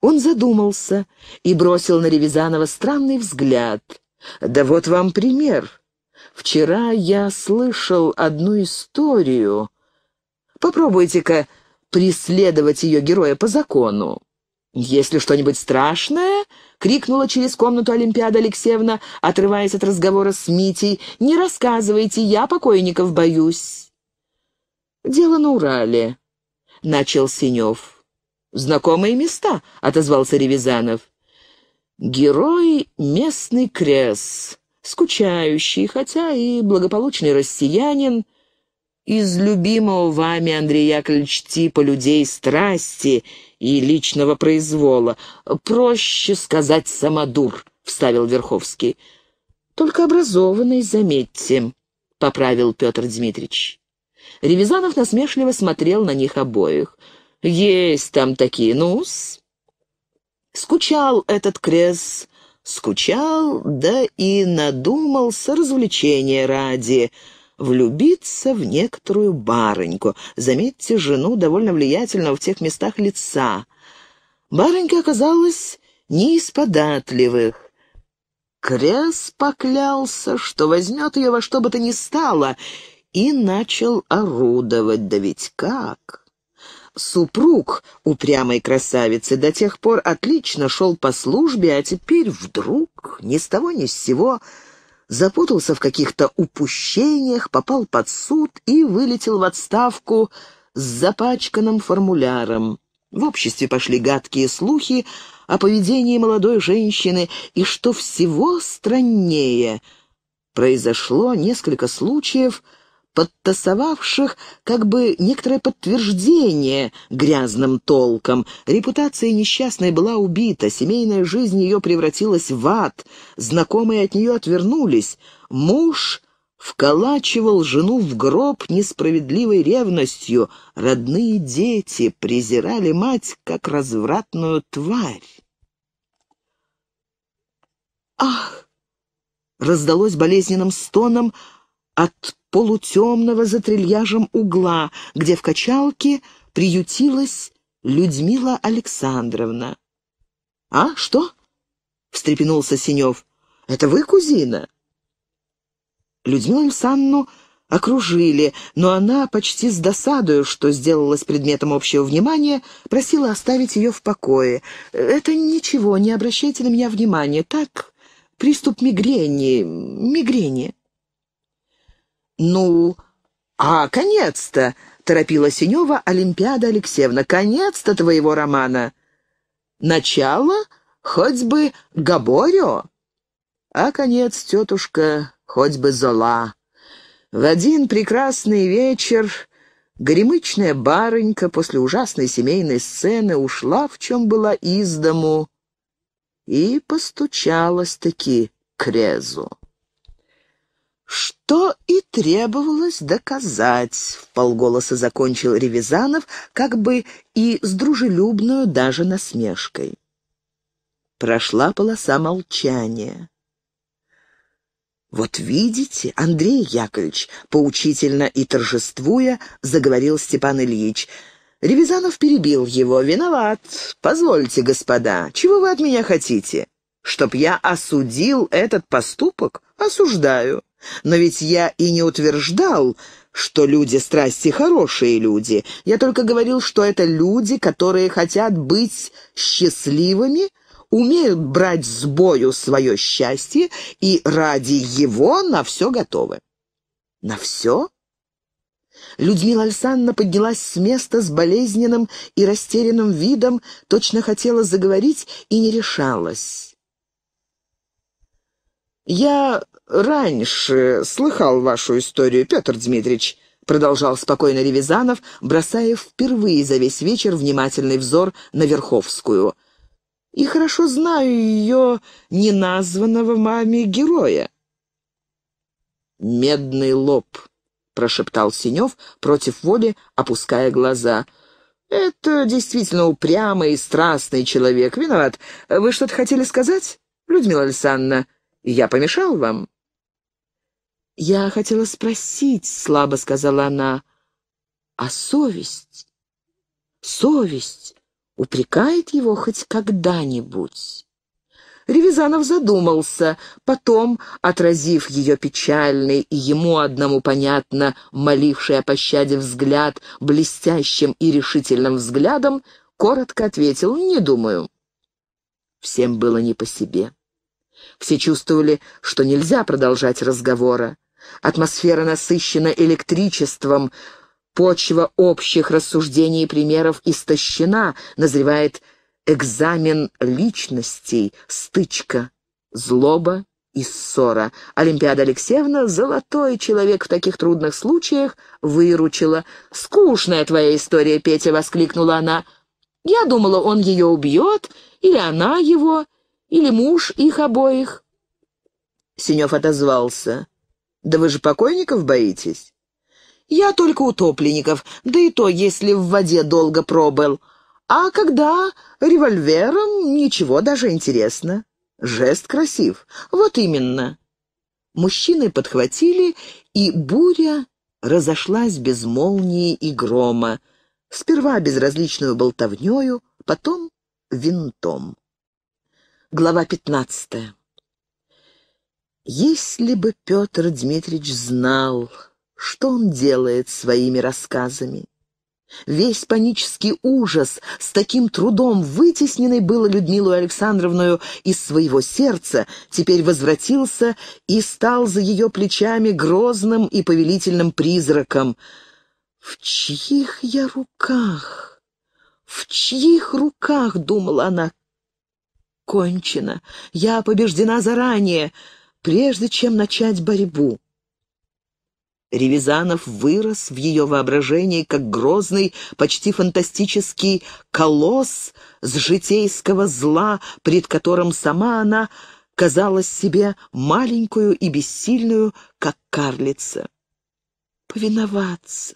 Он задумался и бросил на Ревизанова странный взгляд. «Да вот вам пример. Вчера я слышал одну историю. Попробуйте-ка преследовать ее героя по закону». «Если что-нибудь страшное?» — крикнула через комнату Олимпиада Алексеевна, отрываясь от разговора с Митей. «Не рассказывайте, я покойников боюсь». «Дело на Урале», — начал Синев. «Знакомые места», — отозвался Ревизанов. «Герой местный крес, скучающий, хотя и благополучный россиянин, из любимого вами, Андрей Яковлевич, типа людей страсти и личного произвола. Проще сказать самодур», — вставил Верховский. «Только образованный, заметьте», — поправил Петр Дмитриевич. Ревизанов насмешливо смотрел на них обоих — есть там такие, нус. Скучал этот крес, скучал, да и надумался развлечения ради влюбиться в некоторую барыньку. Заметьте, жену довольно влиятельного в тех местах лица. Барынька оказалась не из податливых. Крес поклялся, что возьмет ее во что бы то ни стало, и начал орудовать. Да ведь как! супруг упрямой красавицы до тех пор отлично шел по службе, а теперь вдруг ни с того ни с сего запутался в каких-то упущениях, попал под суд и вылетел в отставку с запачканным формуляром. В обществе пошли гадкие слухи о поведении молодой женщины, и что всего страннее, произошло несколько случаев, подтасовавших как бы некоторое подтверждение грязным толкам, Репутация несчастной была убита, семейная жизнь ее превратилась в ад, знакомые от нее отвернулись. Муж вколачивал жену в гроб несправедливой ревностью, родные дети презирали мать как развратную тварь. «Ах!» — раздалось болезненным стоном от полутемного за трильяжем угла, где в качалке приютилась Людмила Александровна. — А, что? — встрепенулся Синев. — Это вы, кузина? Людмилу Александровну окружили, но она почти с досадою, что сделалась предметом общего внимания, просила оставить ее в покое. «Это ничего, не обращайте на меня внимания. Так, приступ мигрени, мигрени». «Ну, а конец-то!» — торопила Синева Олимпиада Алексеевна. «Конец-то твоего романа!» «Начало? Хоть бы Габорио!» «А конец, тетушка, хоть бы Зола!» В один прекрасный вечер горемычная барынька после ужасной семейной сцены ушла, в чем была из дому, и постучалась-таки к Резу. «Что и требовалось доказать», — вполголоса закончил Ревизанов, как бы и с дружелюбную даже насмешкой. Прошла полоса молчания. «Вот видите, Андрей Яковлевич», — поучительно и торжествуя, заговорил Степан Ильич. Ревизанов перебил его. «Виноват. Позвольте, господа. Чего вы от меня хотите? Чтоб я осудил этот поступок? Осуждаю. Но ведь я и не утверждал, что люди страсти хорошие люди. Я только говорил, что это люди, которые хотят быть счастливыми, умеют брать с бою свое счастье и ради его на все готовы. На все? Людмила Александровна поднялась с места с болезненным и растерянным видом, точно хотела заговорить и не решалась. «Я раньше слыхал вашу историю, Петр Дмитриевич», продолжал спокойно Ревизанов, бросая впервые за весь вечер внимательный взор на Верховскую. «И хорошо знаю ее неназванного маме героя». «Медный лоб», — прошептал Синев, против воли опуская глаза. «Это действительно упрямый и страстный человек. Виноват. Вы что-то хотели сказать, Людмила Александровна?» Я помешал вам?» «Я хотела спросить», — слабо сказала она, — «а совесть? Совесть упрекает его хоть когда-нибудь?» Ревизанов задумался, потом, отразив ее печальный и ему одному понятно моливший о пощаде взгляд блестящим и решительным взглядом, коротко ответил «не думаю». Всем было не по себе. Все чувствовали, что нельзя продолжать разговора. Атмосфера насыщена электричеством, почва общих рассуждений и примеров истощена, назревает экзамен личностей, стычка, злоба и ссора. Олимпиада Алексеевна, золотой человек в таких трудных случаях, выручила. «Скучная твоя история, Петя!» — воскликнула она. «Я думала, он ее убьет, или она его, или муж их обоих?» Синев отозвался. «Да вы же покойников боитесь?» «Я только утопленников, да и то, если в воде долго пробыл. А когда револьвером, ничего даже интересно. Жест красив. Вот именно». Мужчины подхватили, и буря разошлась без молнии и грома. Сперва безразличную болтовнёю, потом винтом. Глава 15. Если бы Петр Дмитриевич знал, что он делает своими рассказами. Весь панический ужас с таким трудом вытесненный было Людмилу Александровну из своего сердца, теперь возвратился и стал за ее плечами грозным и повелительным призраком. «В чьих я руках?» «В чьих руках?» — думала она кончено. Я побеждена заранее, прежде чем начать борьбу. Ревизанов вырос в ее воображении как грозный, почти фантастический колосс с житейского зла, пред которым сама она казалась себе маленькую и бессильную, как карлица. Повиноваться,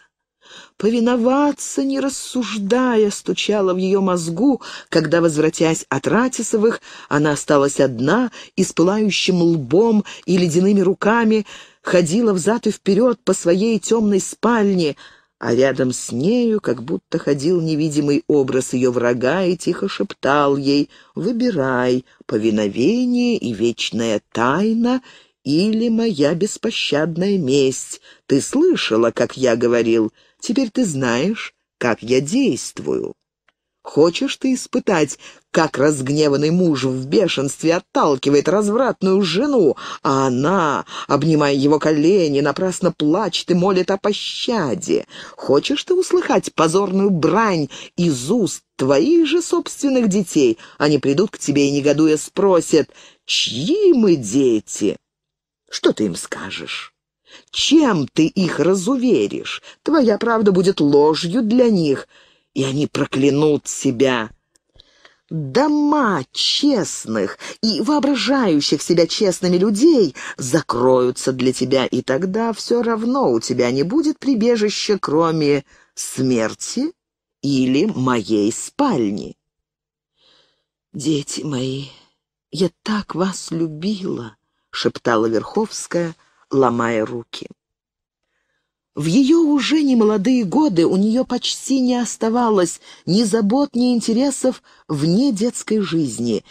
повиноваться, не рассуждая, стучало в ее мозгу, когда, возвратясь от Ратисовых, она осталась одна и с пылающим лбом и ледяными руками ходила взад и вперед по своей темной спальне, а рядом с нею как будто ходил невидимый образ ее врага и тихо шептал ей «Выбирай, повиновение и вечная тайна или моя беспощадная месть. Ты слышала, как я говорил? Теперь ты знаешь, как я действую. Хочешь ты испытать, как разгневанный муж в бешенстве отталкивает развратную жену, а она, обнимая его колени, напрасно плачет и молит о пощаде? Хочешь ты услыхать позорную брань из уст твоих же собственных детей? Они придут к тебе и, негодуя, спросят, чьи мы дети? Что ты им скажешь? Чем ты их разуверишь? Твоя правда будет ложью для них, и они проклянут себя. Дома честных и воображающих себя честными людей закроются для тебя, и тогда все равно у тебя не будет прибежища, кроме смерти или моей спальни. «Дети мои, я так вас любила!» — шептала Верховская, ломая руки. В ее уже немолодые годы у нее почти не оставалось ни забот, ни интересов вне детской жизни.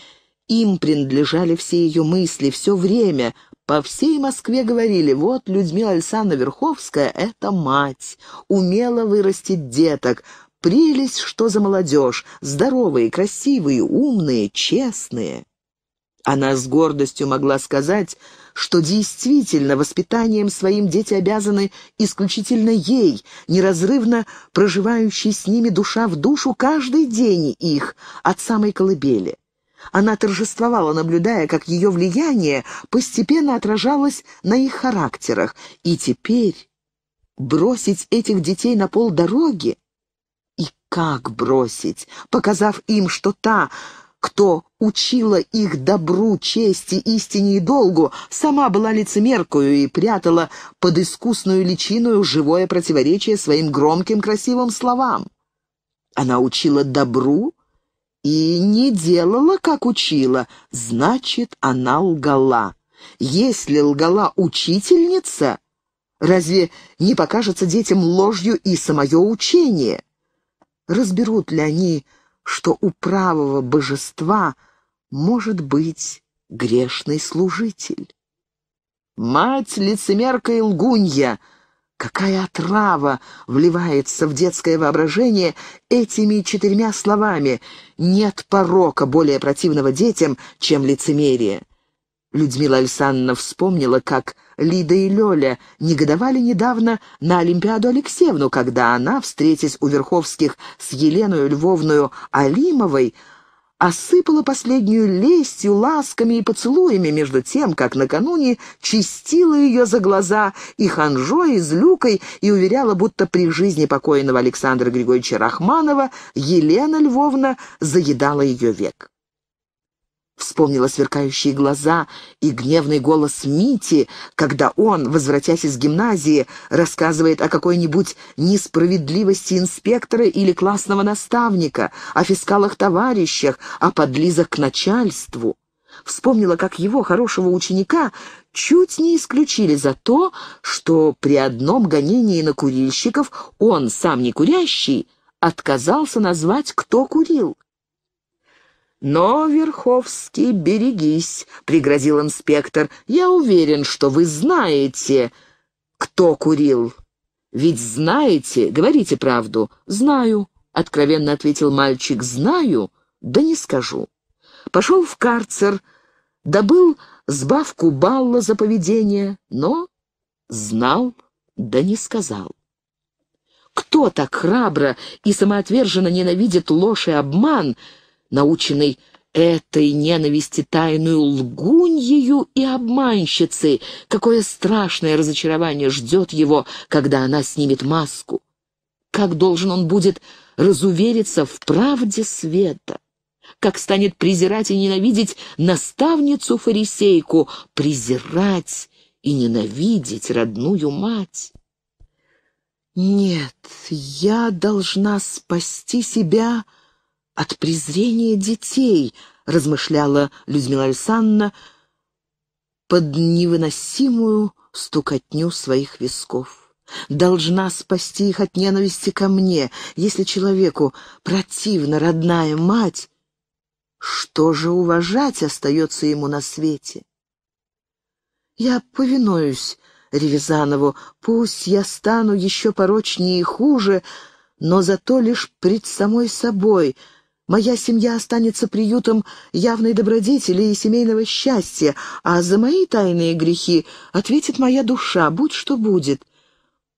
Им принадлежали все ее мысли, все время. По всей Москве говорили, вот Людмила Александровна Верховская — это мать, умела вырастить деток, прелесть, что за молодежь, здоровые, красивые, умные, честные. Она с гордостью могла сказать что действительно воспитанием своим дети обязаны исключительно ей, неразрывно проживающей с ними душа в душу каждый день их от самой колыбели. Она торжествовала, наблюдая, как ее влияние постепенно отражалось на их характерах, и теперь бросить этих детей на пол дороги? И как бросить, показав им, что та кто учила их добру, чести, истине и долгу, сама была лицемеркою и прятала под искусную личиною живое противоречие своим громким красивым словам. Она учила добру и не делала, как учила, значит, она лгала. Если лгала учительница, разве не покажется детям ложью и самое учение? Разберут ли они что у правого божества может быть грешный служитель. «Мать лицемерка и лгунья!» Какая отрава вливается в детское воображение этими четырьмя словами «нет порока более противного детям, чем лицемерие». Людмила Александровна вспомнила, как Лида и Лёля негодовали недавно на Олимпиаду Алексеевну, когда она, встретясь у Верховских с Еленой Львовной Алимовой, осыпала последнюю лестью, ласками и поцелуями, между тем, как накануне чистила ее за глаза и ханжой, и злюкой, и уверяла, будто при жизни покойного Александра Григорьевича Рахманова Елена Львовна заедала ее век. Вспомнила сверкающие глаза и гневный голос Мити, когда он, возвратясь из гимназии, рассказывает о какой-нибудь несправедливости инспектора или классного наставника, о фискалах-товарищах, о подлизах к начальству. Вспомнила, как его, хорошего ученика, чуть не исключили за то, что при одном гонении на курильщиков он, сам не курящий, отказался назвать, кто курил. «Но, Верховский, берегись», — пригрозил инспектор. «Я уверен, что вы знаете, кто курил. Ведь знаете, говорите правду». «Знаю», — откровенно ответил мальчик. «Знаю, да не скажу». Пошел в карцер, добыл сбавку балла за поведение, но знал, да не сказал. Кто так храбро и самоотверженно ненавидит ложь и обман — наученный этой ненависти тайную лгуньею и обманщицы. Какое страшное разочарование ждет его, когда она снимет маску. Как должен он будет разувериться в правде света? Как станет презирать и ненавидеть наставницу-фарисейку, презирать и ненавидеть родную мать? Нет, я должна спасти себя от презрения детей, размышляла Людмила Александровна под невыносимую стукотню своих висков. Должна спасти их от ненависти ко мне, если человеку противна родная мать, что же уважать остается ему на свете? Я повинуюсь Ревизанову, пусть я стану еще порочнее и хуже, но зато лишь пред самой собой — Моя семья останется приютом явной добродетели и семейного счастья, а за мои тайные грехи ответит моя душа, будь что будет.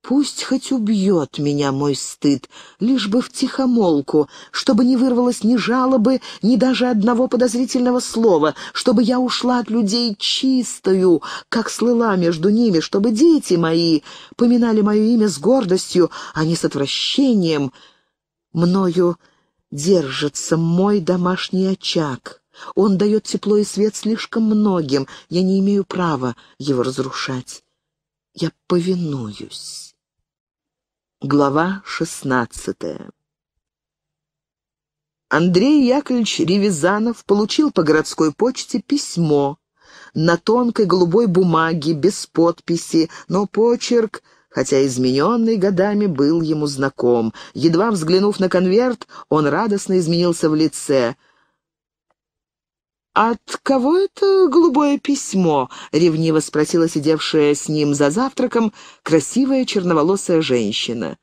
Пусть хоть убьет меня мой стыд, лишь бы втихомолку, чтобы не вырвалось ни жалобы, ни даже одного подозрительного слова, чтобы я ушла от людей чистою, как слыла между ними, чтобы дети мои поминали мое имя с гордостью, а не с отвращением. Мною держится мой домашний очаг. Он дает тепло и свет слишком многим. Я не имею права его разрушать. Я повинуюсь. Глава шестнадцатая Андрей Яковлевич Ревизанов получил по городской почте письмо на тонкой голубой бумаге, без подписи, но почерк хотя измененный годами был ему знаком. Едва взглянув на конверт, он радостно изменился в лице. «От кого это голубое письмо?» — ревниво спросила сидевшая с ним за завтраком красивая черноволосая женщина.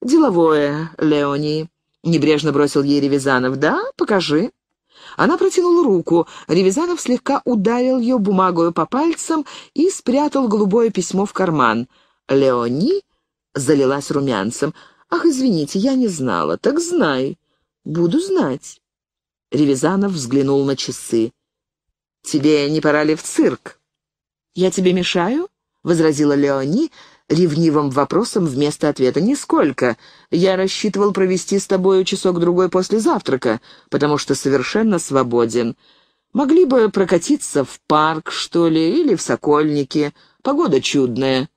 «Деловое, Леони», — небрежно бросил ей Ревизанов. «Да, покажи». Она протянула руку. Ревизанов слегка ударил ее бумагою по пальцам и спрятал голубое письмо в карман — Леони залилась румянцем. «Ах, извините, я не знала. Так знай. Буду знать». Ревизанов взглянул на часы. «Тебе не пора ли в цирк?» «Я тебе мешаю?» — возразила Леони ревнивым вопросом вместо ответа. «Нисколько. Я рассчитывал провести с тобой часок-другой после завтрака, потому что совершенно свободен. Могли бы прокатиться в парк, что ли, или в Сокольнике. Погода чудная.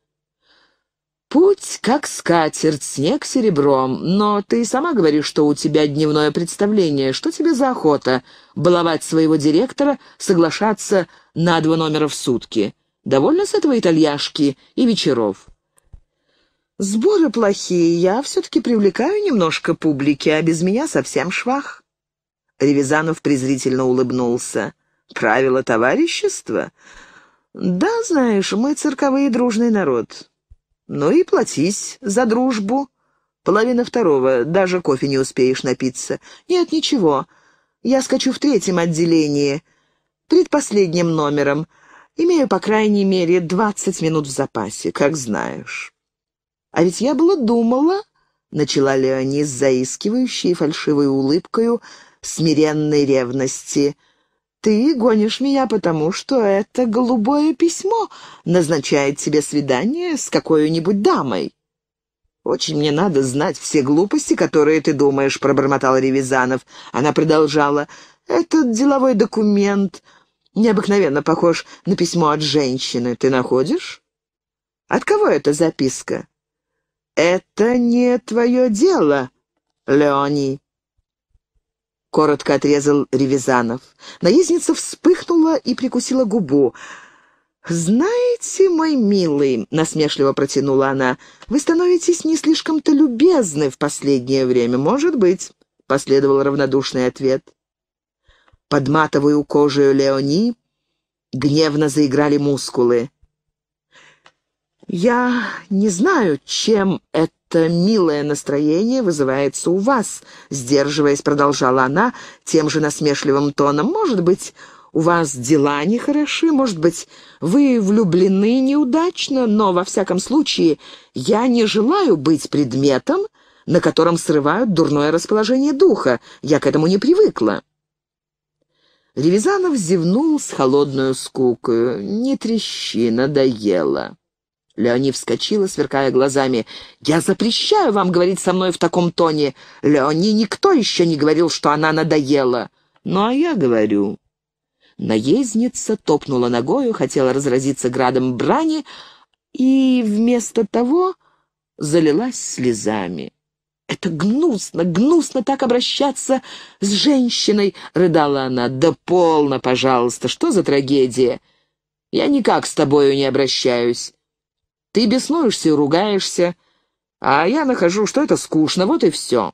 Путь как скатерть, снег серебром. Но ты сама говоришь, что у тебя дневное представление. Что тебе за охота? Баловать своего директора, соглашаться на два номера в сутки. Довольно с этого итальяшки и вечеров. Сборы плохие, я все-таки привлекаю немножко публики, а без меня совсем швах. Ревизанов презрительно улыбнулся. Правило товарищества?» «Да, знаешь, мы цирковые дружный народ. Ну и платись за дружбу. Половина второго, даже кофе не успеешь напиться. Нет, ничего. Я скачу в третьем отделении, предпоследним номером. Имею, по крайней мере, двадцать минут в запасе, как знаешь. А ведь я была думала, — начала Леони с заискивающей фальшивой улыбкою смиренной ревности — ты гонишь меня, потому что это голубое письмо назначает тебе свидание с какой-нибудь дамой». «Очень мне надо знать все глупости, которые ты думаешь», — пробормотал Ревизанов. Она продолжала. «Этот деловой документ необыкновенно похож на письмо от женщины. Ты находишь?» «От кого эта записка?» «Это не твое дело, Леони», коротко отрезал Ревизанов. Наездница вспыхнула и прикусила губу. «Знаете, мой милый», — насмешливо протянула она, — «вы становитесь не слишком-то любезны в последнее время, может быть», — последовал равнодушный ответ. Под матовую кожей Леони гневно заиграли мускулы. «Я не знаю, чем это...» это милое настроение вызывается у вас», — сдерживаясь, продолжала она тем же насмешливым тоном. «Может быть, у вас дела нехороши, может быть, вы влюблены неудачно, но, во всяком случае, я не желаю быть предметом, на котором срывают дурное расположение духа. Я к этому не привыкла». Ревизанов зевнул с холодную скукою. «Не трещи, надоело». Леони вскочила, сверкая глазами. «Я запрещаю вам говорить со мной в таком тоне. Леони никто еще не говорил, что она надоела. Ну, а я говорю». Наездница топнула ногою, хотела разразиться градом брани и вместо того залилась слезами. «Это гнусно, гнусно так обращаться с женщиной!» — рыдала она. «Да полно, пожалуйста, что за трагедия? Я никак с тобою не обращаюсь. Ты беснуешься и ругаешься, а я нахожу, что это скучно, вот и все».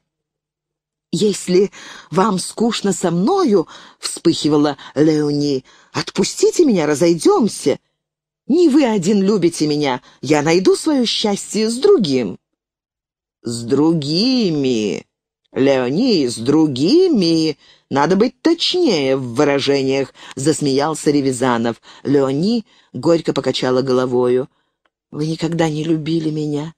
«Если вам скучно со мною, — вспыхивала Леони, — отпустите меня, разойдемся. Не вы один любите меня, я найду свое счастье с другим». «С другими, Леони, с другими, надо быть точнее в выражениях», — засмеялся Ревизанов. Леони горько покачала головою. Вы никогда не любили меня.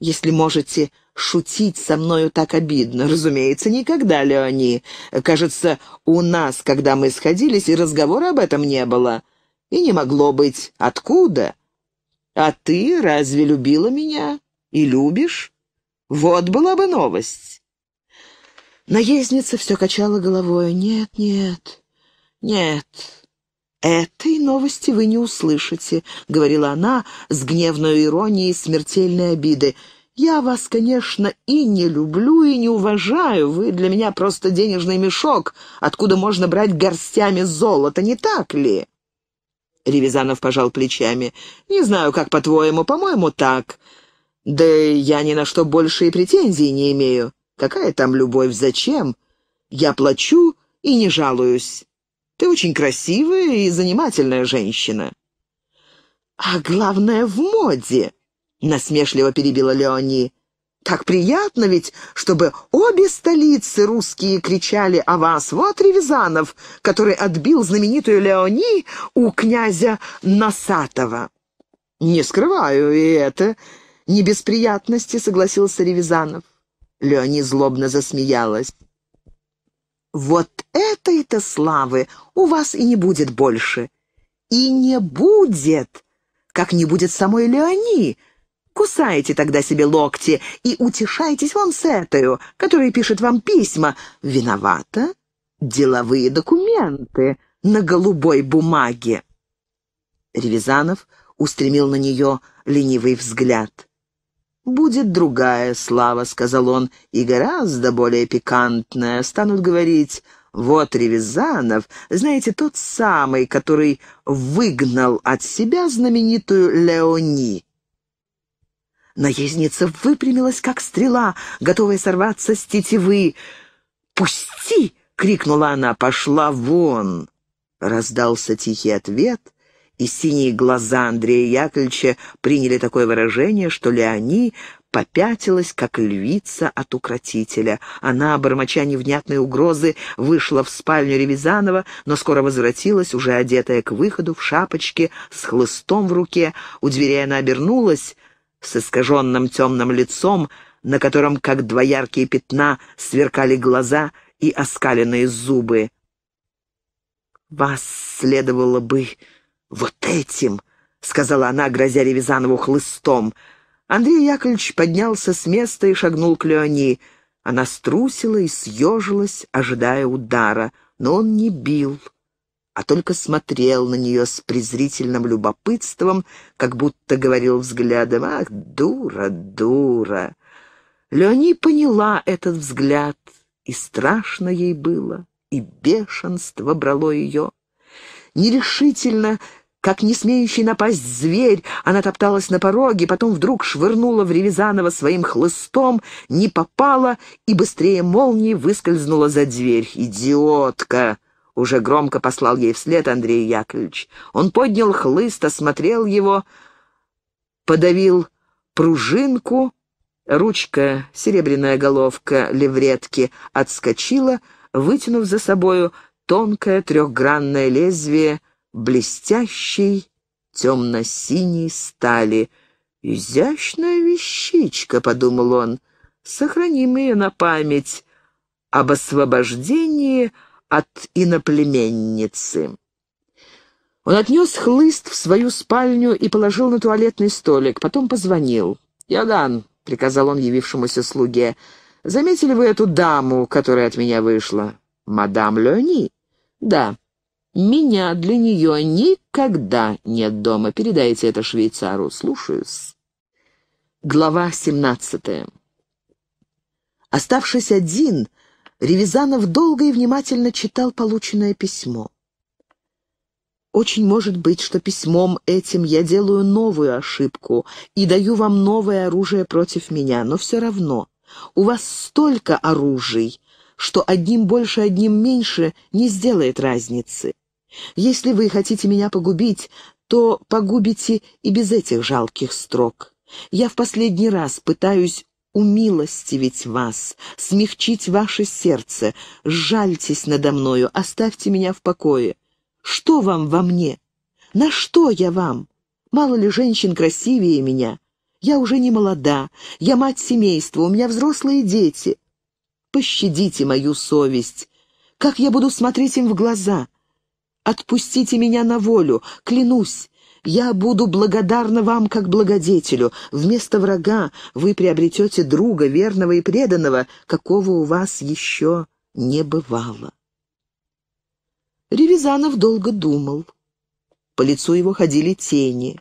Если можете шутить со мною так обидно. Разумеется, никогда, Леони. Кажется, у нас, когда мы сходились, и разговора об этом не было. И не могло быть. Откуда? А ты разве любила меня? И любишь? Вот была бы новость. Наездница все качала головой. Нет, нет, нет. «Этой новости вы не услышите», — говорила она с гневной иронией смертельной обиды. «Я вас, конечно, и не люблю, и не уважаю. Вы для меня просто денежный мешок, откуда можно брать горстями золото, не так ли?» Ревизанов пожал плечами. «Не знаю, как по-твоему, по-моему, так. Да я ни на что больше и претензий не имею. Какая там любовь, зачем? Я плачу и не жалуюсь». Ты очень красивая и занимательная женщина». «А главное, в моде!» — насмешливо перебила Леони. «Так приятно ведь, чтобы обе столицы русские кричали о вас. Вот Ревизанов, который отбил знаменитую Леони у князя Носатова». «Не скрываю и это. Не без приятности», — согласился Ревизанов. Леони злобно засмеялась. Вот этой-то славы у вас и не будет больше. И не будет, как не будет самой Леони. Кусайте тогда себе локти и утешайтесь вам с этою, которая пишет вам письма. Виновата? Деловые документы на голубой бумаге. Ревизанов устремил на нее ленивый взгляд. «Будет другая слава», — сказал он, — «и гораздо более пикантная. Станут говорить, вот Ревизанов, знаете, тот самый, который выгнал от себя знаменитую Леони». Наездница выпрямилась, как стрела, готовая сорваться с тетивы. «Пусти!» — крикнула она. «Пошла вон!» Раздался тихий ответ — и синие глаза Андрея Яковлевича приняли такое выражение, что Леони попятилась, как львица от укротителя. Она, бормоча невнятные угрозы, вышла в спальню Ревизанова, но скоро возвратилась, уже одетая к выходу, в шапочке, с хлыстом в руке. У двери она обернулась с искаженным темным лицом, на котором, как два яркие пятна, сверкали глаза и оскаленные зубы. «Вас следовало бы «Вот этим!» — сказала она, грозя Ревизанову хлыстом. Андрей Яковлевич поднялся с места и шагнул к Леони. Она струсила и съежилась, ожидая удара, но он не бил, а только смотрел на нее с презрительным любопытством, как будто говорил взглядом «Ах, дура, дура!». Леони поняла этот взгляд, и страшно ей было, и бешенство брало ее. Нерешительно как не смеющий напасть зверь, она топталась на пороге, потом вдруг швырнула в Ревизанова своим хлыстом, не попала и быстрее молнии выскользнула за дверь. «Идиотка!» — уже громко послал ей вслед Андрей Яковлевич. Он поднял хлыст, осмотрел его, подавил пружинку, ручка, серебряная головка левретки отскочила, вытянув за собою тонкое трехгранное лезвие — блестящей темно-синей стали. «Изящная вещичка», — подумал он, — «сохраним ее на память об освобождении от иноплеменницы». Он отнес хлыст в свою спальню и положил на туалетный столик, потом позвонил. Ядан, приказал он явившемуся слуге, — «заметили вы эту даму, которая от меня вышла?» «Мадам Леони?» «Да». Меня для нее никогда нет дома. Передайте это швейцару. Слушаюсь. Глава 17. Оставшись один, Ревизанов долго и внимательно читал полученное письмо. Очень может быть, что письмом этим я делаю новую ошибку и даю вам новое оружие против меня, но все равно у вас столько оружий, что одним больше, одним меньше не сделает разницы. Если вы хотите меня погубить, то погубите и без этих жалких строк. Я в последний раз пытаюсь умилостивить вас, смягчить ваше сердце. Жальтесь надо мною, оставьте меня в покое. Что вам во мне? На что я вам? Мало ли женщин красивее меня? Я уже не молода, я мать семейства, у меня взрослые дети. Пощадите мою совесть. Как я буду смотреть им в глаза? Отпустите меня на волю, клянусь. Я буду благодарна вам как благодетелю. Вместо врага вы приобретете друга, верного и преданного, какого у вас еще не бывало. Ревизанов долго думал. По лицу его ходили тени.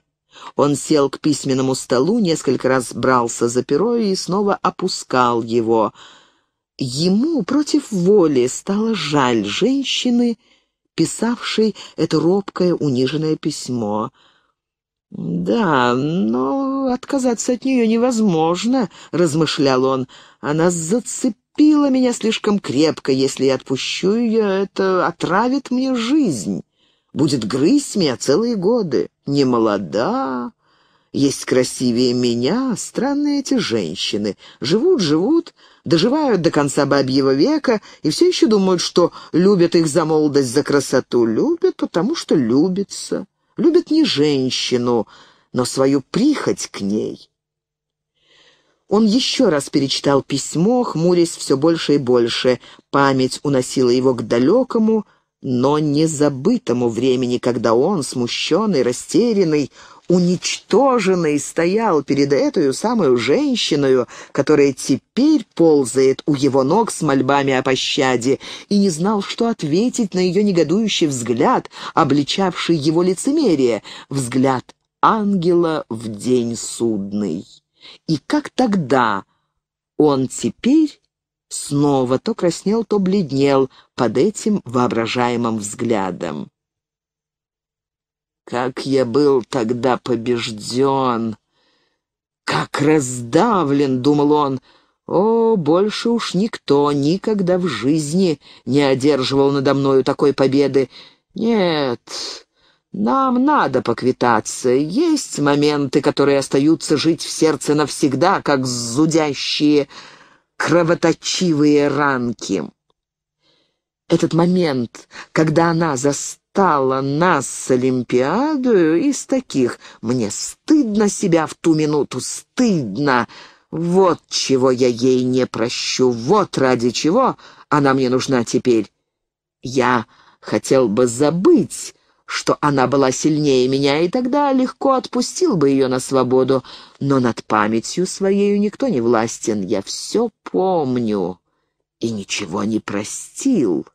Он сел к письменному столу, несколько раз брался за перо и снова опускал его. Ему против воли стало жаль женщины писавший это робкое, униженное письмо. «Да, но отказаться от нее невозможно», — размышлял он. «Она зацепила меня слишком крепко. Если я отпущу ее, это отравит мне жизнь. Будет грызть меня целые годы. Не молода, есть красивее меня. Странные эти женщины. Живут, живут, доживают до конца бабьего века и все еще думают, что любят их за молодость, за красоту. Любят, потому что любятся. Любят не женщину, но свою прихоть к ней. Он еще раз перечитал письмо, хмурясь все больше и больше. Память уносила его к далекому, но незабытому времени, когда он, смущенный, растерянный, уничтоженный стоял перед этой самой женщиной, которая теперь ползает у его ног с мольбами о пощаде, и не знал, что ответить на ее негодующий взгляд, обличавший его лицемерие, взгляд ангела в день судный. И как тогда он теперь снова то краснел, то бледнел под этим воображаемым взглядом. Как я был тогда побежден! Как раздавлен, — думал он, — о, больше уж никто никогда в жизни не одерживал надо мною такой победы. Нет, нам надо поквитаться. Есть моменты, которые остаются жить в сердце навсегда, как зудящие кровоточивые ранки. Этот момент, когда она застала, хватало нас с Олимпиаду из таких. Мне стыдно себя в ту минуту, стыдно. Вот чего я ей не прощу, вот ради чего она мне нужна теперь. Я хотел бы забыть, что она была сильнее меня, и тогда легко отпустил бы ее на свободу. Но над памятью своею никто не властен, я все помню и ничего не простил».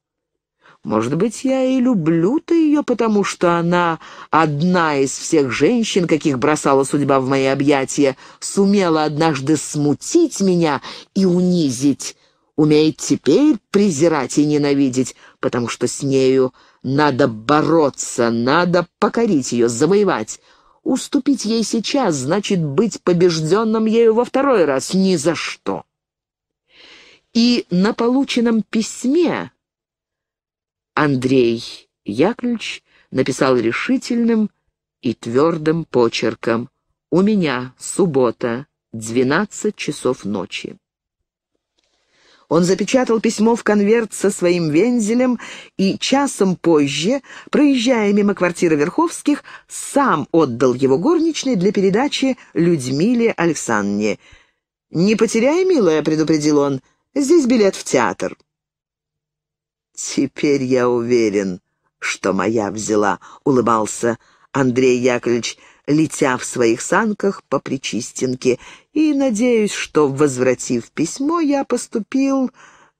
Может быть, я и люблю-то ее, потому что она одна из всех женщин, каких бросала судьба в мои объятия, сумела однажды смутить меня и унизить, умеет теперь презирать и ненавидеть, потому что с нею надо бороться, надо покорить ее, завоевать. Уступить ей сейчас значит быть побежденным ею во второй раз, ни за что. И на полученном письме Андрей Яковлевич написал решительным и твердым почерком «У меня суббота, 12 часов ночи». Он запечатал письмо в конверт со своим вензелем и часом позже, проезжая мимо квартиры Верховских, сам отдал его горничной для передачи Людмиле Александровне. «Не потеряй, милая», — предупредил он, — «здесь билет в театр». «Теперь я уверен, что моя взяла», — улыбался Андрей Яковлевич, летя в своих санках по Причистенке, и надеюсь, что, возвратив письмо, я поступил,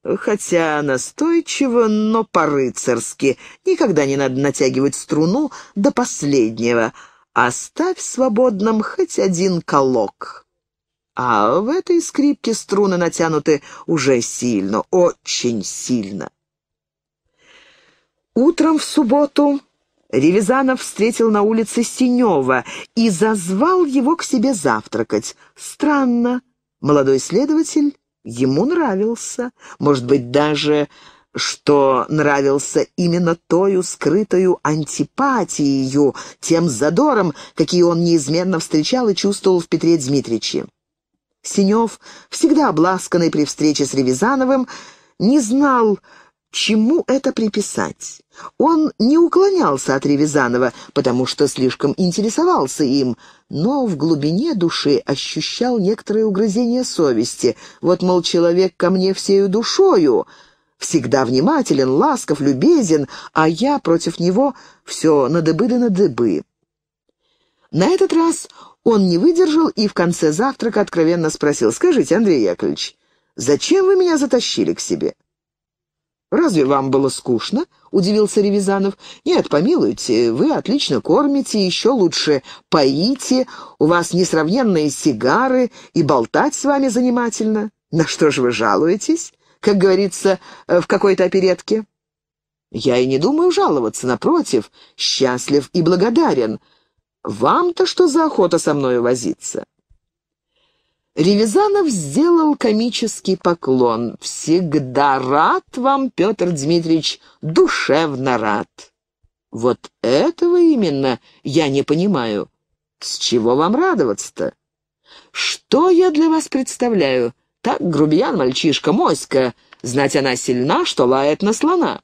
хотя настойчиво, но по-рыцарски. Никогда не надо натягивать струну до последнего. Оставь свободным хоть один колок. А в этой скрипке струны натянуты уже сильно, очень сильно. Утром в субботу Ревизанов встретил на улице Синева и зазвал его к себе завтракать. Странно, молодой следователь ему нравился, может быть, даже что нравился именно тою скрытою антипатией, тем задором, какие он неизменно встречал и чувствовал в Петре Дмитриче. Синев, всегда обласканный при встрече с Ревизановым, не знал, чему это приписать. Он не уклонялся от Ревизанова, потому что слишком интересовался им, но в глубине души ощущал некоторое угрызение совести. Вот, мол, человек ко мне всею душою, всегда внимателен, ласков, любезен, а я против него все на дыбы да на дыбы. На этот раз он не выдержал и в конце завтрака откровенно спросил, «Скажите, Андрей Яковлевич, зачем вы меня затащили к себе?» «Разве вам было скучно?» — удивился Ревизанов. «Нет, помилуйте, вы отлично кормите, еще лучше поите, у вас несравненные сигары, и болтать с вами занимательно. На что же вы жалуетесь, как говорится, э, в какой-то оперетке?» «Я и не думаю жаловаться, напротив, счастлив и благодарен. Вам-то что за охота со мною возиться?» Ревизанов сделал комический поклон. «Всегда рад вам, Петр Дмитриевич, душевно рад». «Вот этого именно я не понимаю. С чего вам радоваться-то?» «Что я для вас представляю? Так, грубиян мальчишка, моська. Знать она сильна, что лает на слона».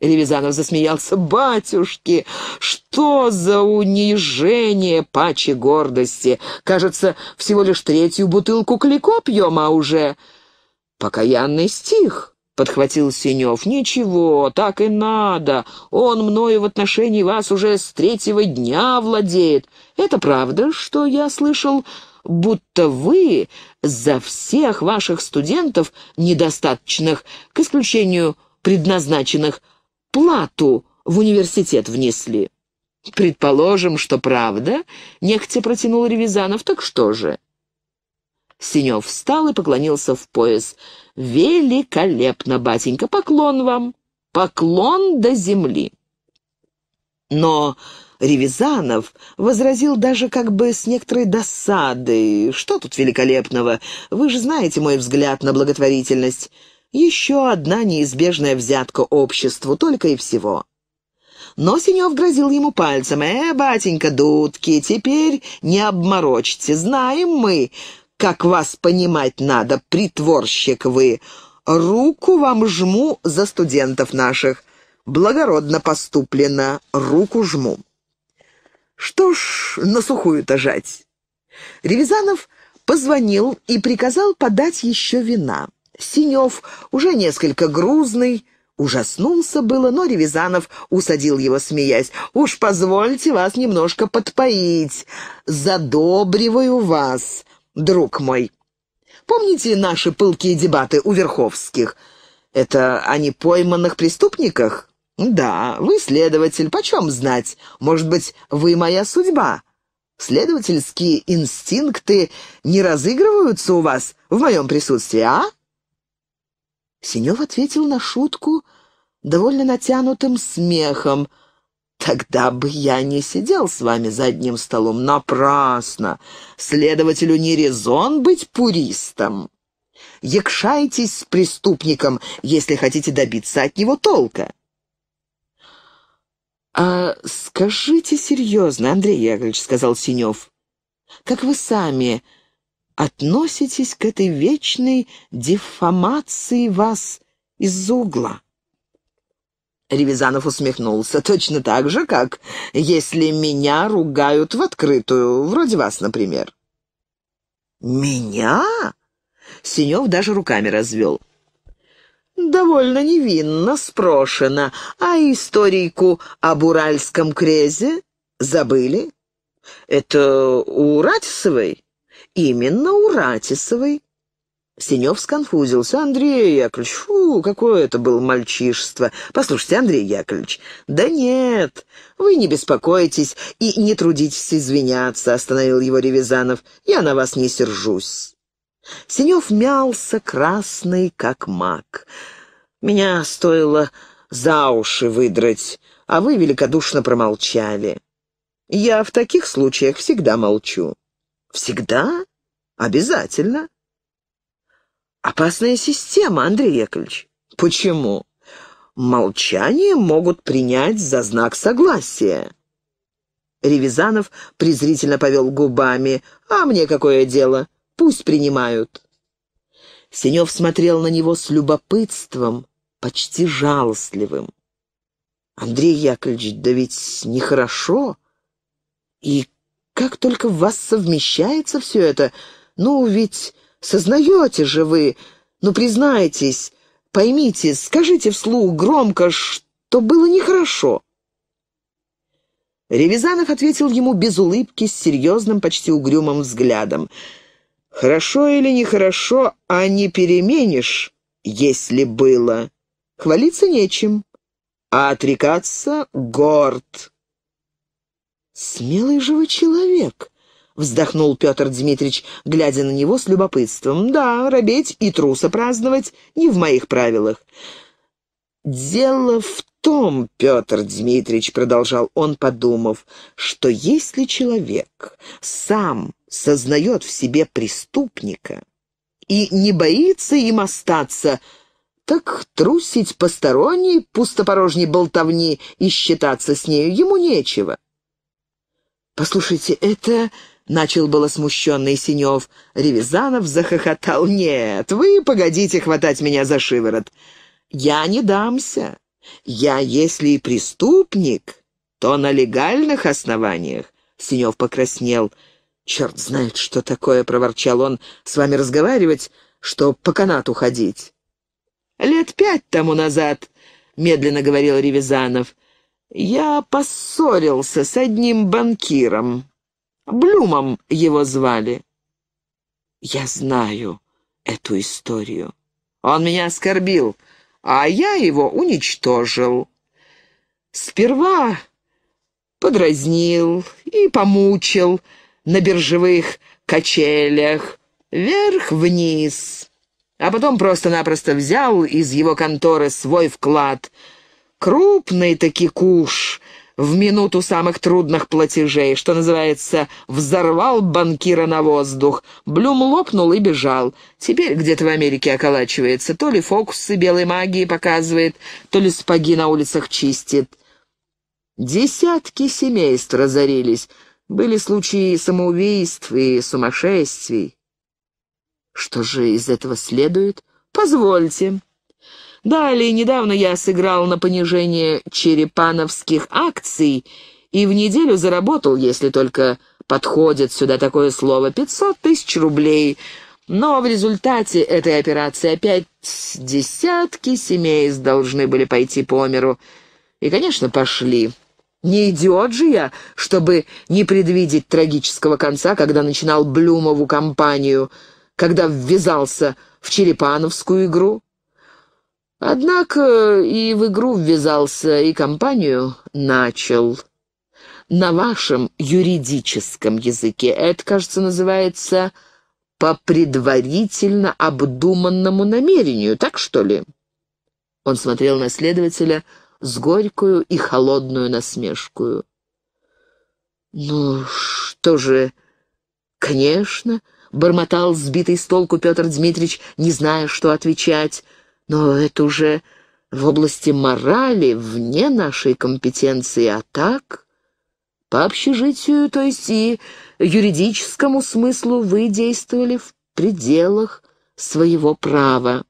Ревизанов засмеялся. «Батюшки, что за унижение паче гордости! Кажется, всего лишь третью бутылку клико пьем, а уже...» «Покаянный стих», — подхватил Синев. «Ничего, так и надо. Он мною в отношении вас уже с третьего дня владеет. Это правда, что я слышал...» будто вы за всех ваших студентов, недостаточных, к исключению предназначенных плату в университет внесли». «Предположим, что правда», — нехотя протянул Ревизанов, — «так что же?» Синев встал и поклонился в пояс. «Великолепно, батенька! Поклон вам! Поклон до земли!» Но Ревизанов возразил даже как бы с некоторой досадой. «Что тут великолепного? Вы же знаете мой взгляд на благотворительность. Еще одна неизбежная взятка обществу, только и всего. Но Синев грозил ему пальцем. «Э, батенька, дудки, теперь не обморочьте. Знаем мы, как вас понимать надо, притворщик вы. Руку вам жму за студентов наших. Благородно поступлено, руку жму». Что ж, на сухую-то жать. Ревизанов позвонил и приказал подать еще вина. Синев, уже несколько грузный, Ужаснулся было, но Ревизанов усадил его, смеясь. «Уж позвольте вас немножко подпоить. Задобриваю вас, друг мой. Помните наши пылкие дебаты у Верховских? Это о непойманных преступниках? Да, вы следователь, почем знать? Может быть, вы моя судьба? Следовательские инстинкты не разыгрываются у вас в моем присутствии, а?» Синев ответил на шутку довольно натянутым смехом. «Тогда бы я не сидел с вами за одним столом. Напрасно! Следователю не резон быть пуристом. Якшайтесь с преступником, если хотите добиться от него толка». «А скажите серьезно, Андрей Яковлевич», — сказал Синев, — «как вы сами...» относитесь к этой вечной дефамации вас из угла. Ревизанов усмехнулся. «Точно так же, как если меня ругают в открытую, вроде вас, например». «Меня?» Синев даже руками развел. «Довольно невинно спрошено. А историку об уральском крезе забыли? Это у Ратисовой?» «Именно у Ратисовой». Синев сконфузился. «Андрей Яковлевич, фу, какое это было мальчишество! Послушайте, Андрей Яковлевич, да нет, вы не беспокойтесь и не трудитесь извиняться», — остановил его Ревизанов. «Я на вас не сержусь». Синев мялся, красный, как мак. «Меня стоило за уши выдрать, а вы великодушно промолчали». «Я в таких случаях всегда молчу». «Всегда?» Обязательно. Опасная система, Андрей Яковлевич. Почему? Молчание могут принять за знак согласия. Ревизанов презрительно повел губами. «А мне какое дело? Пусть принимают». Синев смотрел на него с любопытством, почти жалостливым. «Андрей Яковлевич, да ведь нехорошо. И как только в вас совмещается все это, «Ну, ведь сознаете же вы, ну, признайтесь, поймите, скажите вслух громко, что было нехорошо». Ревизанов ответил ему без улыбки, с серьезным, почти угрюмым взглядом. «Хорошо или нехорошо, а не переменишь, если было. Хвалиться нечем, а отрекаться горд». «Смелый же вы человек!» вздохнул Петр Дмитрич, глядя на него с любопытством. «Да, робеть и труса праздновать не в моих правилах». «Дело в том, Петр Дмитрич, — продолжал он, подумав, — что если человек сам сознает в себе преступника и не боится им остаться, так трусить посторонней пустопорожней болтовни и считаться с нею ему нечего». «Послушайте, это...» Начал было смущенный Синев. Ревизанов захохотал. «Нет, вы погодите хватать меня за шиворот. Я не дамся. Я, если и преступник, то на легальных основаниях». Синев покраснел. «Черт знает, что такое!» — проворчал он. «С вами разговаривать, что по канату ходить». «Лет пять тому назад», — медленно говорил Ревизанов, — «я поссорился с одним банкиром». Блюмом его звали. Я знаю эту историю. Он меня оскорбил, а я его уничтожил. Сперва подразнил и помучил на биржевых качелях вверх-вниз, а потом просто-напросто взял из его конторы свой вклад. Крупный таки куш — в минуту самых трудных платежей, что называется, взорвал банкира на воздух. Блюм лопнул и бежал. Теперь где-то в Америке околачивается. То ли фокусы белой магии показывает, то ли спаги на улицах чистит. Десятки семейств разорились. Были случаи самоубийств и сумасшествий. Что же из этого следует? Позвольте. Далее, недавно я сыграл на понижение черепановских акций и в неделю заработал, если только подходит сюда такое слово, 500 тысяч рублей. Но в результате этой операции опять десятки семей должны были пойти по миру. И, конечно, пошли. Не идиот же я, чтобы не предвидеть трагического конца, когда начинал Блюмову компанию, когда ввязался в черепановскую игру. Однако и в игру ввязался, и компанию начал. На вашем юридическом языке это, кажется, называется «по предварительно обдуманному намерению», так что ли? Он смотрел на следователя с горькую и холодную насмешкую. «Ну, что же, конечно», — бормотал сбитый с толку Петр Дмитрич, не зная, что отвечать, — но это уже в области морали, вне нашей компетенции, а так... По общежитию, то есть и юридическому смыслу, вы действовали в пределах своего права.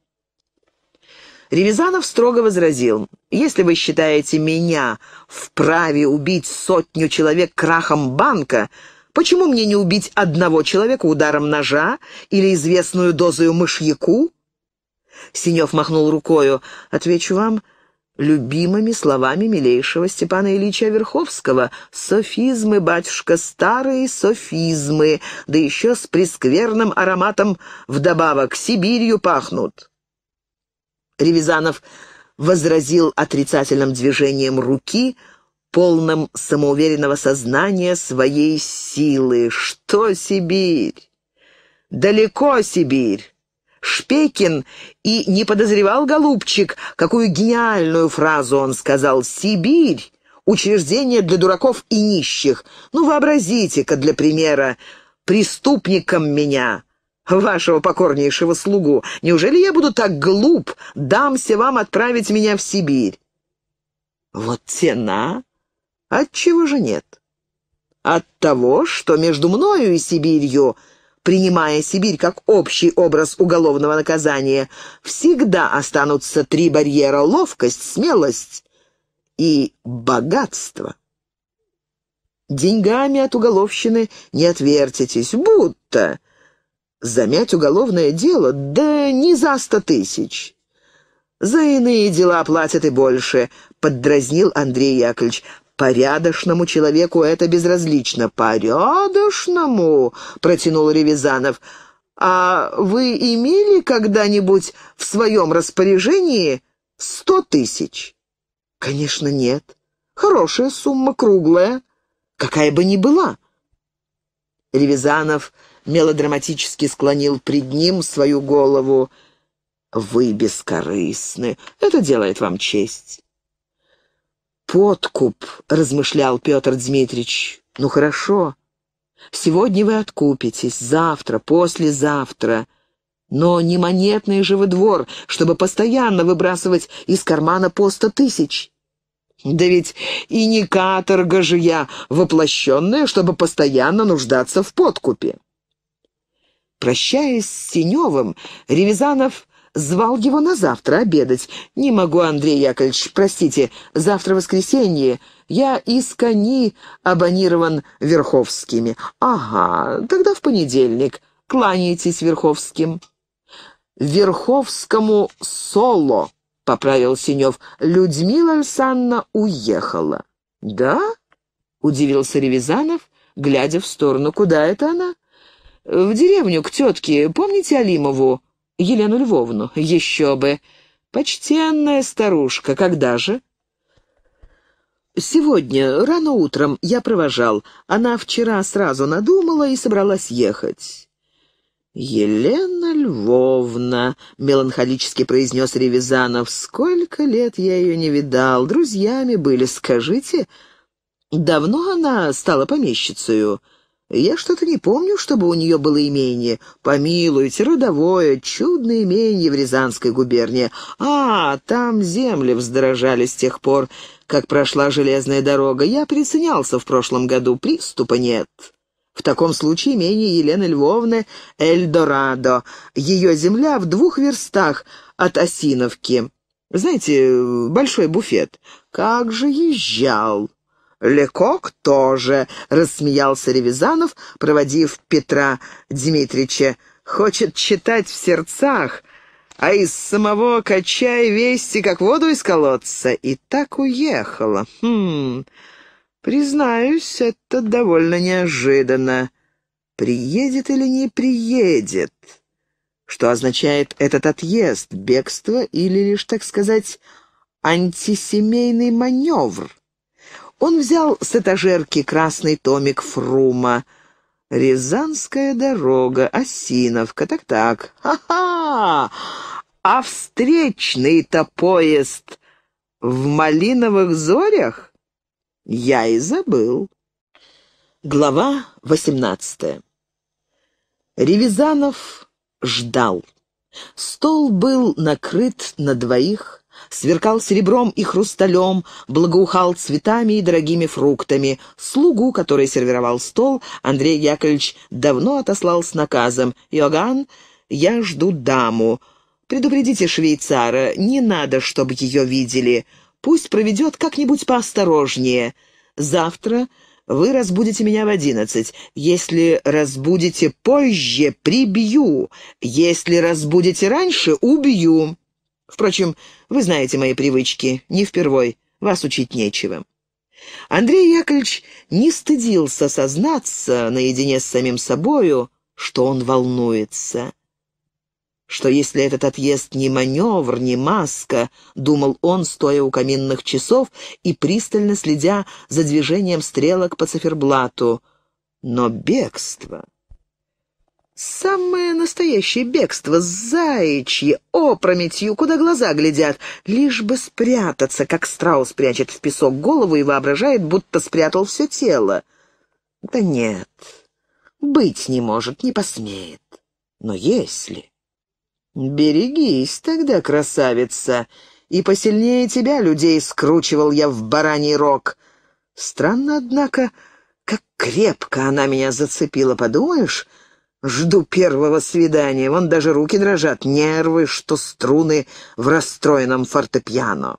Ревизанов строго возразил, «Если вы считаете меня вправе убить сотню человек крахом банка, почему мне не убить одного человека ударом ножа или известную дозою мышьяку? Синев махнул рукою. «Отвечу вам любимыми словами милейшего Степана Ильича Верховского. Софизмы, батюшка, старые софизмы, да еще с прескверным ароматом вдобавок Сибирью пахнут». Ревизанов возразил отрицательным движением руки, полным самоуверенного сознания своей силы. «Что Сибирь? Далеко Сибирь!» Шпекин, и не подозревал голубчик, какую гениальную фразу он сказал «Сибирь» учреждение для дураков и нищих. Ну, вообразите-ка, для примера, преступником меня, вашего покорнейшего слугу. Неужели я буду так глуп, дамся вам отправить меня в Сибирь? Вот тена. Отчего же нет? От того, что между мною и Сибирью — принимая Сибирь как общий образ уголовного наказания, всегда останутся три барьера — ловкость, смелость и богатство. Деньгами от уголовщины не отвертитесь, будто замять уголовное дело, да не за сто тысяч. За иные дела платят и больше, — поддразнил Андрей Яковлевич. Порядочному человеку это безразлично. Порядочному, протянул Ревизанов. А вы имели когда-нибудь в своем распоряжении сто тысяч? Конечно, нет. Хорошая сумма, круглая, какая бы ни была. Ревизанов мелодраматически склонил пред ним свою голову. «Вы бескорыстны. Это делает вам честь подкуп», — размышлял Петр Дмитрич. «Ну хорошо. Сегодня вы откупитесь, завтра, послезавтра. Но не монетный же вы двор, чтобы постоянно выбрасывать из кармана по сто тысяч». Да ведь и не каторга же я, воплощенная, чтобы постоянно нуждаться в подкупе. Прощаясь с Синевым, Ревизанов звал его на завтра обедать. Не могу, Андрей Яковлевич, простите, завтра воскресенье. Я из кони абонирован Верховскими. Ага, тогда в понедельник. Кланяйтесь Верховским. Верховскому соло, поправил Синев. Людмила Александровна уехала. Да? Удивился Ревизанов, глядя в сторону. Куда это она? В деревню, к тетке. Помните Алимову? Елену Львовну. Еще бы. Почтенная старушка. Когда же? Сегодня, рано утром, я провожал. Она вчера сразу надумала и собралась ехать. «Елена Львовна», — меланхолически произнес Ревизанов, — «сколько лет я ее не видал, друзьями были, скажите, давно она стала помещицею?» Я что-то не помню, чтобы у нее было имение. Помилуйте, родовое, чудное имение в Рязанской губернии. А, там земли вздорожали с тех пор, как прошла железная дорога. Я приценялся в прошлом году, приступа нет. В таком случае имение Елены Львовны Эльдорадо. Ее земля в двух верстах от Осиновки. Знаете, большой буфет. Как же езжал! Лекок тоже», — рассмеялся Ревизанов, проводив Петра Дмитрича. «Хочет читать в сердцах, а из самого качая вести, как воду из колодца. И так уехала. Хм, признаюсь, это довольно неожиданно. Приедет или не приедет?» Что означает этот отъезд, бегство или лишь, так сказать, антисемейный маневр? Он взял с этажерки красный томик Фрума. «Рязанская дорога, Осиновка, так-так, ха-ха! А встречный-то поезд в малиновых зорях? Я и забыл». Глава восемнадцатая. Ревизанов ждал. Стол был накрыт на двоих сверкал серебром и хрусталем, благоухал цветами и дорогими фруктами. Слугу, который сервировал стол, Андрей Яковлевич давно отослал с наказом «Йоган, я жду даму. Предупредите швейцара, не надо, чтобы ее видели. Пусть проведет как-нибудь поосторожнее. Завтра вы разбудите меня в одиннадцать. Если разбудите позже, прибью. Если разбудите раньше, убью». Впрочем, вы знаете мои привычки, не впервой, вас учить нечего». Андрей Яковлевич не стыдился сознаться наедине с самим собою, что он волнуется. Что если этот отъезд не маневр, не маска, думал он, стоя у каминных часов и пристально следя за движением стрелок по циферблату, но бегство... Самое настоящее бегство, заячье, опрометью, куда глаза глядят, лишь бы спрятаться, как страус прячет в песок голову и воображает, будто спрятал все тело. Да нет, быть не может, не посмеет. Но если... «Берегись тогда, красавица, и посильнее тебя людей скручивал я в бараний рог. Странно, однако, как крепко она меня зацепила, подумаешь?» Жду первого свидания. Вон даже руки дрожат, нервы, что струны в расстроенном фортепиано.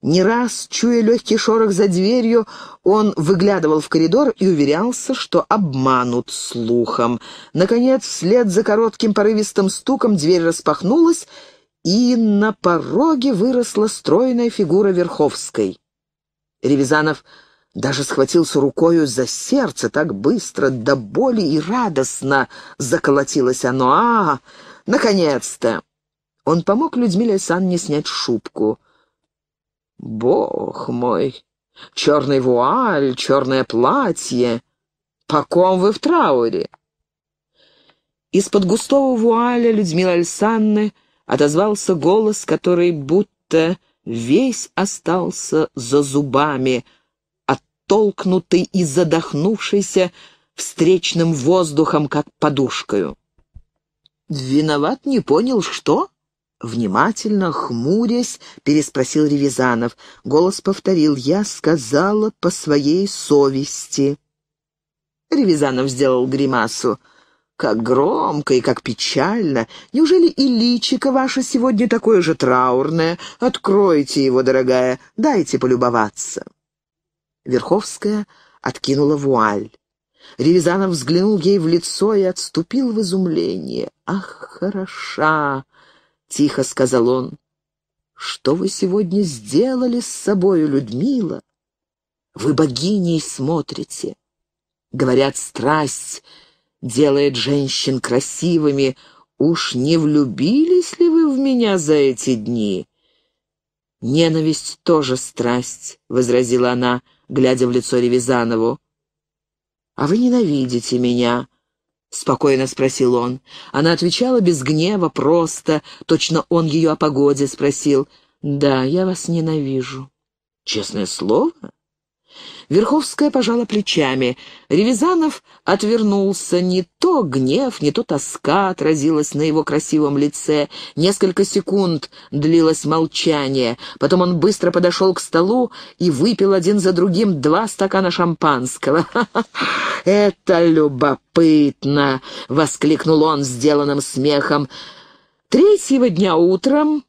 Не раз, чуя легкий шорох за дверью, он выглядывал в коридор и уверялся, что обманут слухом. Наконец, вслед за коротким порывистым стуком дверь распахнулась, и на пороге выросла стройная фигура Верховской. Ревизанов даже схватился рукою за сердце так быстро, до боли и радостно заколотилось оно. «А, наконец-то!» Он помог Людмиле Санне снять шубку. «Бог мой! Черный вуаль, черное платье! По ком вы в трауре?» Из-под густого вуаля Людмилы Александры отозвался голос, который будто весь остался за зубами — оттолкнутый и задохнувшийся встречным воздухом, как подушкою. «Виноват, не понял, что?» Внимательно, хмурясь, переспросил Ревизанов. Голос повторил «Я сказала по своей совести». Ревизанов сделал гримасу. «Как громко и как печально! Неужели и личико ваше сегодня такое же траурное? Откройте его, дорогая, дайте полюбоваться!» Верховская откинула вуаль. Ревизанов взглянул ей в лицо и отступил в изумление. «Ах, хороша!» — тихо сказал он. «Что вы сегодня сделали с собою, Людмила? Вы богиней смотрите. Говорят, страсть делает женщин красивыми. Уж не влюбились ли вы в меня за эти дни?» «Ненависть тоже страсть», — возразила она, глядя в лицо Ревизанову. «А вы ненавидите меня?» — спокойно спросил он. Она отвечала без гнева, просто. Точно он ее о погоде спросил. «Да, я вас ненавижу». «Честное слово?» Верховская пожала плечами. Ревизанов отвернулся. Не то гнев, не то тоска отразилась на его красивом лице. Несколько секунд длилось молчание. Потом он быстро подошел к столу и выпил один за другим два стакана шампанского. «Ха любопытно!» — воскликнул он сделанным смехом. Третьего дня утром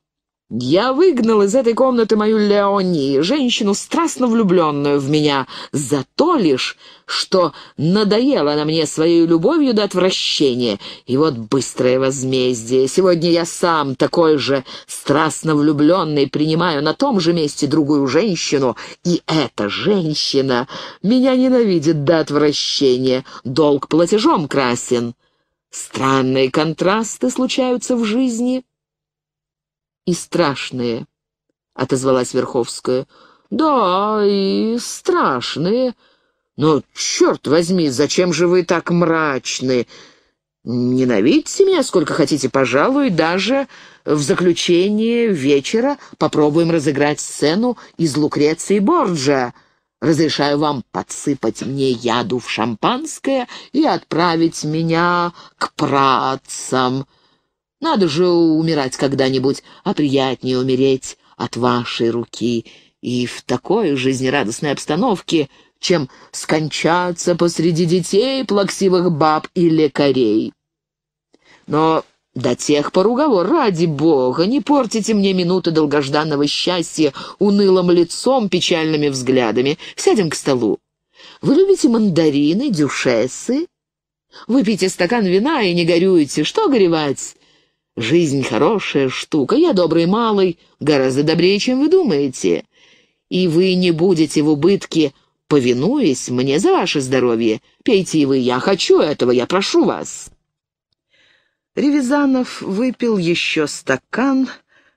я выгнал из этой комнаты мою Леони, женщину, страстно влюбленную в меня, за то лишь, что надоела она мне своей любовью до отвращения. И вот быстрое возмездие. Сегодня я сам такой же страстно влюбленный принимаю на том же месте другую женщину, и эта женщина меня ненавидит до отвращения. Долг платежом красен. Странные контрасты случаются в жизни» и страшные», — отозвалась Верховская. «Да, и страшные. Но, черт возьми, зачем же вы так мрачны? Ненавидьте меня сколько хотите, пожалуй, даже в заключение вечера попробуем разыграть сцену из Лукреции Борджа». Разрешаю вам подсыпать мне яду в шампанское и отправить меня к працам. Надо же умирать когда-нибудь, а приятнее умереть от вашей руки. И в такой жизнерадостной обстановке, чем скончаться посреди детей, плаксивых баб и лекарей. Но до тех пор уговор, ради бога, не портите мне минуты долгожданного счастья унылым лицом, печальными взглядами. Сядем к столу. Вы любите мандарины, дюшесы? Выпейте стакан вина и не горюйте. Что горевать? Жизнь хорошая штука, я добрый малый, гораздо добрее, чем вы думаете. И вы не будете в убытке, повинуясь мне за ваше здоровье. Пейте и вы, я хочу этого, я прошу вас». Ревизанов выпил еще стакан,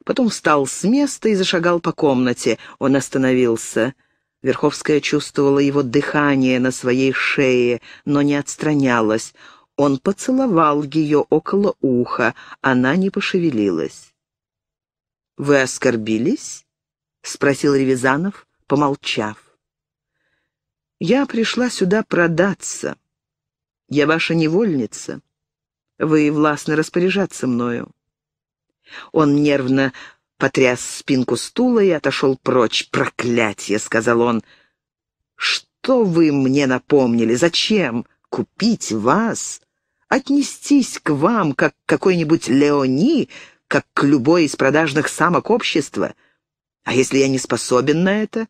потом встал с места и зашагал по комнате. Он остановился. Верховская чувствовала его дыхание на своей шее, но не отстранялась. Он поцеловал ее около уха. Она не пошевелилась. «Вы оскорбились?» — спросил Ревизанов, помолчав. «Я пришла сюда продаться. Я ваша невольница. Вы властны распоряжаться мною». Он нервно потряс спинку стула и отошел прочь. «Проклятье!» — сказал он. «Что вы мне напомнили? Зачем? Купить вас? отнестись к вам, как к какой-нибудь Леони, как к любой из продажных самок общества. А если я не способен на это?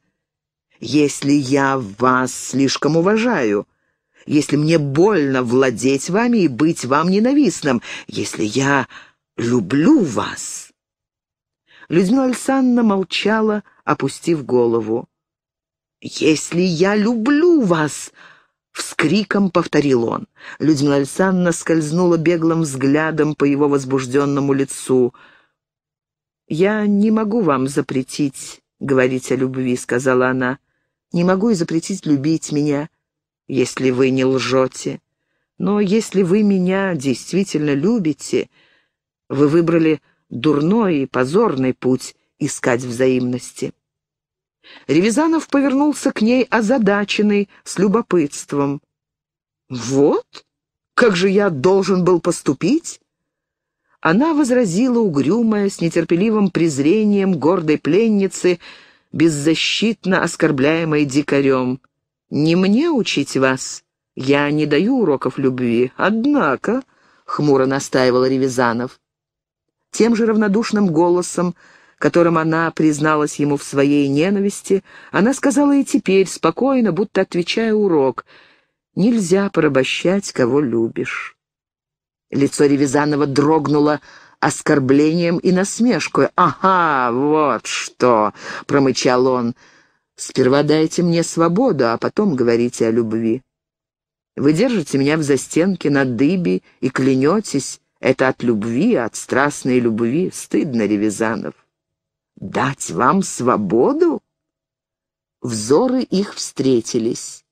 Если я вас слишком уважаю? Если мне больно владеть вами и быть вам ненавистным? Если я люблю вас?» Людмила Александровна молчала, опустив голову. «Если я люблю вас!» Вскриком повторил он. Людмила Александровна скользнула беглым взглядом по его возбужденному лицу. «Я не могу вам запретить говорить о любви», — сказала она. «Не могу и запретить любить меня, если вы не лжете. Но если вы меня действительно любите, вы выбрали дурной и позорный путь искать взаимности». Ревизанов повернулся к ней озадаченный, с любопытством. «Вот? Как же я должен был поступить?» Она возразила угрюмая, с нетерпеливым презрением гордой пленницы, беззащитно оскорбляемой дикарем. «Не мне учить вас. Я не даю уроков любви. Однако...» — хмуро настаивал Ревизанов. Тем же равнодушным голосом которым она призналась ему в своей ненависти, она сказала и теперь, спокойно, будто отвечая урок, «Нельзя порабощать, кого любишь». Лицо Ревизанова дрогнуло оскорблением и насмешкой. «Ага, вот что!» — промычал он. «Сперва дайте мне свободу, а потом говорите о любви. Вы держите меня в застенке на дыбе и клянетесь. Это от любви, от страстной любви. Стыдно, Ревизанов». «Дать вам свободу?» Взоры их встретились.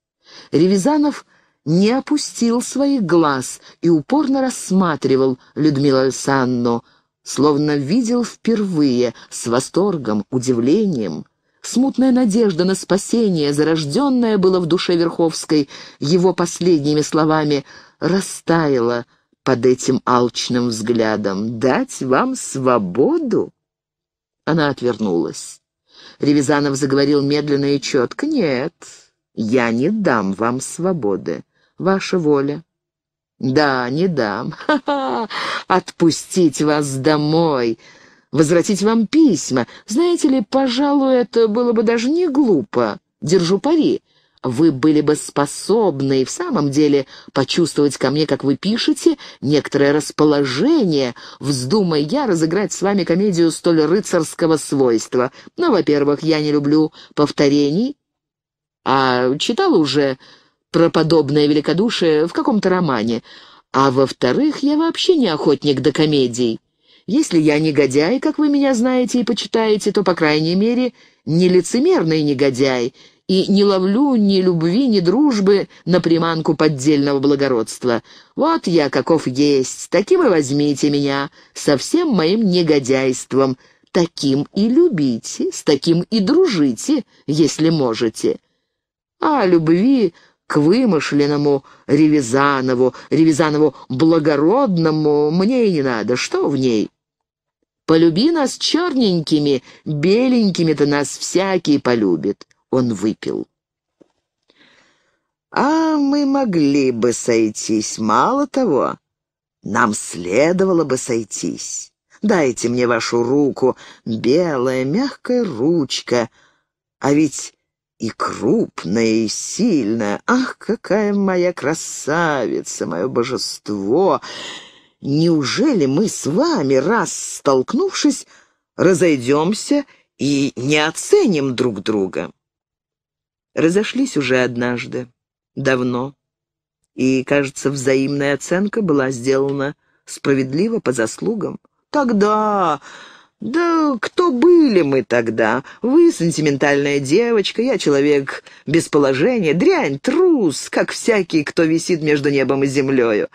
Ревизанов не опустил своих глаз и упорно рассматривал Людмилу Альсанну, словно видел впервые, с восторгом, удивлением. Смутная надежда на спасение, зарожденная была в душе Верховской, его последними словами растаяла под этим алчным взглядом. «Дать вам свободу?» Она отвернулась. Ревизанов заговорил медленно и четко. «Нет, я не дам вам свободы. Ваша воля». «Да, не дам. <laughs> Ха-ха! Отпустить вас домой!» возвратить вам письма. Знаете ли, пожалуй, это было бы даже не глупо. Держу пари вы были бы способны и в самом деле почувствовать ко мне, как вы пишете, некоторое расположение, вздумая я разыграть с вами комедию столь рыцарского свойства. Но, ну, во-первых, я не люблю повторений, а читал уже про подобное великодушие в каком-то романе. А во-вторых, я вообще не охотник до комедий. Если я негодяй, как вы меня знаете и почитаете, то, по крайней мере, не лицемерный негодяй, и не ловлю ни любви, ни дружбы на приманку поддельного благородства. Вот я каков есть, таким и возьмите меня, со всем моим негодяйством. Таким и любите, с таким и дружите, если можете. А любви к вымышленному Ревизанову, Ревизанову благородному, мне и не надо, что в ней? Полюби нас черненькими, беленькими-то нас всякий полюбит он выпил. «А мы могли бы сойтись, мало того, нам следовало бы сойтись. Дайте мне вашу руку, белая мягкая ручка, а ведь и крупная, и сильная. Ах, какая моя красавица, мое божество! Неужели мы с вами, раз столкнувшись, разойдемся и не оценим друг друга?» разошлись уже однажды, давно, и, кажется, взаимная оценка была сделана справедливо по заслугам. Тогда... Да кто были мы тогда? Вы сентиментальная девочка, я человек без положения, дрянь, трус, как всякий, кто висит между небом и землею.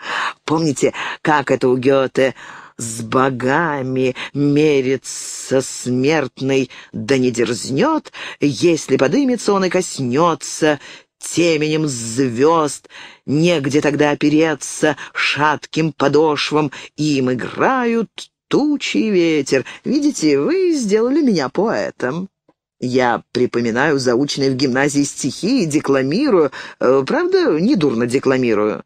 Помните, как это у Гёте с богами мерится смертный, да не дерзнет, если подымется он и коснется теменем звезд, негде тогда опереться шатким подошвам, им играют тучи и ветер. Видите, вы сделали меня поэтом. Я припоминаю заученные в гимназии стихи и декламирую, э, правда, недурно декламирую.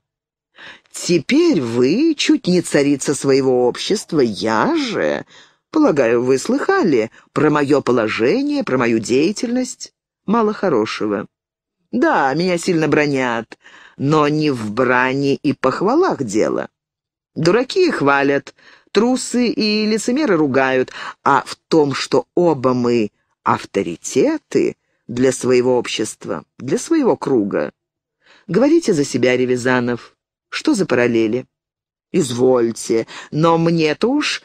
Теперь вы чуть не царица своего общества, я же... Полагаю, вы слыхали про мое положение, про мою деятельность? Мало хорошего. Да, меня сильно бронят, но не в брани и похвалах дело. Дураки хвалят, трусы и лицемеры ругают, а в том, что оба мы авторитеты для своего общества, для своего круга. Говорите за себя, Ревизанов. Что за параллели? Извольте, но мне-то уж...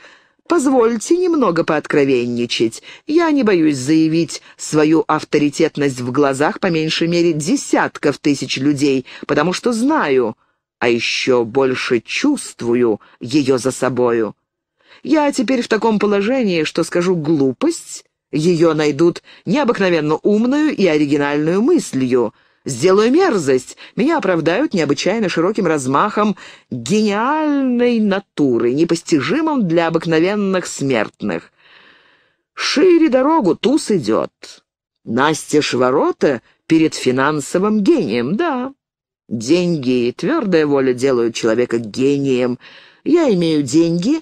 Позвольте немного пооткровенничать. Я не боюсь заявить свою авторитетность в глазах по меньшей мере десятков тысяч людей, потому что знаю, а еще больше чувствую ее за собою. Я теперь в таком положении, что скажу глупость, ее найдут необыкновенно умную и оригинальную мыслью — Сделаю мерзость, меня оправдают необычайно широким размахом гениальной натуры, непостижимым для обыкновенных смертных. Шире дорогу, туз идет. Настя шворота перед финансовым гением, да. Деньги и твердая воля делают человека гением. Я имею деньги,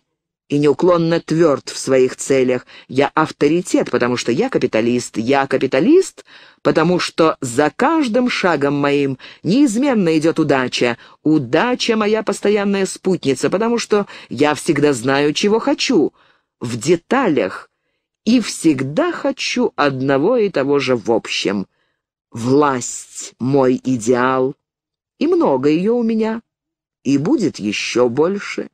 и неуклонно тверд в своих целях. Я авторитет, потому что я капиталист. Я капиталист, потому что за каждым шагом моим неизменно идет удача. Удача моя постоянная спутница, потому что я всегда знаю, чего хочу. В деталях. И всегда хочу одного и того же в общем. Власть — мой идеал. И много ее у меня. И будет еще больше.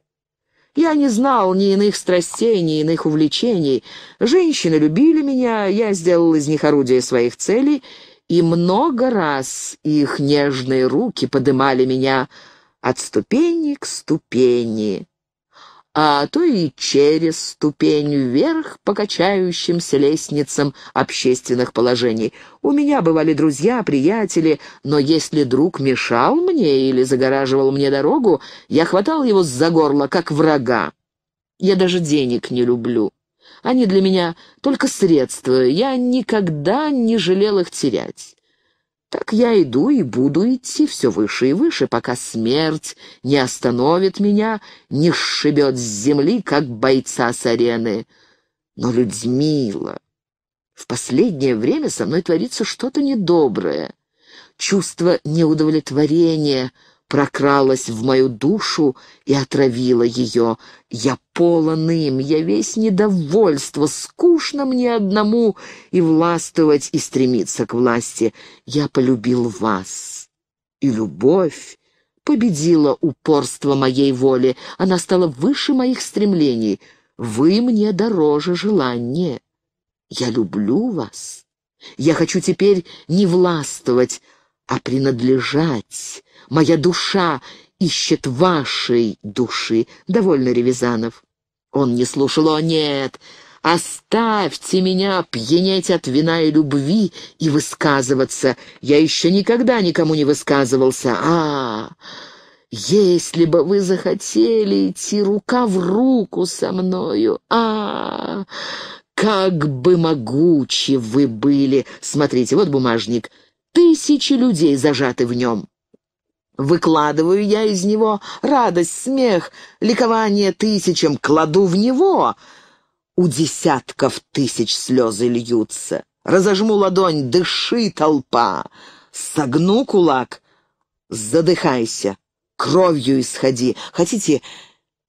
Я не знал ни иных страстей, ни иных увлечений. Женщины любили меня, я сделал из них орудие своих целей, и много раз их нежные руки подымали меня от ступени к ступени а то и через ступень вверх по качающимся лестницам общественных положений. У меня бывали друзья, приятели, но если друг мешал мне или загораживал мне дорогу, я хватал его за горло, как врага. Я даже денег не люблю. Они для меня только средства, я никогда не жалел их терять. Так я иду и буду идти все выше и выше, пока смерть не остановит меня, не сшибет с земли, как бойца с арены. Но, Людмила, в последнее время со мной творится что-то недоброе. Чувство неудовлетворения — прокралась в мою душу и отравила ее. Я полон им, я весь недовольство, скучно мне одному и властвовать, и стремиться к власти. Я полюбил вас, и любовь победила упорство моей воли, она стала выше моих стремлений. Вы мне дороже желания. Я люблю вас. Я хочу теперь не властвовать, а принадлежать, Моя душа ищет вашей души. Довольно, Ревизанов. Он не слушал. О, нет! «Оставьте меня пьянеть от вина и любви и высказываться. Я еще никогда никому не высказывался. А, -а, -а. если бы вы захотели идти рука в руку со мною. А, -а, -а. как бы могучи вы были. Смотрите, вот бумажник. Тысячи людей зажаты в нем. Выкладываю я из него радость, смех, ликование тысячам, кладу в него. У десятков тысяч слезы льются. Разожму ладонь, дыши, толпа. Согну кулак, задыхайся, кровью исходи. Хотите,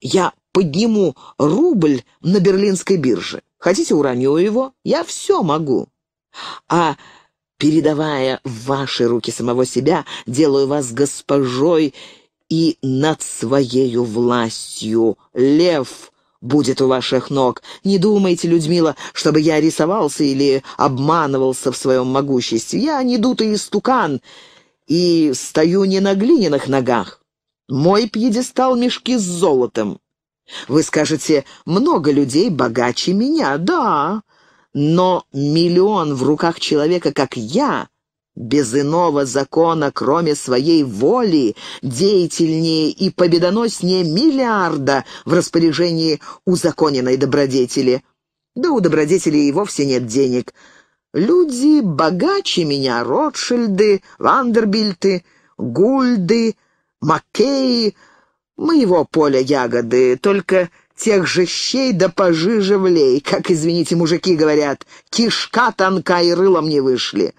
я подниму рубль на берлинской бирже? Хотите, уроню его? Я все могу. А передавая в ваши руки самого себя, делаю вас госпожой и над своей властью. Лев будет у ваших ног. Не думайте, Людмила, чтобы я рисовался или обманывался в своем могуществе. Я не дутый истукан и стою не на глиняных ногах. Мой пьедестал — мешки с золотом. Вы скажете, много людей богаче меня, да, но миллион в руках человека, как я, без иного закона, кроме своей воли, деятельнее и победоноснее миллиарда в распоряжении узаконенной добродетели. Да у добродетелей и вовсе нет денег. Люди богаче меня, Ротшильды, Вандербильты, Гульды, Маккеи, моего поля ягоды, только тех же щей да пожиже влей, как, извините, мужики говорят, кишка тонка и рылом не вышли.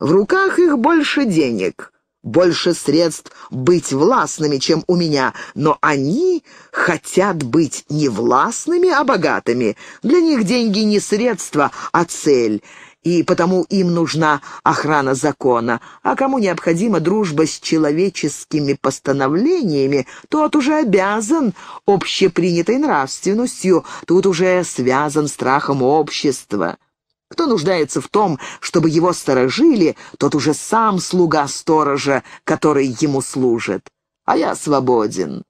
В руках их больше денег, больше средств быть властными, чем у меня, но они хотят быть не властными, а богатыми. Для них деньги не средство, а цель — и потому им нужна охрана закона, а кому необходима дружба с человеческими постановлениями, тот уже обязан общепринятой нравственностью, тут уже связан страхом общества. Кто нуждается в том, чтобы его сторожили, тот уже сам слуга сторожа, который ему служит. А я свободен.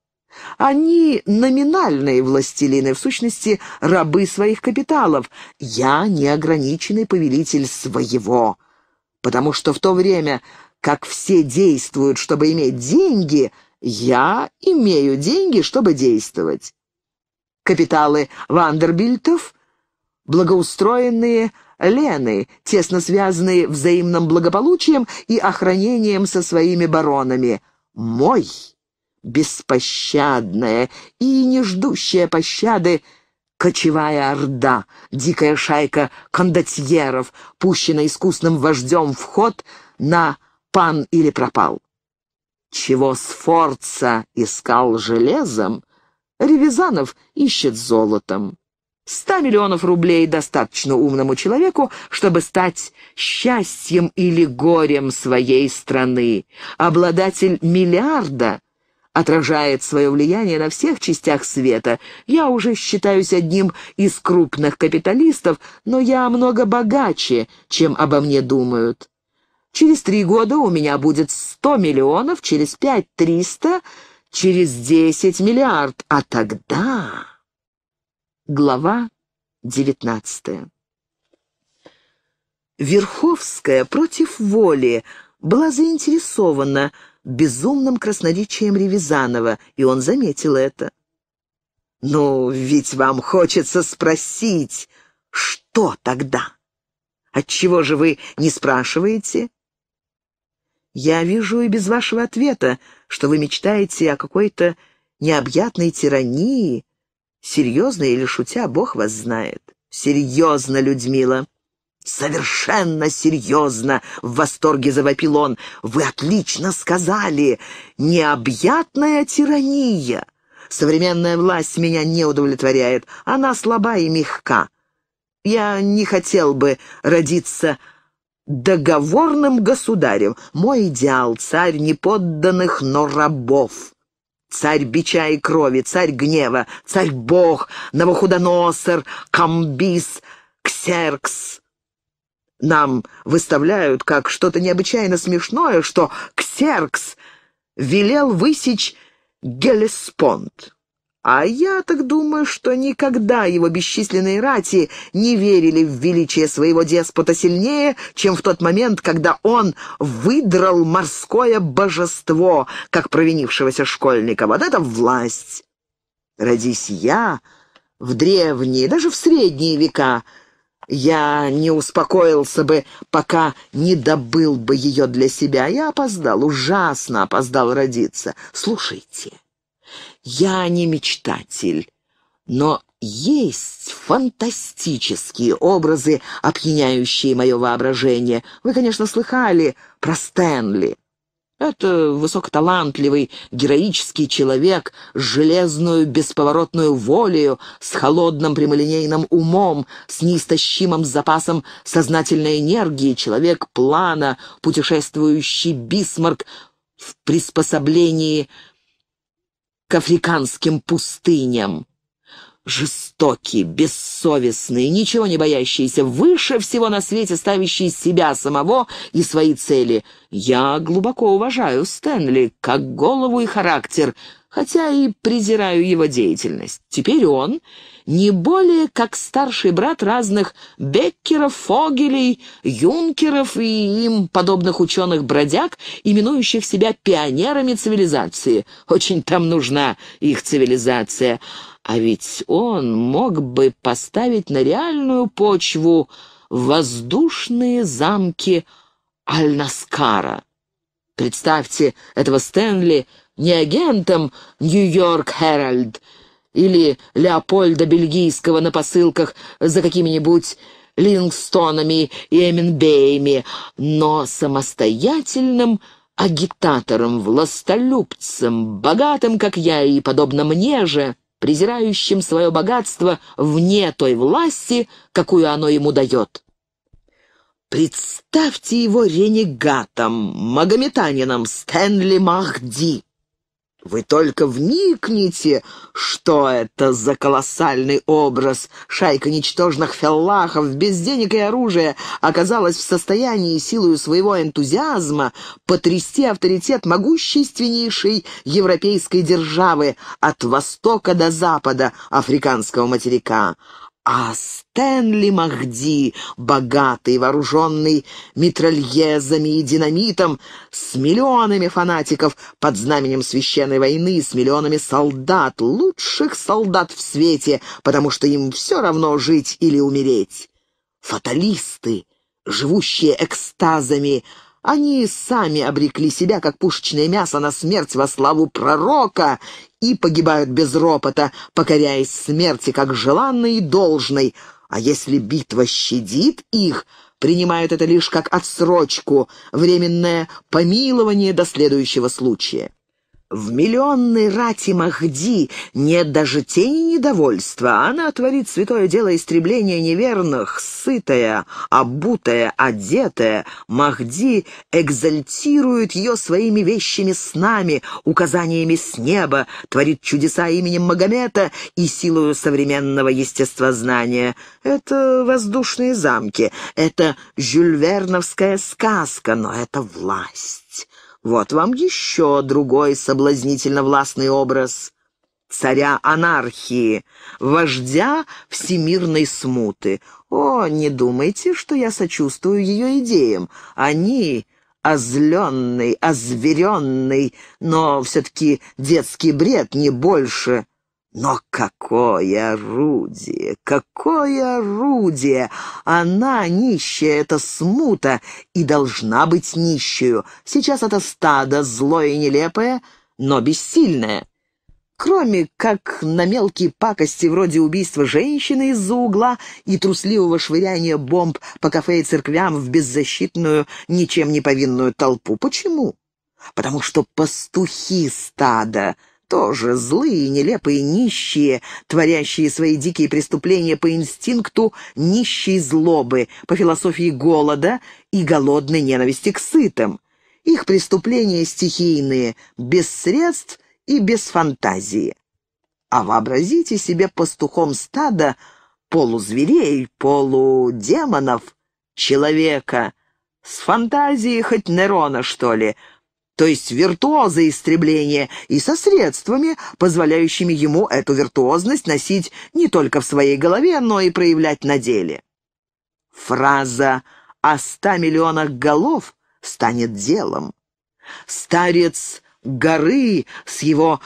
Они номинальные властелины, в сущности, рабы своих капиталов. Я неограниченный повелитель своего. Потому что в то время, как все действуют, чтобы иметь деньги, я имею деньги, чтобы действовать. Капиталы Вандербильтов — благоустроенные Лены, тесно связанные взаимным благополучием и охранением со своими баронами. Мой беспощадная и не ждущая пощады кочевая орда, дикая шайка кондотьеров, пущена искусным вождем в ход на «пан или пропал». Чего Сфорца искал железом, Ревизанов ищет золотом. Ста миллионов рублей достаточно умному человеку, чтобы стать счастьем или горем своей страны. Обладатель миллиарда отражает свое влияние на всех частях света. Я уже считаюсь одним из крупных капиталистов, но я много богаче, чем обо мне думают. Через три года у меня будет сто миллионов, через пять — триста, через десять — миллиард, а тогда... Глава девятнадцатая Верховская против воли была заинтересована — безумным красноречием Ревизанова, и он заметил это. «Ну, ведь вам хочется спросить, что тогда? Отчего же вы не спрашиваете?» «Я вижу и без вашего ответа, что вы мечтаете о какой-то необъятной тирании, серьезно или шутя, Бог вас знает». «Серьезно, Людмила!» «Совершенно серьезно!» — в восторге завопил он. «Вы отлично сказали! Необъятная тирания! Современная власть меня не удовлетворяет. Она слаба и мягка. Я не хотел бы родиться договорным государем. Мой идеал — царь неподданных, но рабов». Царь бича и крови, царь гнева, царь бог, Навуходоносор, Камбис, Ксеркс, нам выставляют как что-то необычайно смешное, что Ксеркс велел высечь Гелеспонд. А я так думаю, что никогда его бесчисленные рати не верили в величие своего деспота сильнее, чем в тот момент, когда он выдрал морское божество, как провинившегося школьника. Вот это власть! Родись я в древние, даже в средние века — я не успокоился бы, пока не добыл бы ее для себя. Я опоздал, ужасно опоздал родиться. Слушайте, я не мечтатель, но есть фантастические образы, опьяняющие мое воображение. Вы, конечно, слыхали про Стэнли. Это высокоталантливый, героический человек с железную бесповоротную волею, с холодным прямолинейным умом, с неистощимым запасом сознательной энергии, человек плана, путешествующий Бисмарк в приспособлении к африканским пустыням жестокий, бессовестный, ничего не боящийся, выше всего на свете ставящий себя самого и свои цели. Я глубоко уважаю Стэнли, как голову и характер, хотя и презираю его деятельность. Теперь он не более как старший брат разных Беккеров, Фогелей, Юнкеров и им подобных ученых-бродяг, именующих себя пионерами цивилизации. Очень там нужна их цивилизация. А ведь он мог бы поставить на реальную почву воздушные замки Альнаскара. Представьте этого Стэнли не агентом «Нью-Йорк Herald или Леопольда Бельгийского на посылках за какими-нибудь Лингстонами и Эминбеями, но самостоятельным агитатором, властолюбцем, богатым, как я, и подобно мне же, презирающим свое богатство вне той власти, какую оно ему дает. Представьте его ренегатом, магометанином Стэнли Махди. Вы только вникните, что это за колоссальный образ. Шайка ничтожных феллахов без денег и оружия оказалась в состоянии силою своего энтузиазма потрясти авторитет могущественнейшей европейской державы от востока до запада африканского материка. А Стэнли Махди, богатый, вооруженный митральезами и динамитом, с миллионами фанатиков под знаменем священной войны, с миллионами солдат, лучших солдат в свете, потому что им все равно жить или умереть. Фаталисты, живущие экстазами, они сами обрекли себя, как пушечное мясо, на смерть во славу пророка и погибают без ропота, покоряясь смерти как желанной и должной, а если битва щадит их, принимают это лишь как отсрочку, временное помилование до следующего случая. В миллионной рати Махди нет даже тени недовольства. Она творит святое дело истребления неверных, сытая, обутая, одетая. Махди экзальтирует ее своими вещими снами, указаниями с неба, творит чудеса именем Магомета и силою современного естествознания. Это воздушные замки, это жюльверновская сказка, но это власть. Вот вам еще другой соблазнительно-властный образ царя анархии, вождя всемирной смуты. О, не думайте, что я сочувствую ее идеям. Они озленный, озверенный, но все-таки детский бред, не больше. Но какое орудие! Какое орудие! Она нищая, это смута, и должна быть нищую. Сейчас это стадо, злое и нелепое, но бессильное. Кроме как на мелкие пакости вроде убийства женщины из-за угла и трусливого швыряния бомб по кафе и церквям в беззащитную, ничем не повинную толпу. Почему? Потому что пастухи стада — тоже злые, нелепые нищие, творящие свои дикие преступления по инстинкту нищей злобы, по философии голода и голодной ненависти к сытым. Их преступления стихийные, без средств и без фантазии. А вообразите себе пастухом стада полузверей, полудемонов, человека, с фантазией хоть Нерона, что ли, то есть виртуоза истребления, и со средствами, позволяющими ему эту виртуозность носить не только в своей голове, но и проявлять на деле. Фраза «о ста миллионах голов» станет делом. Старец горы с его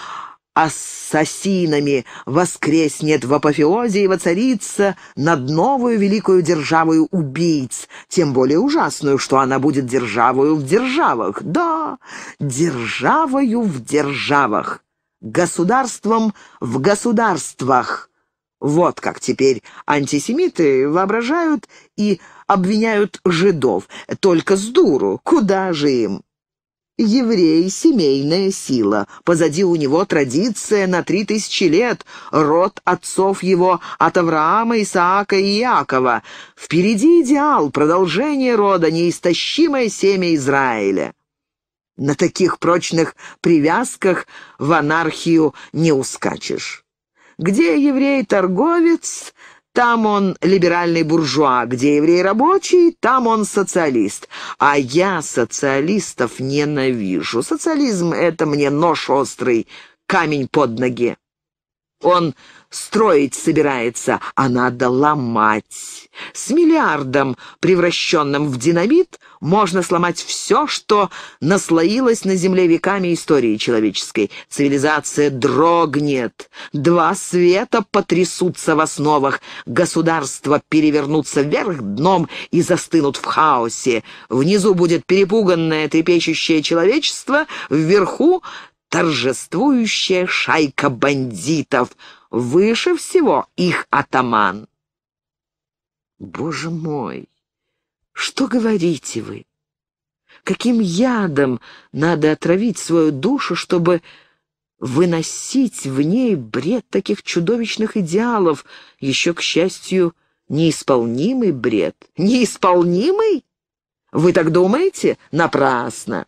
ассасинами воскреснет в апофеозе и воцарится над новую великую державою убийц, тем более ужасную, что она будет державою в державах. Да, державою в державах, государством в государствах. Вот как теперь антисемиты воображают и обвиняют жидов. Только с дуру, куда же им? еврей — семейная сила. Позади у него традиция на три тысячи лет, род отцов его от Авраама, Исаака и Иакова. Впереди идеал, продолжение рода, неистощимое семя Израиля. На таких прочных привязках в анархию не ускачешь. Где еврей-торговец, там он либеральный буржуа, где еврей рабочий, там он социалист. А я социалистов ненавижу. Социализм — это мне нож острый, камень под ноги. Он строить собирается. Она а дала мать. С миллиардом, превращенным в динамит, можно сломать все, что наслоилось на земле веками истории человеческой. Цивилизация дрогнет. Два света потрясутся в основах. Государства перевернутся вверх дном и застынут в хаосе. Внизу будет перепуганное, трепещущее человечество, вверху — торжествующая шайка бандитов — Выше всего их атаман. Боже мой, что говорите вы? Каким ядом надо отравить свою душу, чтобы выносить в ней бред таких чудовищных идеалов, еще, к счастью, неисполнимый бред. Неисполнимый? Вы так думаете? Напрасно.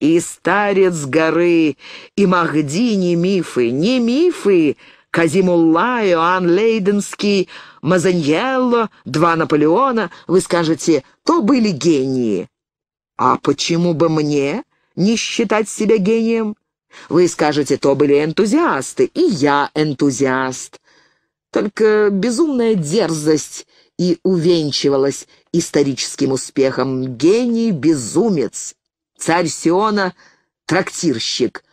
И старец горы, и Махди не мифы, не мифы, Казимулла, Иоанн Лейденский, Мазаньелло, два Наполеона, вы скажете, то были гении. А почему бы мне не считать себя гением? Вы скажете, то были энтузиасты, и я энтузиаст. Только безумная дерзость и увенчивалась историческим успехом. Гений-безумец, царь Сиона — трактирщик,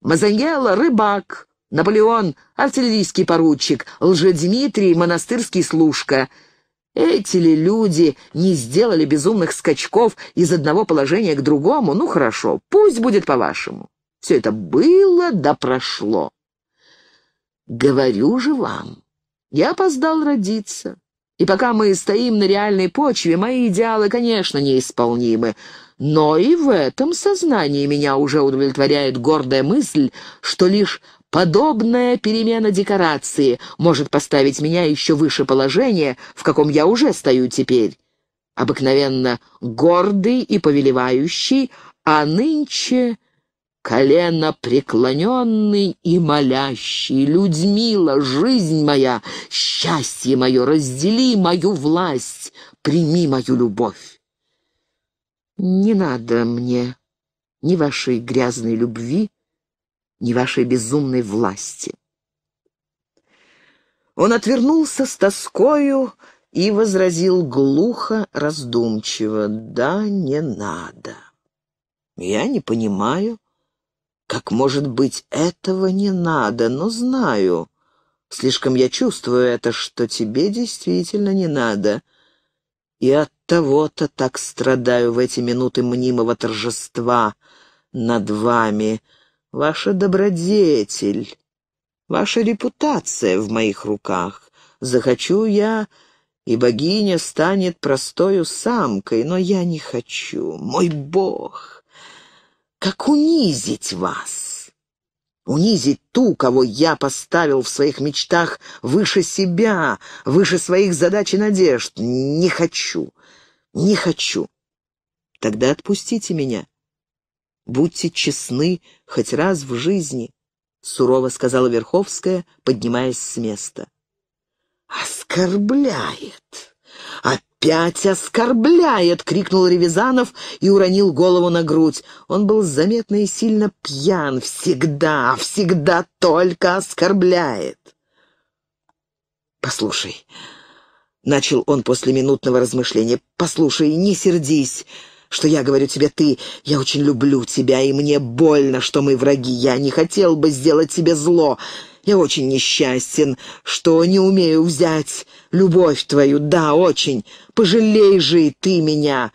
Мазаньелло — рыбак, Наполеон — артиллерийский поручик, Лжедмитрий — монастырский служка. Эти ли люди не сделали безумных скачков из одного положения к другому? Ну хорошо, пусть будет по-вашему. Все это было да прошло. Говорю же вам, я опоздал родиться. И пока мы стоим на реальной почве, мои идеалы, конечно, неисполнимы. Но и в этом сознании меня уже удовлетворяет гордая мысль, что лишь Подобная перемена декорации может поставить меня еще выше положения, в каком я уже стою теперь. Обыкновенно гордый и повелевающий, а нынче колено преклоненный и молящий. Людмила, жизнь моя, счастье мое, раздели мою власть, прими мою любовь. Не надо мне ни вашей грязной любви, ни вашей безумной власти. Он отвернулся с тоскою и возразил глухо, раздумчиво, «Да не надо». «Я не понимаю, как, может быть, этого не надо, но знаю. Слишком я чувствую это, что тебе действительно не надо. И от того-то так страдаю в эти минуты мнимого торжества над вами» Ваша добродетель, ваша репутация в моих руках. Захочу я, и богиня станет простою самкой, но я не хочу. Мой бог, как унизить вас!» унизить ту, кого я поставил в своих мечтах выше себя, выше своих задач и надежд. Не хочу, не хочу. Тогда отпустите меня. Будьте честны хоть раз в жизни», — сурово сказала Верховская, поднимаясь с места. «Оскорбляет! Опять оскорбляет!» — крикнул Ревизанов и уронил голову на грудь. Он был заметно и сильно пьян. «Всегда, всегда только оскорбляет!» «Послушай», — начал он после минутного размышления, — «послушай, не сердись» что я говорю тебе «ты». Я очень люблю тебя, и мне больно, что мы враги. Я не хотел бы сделать тебе зло. Я очень несчастен, что не умею взять любовь твою. Да, очень. Пожалей же и ты меня».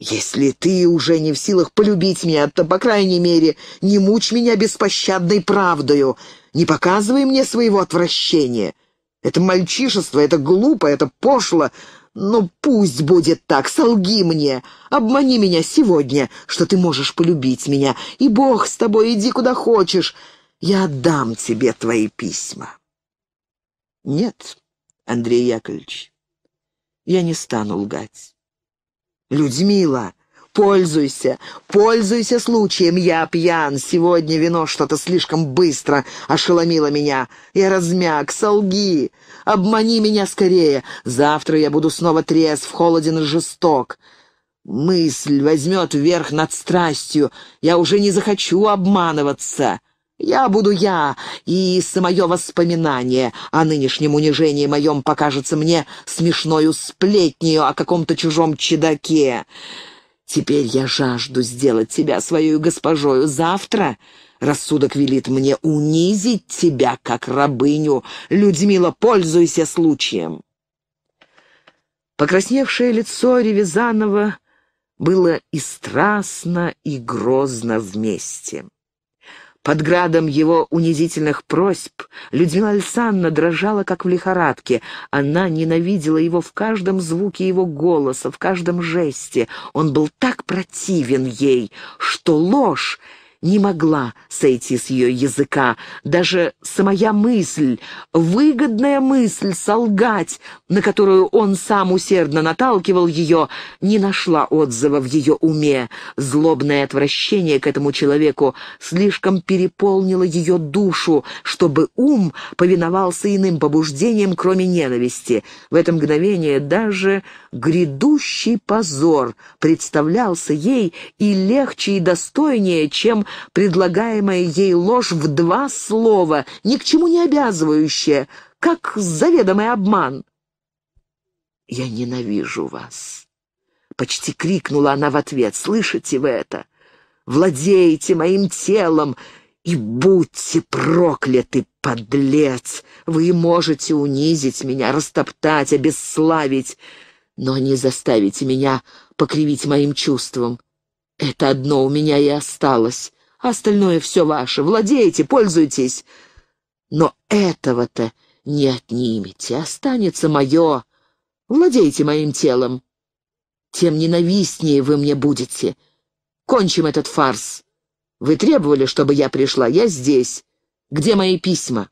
«Если ты уже не в силах полюбить меня, то, по крайней мере, не мучь меня беспощадной правдою, не показывай мне своего отвращения. Это мальчишество, это глупо, это пошло, ну, пусть будет так, солги мне, обмани меня сегодня, что ты можешь полюбить меня, и Бог с тобой, иди куда хочешь, я отдам тебе твои письма». «Нет, Андрей Яковлевич, я не стану лгать». «Людмила, пользуйся, пользуйся случаем, я пьян, сегодня вино что-то слишком быстро ошеломило меня, я размяк, солги, Обмани меня скорее. Завтра я буду снова трезв, холоден и жесток. Мысль возьмет верх над страстью. Я уже не захочу обманываться. Я буду я, и самое воспоминание о нынешнем унижении моем покажется мне смешною сплетнею о каком-то чужом чедаке. Теперь я жажду сделать тебя своей госпожою. Завтра Рассудок велит мне унизить тебя, как рабыню. Людмила, пользуйся случаем!» Покрасневшее лицо Ревизанова было и страстно, и грозно вместе. Под градом его унизительных просьб Людмила Александровна дрожала, как в лихорадке. Она ненавидела его в каждом звуке его голоса, в каждом жесте. Он был так противен ей, что ложь не могла сойти с ее языка. Даже самая мысль, выгодная мысль солгать, на которую он сам усердно наталкивал ее, не нашла отзыва в ее уме. Злобное отвращение к этому человеку слишком переполнило ее душу, чтобы ум повиновался иным побуждениям, кроме ненависти. В это мгновение даже грядущий позор представлялся ей и легче, и достойнее, чем предлагаемая ей ложь в два слова, ни к чему не обязывающая, как заведомый обман. «Я ненавижу вас!» — почти крикнула она в ответ. «Слышите вы это? Владеете моим телом!» И будьте прокляты, подлец! Вы можете унизить меня, растоптать, обесславить, но не заставите меня покривить моим чувствам. Это одно у меня и осталось. Остальное все ваше. Владеете, пользуйтесь. Но этого-то не отнимете. Останется мое. Владейте моим телом. Тем ненавистнее вы мне будете. Кончим этот фарс. Вы требовали, чтобы я пришла. Я здесь. Где мои письма?»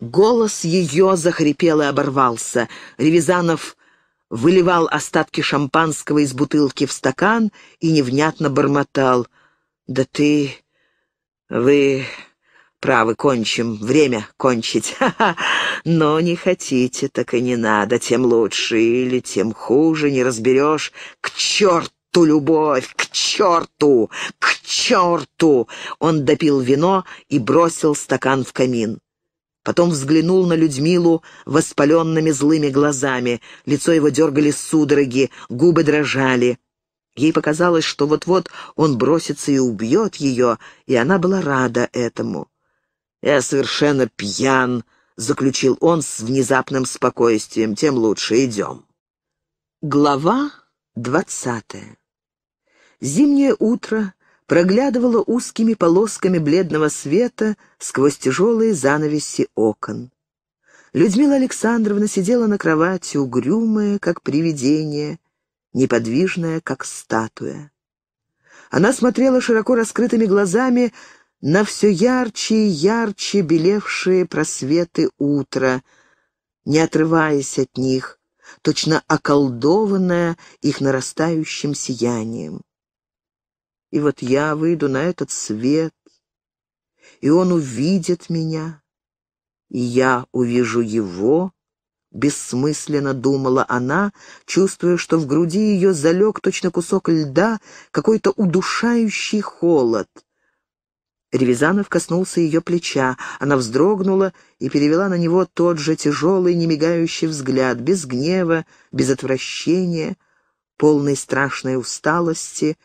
Голос ее захрипел и оборвался. Ревизанов выливал остатки шампанского из бутылки в стакан и невнятно бормотал — да ты... вы... правы, кончим. Время кончить. <laughs> Но не хотите, так и не надо. Тем лучше или тем хуже, не разберешь. К черту! черту любовь, к черту, к черту!» Он допил вино и бросил стакан в камин. Потом взглянул на Людмилу воспаленными злыми глазами. Лицо его дергали судороги, губы дрожали. Ей показалось, что вот-вот он бросится и убьет ее, и она была рада этому. «Я совершенно пьян», — заключил он с внезапным спокойствием, — «тем лучше идем». Глава двадцатая Зимнее утро проглядывало узкими полосками бледного света сквозь тяжелые занавеси окон. Людмила Александровна сидела на кровати, угрюмая, как привидение, неподвижная, как статуя. Она смотрела широко раскрытыми глазами на все ярче и ярче белевшие просветы утра, не отрываясь от них, точно околдованная их нарастающим сиянием. И вот я выйду на этот свет, и он увидит меня, и я увижу его, Бессмысленно думала она, чувствуя, что в груди ее залег точно кусок льда, какой-то удушающий холод. Ревизанов коснулся ее плеча. Она вздрогнула и перевела на него тот же тяжелый, немигающий взгляд, без гнева, без отвращения, полной страшной усталости,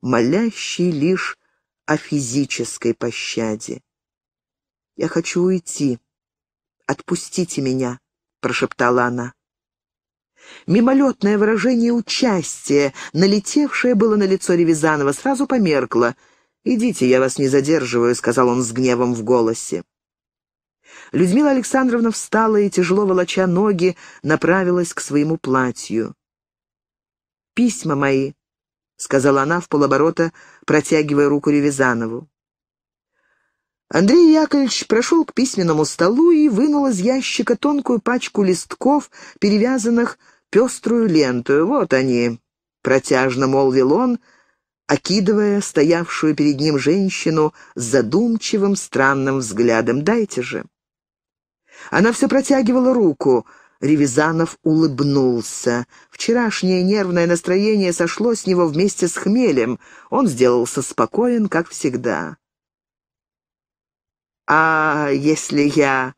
молящий лишь о физической пощаде. «Я хочу уйти. Отпустите меня», — прошептала она. Мимолетное выражение участия, налетевшее было на лицо Ревизанова, сразу померкло. «Идите, я вас не задерживаю», — сказал он с гневом в голосе. Людмила Александровна встала и, тяжело волоча ноги, направилась к своему платью. «Письма мои», — сказала она в полоборота, протягивая руку Ревизанову. Андрей Яковлевич прошел к письменному столу и вынул из ящика тонкую пачку листков, перевязанных пеструю ленту. «Вот они», — протяжно молвил он, окидывая стоявшую перед ним женщину с задумчивым странным взглядом. «Дайте же». Она все протягивала руку. Ревизанов улыбнулся. Вчерашнее нервное настроение сошло с него вместе с хмелем. Он сделался спокоен, как всегда. «А если я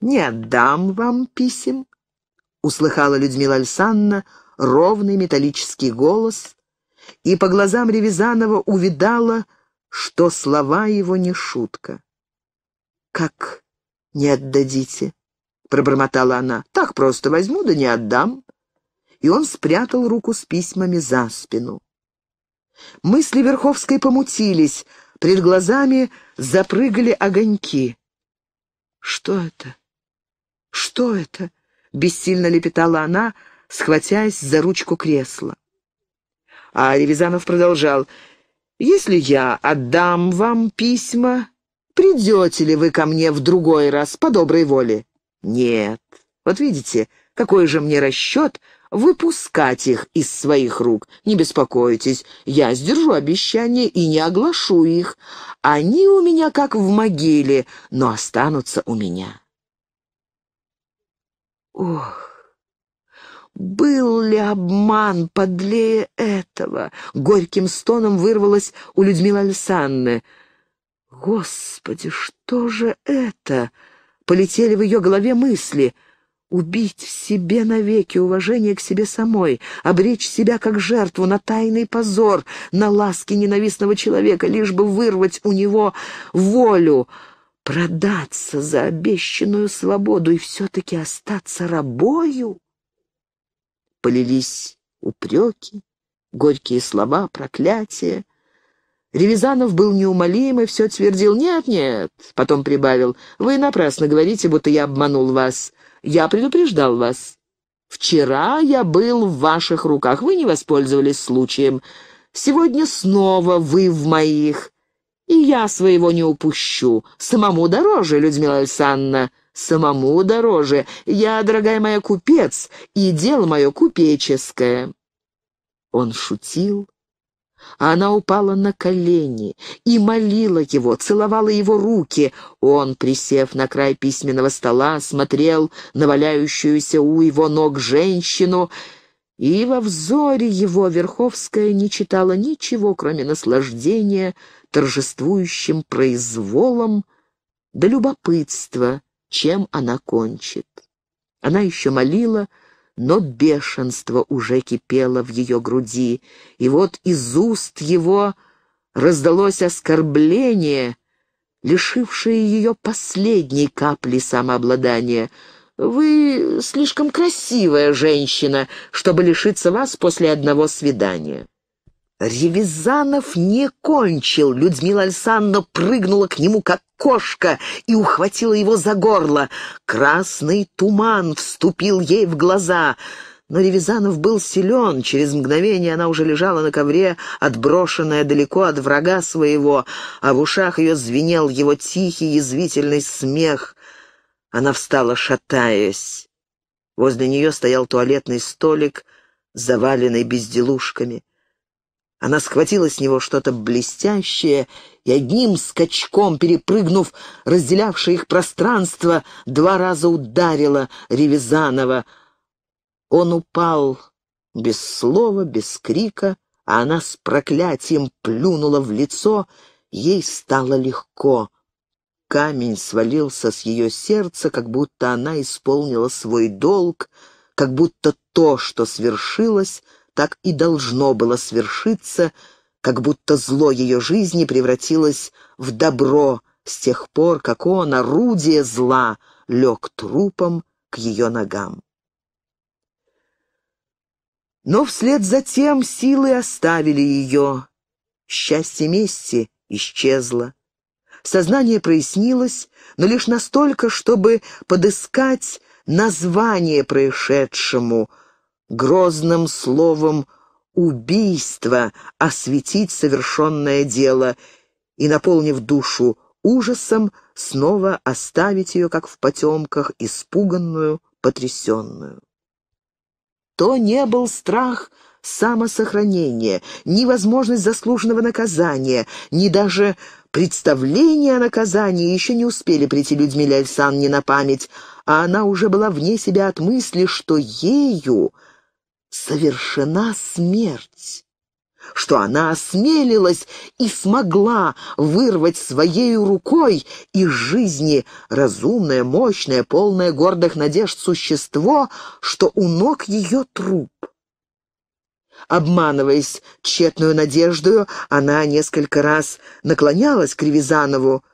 не отдам вам писем?» Услыхала Людмила Александровна ровный металлический голос и по глазам Ревизанова увидала, что слова его не шутка. «Как не отдадите?» — пробормотала она. «Так просто возьму, да не отдам». И он спрятал руку с письмами за спину. Мысли Верховской помутились — Перед глазами запрыгали огоньки. «Что это? Что это?» — бессильно лепетала она, схватясь за ручку кресла. А Ревизанов продолжал. «Если я отдам вам письма, придете ли вы ко мне в другой раз по доброй воле?» «Нет. Вот видите, какой же мне расчет выпускать их из своих рук. Не беспокойтесь, я сдержу обещание и не оглашу их. Они у меня как в могиле, но останутся у меня. Ох! Был ли обман подлее этого? Горьким стоном вырвалось у Людмилы Александры. «Господи, что же это?» Полетели в ее голове мысли — убить в себе навеки уважение к себе самой, обречь себя как жертву на тайный позор, на ласки ненавистного человека, лишь бы вырвать у него волю, продаться за обещанную свободу и все-таки остаться рабою? Полились упреки, горькие слова, проклятия. Ревизанов был неумолим и все твердил «нет-нет», потом прибавил «вы напрасно говорите, будто я обманул вас». Я предупреждал вас. Вчера я был в ваших руках, вы не воспользовались случаем. Сегодня снова вы в моих. И я своего не упущу. Самому дороже, Людмила Александровна, самому дороже. Я, дорогая моя, купец, и дело мое купеческое». Он шутил, а она упала на колени и молила его, целовала его руки. Он, присев на край письменного стола, смотрел на валяющуюся у его ног женщину, и во взоре его Верховская не читала ничего, кроме наслаждения торжествующим произволом да любопытства, чем она кончит. Она еще молила, но бешенство уже кипело в ее груди, и вот из уст его раздалось оскорбление, лишившее ее последней капли самообладания. «Вы слишком красивая женщина, чтобы лишиться вас после одного свидания». Ревизанов не кончил. Людмила Александровна прыгнула к нему, как кошка, и ухватила его за горло. Красный туман вступил ей в глаза. Но Ревизанов был силен. Через мгновение она уже лежала на ковре, отброшенная далеко от врага своего, а в ушах ее звенел его тихий, язвительный смех. Она встала, шатаясь. Возле нее стоял туалетный столик, заваленный безделушками. Она схватила с него что-то блестящее и одним скачком, перепрыгнув разделявшее их пространство, два раза ударила Ревизанова. Он упал без слова, без крика, а она с проклятием плюнула в лицо. Ей стало легко. Камень свалился с ее сердца, как будто она исполнила свой долг, как будто то, что свершилось — так и должно было свершиться, как будто зло ее жизни превратилось в добро с тех пор, как он, орудие зла, лег трупом к ее ногам. Но вслед за тем силы оставили ее. Счастье мести исчезло. Сознание прояснилось, но лишь настолько, чтобы подыскать название происшедшему — грозным словом «убийство» осветить совершенное дело и, наполнив душу ужасом, снова оставить ее, как в потемках, испуганную, потрясенную. То не был страх самосохранения, ни возможность заслуженного наказания, ни даже представления о наказании еще не успели прийти Людмиле не на память, а она уже была вне себя от мысли, что ею совершена смерть, что она осмелилась и смогла вырвать своей рукой из жизни разумное, мощное, полное гордых надежд существо, что у ног ее труп. Обманываясь тщетную надеждою, она несколько раз наклонялась к Ревизанову,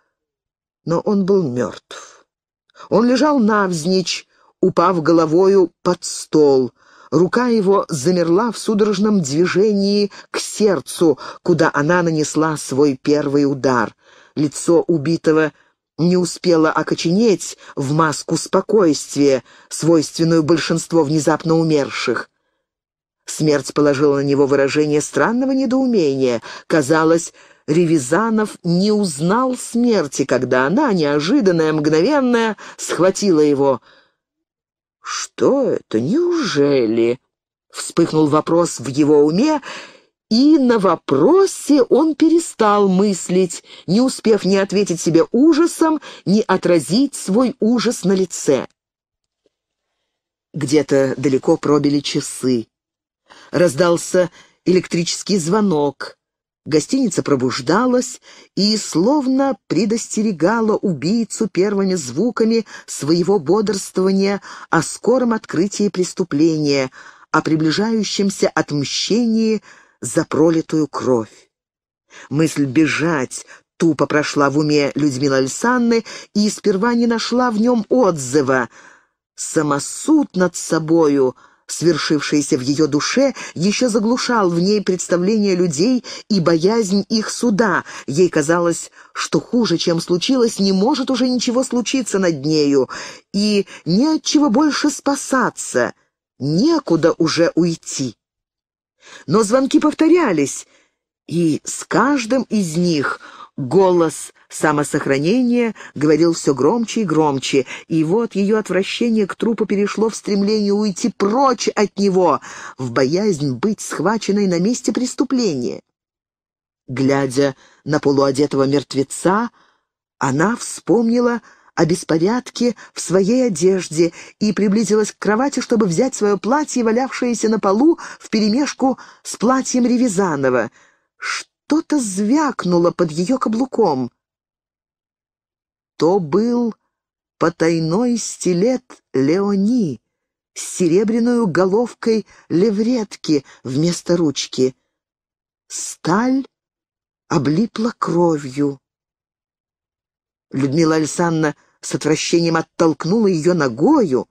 но он был мертв. Он лежал навзничь, упав головою под стол — Рука его замерла в судорожном движении к сердцу, куда она нанесла свой первый удар. Лицо убитого не успело окоченеть в маску спокойствия, свойственную большинству внезапно умерших. Смерть положила на него выражение странного недоумения. Казалось, Ревизанов не узнал смерти, когда она, неожиданная, мгновенная, схватила его — «Что это? Неужели?» — вспыхнул вопрос в его уме, и на вопросе он перестал мыслить, не успев ни ответить себе ужасом, ни отразить свой ужас на лице. Где-то далеко пробили часы. Раздался электрический звонок. Гостиница пробуждалась и словно предостерегала убийцу первыми звуками своего бодрствования о скором открытии преступления, о приближающемся отмщении за пролитую кровь. Мысль бежать тупо прошла в уме Людмилы Альсанны и сперва не нашла в нем отзыва. Самосуд над собою — свершившееся в ее душе, еще заглушал в ней представление людей и боязнь их суда. Ей казалось, что хуже, чем случилось, не может уже ничего случиться над нею, и не от чего больше спасаться, некуда уже уйти. Но звонки повторялись, и с каждым из них голос – Самосохранение говорил все громче и громче, и вот ее отвращение к трупу перешло в стремление уйти прочь от него, в боязнь быть схваченной на месте преступления. Глядя на полуодетого мертвеца, она вспомнила о беспорядке в своей одежде и приблизилась к кровати, чтобы взять свое платье, валявшееся на полу, вперемешку с платьем Ревизанова. Что-то звякнуло под ее каблуком. То был потайной стилет Леони с серебряной головкой левретки вместо ручки. Сталь облипла кровью. Людмила Александровна с отвращением оттолкнула ее ногою.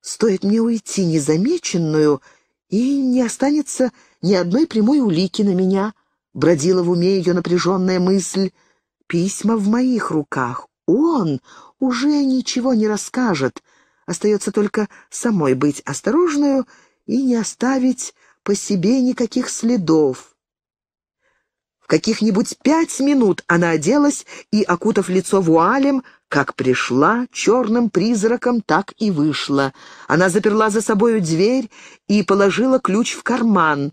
«Стоит мне уйти незамеченную, и не останется ни одной прямой улики на меня», — бродила в уме ее напряженная мысль — письма в моих руках. Он уже ничего не расскажет. Остается только самой быть осторожную и не оставить по себе никаких следов. В каких-нибудь пять минут она оделась и, окутав лицо вуалем, как пришла черным призраком, так и вышла. Она заперла за собою дверь и положила ключ в карман.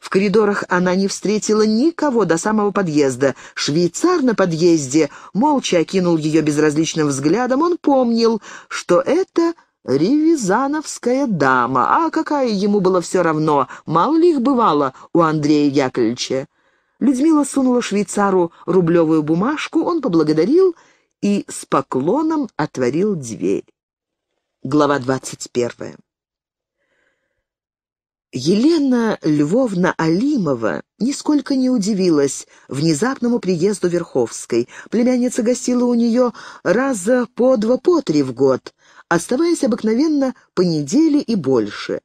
В коридорах она не встретила никого до самого подъезда. Швейцар на подъезде молча окинул ее безразличным взглядом. Он помнил, что это ревизановская дама. А какая ему было все равно, мало ли их бывало у Андрея Яковлевича. Людмила сунула швейцару рублевую бумажку, он поблагодарил и с поклоном отворил дверь. Глава двадцать первая. Елена Львовна Алимова нисколько не удивилась внезапному приезду Верховской. Племянница гостила у нее раза по два, по три в год, оставаясь обыкновенно по неделе и больше.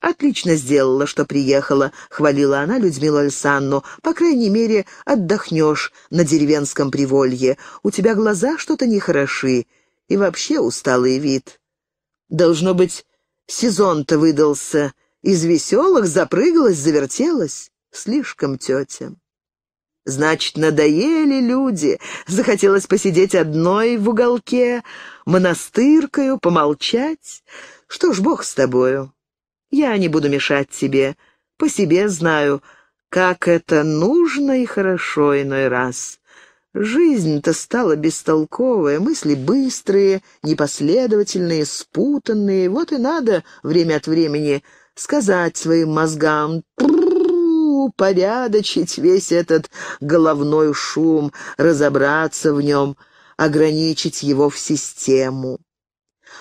«Отлично сделала, что приехала», — хвалила она Людмилу Альсанну. «По крайней мере, отдохнешь на деревенском приволье. У тебя глаза что-то нехороши. И вообще усталый вид. Должно быть, сезон-то выдался» Из веселых запрыгалась, завертелась. Слишком тетя. Значит, надоели люди. Захотелось посидеть одной в уголке, монастыркою, помолчать. Что ж, бог с тобою. Я не буду мешать тебе. По себе знаю, как это нужно и хорошо иной раз. Жизнь-то стала бестолковая, мысли быстрые, непоследовательные, спутанные. Вот и надо время от времени сказать своим мозгам упорядочить весь этот головной шум, разобраться в нем, ограничить его в систему.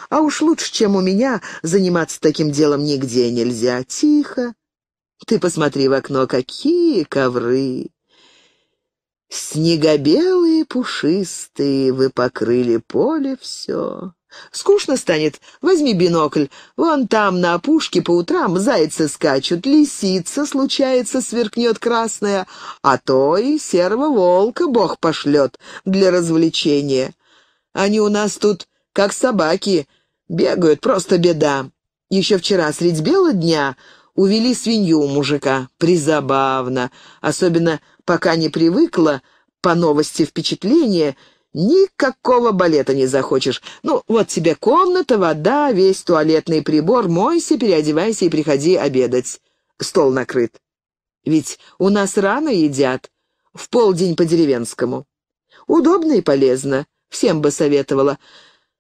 А уж лучше, чем у меня, заниматься таким делом нигде нельзя. Тихо. Ты посмотри в окно, какие ковры! Снегобелые, пушистые, вы покрыли поле все. Скучно станет? Возьми бинокль. Вон там на опушке по утрам зайцы скачут, лисица, случается, сверкнет красная, а то и серого волка бог пошлет для развлечения. Они у нас тут, как собаки, бегают, просто беда. Еще вчера средь бела дня увели свинью у мужика. Призабавно, особенно пока не привыкла, по новости впечатление — Никакого балета не захочешь. Ну, вот тебе комната, вода, весь туалетный прибор. Мойся, переодевайся и приходи обедать. Стол накрыт. Ведь у нас рано едят. В полдень по-деревенскому. Удобно и полезно. Всем бы советовала.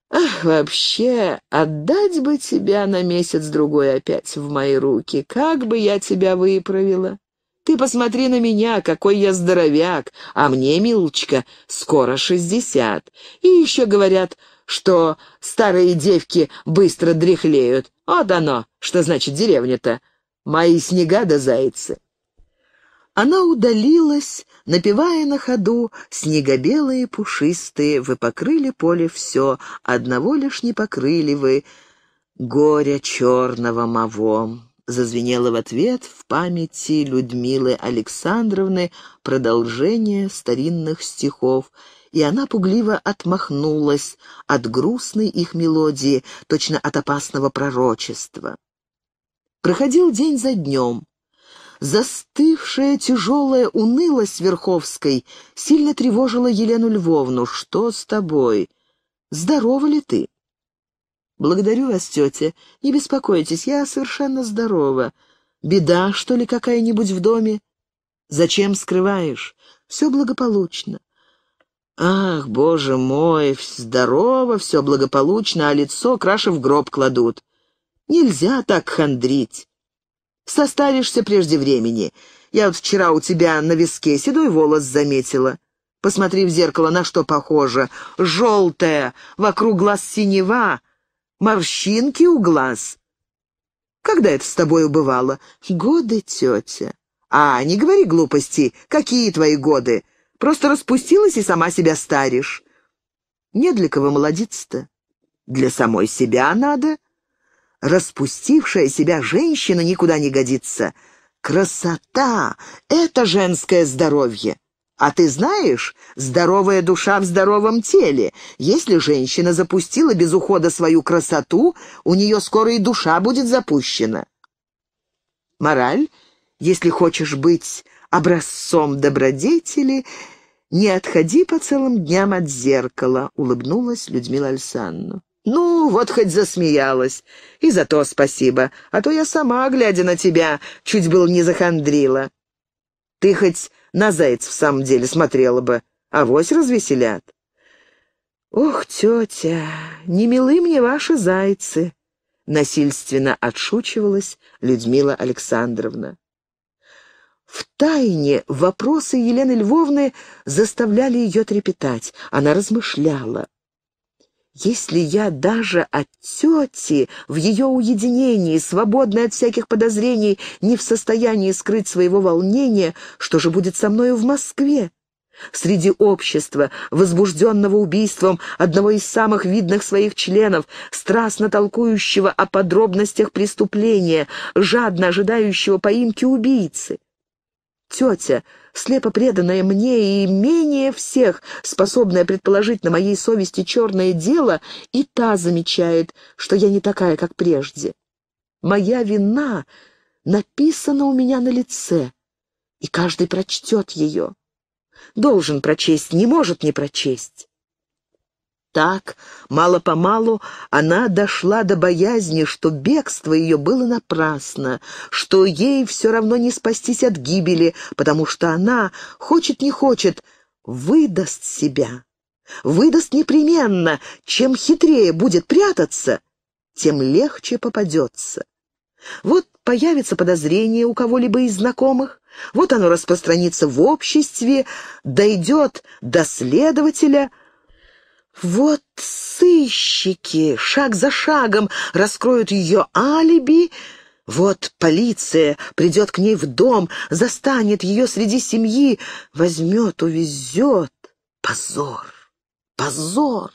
Ах, вообще, отдать бы тебя на месяц-другой опять в мои руки. Как бы я тебя выправила. Ты посмотри на меня, какой я здоровяк, а мне, милочка, скоро шестьдесят. И еще говорят, что старые девки быстро дряхлеют. Вот оно, что значит деревня-то. Мои снега да зайцы. Она удалилась, напевая на ходу, снегобелые пушистые, вы покрыли поле все, одного лишь не покрыли вы, горя черного мовом зазвенело в ответ в памяти Людмилы Александровны продолжение старинных стихов, и она пугливо отмахнулась от грустной их мелодии, точно от опасного пророчества. Проходил день за днем. Застывшая тяжелая унылость Верховской сильно тревожила Елену Львовну. «Что с тобой? Здорова ли ты?» «Благодарю вас, тетя. Не беспокойтесь, я совершенно здорова. Беда, что ли, какая-нибудь в доме? Зачем скрываешь? Все благополучно». «Ах, боже мой, здорово, все благополучно, а лицо краши в гроб кладут. Нельзя так хандрить. Состаришься прежде времени. Я вот вчера у тебя на виске седой волос заметила». Посмотри в зеркало, на что похоже. Желтая, вокруг глаз синева, морщинки у глаз. Когда это с тобой убывало? Годы, тетя. А, не говори глупостей. Какие твои годы? Просто распустилась и сама себя старишь. Не для кого молодиться-то. Для самой себя надо. Распустившая себя женщина никуда не годится. Красота — это женское здоровье. А ты знаешь, здоровая душа в здоровом теле. Если женщина запустила без ухода свою красоту, у нее скоро и душа будет запущена. Мораль, если хочешь быть образцом добродетели, не отходи по целым дням от зеркала, улыбнулась Людмила Александровна. «Ну, вот хоть засмеялась. И за то спасибо. А то я сама, глядя на тебя, чуть было не захандрила. Ты хоть на заяц в самом деле смотрела бы. а Авось развеселят. «Ох, тетя, не милы мне ваши зайцы!» Насильственно отшучивалась Людмила Александровна. В тайне вопросы Елены Львовны заставляли ее трепетать. Она размышляла. Если я даже от тети в ее уединении, свободной от всяких подозрений, не в состоянии скрыть своего волнения, что же будет со мною в Москве? Среди общества, возбужденного убийством одного из самых видных своих членов, страстно толкующего о подробностях преступления, жадно ожидающего поимки убийцы. Тетя, слепо преданная мне и менее всех, способная предположить на моей совести черное дело, и та замечает, что я не такая, как прежде. Моя вина написана у меня на лице, и каждый прочтет ее. Должен прочесть, не может не прочесть так, мало-помалу она дошла до боязни, что бегство ее было напрасно, что ей все равно не спастись от гибели, потому что она, хочет не хочет, выдаст себя. Выдаст непременно. Чем хитрее будет прятаться, тем легче попадется. Вот появится подозрение у кого-либо из знакомых, вот оно распространится в обществе, дойдет до следователя — вот сыщики шаг за шагом раскроют ее алиби, вот полиция придет к ней в дом, застанет ее среди семьи, возьмет, увезет. Позор! Позор!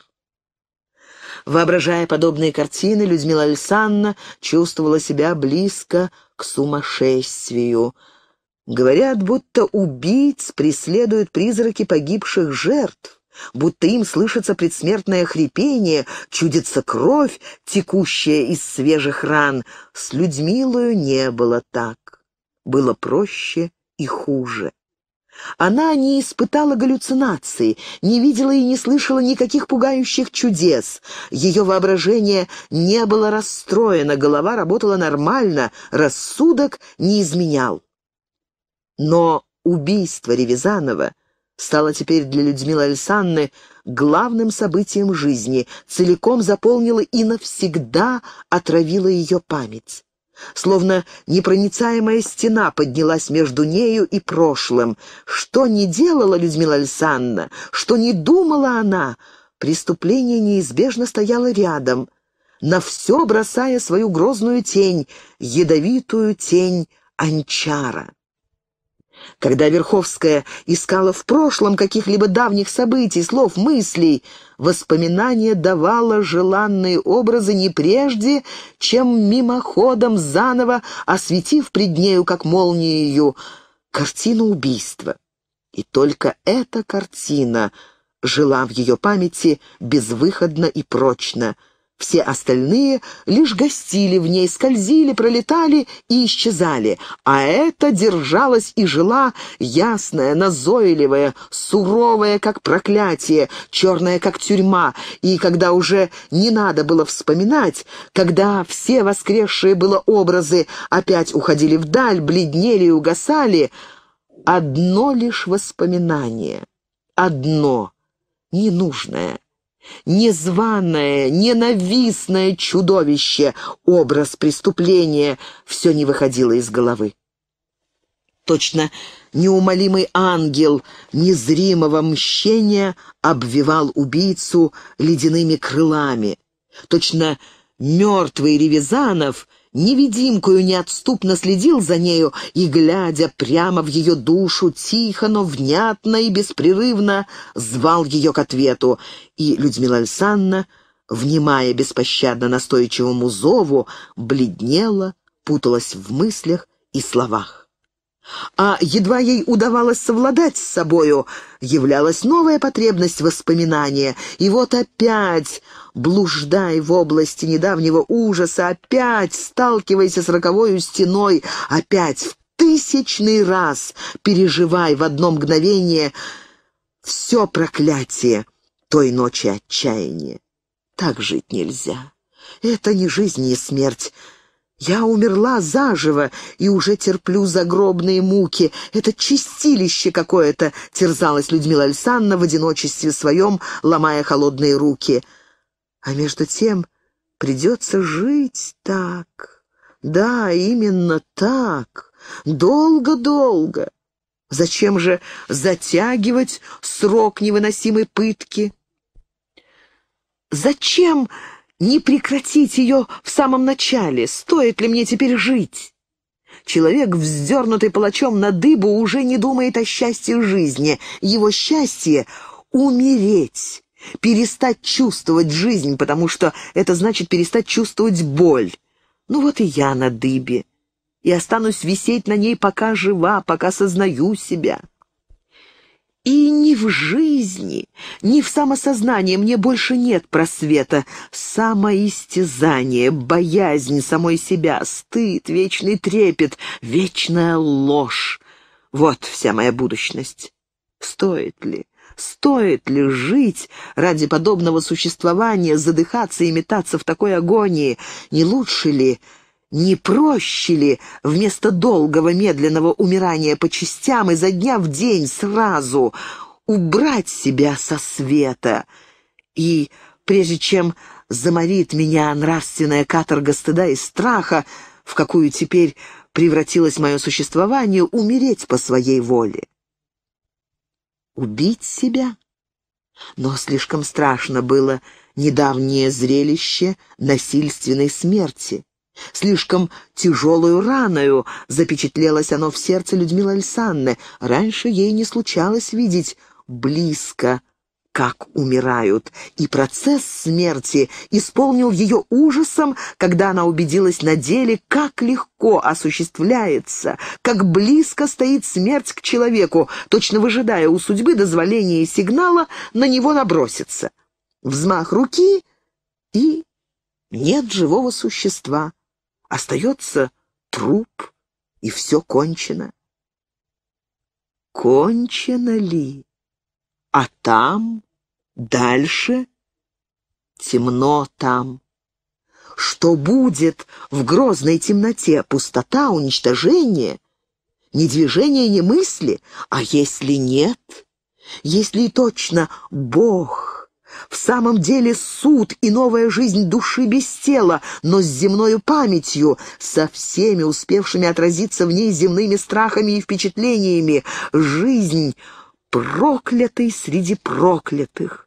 Воображая подобные картины, Людмила Александровна чувствовала себя близко к сумасшествию. Говорят, будто убийц преследуют призраки погибших жертв будто им слышится предсмертное хрипение, чудится кровь, текущая из свежих ран. С Людмилою не было так. Было проще и хуже. Она не испытала галлюцинаций, не видела и не слышала никаких пугающих чудес. Ее воображение не было расстроено, голова работала нормально, рассудок не изменял. Но убийство Ревизанова — стала теперь для Людмилы Александры главным событием жизни, целиком заполнила и навсегда отравила ее память. Словно непроницаемая стена поднялась между нею и прошлым. Что не делала Людмила Александровна, что не думала она, преступление неизбежно стояло рядом, на все бросая свою грозную тень, ядовитую тень анчара. Когда Верховская искала в прошлом каких-либо давних событий, слов, мыслей, воспоминание давало желанные образы не прежде, чем мимоходом заново осветив пред нею, как молнией, картину убийства. И только эта картина жила в ее памяти безвыходно и прочно — все остальные лишь гостили в ней, скользили, пролетали и исчезали. А это держалась и жила, ясная, назойливая, суровая, как проклятие, черная, как тюрьма. И когда уже не надо было вспоминать, когда все воскресшие было образы опять уходили вдаль, бледнели и угасали, одно лишь воспоминание, одно, ненужное — Незваное, ненавистное чудовище, образ преступления все не выходило из головы. Точно неумолимый ангел незримого мщения обвивал убийцу ледяными крылами. Точно мертвый Ревизанов — невидимкую неотступно следил за нею и, глядя прямо в ее душу, тихо, но внятно и беспрерывно звал ее к ответу. И Людмила Александровна, внимая беспощадно настойчивому зову, бледнела, путалась в мыслях и словах. А едва ей удавалось совладать с собою, являлась новая потребность воспоминания, и вот опять блуждай в области недавнего ужаса, опять сталкивайся с роковой стеной, опять в тысячный раз переживай в одно мгновение все проклятие той ночи отчаяния. Так жить нельзя. Это не жизнь, не смерть. Я умерла заживо и уже терплю загробные муки. Это чистилище какое-то, терзалась Людмила Александровна в одиночестве своем, ломая холодные руки. А между тем придется жить так. Да, именно так. Долго-долго. Зачем же затягивать срок невыносимой пытки? Зачем не прекратить ее в самом начале? Стоит ли мне теперь жить? Человек, вздернутый палачом на дыбу, уже не думает о счастье жизни. Его счастье — умереть, перестать чувствовать жизнь, потому что это значит перестать чувствовать боль. Ну вот и я на дыбе, и останусь висеть на ней, пока жива, пока сознаю себя. И ни в жизни, ни в самосознании мне больше нет просвета. Самоистязание, боязнь самой себя, стыд, вечный трепет, вечная ложь. Вот вся моя будущность. Стоит ли? Стоит ли жить ради подобного существования, задыхаться и метаться в такой агонии? Не лучше ли, не проще ли вместо долгого медленного умирания по частям изо дня в день сразу убрать себя со света? И прежде чем заморит меня нравственная каторга стыда и страха, в какую теперь превратилось мое существование, умереть по своей воле убить себя. Но слишком страшно было недавнее зрелище насильственной смерти. Слишком тяжелую раною запечатлелось оно в сердце Людмилы Альсанны. Раньше ей не случалось видеть близко как умирают, и процесс смерти исполнил ее ужасом, когда она убедилась на деле, как легко осуществляется, как близко стоит смерть к человеку, точно выжидая у судьбы дозволения и сигнала на него наброситься. Взмах руки, и нет живого существа. Остается труп, и все кончено. Кончено ли? А там Дальше темно там. Что будет в грозной темноте? Пустота, уничтожение? Ни движения, ни мысли? А если нет? Если и точно Бог, в самом деле суд и новая жизнь души без тела, но с земною памятью, со всеми успевшими отразиться в ней земными страхами и впечатлениями, жизнь проклятой среди проклятых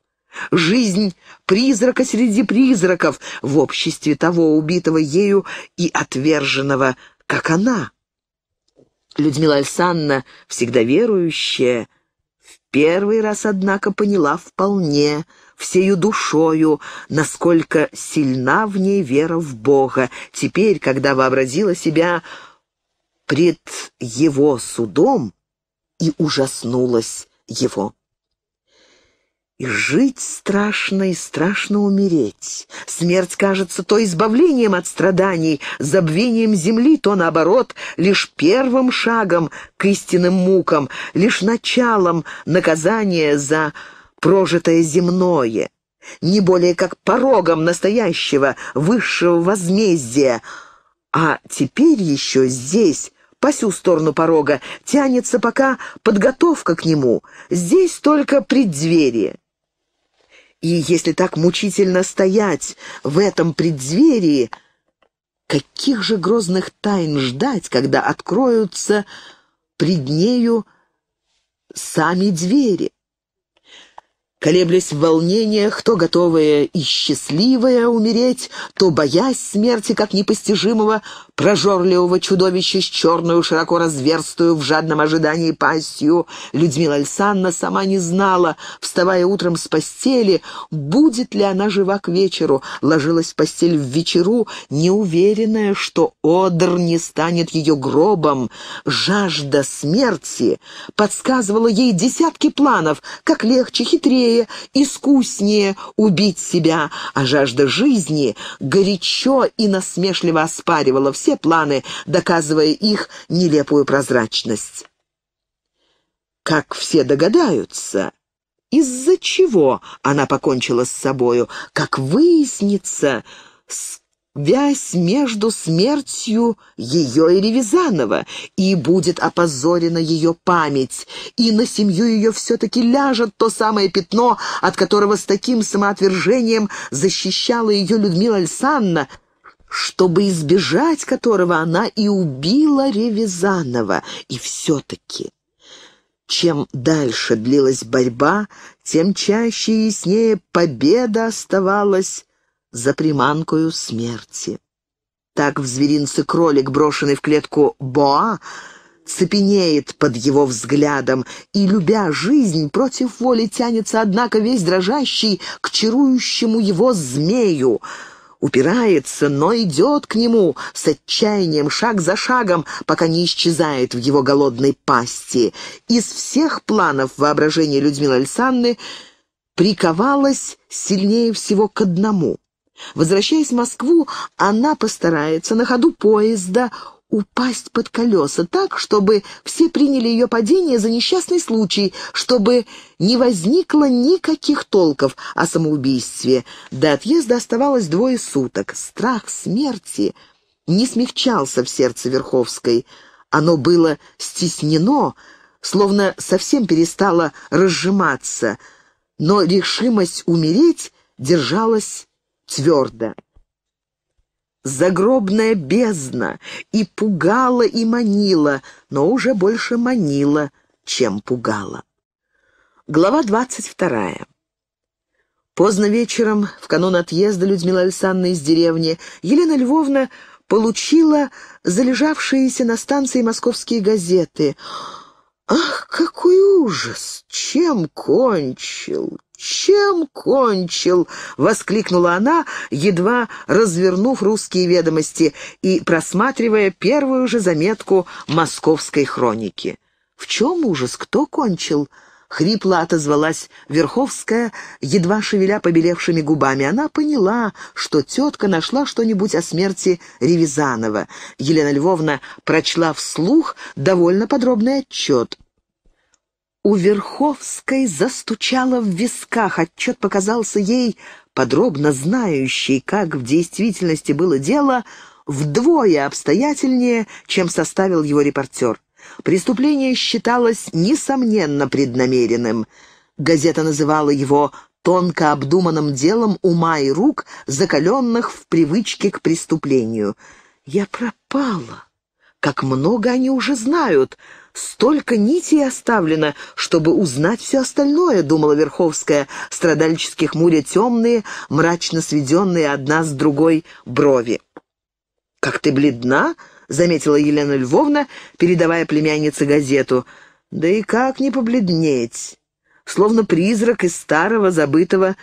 жизнь призрака среди призраков в обществе того убитого ею и отверженного, как она. Людмила Александровна, всегда верующая, в первый раз, однако, поняла вполне, всею душою, насколько сильна в ней вера в Бога, теперь, когда вообразила себя пред его судом и ужаснулась его. И жить страшно, и страшно умереть. Смерть кажется то избавлением от страданий, забвением земли, то, наоборот, лишь первым шагом к истинным мукам, лишь началом наказания за прожитое земное, не более как порогом настоящего высшего возмездия. А теперь еще здесь по сю сторону порога, тянется пока подготовка к нему. Здесь только преддверие. И если так мучительно стоять в этом преддверии, каких же грозных тайн ждать, когда откроются пред нею сами двери? Колеблясь в волнениях, то готовая и счастливая умереть, то боясь смерти как непостижимого прожорливого чудовища с черную, широко разверстую в жадном ожидании пастью. Людмила Альсанна сама не знала, вставая утром с постели, будет ли она жива к вечеру. Ложилась в постель в вечеру, неуверенная, что Одр не станет ее гробом. Жажда смерти подсказывала ей десятки планов, как легче, хитрее, искуснее убить себя, а жажда жизни горячо и насмешливо оспаривала все все планы, доказывая их нелепую прозрачность. Как все догадаются, из-за чего она покончила с собою, как выяснится, связь между смертью ее и Ревизанова, и будет опозорена ее память, и на семью ее все-таки ляжет то самое пятно, от которого с таким самоотвержением защищала ее Людмила Александровна, чтобы избежать которого она и убила Ревизанова. И все-таки... Чем дальше длилась борьба, тем чаще и яснее победа оставалась за приманкою смерти. Так в зверинце кролик, брошенный в клетку Боа, цепенеет под его взглядом, и, любя жизнь, против воли тянется, однако, весь дрожащий к чарующему его змею — упирается, но идет к нему с отчаянием шаг за шагом, пока не исчезает в его голодной пасти. Из всех планов воображения Людмилы Александры приковалась сильнее всего к одному. Возвращаясь в Москву, она постарается на ходу поезда упасть под колеса так, чтобы все приняли ее падение за несчастный случай, чтобы не возникло никаких толков о самоубийстве. До отъезда оставалось двое суток. Страх смерти не смягчался в сердце Верховской. Оно было стеснено, словно совсем перестало разжиматься, но решимость умереть держалась твердо загробная бездна, и пугала, и манила, но уже больше манила, чем пугала. Глава двадцать вторая. Поздно вечером, в канун отъезда Людмилы Александровны из деревни, Елена Львовна получила залежавшиеся на станции московские газеты. «Ах, какой ужас! Чем кончил? «Чем кончил?» — воскликнула она, едва развернув русские ведомости и просматривая первую же заметку московской хроники. «В чем ужас? Кто кончил?» — хрипло отозвалась Верховская, едва шевеля побелевшими губами. Она поняла, что тетка нашла что-нибудь о смерти Ревизанова. Елена Львовна прочла вслух довольно подробный отчет. У Верховской застучало в висках, отчет показался ей, подробно знающий, как в действительности было дело, вдвое обстоятельнее, чем составил его репортер. Преступление считалось несомненно преднамеренным. Газета называла его тонко обдуманным делом ума и рук, закаленных в привычке к преступлению. «Я пропала. Как много они уже знают!» Столько нитей оставлено, чтобы узнать все остальное, думала Верховская, страдальчески хмуря темные, мрачно сведенные одна с другой брови. «Как ты бледна!» — заметила Елена Львовна, передавая племяннице газету. «Да и как не побледнеть!» Словно призрак из старого, забытого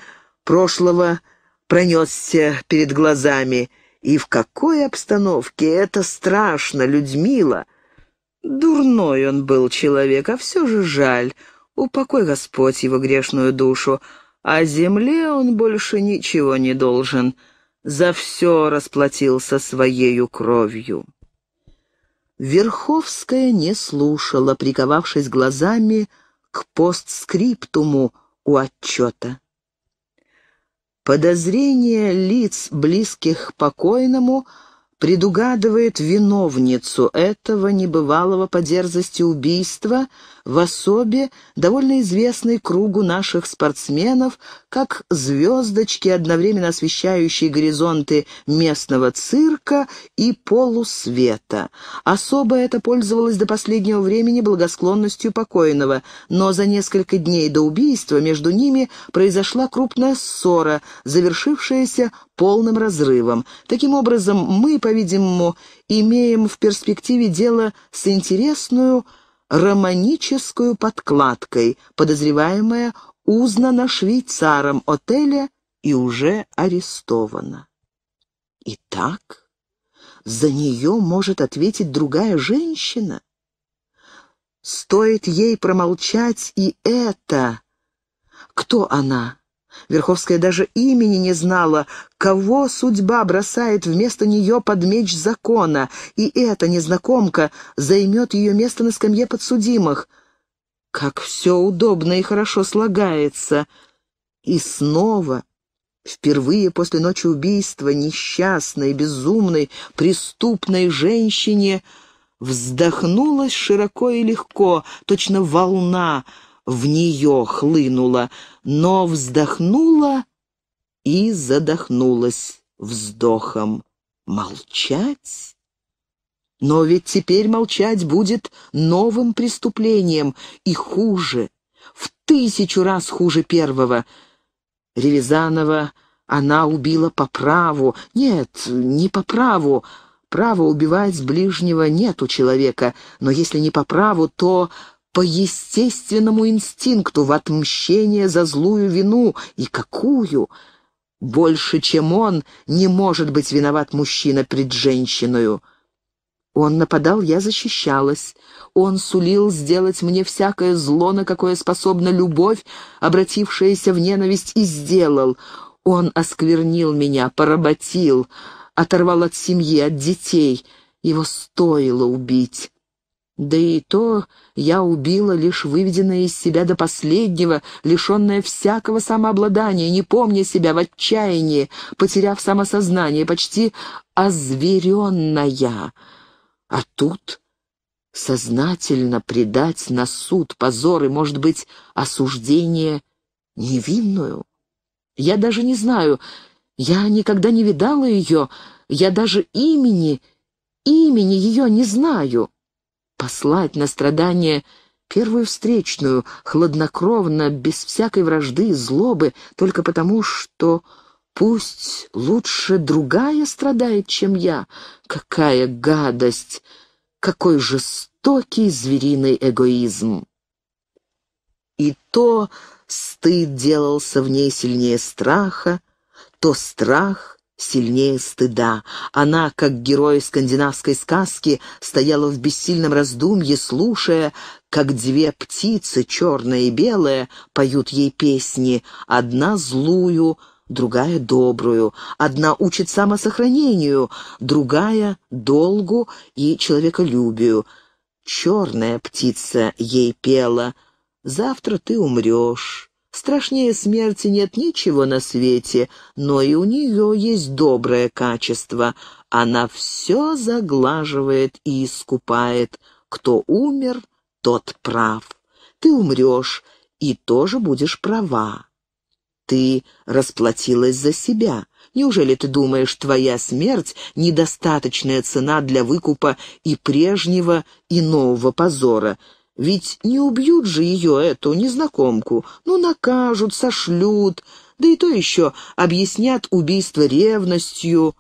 прошлого пронесся перед глазами. «И в какой обстановке! Это страшно, Людмила!» Дурной он был человек, а все же жаль. Упокой Господь его грешную душу. А земле он больше ничего не должен. За все расплатился своею кровью. Верховская не слушала, приковавшись глазами к постскриптуму у отчета. Подозрение лиц, близких покойному, — предугадывает виновницу этого небывалого по дерзости убийства, в особе, довольно известной кругу наших спортсменов, как звездочки, одновременно освещающие горизонты местного цирка и полусвета. Особо это пользовалось до последнего времени благосклонностью покойного, но за несколько дней до убийства между ними произошла крупная ссора, завершившаяся полным разрывом. Таким образом, мы, по-видимому, имеем в перспективе дело с интересную романическую подкладкой, подозреваемая узнана швейцаром отеля и уже арестована. Итак, за нее может ответить другая женщина? Стоит ей промолчать и это. Кто она? Верховская даже имени не знала, кого судьба бросает вместо нее под меч закона, и эта незнакомка займет ее место на скамье подсудимых. Как все удобно и хорошо слагается. И снова, впервые после ночи убийства, несчастной, безумной, преступной женщине вздохнулась широко и легко, точно волна — в нее хлынула, но вздохнула и задохнулась вздохом. Молчать? Но ведь теперь молчать будет новым преступлением и хуже, в тысячу раз хуже первого. Ревизанова она убила по праву. Нет, не по праву. Право убивать ближнего нет у человека, но если не по праву, то по естественному инстинкту в отмщение за злую вину. И какую? Больше, чем он, не может быть виноват мужчина пред женщиною. Он нападал, я защищалась. Он сулил сделать мне всякое зло, на какое способна любовь, обратившаяся в ненависть, и сделал. Он осквернил меня, поработил, оторвал от семьи, от детей. Его стоило убить. Да и то я убила, лишь выведенная из себя до последнего, лишенная всякого самообладания, не помня себя в отчаянии, потеряв самосознание, почти озверенная. А тут сознательно предать на суд позор и, может быть, осуждение невинную. Я даже не знаю, я никогда не видала ее, я даже имени, имени ее не знаю послать на страдание первую встречную, хладнокровно, без всякой вражды и злобы, только потому, что пусть лучше другая страдает, чем я. Какая гадость! Какой жестокий звериный эгоизм! И то стыд делался в ней сильнее страха, то страх сильнее стыда. Она, как герой скандинавской сказки, стояла в бессильном раздумье, слушая, как две птицы, черная и белая, поют ей песни, одна злую, другая — добрую, одна учит самосохранению, другая — долгу и человеколюбию. Черная птица ей пела «Завтра ты умрешь». Страшнее смерти нет ничего на свете, но и у нее есть доброе качество. Она все заглаживает и искупает. Кто умер, тот прав. Ты умрешь и тоже будешь права. Ты расплатилась за себя. Неужели ты думаешь, твоя смерть — недостаточная цена для выкупа и прежнего, и нового позора? Ведь не убьют же ее, эту незнакомку. Ну, накажут, сошлют, да и то еще объяснят убийство ревностью,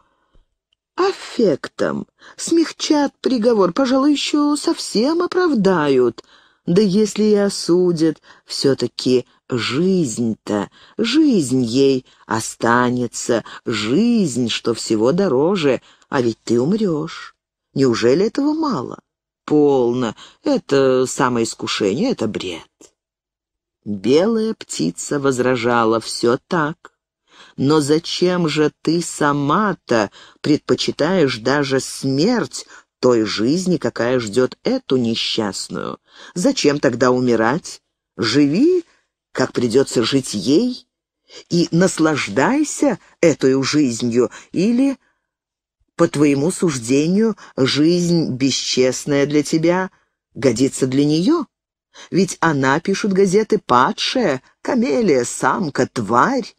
аффектом. Смягчат приговор, пожалуй, еще совсем оправдают. Да если и осудят, все-таки жизнь-то, жизнь ей останется, жизнь, что всего дороже, а ведь ты умрешь. Неужели этого мало? полно. Это самое искушение, это бред. Белая птица возражала, все так. Но зачем же ты сама-то предпочитаешь даже смерть той жизни, какая ждет эту несчастную? Зачем тогда умирать? Живи, как придется жить ей, и наслаждайся этой жизнью, или по твоему суждению, жизнь бесчестная для тебя годится для нее? Ведь она, пишут газеты, падшая, камелия, самка, тварь.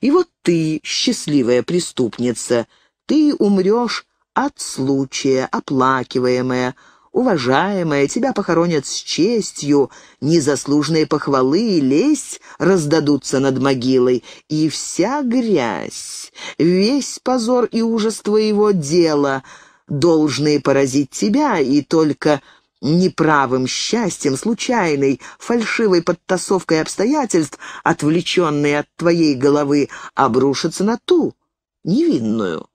И вот ты, счастливая преступница, ты умрешь от случая, оплакиваемая, уважаемая, тебя похоронят с честью, незаслуженные похвалы и лесть раздадутся над могилой, и вся грязь, весь позор и ужас твоего дела должны поразить тебя, и только неправым счастьем, случайной, фальшивой подтасовкой обстоятельств, отвлеченной от твоей головы, обрушатся на ту, невинную.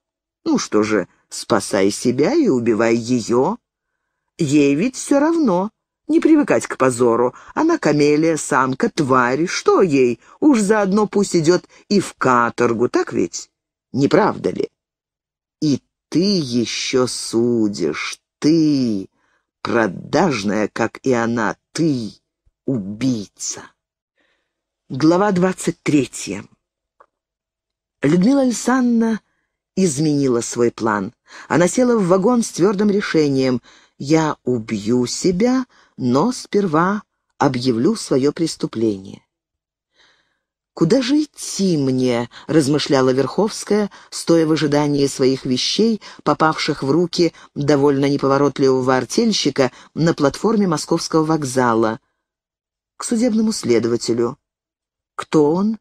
Ну что же, спасай себя и убивай ее». Ей ведь все равно. Не привыкать к позору. Она камелия, самка, тварь. Что ей? Уж заодно пусть идет и в каторгу, так ведь? Не правда ли? И ты еще судишь. Ты, продажная, как и она, ты, убийца. Глава двадцать третья. Людмила Александровна изменила свой план. Она села в вагон с твердым решением — я убью себя, но сперва объявлю свое преступление. «Куда же идти мне?» — размышляла Верховская, стоя в ожидании своих вещей, попавших в руки довольно неповоротливого артельщика на платформе московского вокзала. К судебному следователю. Кто он?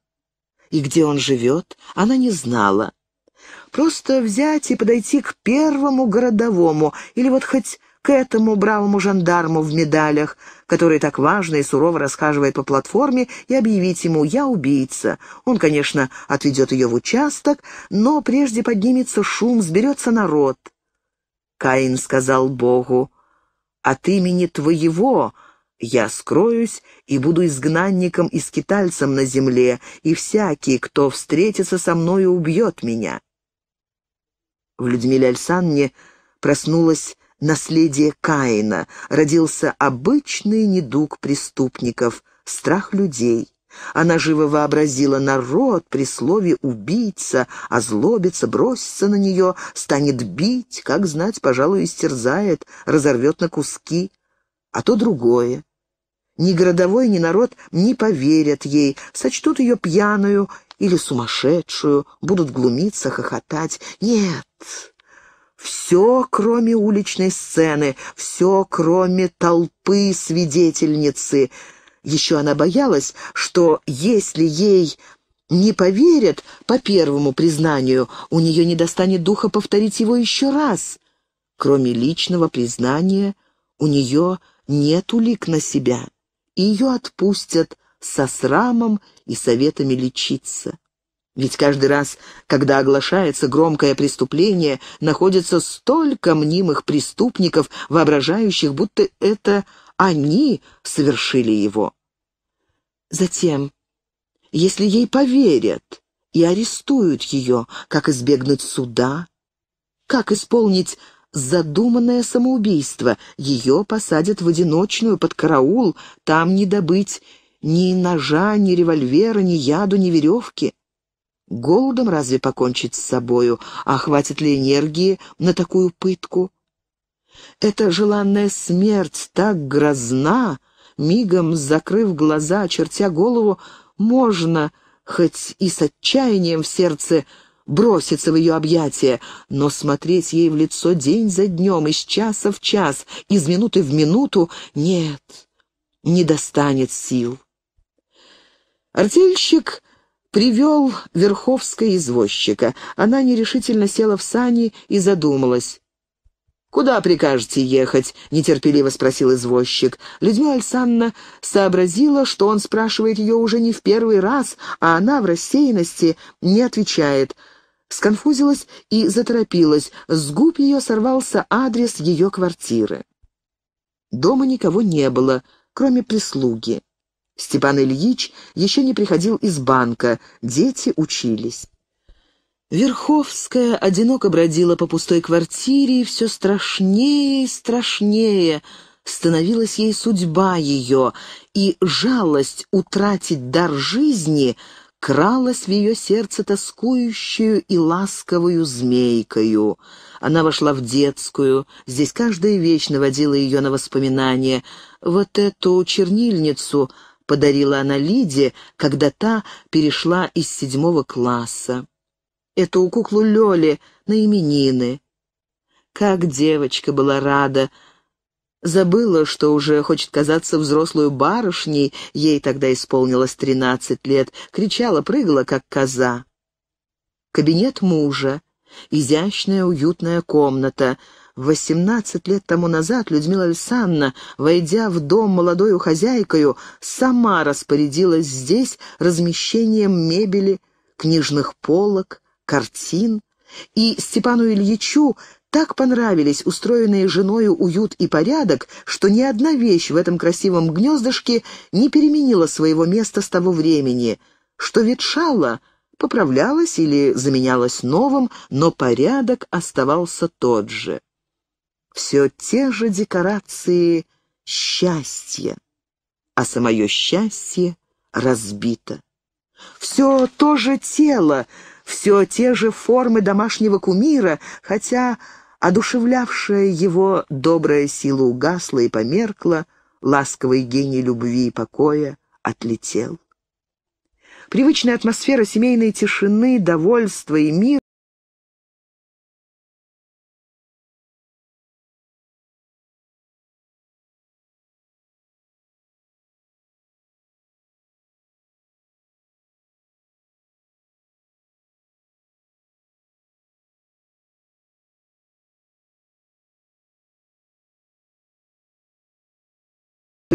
И где он живет? Она не знала. Просто взять и подойти к первому городовому, или вот хоть к этому бравому жандарму в медалях, который так важно и сурово расхаживает по платформе, и объявить ему «я убийца». Он, конечно, отведет ее в участок, но прежде поднимется шум, сберется народ. Каин сказал Богу, «От имени твоего я скроюсь и буду изгнанником и скитальцем на земле, и всякий, кто встретится со мною, убьет меня». В Людмиле Альсанне проснулась наследие Каина родился обычный недуг преступников — страх людей. Она живо вообразила народ при слове «убийца», озлобится, бросится на нее, станет бить, как знать, пожалуй, истерзает, разорвет на куски, а то другое. Ни городовой, ни народ не поверят ей, сочтут ее пьяную или сумасшедшую, будут глумиться, хохотать. Нет, все, кроме уличной сцены, все, кроме толпы свидетельницы. Еще она боялась, что если ей не поверят по первому признанию, у нее не достанет духа повторить его еще раз. Кроме личного признания, у нее нет улик на себя, и ее отпустят со срамом и советами лечиться. Ведь каждый раз, когда оглашается громкое преступление, находится столько мнимых преступников, воображающих, будто это они совершили его. Затем, если ей поверят и арестуют ее, как избегнуть суда, как исполнить задуманное самоубийство, ее посадят в одиночную под караул, там не добыть ни ножа, ни револьвера, ни яду, ни веревки. Голодом разве покончить с собою? А хватит ли энергии на такую пытку? Эта желанная смерть так грозна, мигом закрыв глаза, чертя голову, можно, хоть и с отчаянием в сердце, броситься в ее объятия, но смотреть ей в лицо день за днем, из часа в час, из минуты в минуту, нет, не достанет сил. Артельщик Привел Верховская извозчика. Она нерешительно села в сани и задумалась. «Куда прикажете ехать?» — нетерпеливо спросил извозчик. Людмила Александровна сообразила, что он спрашивает ее уже не в первый раз, а она в рассеянности не отвечает. Сконфузилась и заторопилась. С губ ее сорвался адрес ее квартиры. Дома никого не было, кроме прислуги. Степан Ильич еще не приходил из банка, дети учились. Верховская одиноко бродила по пустой квартире, и все страшнее и страшнее становилась ей судьба ее, и жалость утратить дар жизни кралась в ее сердце тоскующую и ласковую змейкою. Она вошла в детскую, здесь каждая вещь наводила ее на воспоминания. Вот эту чернильницу — подарила она Лиде, когда та перешла из седьмого класса. Это у куклу Лёли на именины. Как девочка была рада, Забыла, что уже хочет казаться взрослой барышней, ей тогда исполнилось тринадцать лет, кричала, прыгала, как коза. Кабинет мужа. Изящная уютная комната — Восемнадцать лет тому назад Людмила Александровна, войдя в дом молодою хозяйкою, сама распорядилась здесь размещением мебели, книжных полок, картин, и Степану Ильичу так понравились устроенные женою уют и порядок, что ни одна вещь в этом красивом гнездышке не переменила своего места с того времени, что ветшала, поправлялась или заменялась новым, но порядок оставался тот же все те же декорации счастья, а самое счастье разбито. Все то же тело, все те же формы домашнего кумира, хотя одушевлявшая его добрая сила угасла и померкла, ласковый гений любви и покоя отлетел. Привычная атмосфера семейной тишины, довольства и мира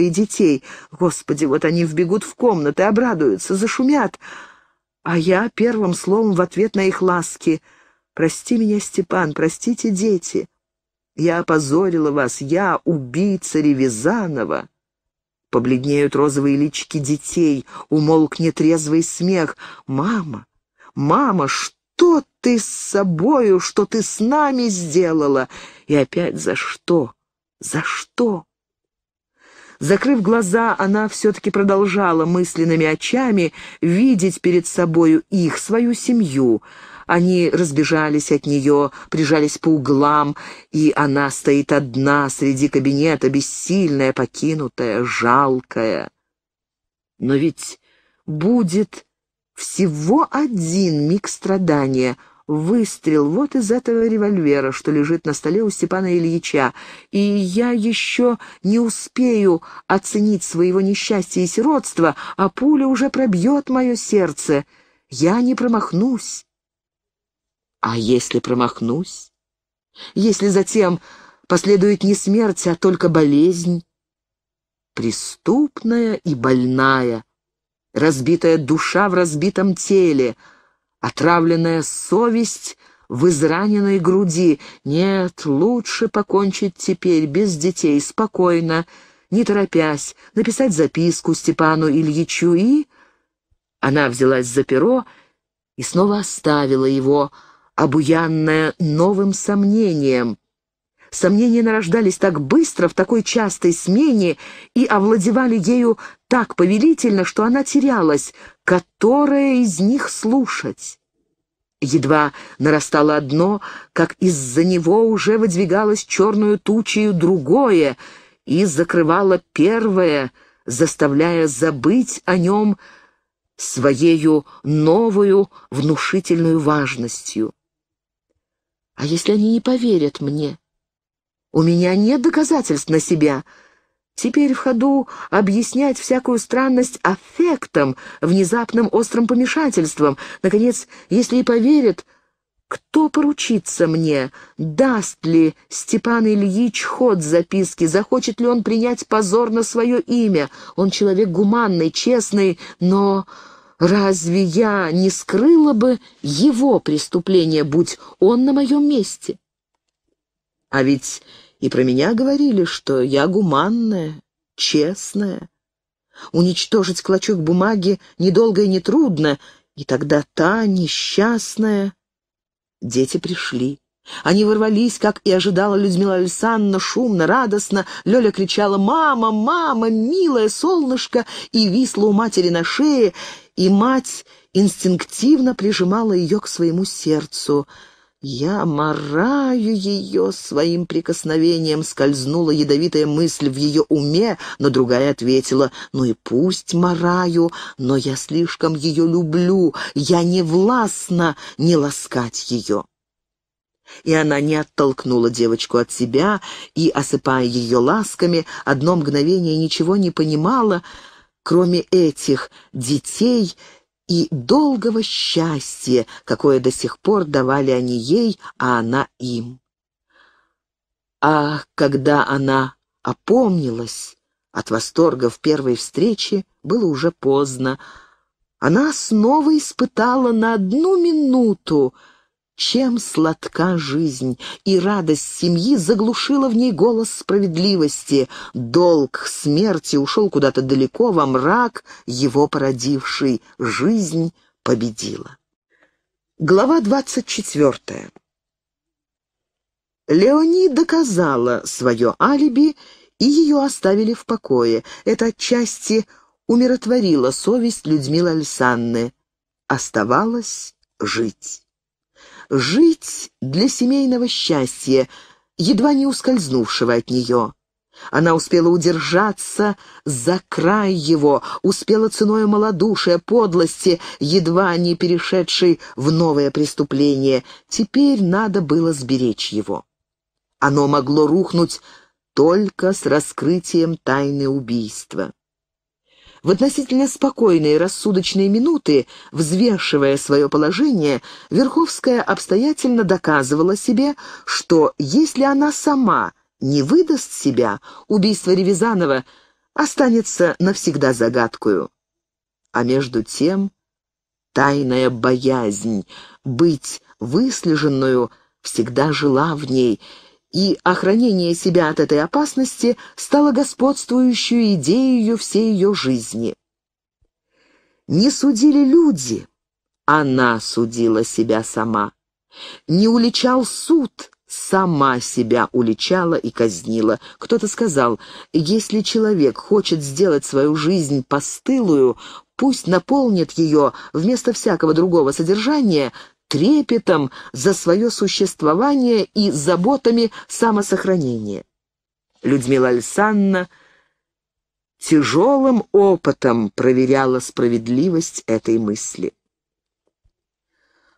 и детей. Господи, вот они вбегут в комнаты, обрадуются, зашумят. А я первым словом в ответ на их ласки. «Прости меня, Степан, простите, дети. Я опозорила вас, я убийца Ревизанова». Побледнеют розовые лички детей, умолкнет резвый смех. «Мама, мама, что ты с собою, что ты с нами сделала?» И опять «За что? За что?» Закрыв глаза, она все-таки продолжала мысленными очами видеть перед собою их, свою семью. Они разбежались от нее, прижались по углам, и она стоит одна среди кабинета, бессильная, покинутая, жалкая. Но ведь будет всего один миг страдания — выстрел вот из этого револьвера, что лежит на столе у Степана Ильича, и я еще не успею оценить своего несчастья и сиротства, а пуля уже пробьет мое сердце. Я не промахнусь. А если промахнусь? Если затем последует не смерть, а только болезнь? Преступная и больная, разбитая душа в разбитом теле — отравленная совесть в израненной груди. Нет, лучше покончить теперь без детей, спокойно, не торопясь, написать записку Степану Ильичу и... Она взялась за перо и снова оставила его, обуянная новым сомнением. Сомнения нарождались так быстро, в такой частой смене, и овладевали ею так повелительно, что она терялась, которое из них слушать. Едва нарастало одно, как из-за него уже выдвигалось черную тучею другое и закрывало первое, заставляя забыть о нем своею новую внушительную важностью. «А если они не поверят мне? У меня нет доказательств на себя», Теперь в ходу объяснять всякую странность аффектом, внезапным острым помешательством. Наконец, если и поверит, кто поручится мне? Даст ли Степан Ильич ход записки? Захочет ли он принять позор на свое имя? Он человек гуманный, честный, но... Разве я не скрыла бы его преступление, будь он на моем месте? А ведь и про меня говорили, что я гуманная, честная. Уничтожить клочок бумаги недолго и нетрудно, и тогда та несчастная... Дети пришли. Они ворвались, как и ожидала Людмила Александровна, шумно, радостно. Лёля кричала «Мама! Мама! Милое солнышко!» и висла у матери на шее, и мать инстинктивно прижимала ее к своему сердцу — «Я мораю ее своим прикосновением», — скользнула ядовитая мысль в ее уме, но другая ответила, «Ну и пусть мораю, но я слишком ее люблю, я не властна не ласкать ее». И она не оттолкнула девочку от себя и, осыпая ее ласками, одно мгновение ничего не понимала, кроме этих детей — и долгого счастья, какое до сих пор давали они ей, а она им. А когда она опомнилась, от восторга в первой встрече было уже поздно. Она снова испытала на одну минуту чем сладка жизнь, и радость семьи заглушила в ней голос справедливости. Долг смерти ушел куда-то далеко, во мрак, его породивший. Жизнь победила. Глава двадцать четвертая. Леони доказала свое алиби, и ее оставили в покое. Это отчасти умиротворило совесть Людмилы Альсанны. Оставалось жить жить для семейного счастья, едва не ускользнувшего от нее. Она успела удержаться за край его, успела ценой малодушия, подлости, едва не перешедшей в новое преступление. Теперь надо было сберечь его. Оно могло рухнуть только с раскрытием тайны убийства. В относительно спокойные рассудочные минуты, взвешивая свое положение, Верховская обстоятельно доказывала себе, что если она сама не выдаст себя, убийство Ревизанова останется навсегда загадкою. А между тем тайная боязнь быть выслеженную всегда жила в ней, и охранение себя от этой опасности стало господствующей идеей ее всей ее жизни. Не судили люди, она судила себя сама. Не уличал суд, сама себя уличала и казнила. Кто-то сказал, если человек хочет сделать свою жизнь постылую, пусть наполнит ее вместо всякого другого содержания трепетом за свое существование и заботами самосохранения. Людмила Александровна тяжелым опытом проверяла справедливость этой мысли.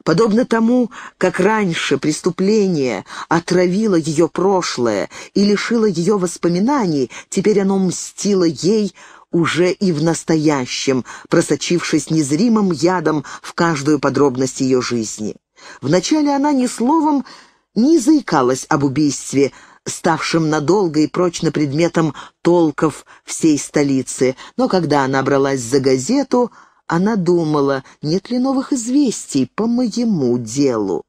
Подобно тому, как раньше преступление отравило ее прошлое и лишило ее воспоминаний, теперь оно мстило ей уже и в настоящем, просочившись незримым ядом в каждую подробность ее жизни. Вначале она ни словом не заикалась об убийстве, ставшим надолго и прочно предметом толков всей столицы, но когда она бралась за газету, она думала, нет ли новых известий по моему делу.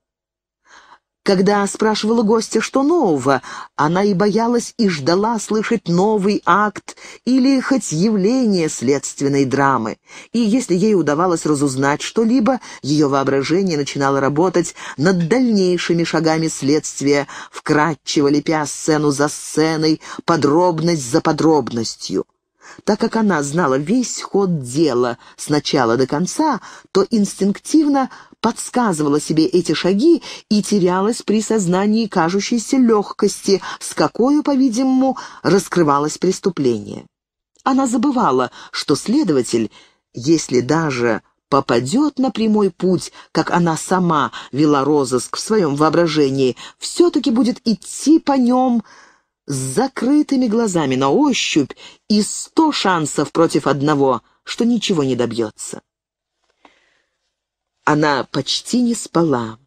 Когда спрашивала гостя, что нового, она и боялась, и ждала слышать новый акт или хоть явление следственной драмы. И если ей удавалось разузнать что-либо, ее воображение начинало работать над дальнейшими шагами следствия, вкратчиво лепя сцену за сценой, подробность за подробностью. Так как она знала весь ход дела с начала до конца, то инстинктивно подсказывала себе эти шаги и терялась при сознании кажущейся легкости, с какой, по-видимому, раскрывалось преступление. Она забывала, что следователь, если даже попадет на прямой путь, как она сама вела розыск в своем воображении, все-таки будет идти по нем с закрытыми глазами на ощупь и сто шансов против одного, что ничего не добьется. Она почти не спала.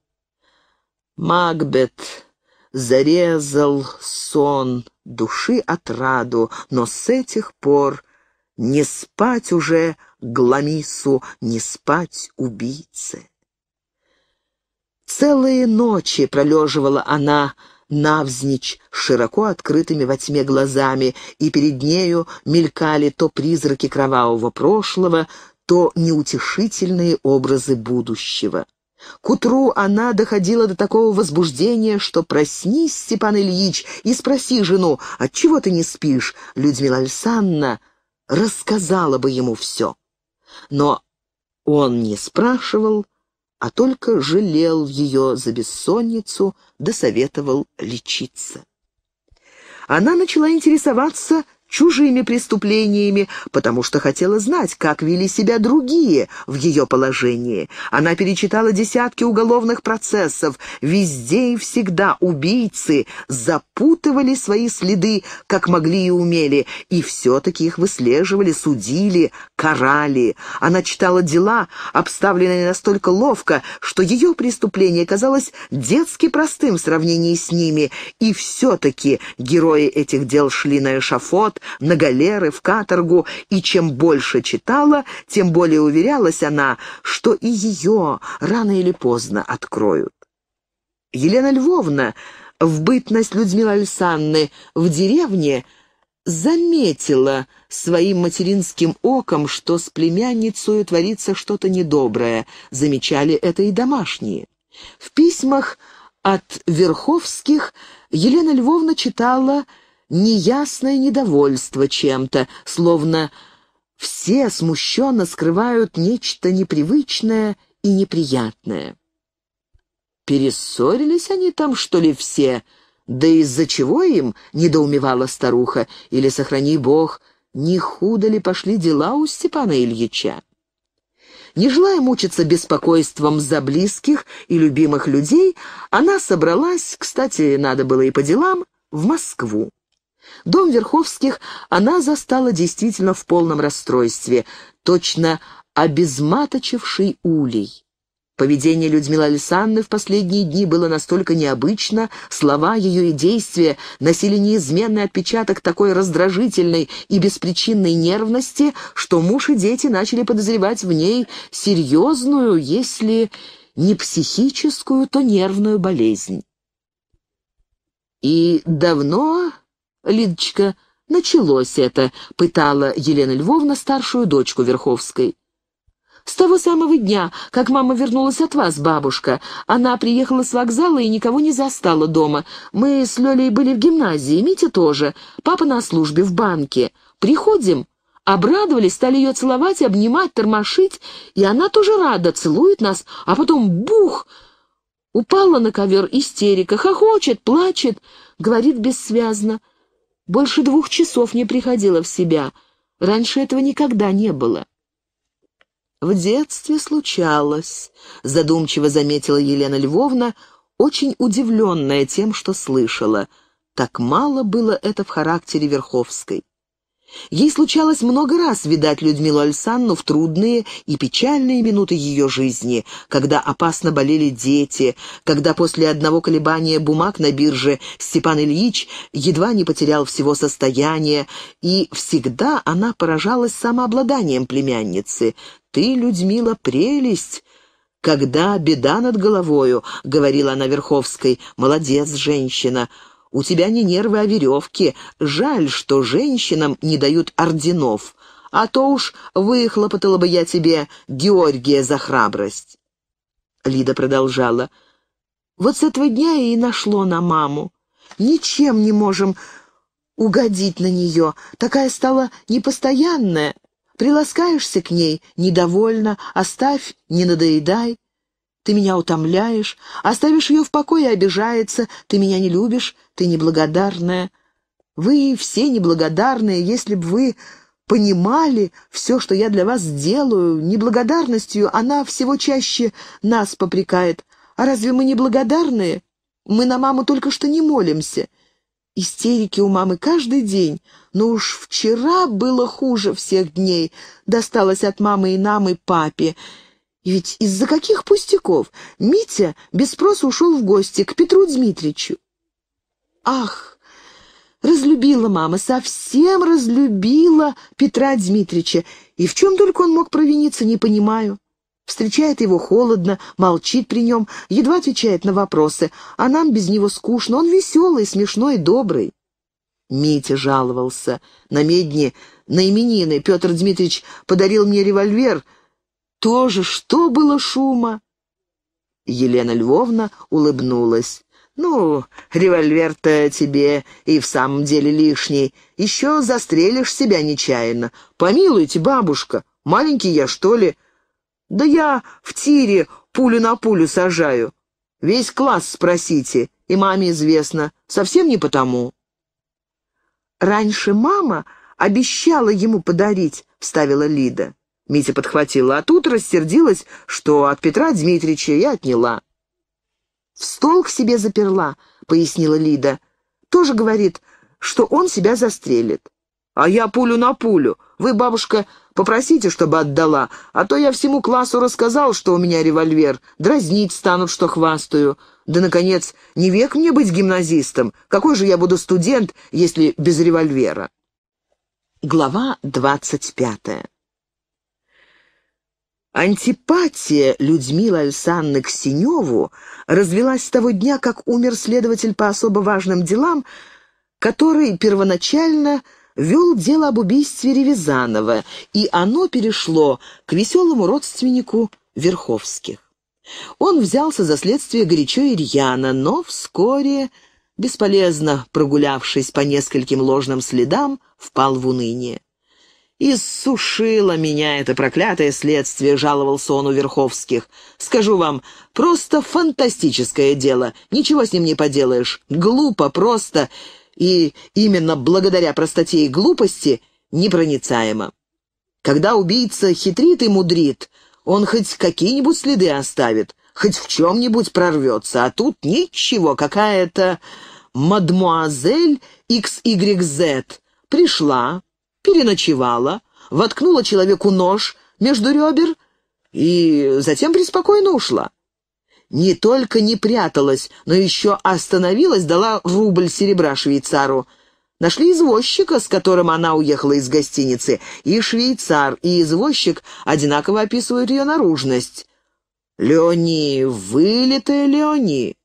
Макбет зарезал сон души отраду, но с этих пор не спать уже гламису, не спать убийце. Целые ночи пролеживала она навзничь широко открытыми во тьме глазами, и перед нею мелькали то призраки кровавого прошлого, то неутешительные образы будущего. К утру она доходила до такого возбуждения, что проснись, Степан Ильич, и спроси жену, отчего ты не спишь? Людмила Александровна рассказала бы ему все. Но он не спрашивал, а только жалел ее за бессонницу, досоветовал лечиться. Она начала интересоваться чужими преступлениями, потому что хотела знать, как вели себя другие в ее положении. Она перечитала десятки уголовных процессов. Везде и всегда убийцы запутывали свои следы, как могли и умели, и все-таки их выслеживали, судили, карали. Она читала дела, обставленные настолько ловко, что ее преступление казалось детски простым в сравнении с ними, и все-таки герои этих дел шли на эшафот, на галеры, в каторгу, и чем больше читала, тем более уверялась она, что и ее рано или поздно откроют. Елена Львовна в бытность Людмилы Александры в деревне заметила своим материнским оком, что с племянницей творится что-то недоброе. Замечали это и домашние. В письмах от Верховских Елена Львовна читала неясное недовольство чем-то, словно все смущенно скрывают нечто непривычное и неприятное. «Перессорились они там, что ли, все? Да из-за чего им?» — недоумевала старуха. «Или, сохрани бог, не худо ли пошли дела у Степана Ильича?» Не желая мучиться беспокойством за близких и любимых людей, она собралась, кстати, надо было и по делам, в Москву. Дом Верховских она застала действительно в полном расстройстве, точно обезматочивший улей. Поведение Людмилы Александровны в последние дни было настолько необычно, слова ее и действия носили неизменный отпечаток такой раздражительной и беспричинной нервности, что муж и дети начали подозревать в ней серьезную, если не психическую, то нервную болезнь. «И давно Лидочка, началось это, пытала Елена Львовна старшую дочку Верховской. «С того самого дня, как мама вернулась от вас, бабушка. Она приехала с вокзала и никого не застала дома. Мы с Лёлей были в гимназии, Митя тоже. Папа на службе в банке. Приходим, Обрадовались, стали ее целовать, обнимать, тормошить, и она тоже рада, целует нас, а потом бух! Упала на ковер истерика, хохочет, плачет, говорит бессвязно. Больше двух часов не приходила в себя. Раньше этого никогда не было. «В детстве случалось», — задумчиво заметила Елена Львовна, очень удивленная тем, что слышала. Так мало было это в характере Верховской. Ей случалось много раз видать Людмилу Альсанну в трудные и печальные минуты ее жизни, когда опасно болели дети, когда после одного колебания бумаг на бирже Степан Ильич едва не потерял всего состояния, и всегда она поражалась самообладанием племянницы. «Ты, Людмила, прелесть!» «Когда беда над головою», — говорила она Верховской, — «молодец, женщина! У тебя не нервы, а веревки. Жаль, что женщинам не дают орденов. А то уж выхлопотала бы я тебе Георгия за храбрость». Лида продолжала. «Вот с этого дня и нашло на маму. Ничем не можем угодить на нее. Такая стала непостоянная. Приласкаешься к ней недовольна, оставь, не надоедай. Ты меня утомляешь, оставишь ее в покое, обижается, ты меня не любишь, ты неблагодарная. Вы все неблагодарные, если бы вы понимали все, что я для вас делаю. Неблагодарностью она всего чаще нас попрекает. А разве мы неблагодарные? Мы на маму только что не молимся. Истерики у мамы каждый день, но уж вчера было хуже всех дней. Досталось от мамы и нам, и папе. И ведь из-за каких пустяков? Митя без спроса ушел в гости к Петру Дмитриевичу. Ах! Разлюбила мама, совсем разлюбила Петра Дмитрича. И в чем только он мог провиниться, не понимаю. Встречает его холодно, молчит при нем, едва отвечает на вопросы. А нам без него скучно, он веселый, смешной, добрый. Митя жаловался. На медне, на именины Петр Дмитрич подарил мне револьвер. Тоже что было шума? Елена Львовна улыбнулась. Ну, револьвер-то тебе и в самом деле лишний. Еще застрелишь себя нечаянно. Помилуйте, бабушка, маленький я, что ли? Да я в тире пулю на пулю сажаю. Весь класс спросите, и маме известно. Совсем не потому. Раньше мама обещала ему подарить, вставила Лида. Митя подхватила, а тут рассердилась, что от Петра Дмитриевича я отняла. «В стол к себе заперла», — пояснила Лида. «Тоже говорит, что он себя застрелит». «А я пулю на пулю. Вы, бабушка, попросите, чтобы отдала, а то я всему классу рассказал, что у меня револьвер. Дразнить станут, что хвастаю. Да, наконец, не век мне быть гимназистом. Какой же я буду студент, если без револьвера?» Глава двадцать пятая Антипатия Людмилы Альсанны к Синеву развелась с того дня, как умер следователь по особо важным делам, который первоначально вел дело об убийстве Ревизанова, и оно перешло к веселому родственнику Верховских. Он взялся за следствие горячо и рьяно, но вскоре, бесполезно прогулявшись по нескольким ложным следам, впал в уныние. «Иссушило меня это проклятое следствие», — жаловался он у Верховских. «Скажу вам, просто фантастическое дело. Ничего с ним не поделаешь. Глупо просто. И именно благодаря простоте и глупости непроницаемо. Когда убийца хитрит и мудрит, он хоть какие-нибудь следы оставит, хоть в чем-нибудь прорвется, а тут ничего, какая-то мадмуазель XYZ пришла, переночевала, воткнула человеку нож между ребер и затем преспокойно ушла. Не только не пряталась, но еще остановилась, дала рубль серебра швейцару. Нашли извозчика, с которым она уехала из гостиницы, и швейцар, и извозчик одинаково описывают ее наружность. Леони, вылитая Леони.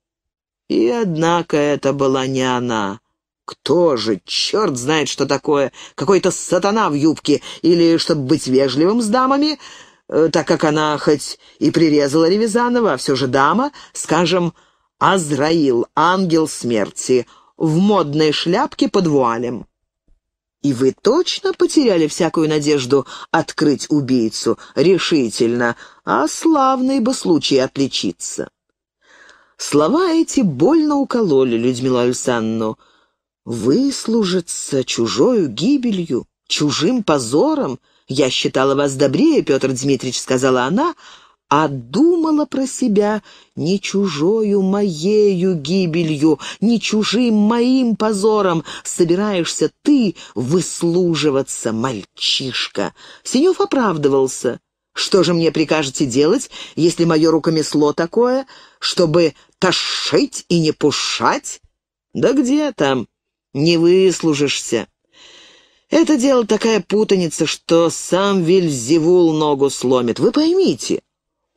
И однако это была не она. Кто же, черт знает, что такое, какой-то сатана в юбке, или, чтобы быть вежливым с дамами, э, так как она хоть и прирезала Ревизанова, а все же дама, скажем, Азраил, ангел смерти, в модной шляпке под вуалем. И вы точно потеряли всякую надежду открыть убийцу, решительно, а славный бы случай отличиться. Слова эти больно укололи Людмилу Александровну. Выслужиться чужою гибелью, чужим позором? Я считала вас добрее, Петр Дмитриевич, сказала она, а думала про себя не чужою моею гибелью, не чужим моим позором собираешься ты выслуживаться, мальчишка. Синев оправдывался. Что же мне прикажете делать, если мое рукомесло такое, чтобы тошить и не пушать? Да где там? не выслужишься. Это дело такая путаница, что сам Вильзевул ногу сломит. Вы поймите,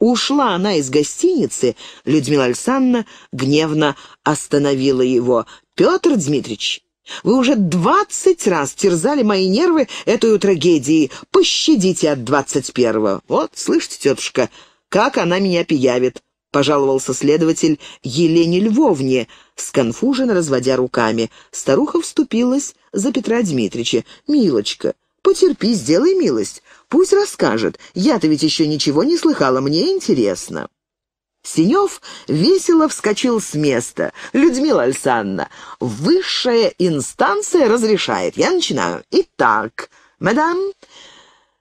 Ушла она из гостиницы, Людмила Александровна гневно остановила его. «Петр Дмитрич, вы уже двадцать раз терзали мои нервы этой трагедией. Пощадите от двадцать первого. Вот, слышите, тетушка, как она меня пиявит. — пожаловался следователь Елене Львовне, сконфуженно разводя руками. Старуха вступилась за Петра Дмитрича. «Милочка, потерпи, сделай милость. Пусть расскажет. Я-то ведь еще ничего не слыхала, мне интересно». Синев весело вскочил с места. «Людмила Александровна, высшая инстанция разрешает. Я начинаю. Итак, мадам,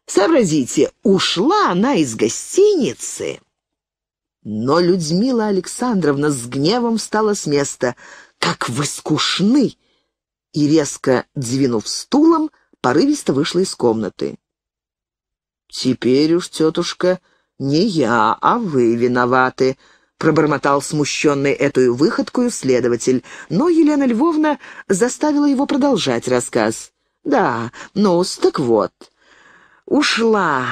сообразите, ушла она из гостиницы...» Но Людмила Александровна с гневом встала с места. «Как вы скучны!» И, резко двинув стулом, порывисто вышла из комнаты. «Теперь уж, тетушка, не я, а вы виноваты», — пробормотал смущенный эту выходкую следователь, но Елена Львовна заставила его продолжать рассказ. «Да, ну так вот. Ушла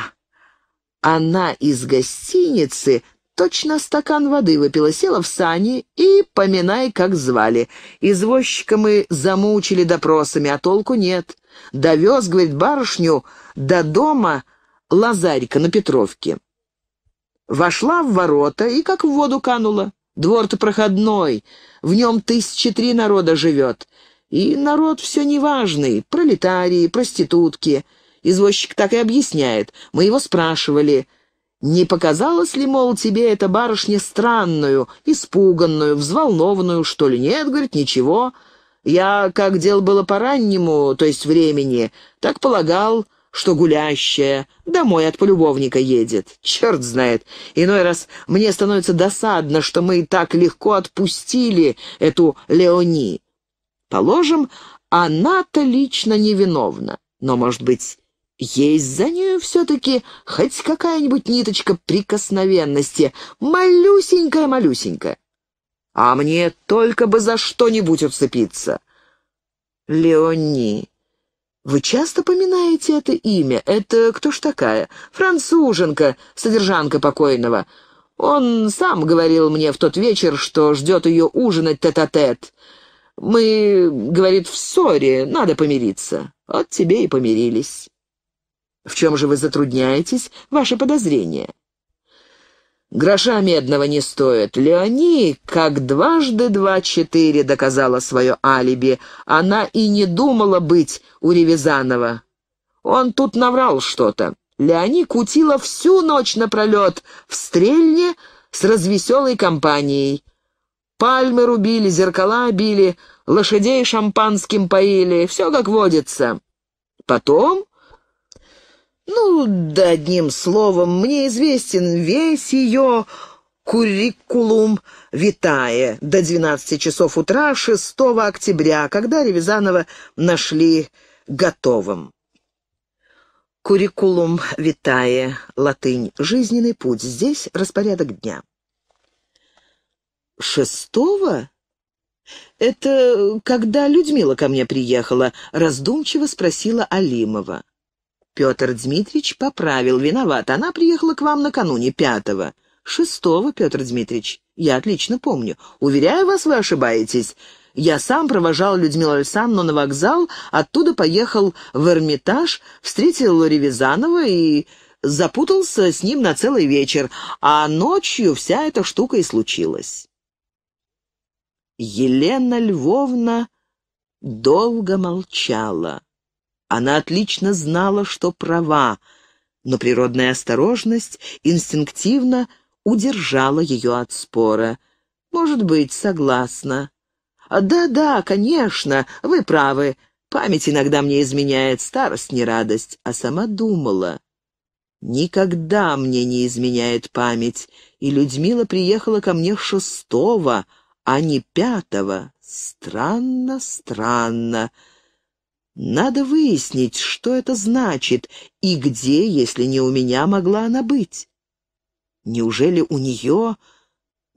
она из гостиницы Точно стакан воды выпила, села в сани и поминай, как звали. Извозчика мы замучили допросами, а толку нет. Довез, говорит, барышню до дома Лазарька на Петровке. Вошла в ворота и как в воду канула. Двор-то проходной, в нем тысячи три народа живет. И народ все неважный, пролетарии, проститутки. Извозчик так и объясняет. Мы его спрашивали. Не показалось ли, мол, тебе эта барышня странную, испуганную, взволнованную, что ли? Нет, говорит, ничего. Я, как дело было по-раннему, то есть времени, так полагал, что гулящая, домой от полюбовника едет. Черт знает, иной раз мне становится досадно, что мы так легко отпустили эту Леони. Положим, она-то лично невиновна, но, может быть, есть за нею все-таки хоть какая-нибудь ниточка прикосновенности, малюсенькая-малюсенькая. А мне только бы за что-нибудь уцепиться. Леони, вы часто поминаете это имя? Это кто ж такая? Француженка, содержанка покойного. Он сам говорил мне в тот вечер, что ждет ее ужинать тет-а-тет. -тет. Мы, говорит, в ссоре, надо помириться. Вот тебе и помирились. В чем же вы затрудняетесь? Ваши подозрения. Гроша медного не стоит. Леони, как дважды два-четыре, доказала свое алиби. Она и не думала быть у Ревизанова. Он тут наврал что-то. Леони кутила всю ночь напролет в стрельне с развеселой компанией. Пальмы рубили, зеркала били, лошадей шампанским поили. Все как водится. Потом ну, да одним словом, мне известен весь ее «Куррикулум Витая до 12 часов утра 6 октября, когда Ревизанова нашли готовым. «Куррикулум Витая, латынь «Жизненный путь». Здесь распорядок дня. «Шестого?» «Это когда Людмила ко мне приехала?» — раздумчиво спросила Алимова. Петр Дмитрич поправил. Виноват, она приехала к вам накануне пятого. Шестого, Петр Дмитрич. Я отлично помню. Уверяю вас, вы ошибаетесь. Я сам провожал Людмилу Александровну на вокзал, оттуда поехал в Эрмитаж, встретил Ревизанова и запутался с ним на целый вечер, а ночью вся эта штука и случилась. Елена Львовна долго молчала. Она отлично знала, что права, но природная осторожность инстинктивно удержала ее от спора. «Может быть, согласна». «Да-да, конечно, вы правы. Память иногда мне изменяет, старость не радость». А сама думала. «Никогда мне не изменяет память, и Людмила приехала ко мне шестого, а не пятого. Странно, странно». Надо выяснить, что это значит и где, если не у меня, могла она быть. Неужели у нее...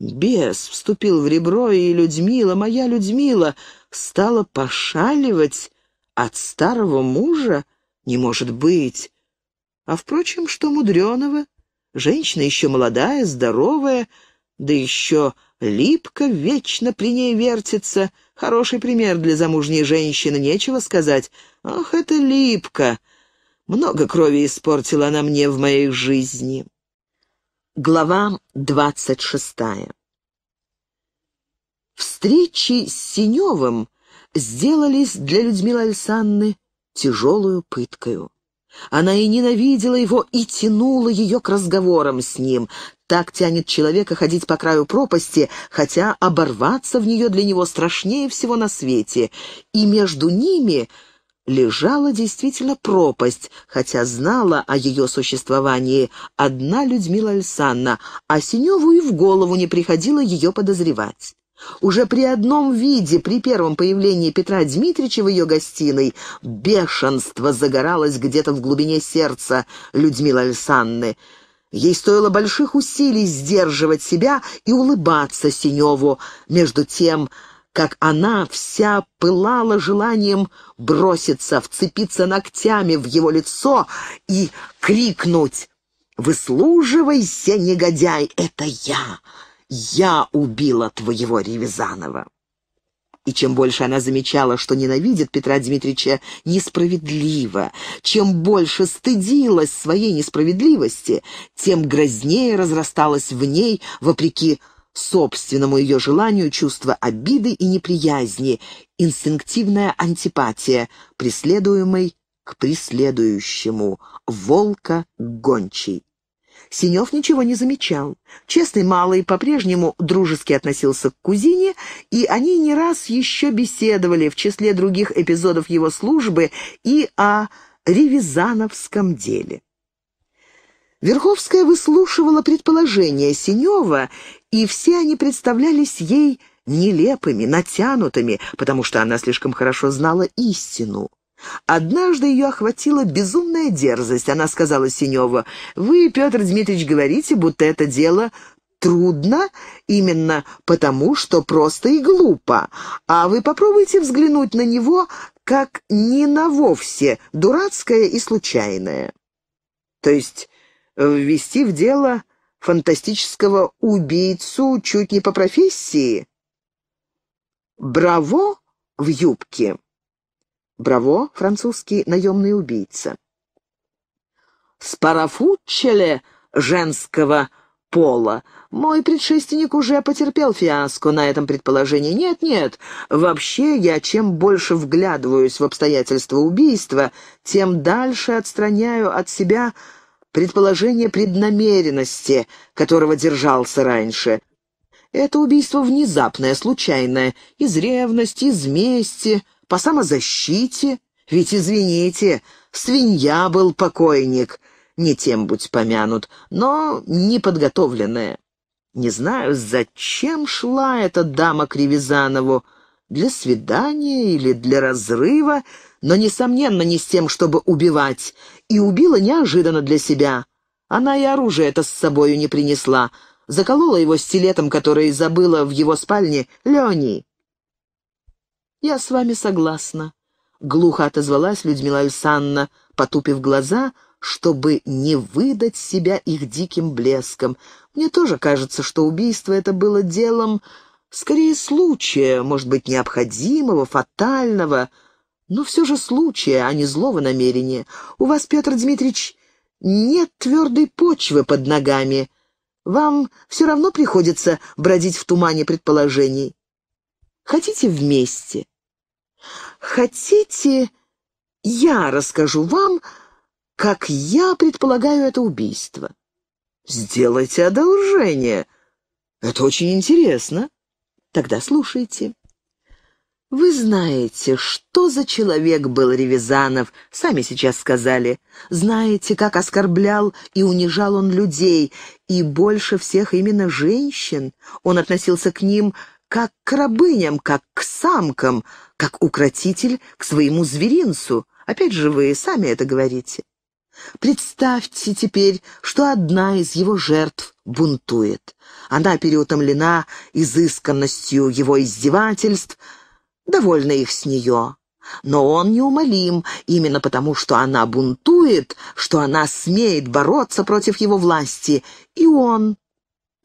Бес вступил в ребро, и Людмила, моя Людмила, стала пошаливать от старого мужа? Не может быть. А, впрочем, что мудреного? Женщина еще молодая, здоровая, да еще липко вечно при ней вертится — Хороший пример для замужней женщины, нечего сказать. Ах, это липко. Много крови испортила она мне в моей жизни. Глава двадцать шестая Встречи с Синевым сделались для Людмилы Александры тяжелую пыткою. Она и ненавидела его, и тянула ее к разговорам с ним. Так тянет человека ходить по краю пропасти, хотя оборваться в нее для него страшнее всего на свете. И между ними лежала действительно пропасть, хотя знала о ее существовании одна Людмила Александровна, а Синеву и в голову не приходило ее подозревать. Уже при одном виде, при первом появлении Петра Дмитриевича в ее гостиной, бешенство загоралось где-то в глубине сердца Людмилы Александры. Ей стоило больших усилий сдерживать себя и улыбаться Синеву, между тем, как она вся пылала желанием броситься, вцепиться ногтями в его лицо и крикнуть «Выслуживайся, негодяй, это я! Я убила твоего Ревизанова!» И чем больше она замечала, что ненавидит Петра Дмитриевича несправедливо, чем больше стыдилась своей несправедливости, тем грознее разрасталось в ней, вопреки собственному ее желанию, чувство обиды и неприязни, инстинктивная антипатия, преследуемой к преследующему, волка к гончей. Синев ничего не замечал. Честный малый по-прежнему дружески относился к кузине, и они не раз еще беседовали в числе других эпизодов его службы и о ревизановском деле. Верховская выслушивала предположения Синева, и все они представлялись ей нелепыми, натянутыми, потому что она слишком хорошо знала истину. Однажды ее охватила безумная дерзость. Она сказала Синева, «Вы, Петр Дмитриевич, говорите, будто это дело трудно именно потому, что просто и глупо. А вы попробуйте взглянуть на него как не на вовсе, дурацкое и случайное». То есть э, ввести в дело фантастического убийцу чуть не по профессии? Браво в юбке. Браво, французский наемный убийца. Спарафучеле женского пола. Мой предшественник уже потерпел фиаско на этом предположении. Нет-нет, вообще я чем больше вглядываюсь в обстоятельства убийства, тем дальше отстраняю от себя предположение преднамеренности, которого держался раньше. Это убийство внезапное, случайное, из ревности, из мести — по самозащите, ведь, извините, свинья был покойник, не тем будь помянут, но неподготовленная. Не знаю, зачем шла эта дама к Ревизанову, для свидания или для разрыва, но, несомненно, не с тем, чтобы убивать, и убила неожиданно для себя. Она и оружие это с собою не принесла, заколола его стилетом, который забыла в его спальне Леони. «Я с вами согласна», — глухо отозвалась Людмила Александровна, потупив глаза, чтобы не выдать себя их диким блеском. «Мне тоже кажется, что убийство это было делом, скорее, случая, может быть, необходимого, фатального, но все же случая, а не злого намерения. У вас, Петр Дмитриевич, нет твердой почвы под ногами. Вам все равно приходится бродить в тумане предположений. Хотите вместе? Хотите, я расскажу вам, как я предполагаю это убийство? Сделайте одолжение. Это очень интересно. Тогда слушайте. Вы знаете, что за человек был Ревизанов, сами сейчас сказали. Знаете, как оскорблял и унижал он людей, и больше всех именно женщин. Он относился к ним как к рабыням, как к самкам, как укротитель к своему зверинцу. Опять же, вы сами это говорите. Представьте теперь, что одна из его жертв бунтует. Она переутомлена изысканностью его издевательств, довольна их с нее. Но он неумолим, именно потому, что она бунтует, что она смеет бороться против его власти, и он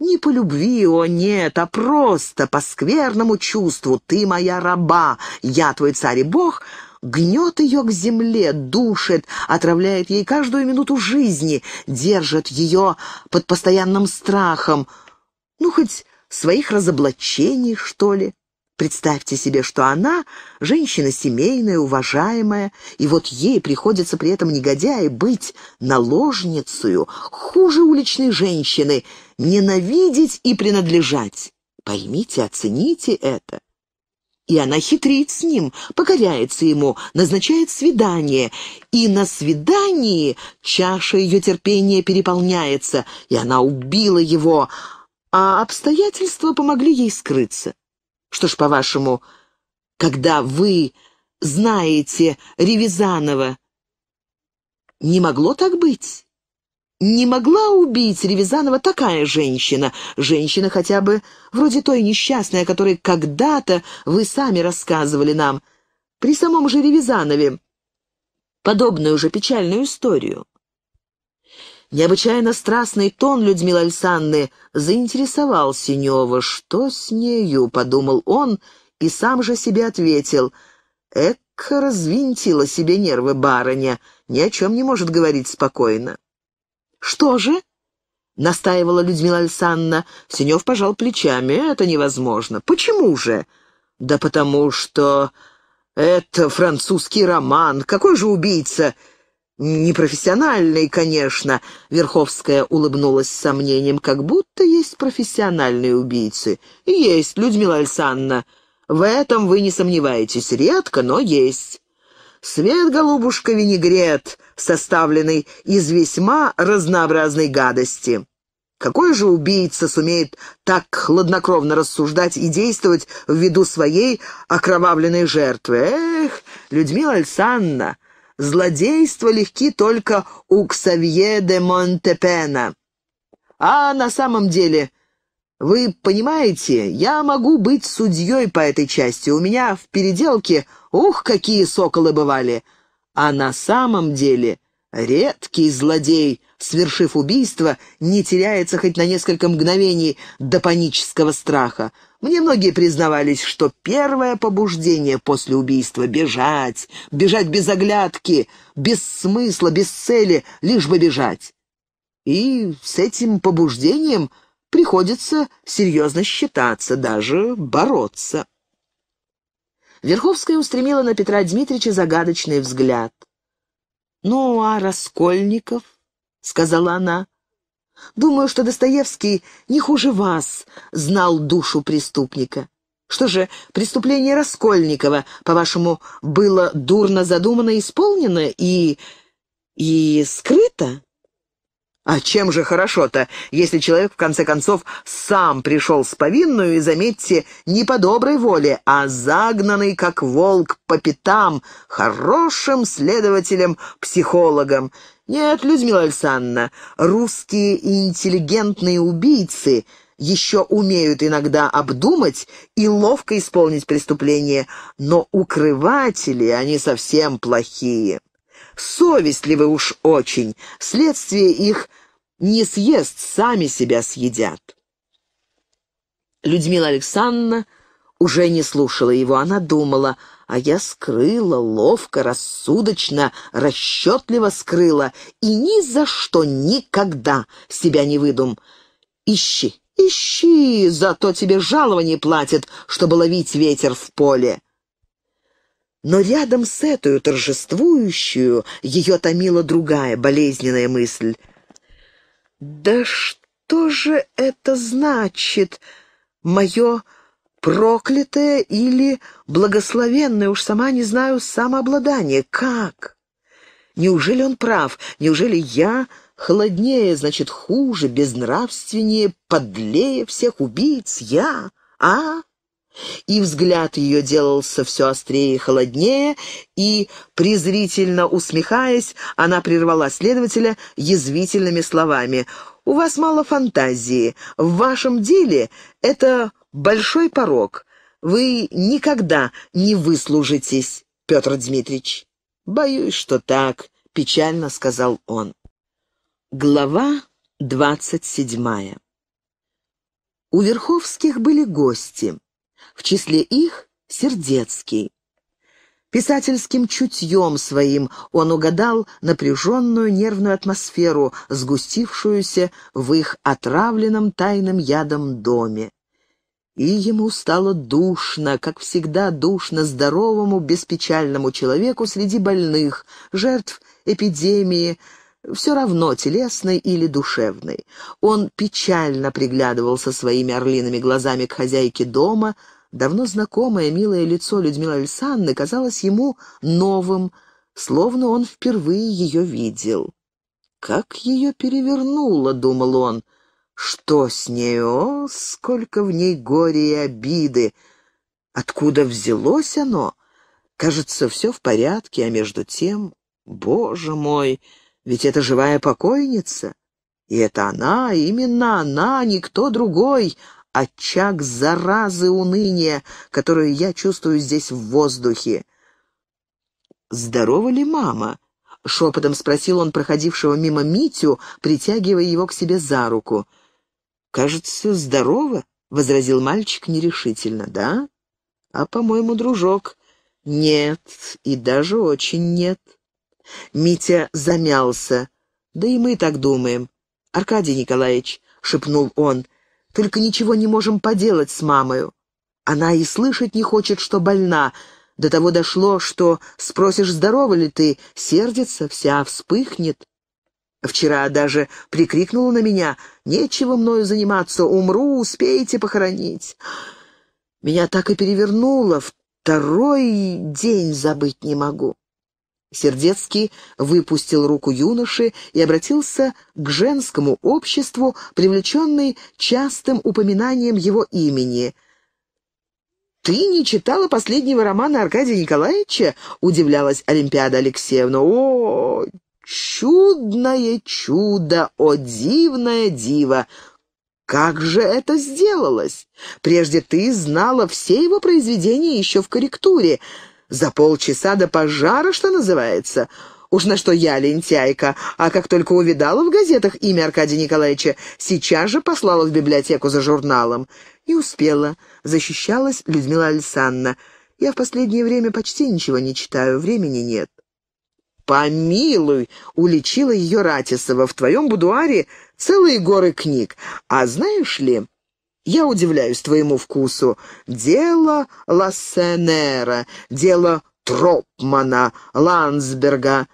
не по любви, о нет, а просто по скверному чувству «ты моя раба, я твой царь и бог», гнет ее к земле, душит, отравляет ей каждую минуту жизни, держит ее под постоянным страхом. Ну, хоть своих разоблачений, что ли. Представьте себе, что она — женщина семейная, уважаемая, и вот ей приходится при этом негодяе быть наложницей, хуже уличной женщины, ненавидеть и принадлежать. Поймите, оцените это. И она хитрит с ним, покоряется ему, назначает свидание. И на свидании чаша ее терпения переполняется, и она убила его, а обстоятельства помогли ей скрыться. Что ж, по-вашему, когда вы знаете Ревизанова, не могло так быть? Не могла убить Ревизанова такая женщина, женщина хотя бы вроде той несчастной, о которой когда-то вы сами рассказывали нам, при самом же Ревизанове, подобную же печальную историю. Необычайно страстный тон Людмилы Александры заинтересовал Синева. «Что с нею?» — подумал он и сам же себе ответил. «Эк, развинтила себе нервы барыня, ни о чем не может говорить спокойно». «Что же?» — настаивала Людмила Александровна. Синев пожал плечами. «Это невозможно». «Почему же?» «Да потому что это французский роман. Какой же убийца?» «Непрофессиональный, конечно», — Верховская улыбнулась с сомнением, «как будто есть профессиональные убийцы». «Есть, Людмила Александровна. В этом вы не сомневаетесь. Редко, но есть. Свет, голубушка, винегрет, составленный из весьма разнообразной гадости. Какой же убийца сумеет так хладнокровно рассуждать и действовать в виду своей окровавленной жертвы? Эх, Людмила Александровна, Злодейство легки только у Ксавье де Монтепена. А на самом деле, вы понимаете, я могу быть судьей по этой части. У меня в переделке Ух, какие соколы бывали! А на самом деле редкий злодей, свершив убийство, не теряется хоть на несколько мгновений до панического страха. Мне многие признавались, что первое побуждение после убийства — бежать, бежать без оглядки, без смысла, без цели, лишь бы бежать. И с этим побуждением приходится серьезно считаться, даже бороться. Верховская устремила на Петра Дмитрича загадочный взгляд. «Ну, а Раскольников?» — сказала она. «Думаю, что Достоевский не хуже вас знал душу преступника. Что же, преступление Раскольникова, по-вашему, было дурно задумано, исполнено и... и скрыто?» А чем же хорошо-то, если человек, в конце концов, сам пришел с повинную и, заметьте, не по доброй воле, а загнанный, как волк, по пятам, хорошим следователем-психологом. Нет, Людмила Александровна, русские интеллигентные убийцы еще умеют иногда обдумать и ловко исполнить преступление, но укрыватели они совсем плохие. Совестливы уж очень. Следствие их не съест, сами себя съедят. Людмила Александровна уже не слушала его. Она думала, а я скрыла, ловко, рассудочно, расчетливо скрыла. И ни за что никогда себя не выдум. Ищи, ищи, зато тебе жалование платят, чтобы ловить ветер в поле. Но рядом с этой торжествующую ее томила другая болезненная мысль. «Да что же это значит, мое проклятое или благословенное, уж сама не знаю, самообладание? Как? Неужели он прав? Неужели я холоднее, значит, хуже, безнравственнее, подлее всех убийц? Я? А?» И взгляд ее делался все острее и холоднее, и, презрительно усмехаясь, она прервала следователя язвительными словами. «У вас мало фантазии. В вашем деле это большой порог. Вы никогда не выслужитесь, Петр Дмитрич». «Боюсь, что так», — печально сказал он. Глава двадцать седьмая У Верховских были гости — в числе их Сердецкий. Писательским чутьем своим он угадал напряженную нервную атмосферу, сгустившуюся в их отравленном тайным ядом доме. И ему стало душно, как всегда душно здоровому, беспечальному человеку среди больных, жертв эпидемии, все равно телесной или душевной. Он печально приглядывался своими орлиными глазами к хозяйке дома, Давно знакомое милое лицо Людмилы Александры казалось ему новым, словно он впервые ее видел. «Как ее перевернуло!» — думал он. «Что с ней? О, сколько в ней горя и обиды! Откуда взялось оно? Кажется, все в порядке, а между тем... Боже мой, ведь это живая покойница!» И это она, именно она, никто другой очаг заразы уныния, которую я чувствую здесь в воздухе. «Здорова ли мама?» — шепотом спросил он проходившего мимо Митю, притягивая его к себе за руку. «Кажется, здорово», — возразил мальчик нерешительно. «Да? А, по-моему, дружок». «Нет, и даже очень нет». Митя замялся. «Да и мы так думаем. Аркадий Николаевич», — шепнул он, только ничего не можем поделать с мамою. Она и слышать не хочет, что больна. До того дошло, что спросишь, здорова ли ты, сердится, вся вспыхнет. Вчера даже прикрикнула на меня, «Нечего мною заниматься, умру, успеете похоронить». Меня так и перевернуло, второй день забыть не могу. Сердецкий выпустил руку юноши и обратился к женскому обществу, привлеченный частым упоминанием его имени. «Ты не читала последнего романа Аркадия Николаевича?» — удивлялась Олимпиада Алексеевна. «О, чудное чудо! О, дивное диво!» Как же это сделалось? Прежде ты знала все его произведения еще в корректуре. За полчаса до пожара, что называется. Уж на что я лентяйка, а как только увидала в газетах имя Аркадия Николаевича, сейчас же послала в библиотеку за журналом. Не успела. Защищалась Людмила Александровна. Я в последнее время почти ничего не читаю, времени нет. «Помилуй!» — уличила ее Ратисова. «В твоем будуаре целые горы книг. А знаешь ли, я удивляюсь твоему вкусу. Дело Лассенера, дело Тропмана, Ландсберга,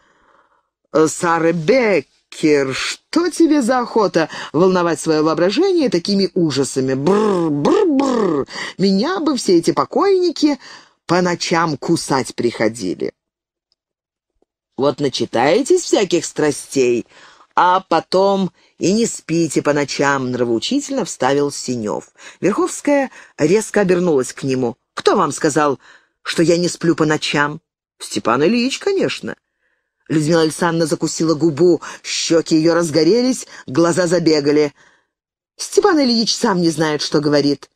э, Сарбек, Беккер, что тебе за охота волновать свое воображение такими ужасами? Бррр, бррр, бррр. Меня бы все эти покойники по ночам кусать приходили. Вот начитаетесь всяких страстей, а потом и не спите по ночам», — нравоучительно вставил Синев. Верховская резко обернулась к нему. «Кто вам сказал, что я не сплю по ночам?» «Степан Ильич, конечно». Людмила Александровна закусила губу, щеки ее разгорелись, глаза забегали. «Степан Ильич сам не знает, что говорит».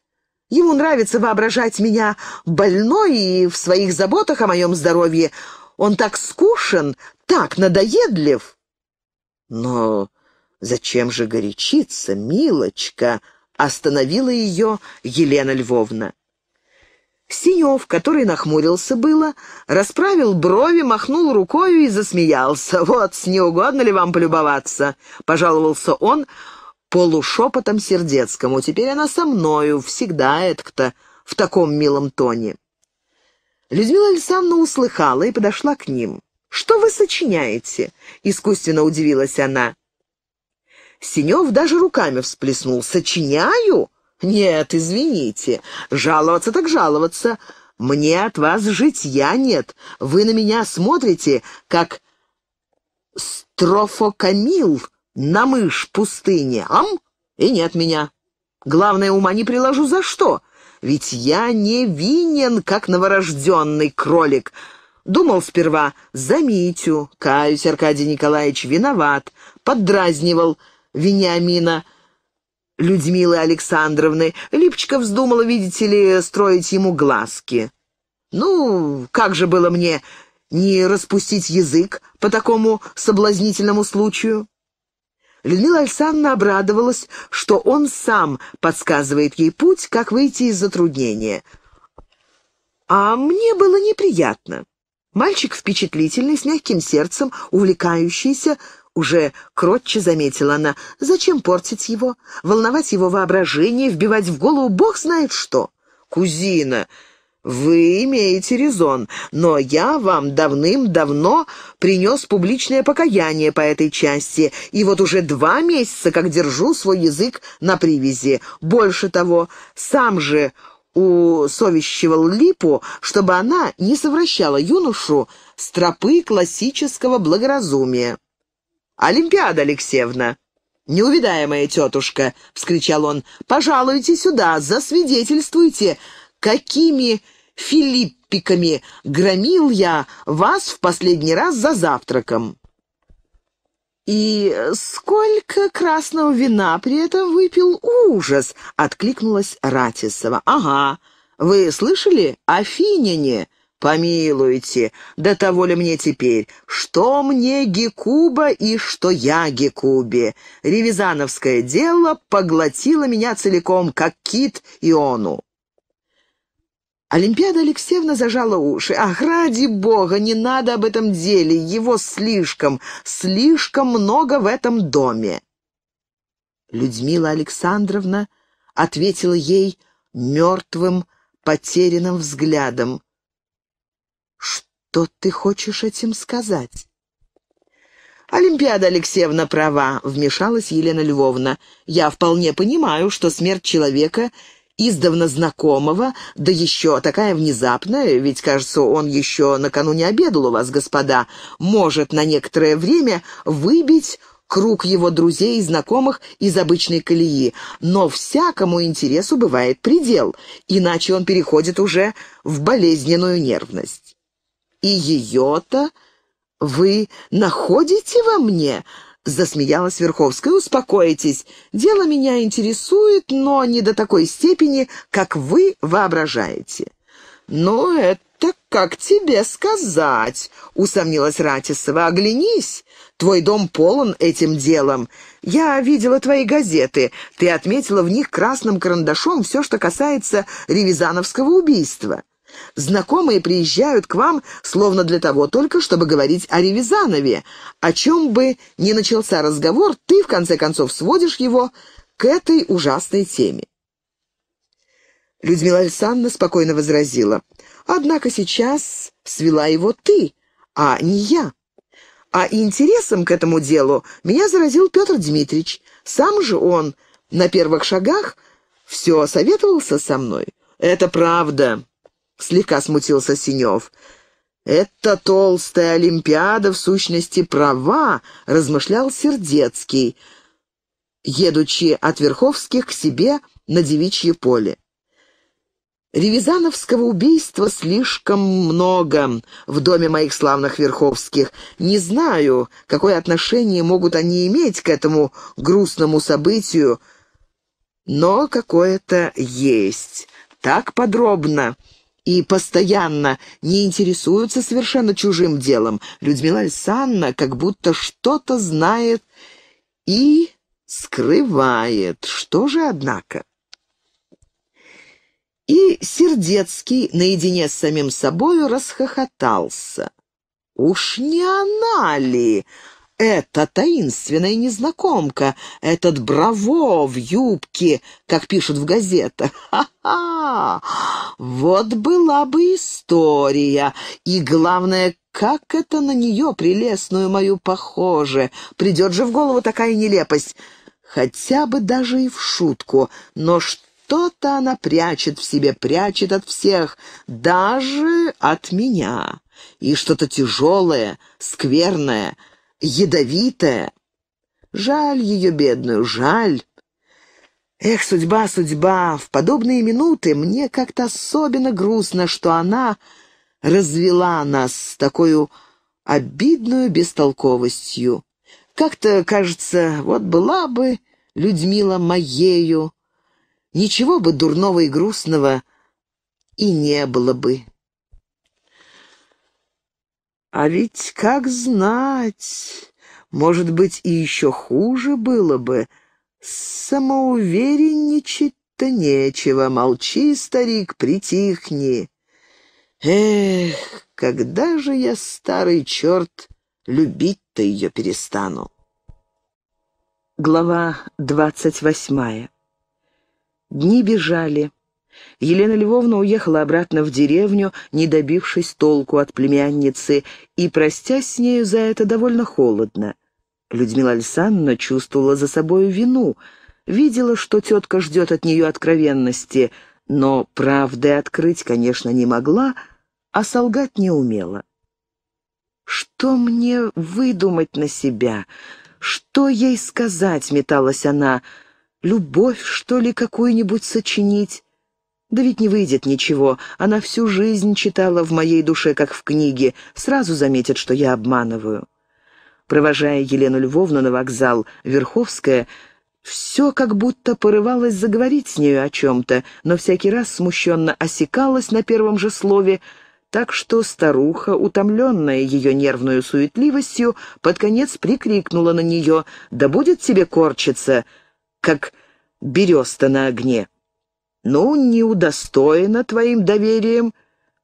Ему нравится воображать меня больной и в своих заботах о моем здоровье. Он так скушен, так надоедлив. Но зачем же горячиться, милочка? Остановила ее Елена Львовна. Синев, который нахмурился было, расправил брови, махнул рукою и засмеялся. «Вот, с угодно ли вам полюбоваться?» — пожаловался он полушепотом сердецкому. «Теперь она со мною, всегда это-то в таком милом тоне». Людмила Александровна услыхала и подошла к ним. Что вы сочиняете?» — искусственно удивилась она. Синев даже руками всплеснул. «Сочиняю? Нет, извините. Жаловаться так жаловаться. Мне от вас житья нет. Вы на меня смотрите, как строфокамил на мышь пустыни. Ам? И нет меня. Главное, ума не приложу за что. Ведь я не винен, как новорожденный кролик. Думал сперва за Митю, каюсь, Аркадий Николаевич, виноват. Поддразнивал Вениамина Людмилы Александровны. Липочка вздумала, видите ли, строить ему глазки. Ну, как же было мне не распустить язык по такому соблазнительному случаю? Людмила Александровна обрадовалась, что он сам подсказывает ей путь, как выйти из затруднения. А мне было неприятно. Мальчик впечатлительный, с мягким сердцем, увлекающийся, уже кротче заметила она. Зачем портить его? Волновать его воображение, вбивать в голову бог знает что. Кузина, вы имеете резон, но я вам давным-давно принес публичное покаяние по этой части, и вот уже два месяца как держу свой язык на привязи. Больше того, сам же усовещивал Липу, чтобы она не совращала юношу с тропы классического благоразумия. «Олимпиада Алексеевна!» «Неувидаемая тетушка!» — вскричал он. «Пожалуйте сюда, засвидетельствуйте, какими филиппиками громил я вас в последний раз за завтраком!» И сколько красного вина при этом выпил ужас, откликнулась Ратисова. Ага, вы слышали о Финине? «Помилуйте, да того ли мне теперь? Что мне Гекуба и что я Гекубе? Ревизановское дело поглотило меня целиком, как кит Иону». Олимпиада Алексеевна зажала уши. «Ах, ради бога, не надо об этом деле, его слишком, слишком много в этом доме!» Людмила Александровна ответила ей мертвым, потерянным взглядом. «Что ты хочешь этим сказать?» «Олимпиада Алексеевна права», — вмешалась Елена Львовна. «Я вполне понимаю, что смерть человека издавна знакомого, да еще такая внезапная, ведь, кажется, он еще накануне обедал у вас, господа, может на некоторое время выбить круг его друзей и знакомых из обычной колеи, но всякому интересу бывает предел, иначе он переходит уже в болезненную нервность. «И ее-то вы находите во мне?» Засмеялась Верховская. «Успокойтесь. Дело меня интересует, но не до такой степени, как вы воображаете». Но это как тебе сказать?» — усомнилась Ратисова. «Оглянись. Твой дом полон этим делом. Я видела твои газеты. Ты отметила в них красным карандашом все, что касается ревизановского убийства». Знакомые приезжают к вам словно для того только, чтобы говорить о Ревизанове. О чем бы ни начался разговор, ты, в конце концов, сводишь его к этой ужасной теме. Людмила Александровна спокойно возразила. «Однако сейчас свела его ты, а не я. А интересом к этому делу меня заразил Петр Дмитриевич. Сам же он на первых шагах все советовался со мной. Это правда. Слегка смутился Синев. «Это толстая Олимпиада, в сущности, права», — размышлял Сердецкий, едучи от Верховских к себе на девичье поле. Ревизановского убийства слишком много в доме моих славных Верховских. Не знаю, какое отношение могут они иметь к этому грустному событию, но какое-то есть. Так подробно и постоянно не интересуются совершенно чужим делом. Людмила Александровна как будто что-то знает и скрывает. Что же, однако? И Сердецкий наедине с самим собою расхохотался. «Уж не она ли?» эта таинственная незнакомка, этот браво в юбке, как пишут в газетах. Ха-ха! Вот была бы история. И главное, как это на нее, прелестную мою, похоже. Придет же в голову такая нелепость. Хотя бы даже и в шутку. Но что-то она прячет в себе, прячет от всех, даже от меня. И что-то тяжелое, скверное — ядовитая. Жаль ее, бедную, жаль. Эх, судьба, судьба, в подобные минуты мне как-то особенно грустно, что она развела нас с такой обидную бестолковостью. Как-то, кажется, вот была бы Людмила моею, ничего бы дурного и грустного и не было бы. А ведь как знать, может быть, и еще хуже было бы. Самоуверенничать-то нечего, молчи, старик, притихни. Эх, когда же я, старый черт, любить-то ее перестану. Глава двадцать восьмая. Дни бежали. Елена Львовна уехала обратно в деревню, не добившись толку от племянницы, и простясь с нею за это довольно холодно. Людмила Александровна чувствовала за собою вину, видела, что тетка ждет от нее откровенности, но правды открыть, конечно, не могла, а солгать не умела. «Что мне выдумать на себя? Что ей сказать?» — металась она. «Любовь, что ли, какую-нибудь сочинить?» Да ведь не выйдет ничего. Она всю жизнь читала в моей душе, как в книге. Сразу заметит, что я обманываю. Провожая Елену Львовну на вокзал, Верховская все как будто порывалась заговорить с нею о чем-то, но всякий раз смущенно осекалась на первом же слове, так что старуха, утомленная ее нервную суетливостью, под конец прикрикнула на нее «Да будет тебе корчиться, как береста на огне!» Ну, не удостоена твоим доверием,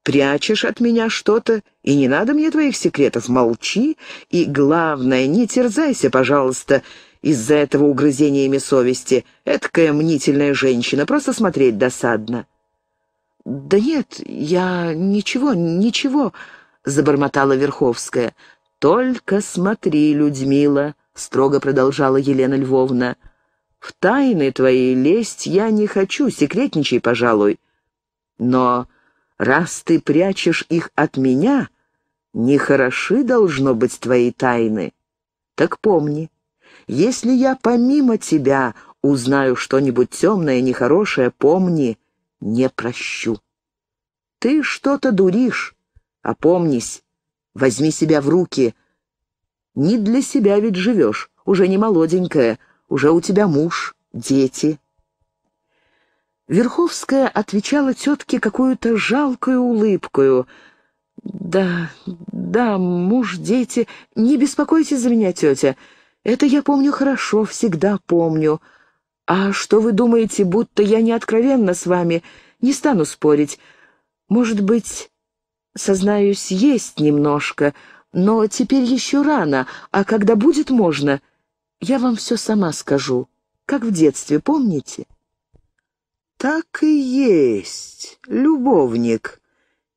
прячешь от меня что-то, и не надо мне твоих секретов, молчи, и, главное, не терзайся, пожалуйста, из-за этого угрызениями совести. Эдакая мнительная женщина, просто смотреть досадно». «Да нет, я ничего, ничего», — забормотала Верховская. «Только смотри, Людмила», — строго продолжала Елена Львовна. В тайны твои лезть я не хочу, секретничай, пожалуй. Но раз ты прячешь их от меня, нехороши должно быть твои тайны. Так помни, если я помимо тебя узнаю что-нибудь темное, нехорошее, помни, не прощу. Ты что-то дуришь, опомнись, возьми себя в руки. Не для себя ведь живешь, уже не молоденькая, — уже у тебя муж, дети». Верховская отвечала тетке какую-то жалкую улыбкою. «Да, да, муж, дети. Не беспокойтесь за меня, тетя. Это я помню хорошо, всегда помню. А что вы думаете, будто я не откровенно с вами? Не стану спорить. Может быть, сознаюсь, есть немножко, но теперь еще рано, а когда будет, можно. Я вам все сама скажу, как в детстве, помните?» «Так и есть, любовник»,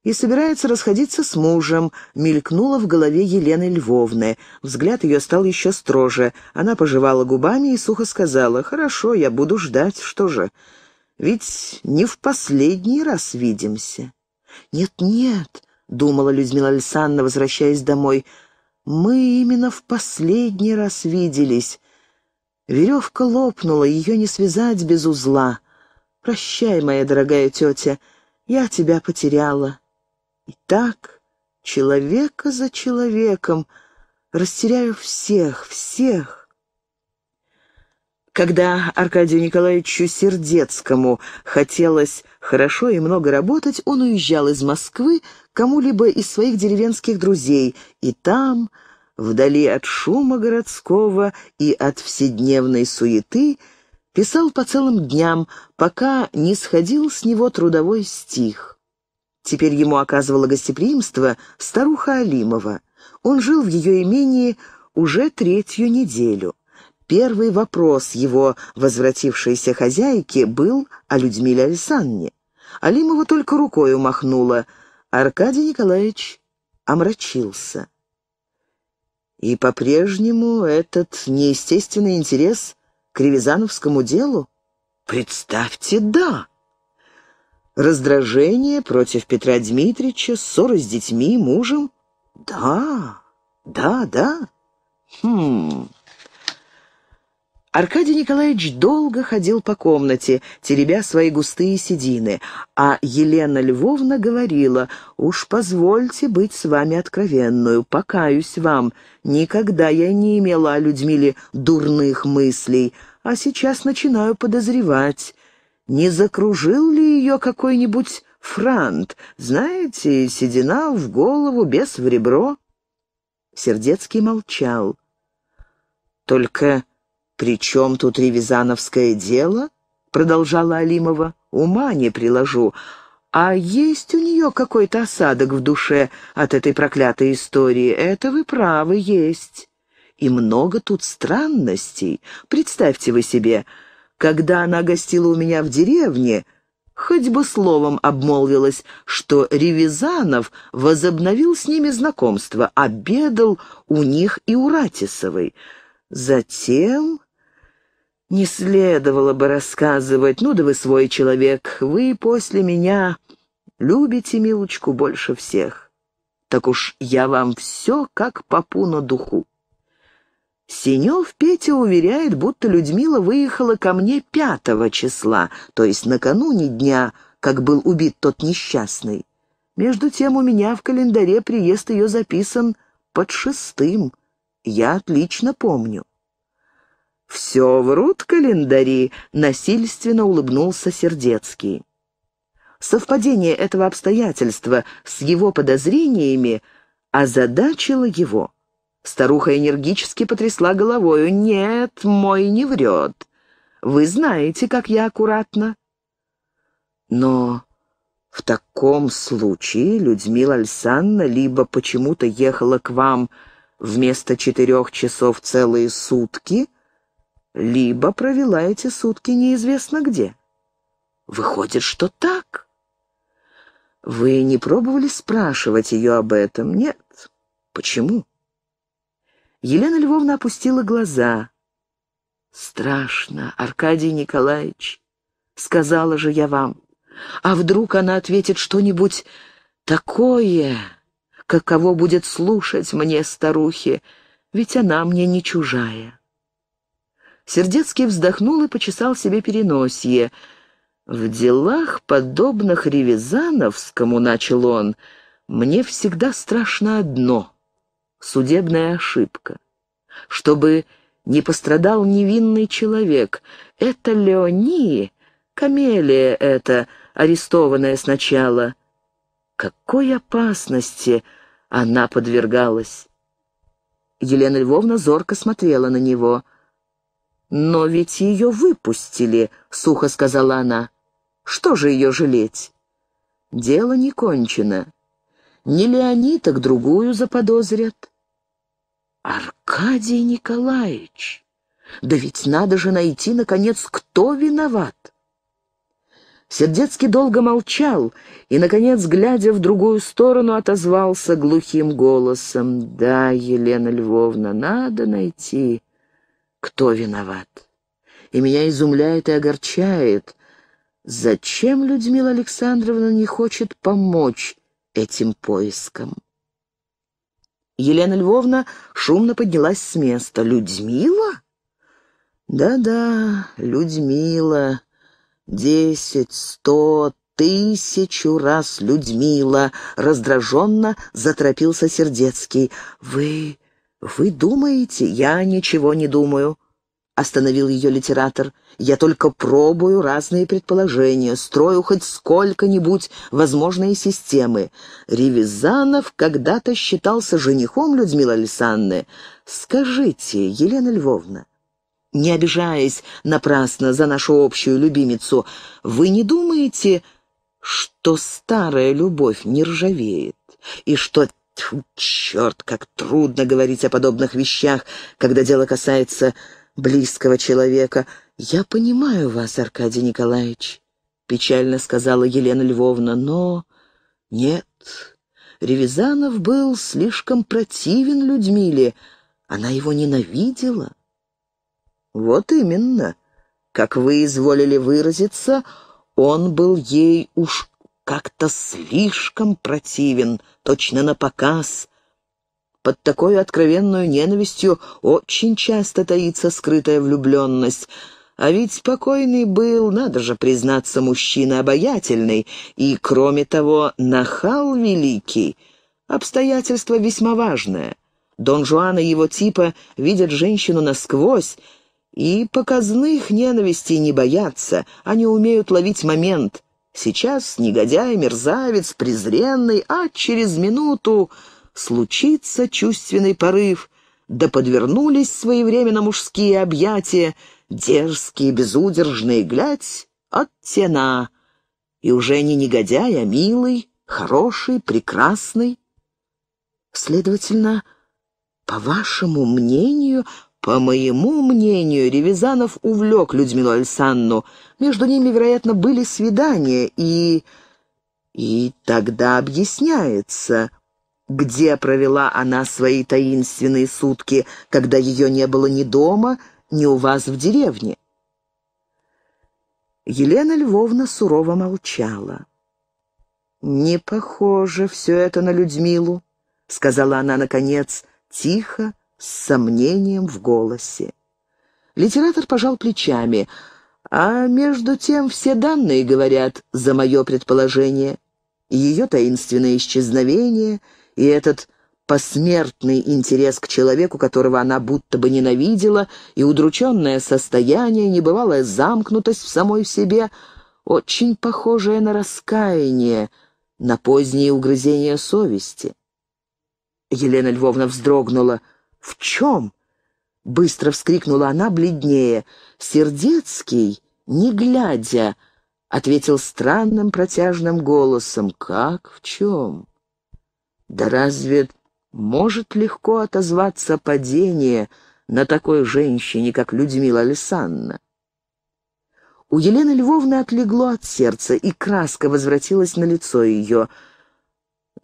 и собирается расходиться с мужем, мелькнула в голове Елены Львовны. Взгляд ее стал еще строже. Она пожевала губами и сухо сказала, «Хорошо, я буду ждать, что же? Ведь не в последний раз видимся». «Нет-нет», — думала Людмила Александровна, возвращаясь домой, — мы именно в последний раз виделись. Веревка лопнула, ее не связать без узла. Прощай, моя дорогая тетя, я тебя потеряла. И так, человека за человеком, растеряю всех, всех. Когда Аркадию Николаевичу Сердецкому хотелось хорошо и много работать, он уезжал из Москвы кому-либо из своих деревенских друзей, и там, вдали от шума городского и от вседневной суеты, писал по целым дням, пока не сходил с него трудовой стих. Теперь ему оказывало гостеприимство старуха Алимова. Он жил в ее имении уже третью неделю. Первый вопрос его, возвратившейся хозяйки, был о Людмиле Александре. Алимова только рукой умахнула. Аркадий Николаевич омрачился. И по-прежнему этот неестественный интерес к ревизановскому делу? Представьте, да! Раздражение против Петра Дмитриевича, ссоры с детьми, мужем? Да, да, да. Хм... Аркадий Николаевич долго ходил по комнате, теребя свои густые седины, а Елена Львовна говорила, «Уж позвольте быть с вами откровенную, покаюсь вам. Никогда я не имела о Людмиле дурных мыслей, а сейчас начинаю подозревать. Не закружил ли ее какой-нибудь франт? Знаете, седина в голову, без в ребро?» Сердецкий молчал. «Только...» «При чем тут ревизановское дело?» — продолжала Алимова. «Ума не приложу. А есть у нее какой-то осадок в душе от этой проклятой истории. Это вы правы, есть. И много тут странностей. Представьте вы себе, когда она гостила у меня в деревне, хоть бы словом обмолвилась, что Ревизанов возобновил с ними знакомство, обедал у них и у Ратисовой. Затем не следовало бы рассказывать, ну да вы свой человек, вы после меня любите Милочку больше всех. Так уж я вам все как попу на духу. Синев Петя уверяет, будто Людмила выехала ко мне пятого числа, то есть накануне дня, как был убит тот несчастный. Между тем у меня в календаре приезд ее записан под шестым. Я отлично помню. «Все врут календари», — насильственно улыбнулся Сердецкий. Совпадение этого обстоятельства с его подозрениями озадачило его. Старуха энергически потрясла головою. «Нет, мой не врет. Вы знаете, как я аккуратно». Но в таком случае Людмила Альсанна либо почему-то ехала к вам вместо четырех часов целые сутки — либо провела эти сутки неизвестно где. Выходит, что так. Вы не пробовали спрашивать ее об этом? Нет. Почему? Елена Львовна опустила глаза. «Страшно, Аркадий Николаевич. Сказала же я вам. А вдруг она ответит что-нибудь такое, каково будет слушать мне, старухи, ведь она мне не чужая». Сердецкий вздохнул и почесал себе переносье. «В делах, подобных Ревизановскому, — начал он, — мне всегда страшно одно — судебная ошибка. Чтобы не пострадал невинный человек, это Леони, камелия эта, арестованная сначала. Какой опасности она подвергалась!» Елена Львовна зорко смотрела на него — «Но ведь ее выпустили», — сухо сказала она. «Что же ее жалеть?» «Дело не кончено. Не Леони, так другую заподозрят». «Аркадий Николаевич! Да ведь надо же найти, наконец, кто виноват!» Сердецкий долго молчал и, наконец, глядя в другую сторону, отозвался глухим голосом. «Да, Елена Львовна, надо найти кто виноват. И меня изумляет и огорчает, зачем Людмила Александровна не хочет помочь этим поискам. Елена Львовна шумно поднялась с места. «Людмила?» «Да-да, Людмила. Десять, сто, тысячу раз Людмила!» Раздраженно заторопился Сердецкий. «Вы «Вы думаете? Я ничего не думаю», — остановил ее литератор. «Я только пробую разные предположения, строю хоть сколько-нибудь возможные системы. Ревизанов когда-то считался женихом Людмилы Александры. Скажите, Елена Львовна, не обижаясь напрасно за нашу общую любимицу, вы не думаете, что старая любовь не ржавеет, и что Тьфу, черт, как трудно говорить о подобных вещах, когда дело касается близкого человека. Я понимаю вас, Аркадий Николаевич, — печально сказала Елена Львовна, — но... Нет, Ревизанов был слишком противен Людмиле. Она его ненавидела. Вот именно. Как вы изволили выразиться, он был ей уж как-то слишком противен, точно на показ. Под такой откровенную ненавистью очень часто таится скрытая влюбленность. А ведь спокойный был, надо же признаться, мужчина обаятельный, и, кроме того, нахал великий. Обстоятельства весьма важное. Дон Жуан и его типа видят женщину насквозь, и показных ненавистей не боятся, они умеют ловить момент — Сейчас негодяй, мерзавец, презренный, а через минуту случится чувственный порыв, да подвернулись своевременно мужские объятия, дерзкие, безудержные, глядь, оттена. И уже не негодяй, а милый, хороший, прекрасный. Следовательно, по вашему мнению, по моему мнению, Ревизанов увлек Людмилу Альсанну. Между ними, вероятно, были свидания, и... И тогда объясняется, где провела она свои таинственные сутки, когда ее не было ни дома, ни у вас в деревне. Елена Львовна сурово молчала. «Не похоже все это на Людмилу», — сказала она, наконец, тихо, — с сомнением в голосе. Литератор пожал плечами, а между тем все данные говорят за мое предположение. Ее таинственное исчезновение и этот посмертный интерес к человеку, которого она будто бы ненавидела, и удрученное состояние, небывалая замкнутость в самой себе, очень похожее на раскаяние, на позднее угрызения совести. Елена Львовна вздрогнула — «В чем?» — быстро вскрикнула она, бледнее. «Сердецкий, не глядя», — ответил странным протяжным голосом. «Как в чем?» «Да разве может легко отозваться падение на такой женщине, как Людмила Александровна?» У Елены Львовны отлегло от сердца, и краска возвратилась на лицо ее.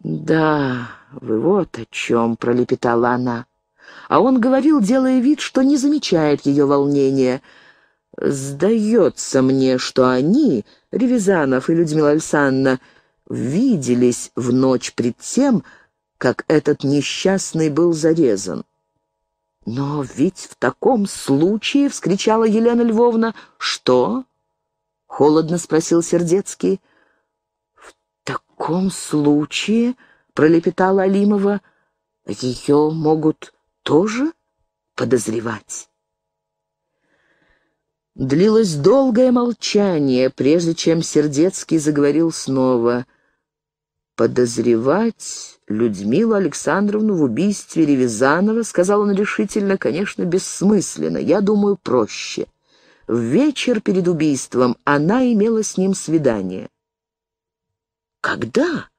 «Да, вы вот о чем», — пролепетала она а он говорил, делая вид, что не замечает ее волнения. «Сдается мне, что они, Ревизанов и Людмила Александровна, виделись в ночь пред тем, как этот несчастный был зарезан». «Но ведь в таком случае!» — вскричала Елена Львовна. «Что?» — холодно спросил Сердецкий. «В таком случае!» — пролепетала Алимова. «Ее могут тоже подозревать. Длилось долгое молчание, прежде чем Сердецкий заговорил снова. «Подозревать Людмилу Александровну в убийстве Ревизанова, — сказал он решительно, — конечно, бессмысленно. Я думаю, проще. В вечер перед убийством она имела с ним свидание». «Когда?»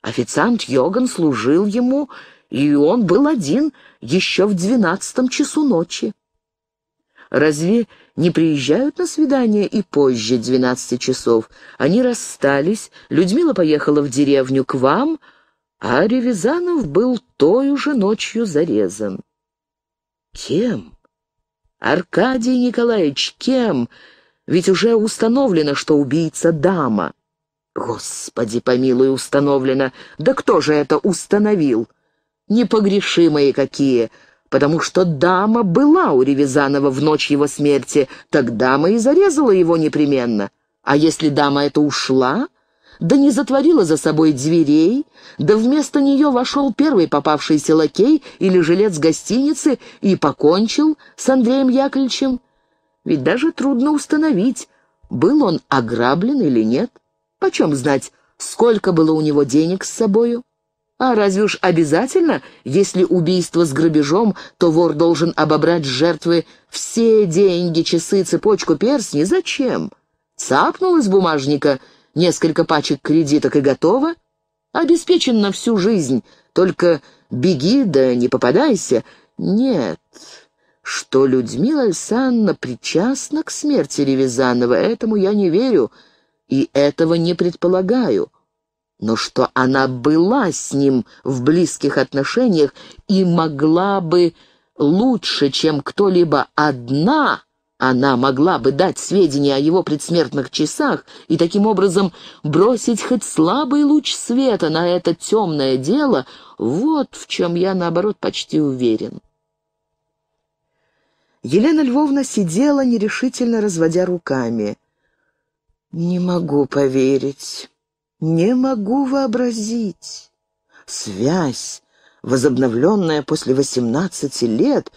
Официант Йоган служил ему и он был один еще в двенадцатом часу ночи. Разве не приезжают на свидание и позже двенадцати часов? Они расстались, Людмила поехала в деревню к вам, а Ревизанов был той уже ночью зарезан. Кем? Аркадий Николаевич, кем? Ведь уже установлено, что убийца дама. Господи, помилуй, установлено. Да кто же это установил? — непогрешимые какие, потому что дама была у Ревизанова в ночь его смерти, так дама и зарезала его непременно. А если дама это ушла, да не затворила за собой дверей, да вместо нее вошел первый попавшийся лакей или жилец гостиницы и покончил с Андреем Яковлевичем, ведь даже трудно установить, был он ограблен или нет. Почем знать, сколько было у него денег с собою? А разве уж обязательно, если убийство с грабежом, то вор должен обобрать жертвы все деньги, часы, цепочку, перстни? Зачем? Цапнул из бумажника несколько пачек кредиток и готово? Обеспечен на всю жизнь, только беги да не попадайся. Нет, что Людмила Александровна причастна к смерти Ревизанова, этому я не верю и этого не предполагаю но что она была с ним в близких отношениях и могла бы лучше, чем кто-либо одна, она могла бы дать сведения о его предсмертных часах и таким образом бросить хоть слабый луч света на это темное дело, вот в чем я, наоборот, почти уверен. Елена Львовна сидела, нерешительно разводя руками. «Не могу поверить. Не могу вообразить. Связь, возобновленная после восемнадцати лет,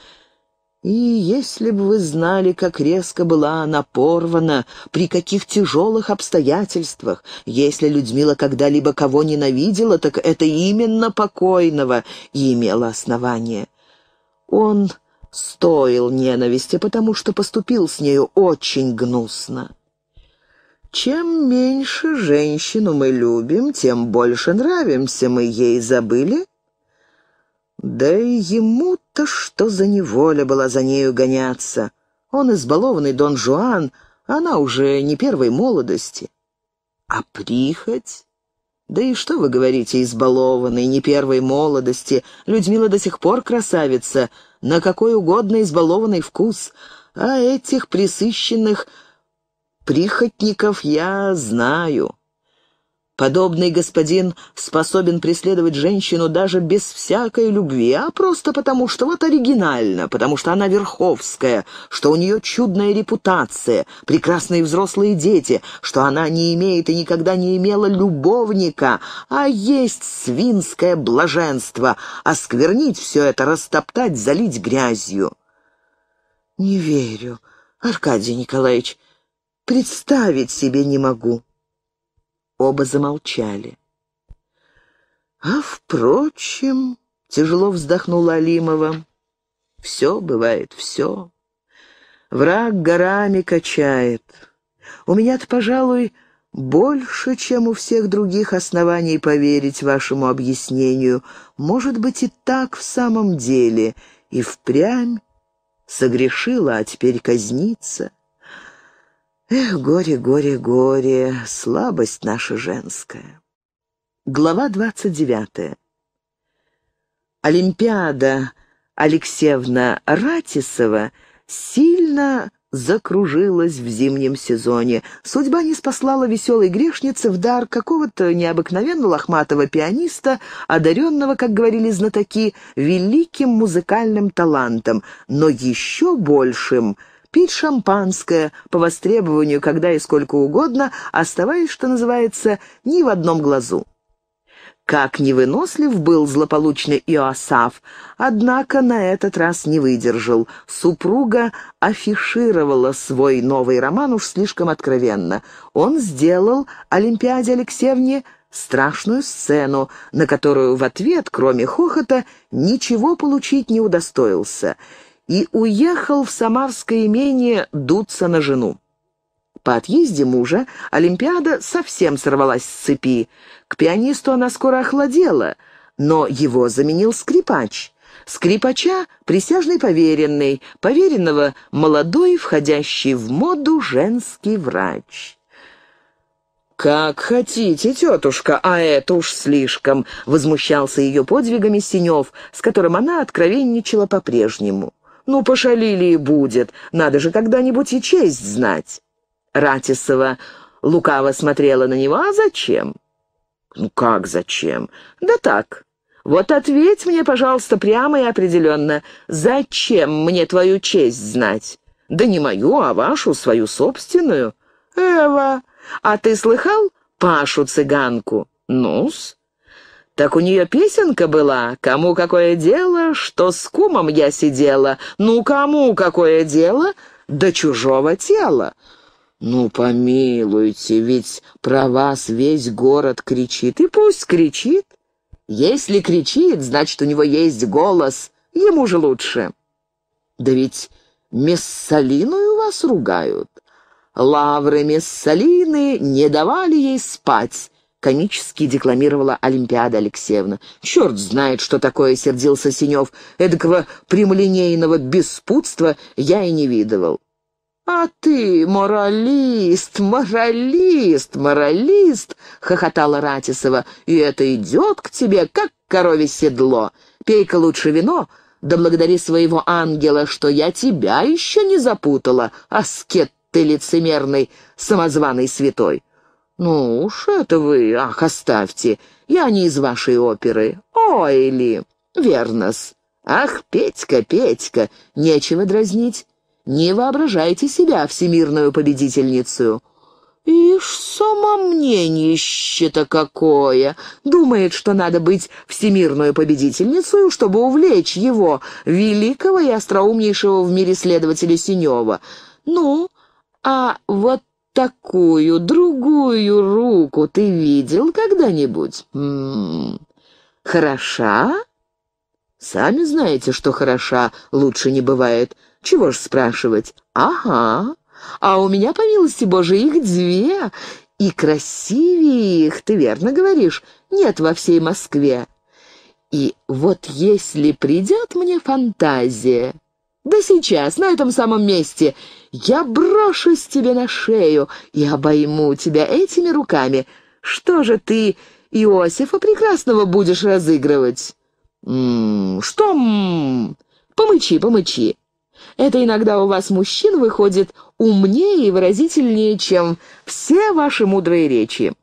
и если бы вы знали, как резко была она порвана, при каких тяжелых обстоятельствах, если Людмила когда-либо кого ненавидела, так это именно покойного и имела основание. Он стоил ненависти, потому что поступил с нею очень гнусно. Чем меньше женщину мы любим, тем больше нравимся мы ей, забыли? Да и ему-то что за неволя была за нею гоняться. Он избалованный Дон Жуан, она уже не первой молодости. А прихоть? Да и что вы говорите, избалованный, не первой молодости? Людмила до сих пор красавица, на какой угодно избалованный вкус. А этих присыщенных Прихотников я знаю. Подобный господин способен преследовать женщину даже без всякой любви, а просто потому, что вот оригинально, потому что она верховская, что у нее чудная репутация, прекрасные взрослые дети, что она не имеет и никогда не имела любовника, а есть свинское блаженство, осквернить все это, растоптать, залить грязью. «Не верю, Аркадий Николаевич, Представить себе не могу». Оба замолчали. «А, впрочем...» — тяжело вздохнула Алимова. «Все бывает, все. Враг горами качает. У меня-то, пожалуй, больше, чем у всех других оснований поверить вашему объяснению. Может быть, и так в самом деле. И впрямь согрешила, а теперь казнится». Эх, горе, горе, горе, слабость наша женская. Глава двадцать девятая. Олимпиада Алексеевна Ратисова сильно закружилась в зимнем сезоне. Судьба не спаслала веселой грешнице в дар какого-то необыкновенно лохматого пианиста, одаренного, как говорили знатоки, великим музыкальным талантом, но еще большим — пить шампанское по востребованию, когда и сколько угодно, оставаясь, что называется, ни в одном глазу. Как невынослив был злополучный Иосаф, однако на этот раз не выдержал. Супруга афишировала свой новый роман уж слишком откровенно. Он сделал Олимпиаде Алексеевне страшную сцену, на которую в ответ, кроме хохота, ничего получить не удостоился — и уехал в самарское имение дуться на жену. По отъезде мужа Олимпиада совсем сорвалась с цепи. К пианисту она скоро охладела, но его заменил скрипач. Скрипача — присяжный поверенный, поверенного — молодой, входящий в моду женский врач. «Как хотите, тетушка, а это уж слишком!» — возмущался ее подвигами Синев, с которым она откровенничала по-прежнему. Ну, пошалили и будет. Надо же когда-нибудь и честь знать. Ратисова лукаво смотрела на него. А зачем? Ну, как зачем? Да так. Вот ответь мне, пожалуйста, прямо и определенно. Зачем мне твою честь знать? Да не мою, а вашу, свою собственную. Эва, а ты слыхал Пашу-цыганку? Ну-с. Так у нее песенка была. Кому какое дело, что с кумом я сидела? Ну, кому какое дело до чужого тела? Ну, помилуйте, ведь про вас весь город кричит. И пусть кричит. Если кричит, значит, у него есть голос. Ему же лучше. Да ведь Мессалиную вас ругают. Лавры Мессалины не давали ей спать комически декламировала Олимпиада Алексеевна. «Черт знает, что такое!» — сердился Синев. «Эдакого прямолинейного беспутства я и не видывал». «А ты моралист, моралист, моралист!» — хохотала Ратисова. «И это идет к тебе, как корове седло. Пей-ка лучше вино, да благодари своего ангела, что я тебя еще не запутала, аскет ты лицемерный, самозваный святой». «Ну уж это вы, ах, оставьте, я не из вашей оперы. Ой, ли, верно Ах, Петька, Петька, нечего дразнить. Не воображайте себя всемирную победительницу». «Ишь, самомненище-то какое! Думает, что надо быть всемирную победительницей, чтобы увлечь его, великого и остроумнейшего в мире следователя Синева. Ну, а вот такую, другую руку ты видел когда-нибудь? Хороша? Сами знаете, что хороша, лучше не бывает. Чего ж спрашивать? Ага. А у меня, по милости Божией, их две. И красивее их, ты верно говоришь, нет во всей Москве. И вот если придет мне фантазия, да сейчас, на этом самом месте. Я брошусь тебе на шею и обойму тебя этими руками. Что же ты Иосифа Прекрасного будешь разыгрывать? М м-м, -м, что? М м-м? -м? Помычи, помычи. Это иногда у вас, мужчин, выходит умнее и выразительнее, чем все ваши мудрые речи.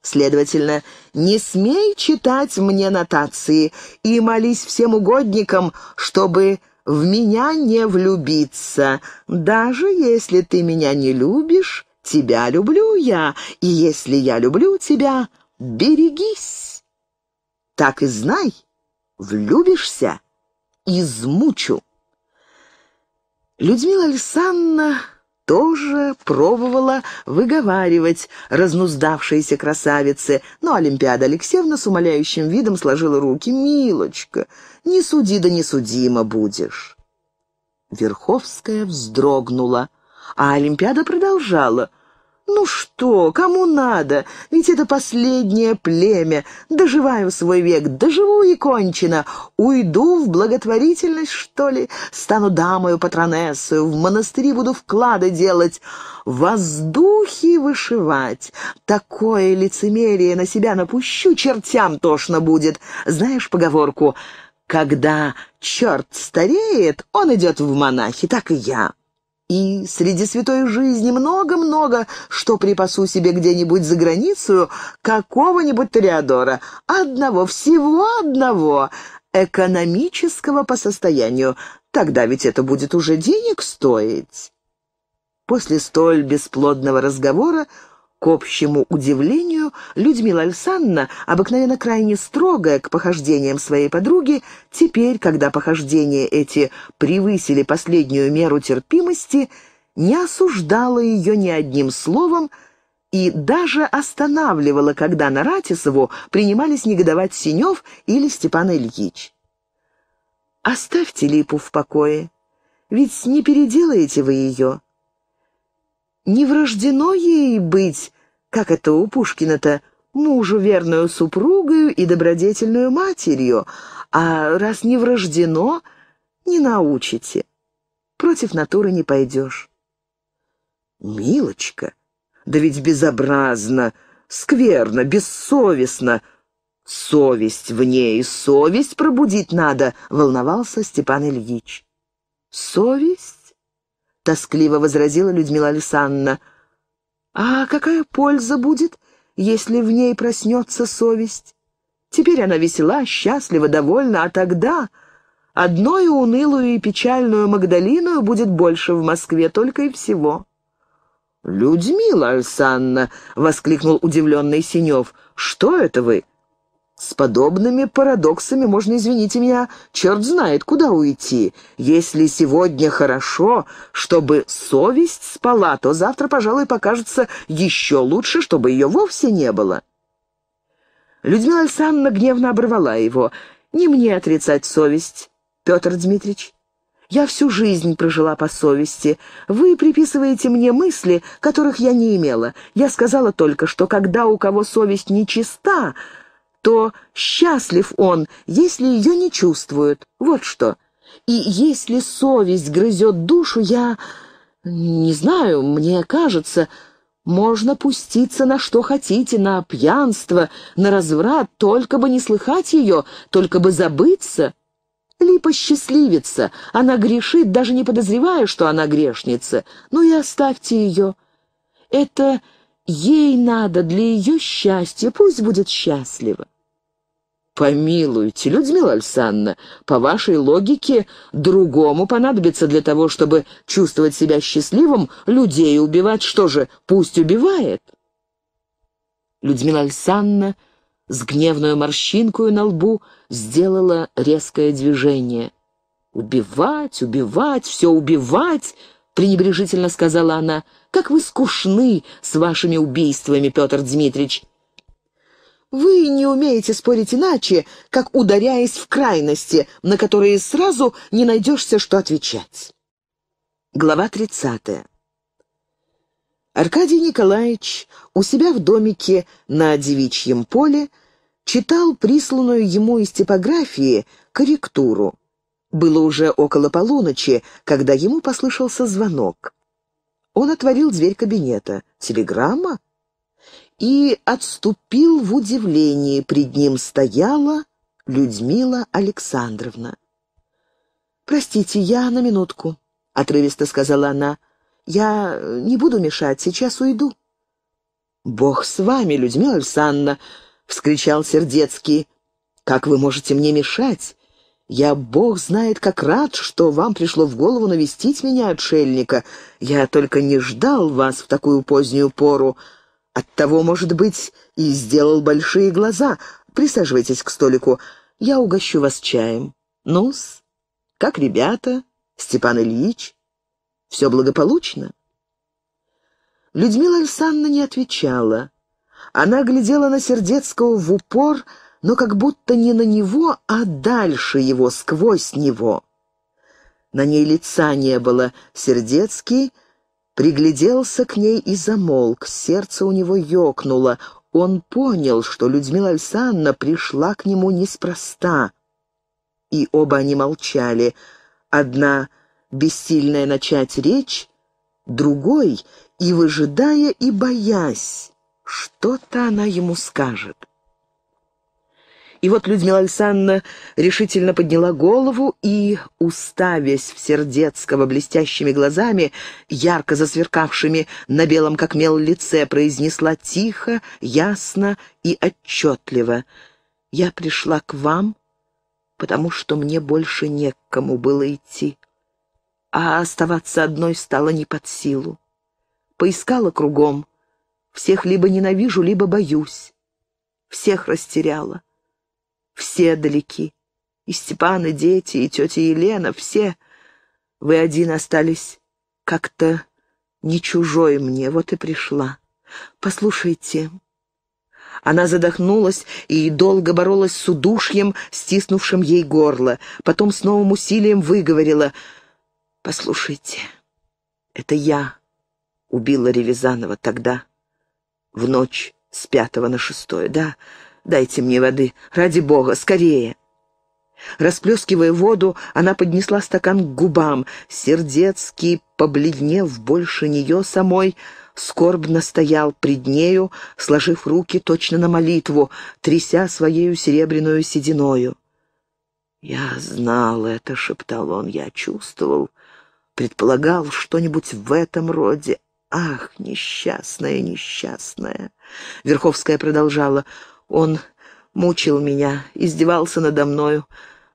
Следовательно, не смей читать мне нотации и молись всем угодникам, чтобы в меня не влюбиться. Даже если ты меня не любишь, тебя люблю я, и если я люблю тебя, берегись. Так и знай, влюбишься, измучу. Людмила Александровна тоже пробовала выговаривать разнуздавшиеся красавицы, но Олимпиада Алексеевна с умоляющим видом сложила руки. «Милочка, не суди да не судима будешь». Верховская вздрогнула, а Олимпиада продолжала. «Ну что, кому надо? Ведь это последнее племя. Доживаю свой век, доживу и кончено. Уйду в благотворительность, что ли? Стану дамою патронессою, в монастыре буду вклады делать, воздухи вышивать. Такое лицемерие на себя напущу, чертям тошно будет. Знаешь поговорку?» Когда черт стареет, он идет в монахи, так и я. И среди святой жизни много-много, что припасу себе где-нибудь за границу какого-нибудь Тореадора. Одного, всего одного, экономического по состоянию. Тогда ведь это будет уже денег стоить. После столь бесплодного разговора к общему удивлению, Людмила Александровна, обыкновенно крайне строгая к похождениям своей подруги, теперь, когда похождения эти превысили последнюю меру терпимости, не осуждала ее ни одним словом и даже останавливала, когда на Ратисову принимались негодовать Синев или Степан Ильич. «Оставьте Липу в покое, ведь не переделаете вы ее». Не врождено ей быть, как это у Пушкина-то, мужу верную супругою и добродетельную матерью, а раз не врождено, не научите. Против натуры не пойдешь. Милочка, да ведь безобразно, скверно, бессовестно. Совесть в ней, совесть пробудить надо, волновался Степан Ильич. Совесть? тоскливо возразила Людмила Александровна. «А какая польза будет, если в ней проснется совесть? Теперь она весела, счастлива, довольна, а тогда...» Одной унылую и печальную Магдалину будет больше в Москве, только и всего. «Людмила Альсанна!» — воскликнул удивленный Синев. «Что это вы? С подобными парадоксами можно, извините меня, черт знает, куда уйти. Если сегодня хорошо, чтобы совесть спала, то завтра, пожалуй, покажется еще лучше, чтобы ее вовсе не было. Людмила Александровна гневно оборвала его. «Не мне отрицать совесть, Петр Дмитрич. Я всю жизнь прожила по совести. Вы приписываете мне мысли, которых я не имела. Я сказала только, что когда у кого совесть нечиста, то счастлив он, если ее не чувствуют, Вот что. И если совесть грызет душу, я... Не знаю, мне кажется, можно пуститься на что хотите, на пьянство, на разврат, только бы не слыхать ее, только бы забыться. Липа счастливится, она грешит, даже не подозревая, что она грешница. Ну и оставьте ее. Это ей надо для ее счастья, пусть будет счастлива. «Помилуйте, Людмила Александровна, по вашей логике, другому понадобится для того, чтобы чувствовать себя счастливым, людей убивать, что же, пусть убивает». Людмила Александровна с гневную морщинкой на лбу сделала резкое движение. «Убивать, убивать, все убивать!» — пренебрежительно сказала она. «Как вы скучны с вашими убийствами, Петр Дмитриевич. Вы не умеете спорить иначе, как ударяясь в крайности, на которые сразу не найдешься, что отвечать. Глава 30. Аркадий Николаевич у себя в домике на Девичьем поле читал присланную ему из типографии корректуру. Было уже около полуночи, когда ему послышался звонок. Он отворил дверь кабинета. «Телеграмма?» и отступил в удивлении. Пред ним стояла Людмила Александровна. «Простите, я на минутку», — отрывисто сказала она. «Я не буду мешать, сейчас уйду». «Бог с вами, Людмила Александровна!» — вскричал Сердецкий. «Как вы можете мне мешать? Я, бог знает, как рад, что вам пришло в голову навестить меня, отшельника. Я только не ждал вас в такую позднюю пору. Оттого, может быть, и сделал большие глаза. Присаживайтесь к столику, я угощу вас чаем. Ну-с, как ребята, Степан Ильич? Все благополучно?» Людмила Александровна не отвечала. Она глядела на Сердецкого в упор, но как будто не на него, а дальше его, сквозь него. На ней лица не было. Сердецкий пригляделся к ней и замолк, сердце у него ёкнуло. Он понял, что Людмила Александровна пришла к нему неспроста. И оба они молчали. Одна бессильная начать речь, другой и выжидая, и боясь, что-то она ему скажет. И вот Людмила Александровна решительно подняла голову и, уставясь в Сердецкого блестящими глазами, ярко засверкавшими на белом как мел лице, произнесла тихо, ясно и отчетливо. «Я пришла к вам, потому что мне больше не к кому было идти, а оставаться одной стало не под силу. Поискала кругом. Всех либо ненавижу, либо боюсь. Всех растеряла. Все далеки. И Степан, и дети, и тетя Елена, все. Вы один остались как-то не чужой мне, вот и пришла. Послушайте». Она задохнулась и долго боролась с удушьем, стиснувшим ей горло. Потом с новым усилием выговорила. «Послушайте, это я убила Ревизанова тогда, в ночь с пятого на шестое, да?» «Дайте мне воды! Ради бога! Скорее!» Расплескивая воду, она поднесла стакан к губам. Сердецкий, побледнев больше нее самой, скорбно стоял пред нею, сложив руки точно на молитву, тряся своею серебряную сединою. «Я знал это», — шептал он, — «я чувствовал, предполагал что-нибудь в этом роде. Ах, несчастная, несчастная!» Верховская продолжала — он мучил меня, издевался надо мною,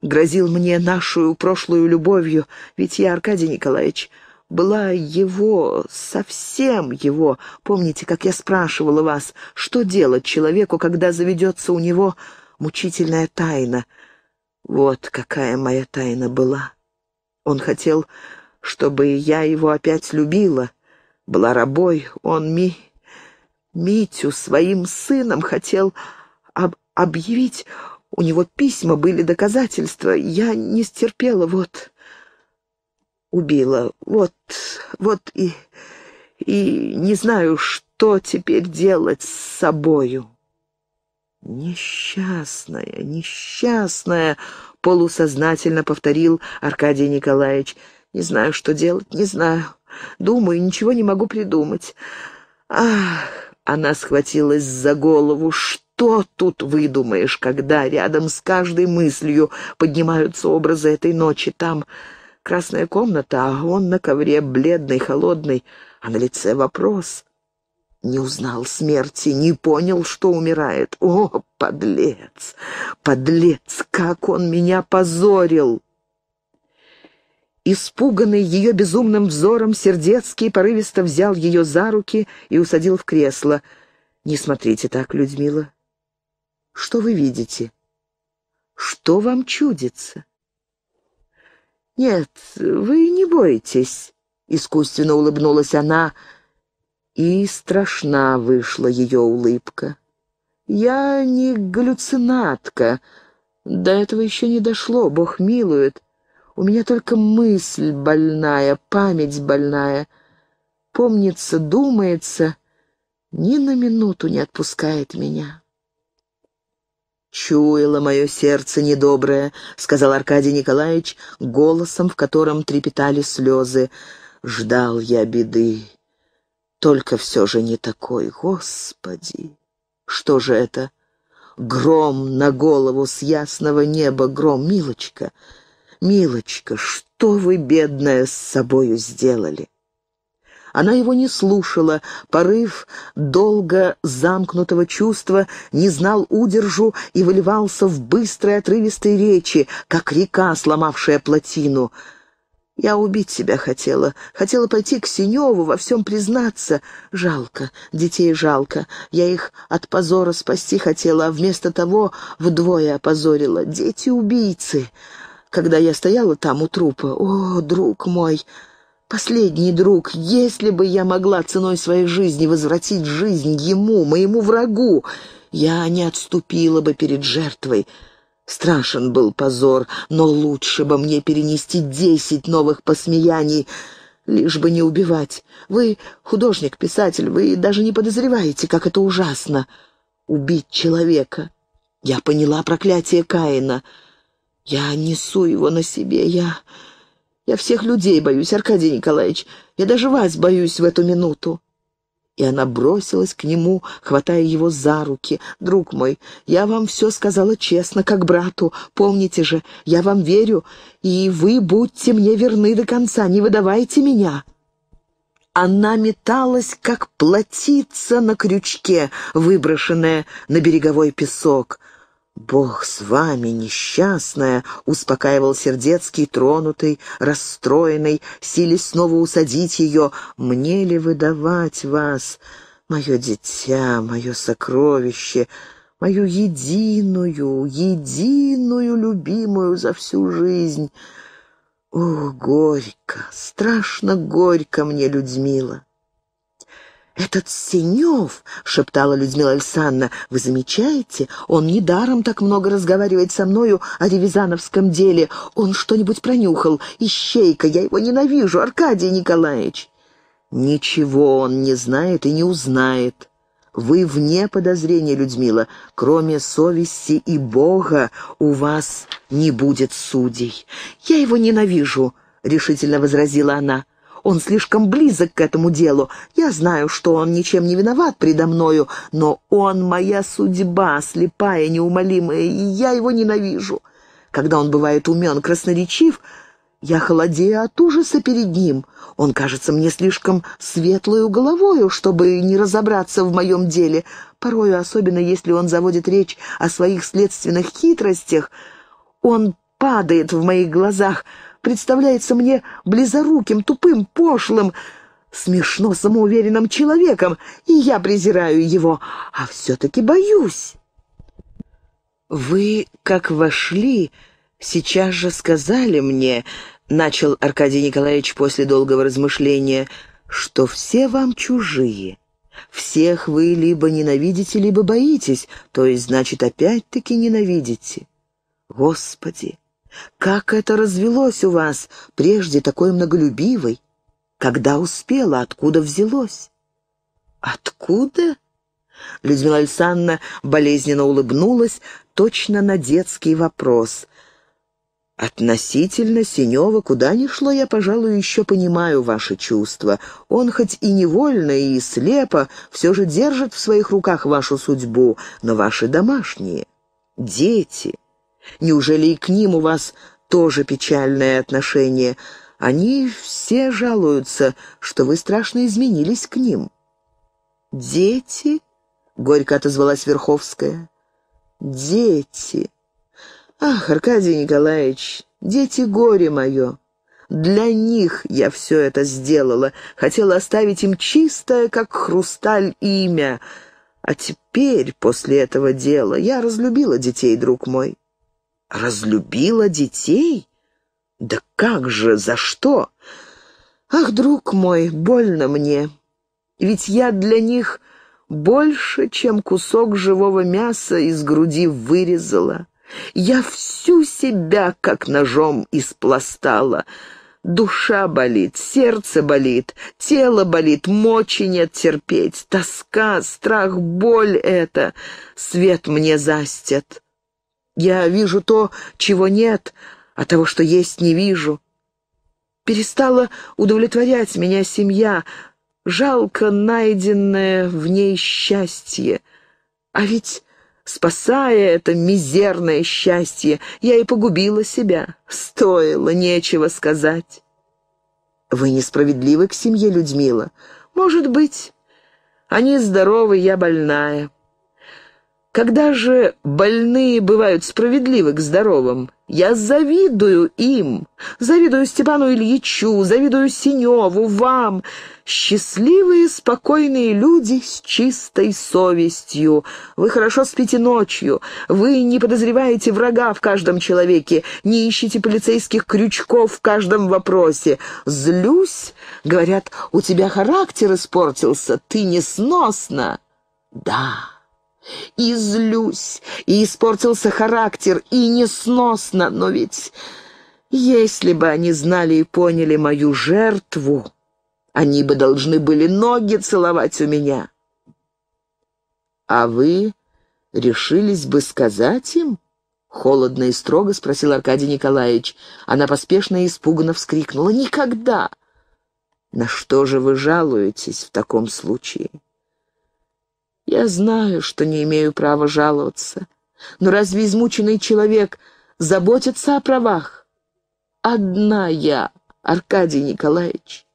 грозил мне нашу прошлую любовью, ведь я, Аркадий Николаевич, была его, совсем его. Помните, как я спрашивала вас, что делать человеку, когда заведется у него мучительная тайна? Вот какая моя тайна была. Он хотел, чтобы я его опять любила. Была рабой, он ми... Митю своим сыном хотел объявить. У него письма были доказательства. Я не стерпела, вот. Убила. Вот, вот и... И не знаю, что теперь делать с собою. «Несчастная, несчастная!» — полусознательно повторил Аркадий Николаевич. «Не знаю, что делать, не знаю. Думаю, ничего не могу придумать. Ах!» — она схватилась за голову. «Что?» что тут выдумаешь, когда рядом с каждой мыслью поднимаются образы этой ночи? Там красная комната, а он на ковре бледный, холодный, а на лице вопрос. Не узнал смерти, не понял, что умирает. О, подлец! Подлец! Как он меня позорил! Испуганный ее безумным взором, Сердецкий порывисто взял ее за руки и усадил в кресло. «Не смотрите так, Людмила. Что вы видите? Что вам чудится? Нет, вы не бойтесь, искусственно улыбнулась она, и страшна вышла ее улыбка. Я не галлюцинатка. До этого еще не дошло, Бог милует. У меня только мысль больная, память больная. Помнится, думается, ни на минуту не отпускает меня. «Чуяло мое сердце недоброе», — сказал Аркадий Николаевич голосом, в котором трепетали слезы. «Ждал я беды. Только все же не такой, Господи! Что же это? Гром на голову с ясного неба, гром, милочка! Милочка, что вы, бедная, с собою сделали?» Она его не слушала, порыв долго замкнутого чувства не знал удержу и выливался в быстрой отрывистой речи, как река, сломавшая плотину. «Я убить себя хотела, хотела пойти к Синеву, во всем признаться. Жалко, детей жалко, я их от позора спасти хотела, а вместо того вдвое опозорила. Дети-убийцы!» Когда я стояла там у трупа, «О, друг мой!» Последний друг, если бы я могла ценой своей жизни возвратить жизнь ему, моему врагу, я не отступила бы перед жертвой. Страшен был позор, но лучше бы мне перенести десять новых посмеяний, лишь бы не убивать. Вы художник, писатель, вы даже не подозреваете, как это ужасно — убить человека. Я поняла проклятие Каина. Я несу его на себе, я... Я всех людей боюсь, Аркадий Николаевич. Я даже вас боюсь в эту минуту». И она бросилась к нему, хватая его за руки. «Друг мой, я вам все сказала честно, как брату. Помните же, я вам верю, и вы будьте мне верны до конца, не выдавайте меня». Она металась, как плотица на крючке, выброшенная на береговой песок. «Бог с вами, несчастная!» — успокаивал Сердецкий, тронутый, расстроенный, силясь снова усадить ее. «Мне ли выдавать вас, мое дитя, мое сокровище, мою единую, единую любимую за всю жизнь? О, горько, страшно горько мне, Людмила!» «Этот Синев!» — шептала Людмила Александровна. «Вы замечаете? Он недаром так много разговаривает со мною о ревизановском деле. Он что-нибудь пронюхал. Ищейка, я его ненавижу, Аркадий Николаевич!» «Ничего он не знает и не узнает. Вы вне подозрения, Людмила. Кроме совести и Бога у вас не будет судей. Я его ненавижу!» — решительно возразила она. Он слишком близок к этому делу. Я знаю, что он ничем не виноват предо мною, но он моя судьба, слепая, неумолимая, и я его ненавижу. Когда он бывает умен, красноречив, я холодею от ужаса перед ним. Он кажется мне слишком светлою головою, чтобы не разобраться в моем деле. Порою, особенно если он заводит речь о своих следственных хитростях, он падает в моих глазах, представляется мне близоруким, тупым, пошлым, смешно самоуверенным человеком, и я презираю его, а все-таки боюсь. «Вы, как вошли, сейчас же сказали мне, — начал Аркадий Николаевич после долгого размышления, — что все вам чужие». Всех вы либо ненавидите, либо боитесь, то есть, значит, опять-таки ненавидите. Господи, как это развелось у вас, прежде такой многолюбивой? Когда успела, откуда взялось? Откуда? Людмила Александровна болезненно улыбнулась, точно на детский вопрос. «Относительно Синева, куда ни шло, я, пожалуй, еще понимаю ваши чувства. Он хоть и невольно, и слепо, все же держит в своих руках вашу судьбу, но ваши домашние, дети, Неужели и к ним у вас тоже печальное отношение? Они все жалуются, что вы страшно изменились к ним». «Дети?» — горько отозвалась Верховская. «Дети! Ах, Аркадий Николаевич, дети горе мое!» Для них я все это сделала. Хотела оставить им чистое, как хрусталь, имя. А теперь, после этого дела, я разлюбила детей, друг мой. Разлюбила детей? Да как же, за что? Ах, друг мой, больно мне. Ведь я для них больше, чем кусок живого мяса из груди вырезала. Я всю себя как ножом испластала. Душа болит, сердце болит, тело болит, мочи нет терпеть. Тоска, страх, боль это свет мне застят. Я вижу то, чего нет, а того, что есть, не вижу. Перестала удовлетворять меня семья, жалко найденное в ней счастье. А ведь, спасая это мизерное счастье, я и погубила себя. Стоило, нечего сказать. Вы несправедливы к семье, Людмила. Может быть, они здоровы, я больная. Когда же больные бывают справедливы к здоровым? Я завидую им. Завидую Степану Ильичу, завидую Синеву, вам. Счастливые, спокойные люди с чистой совестью. Вы хорошо спите ночью. Вы не подозреваете врага в каждом человеке, не ищете полицейских крючков в каждом вопросе. Злюсь, говорят, у тебя характер испортился, ты несносна. Да. И злюсь, и испортился характер, и несносно, но ведь если бы они знали и поняли мою жертву, они бы должны были ноги целовать у меня. А вы решились бы сказать им? Холодно и строго спросил Аркадий Николаевич. Она поспешно и испуганно вскрикнула. «Никогда!» «На что же вы жалуетесь в таком случае?» Я знаю, что не имею права жаловаться. Но разве измученный человек заботится о правах? Одна я, Аркадий Николаевич,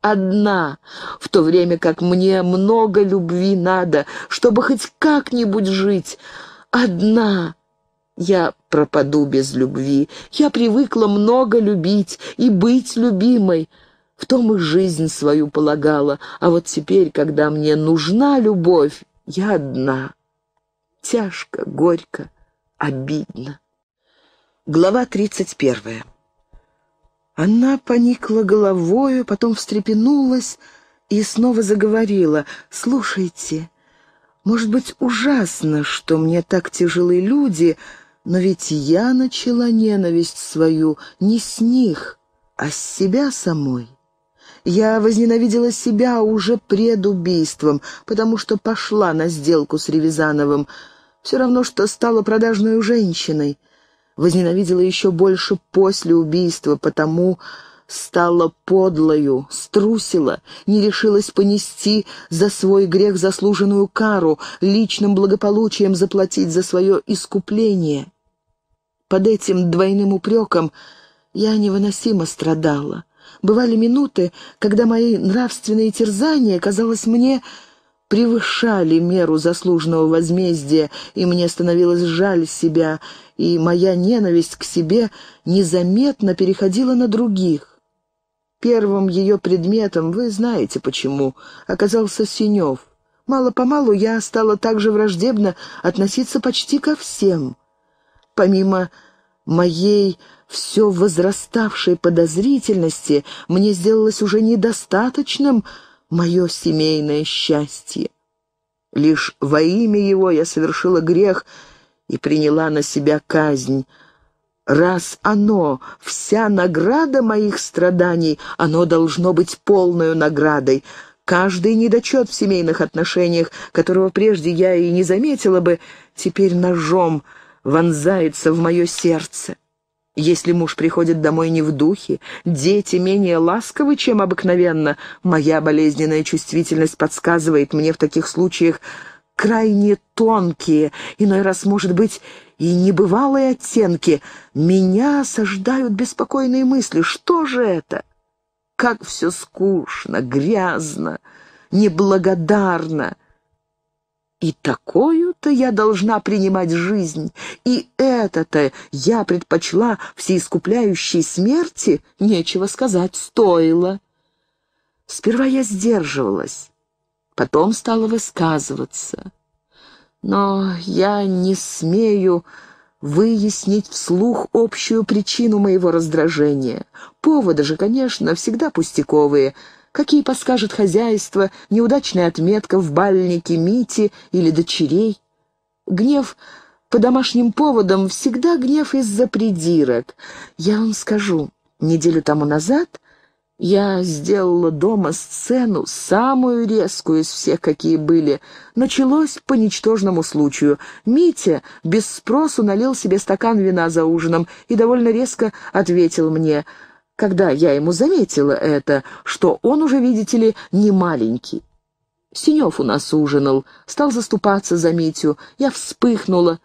одна, в то время как мне много любви надо, чтобы хоть как-нибудь жить. Одна. Я пропаду без любви. Я привыкла много любить и быть любимой. В том и жизнь свою полагала. А вот теперь, когда мне нужна любовь, я одна. Тяжко, горько, обидно. Глава тридцать первая. Она поникла головою, потом встрепенулась и снова заговорила. «Слушайте, может быть, ужасно, что мне так тяжелы люди, но ведь я начала ненависть свою не с них, а с себя самой. Я возненавидела себя уже пред убийством, потому что пошла на сделку с Ревизановым. Все равно, что стала продажной женщиной. Возненавидела еще больше после убийства, потому стала подлою, струсила, не решилась понести за свой грех заслуженную кару, личным благополучием заплатить за свое искупление. Под этим двойным упреком я невыносимо страдала. Бывали минуты, когда мои нравственные терзания, казалось мне, превышали меру заслуженного возмездия, и мне становилось жаль себя, и моя ненависть к себе незаметно переходила на других. Первым ее предметом, вы знаете почему, оказался Синев. Мало-помалу я стала также враждебно относиться почти ко всем. Помимо моей все возраставшей подозрительности мне сделалось уже недостаточным мое семейное счастье. Лишь во имя его я совершила грех и приняла на себя казнь. Раз оно — вся награда моих страданий, оно должно быть полной наградой. Каждый недочет в семейных отношениях, которого прежде я и не заметила бы, теперь ножом вонзается в мое сердце. Если муж приходит домой не в духе, дети менее ласковы, чем обыкновенно, моя болезненная чувствительность подсказывает мне в таких случаях крайне тонкие, иной раз, может быть, и небывалые оттенки. Меня осаждают беспокойные мысли. Что же это? Как все скучно, грязно, неблагодарно. И такую-то я должна принимать жизнь, и это-то я предпочла всеискупляющей смерти, нечего сказать, стоило. Сперва я сдерживалась, потом стала высказываться. Но я не смею выяснить вслух общую причину моего раздражения. Поводы же, конечно, всегда пустяковые — какие подскажет хозяйство, неудачная отметка в бальнике Мити или дочерей. Гнев по домашним поводам всегда гнев из-за придирок. Я вам скажу, неделю тому назад я сделала дома сцену, самую резкую из всех, какие были. Началось по ничтожному случаю. Митя без спросу налил себе стакан вина за ужином и довольно резко ответил мне — когда я ему заметила это, что он уже, видите ли, не маленький. Синев у нас ужинал, стал заступаться за Митю. Я вспыхнула.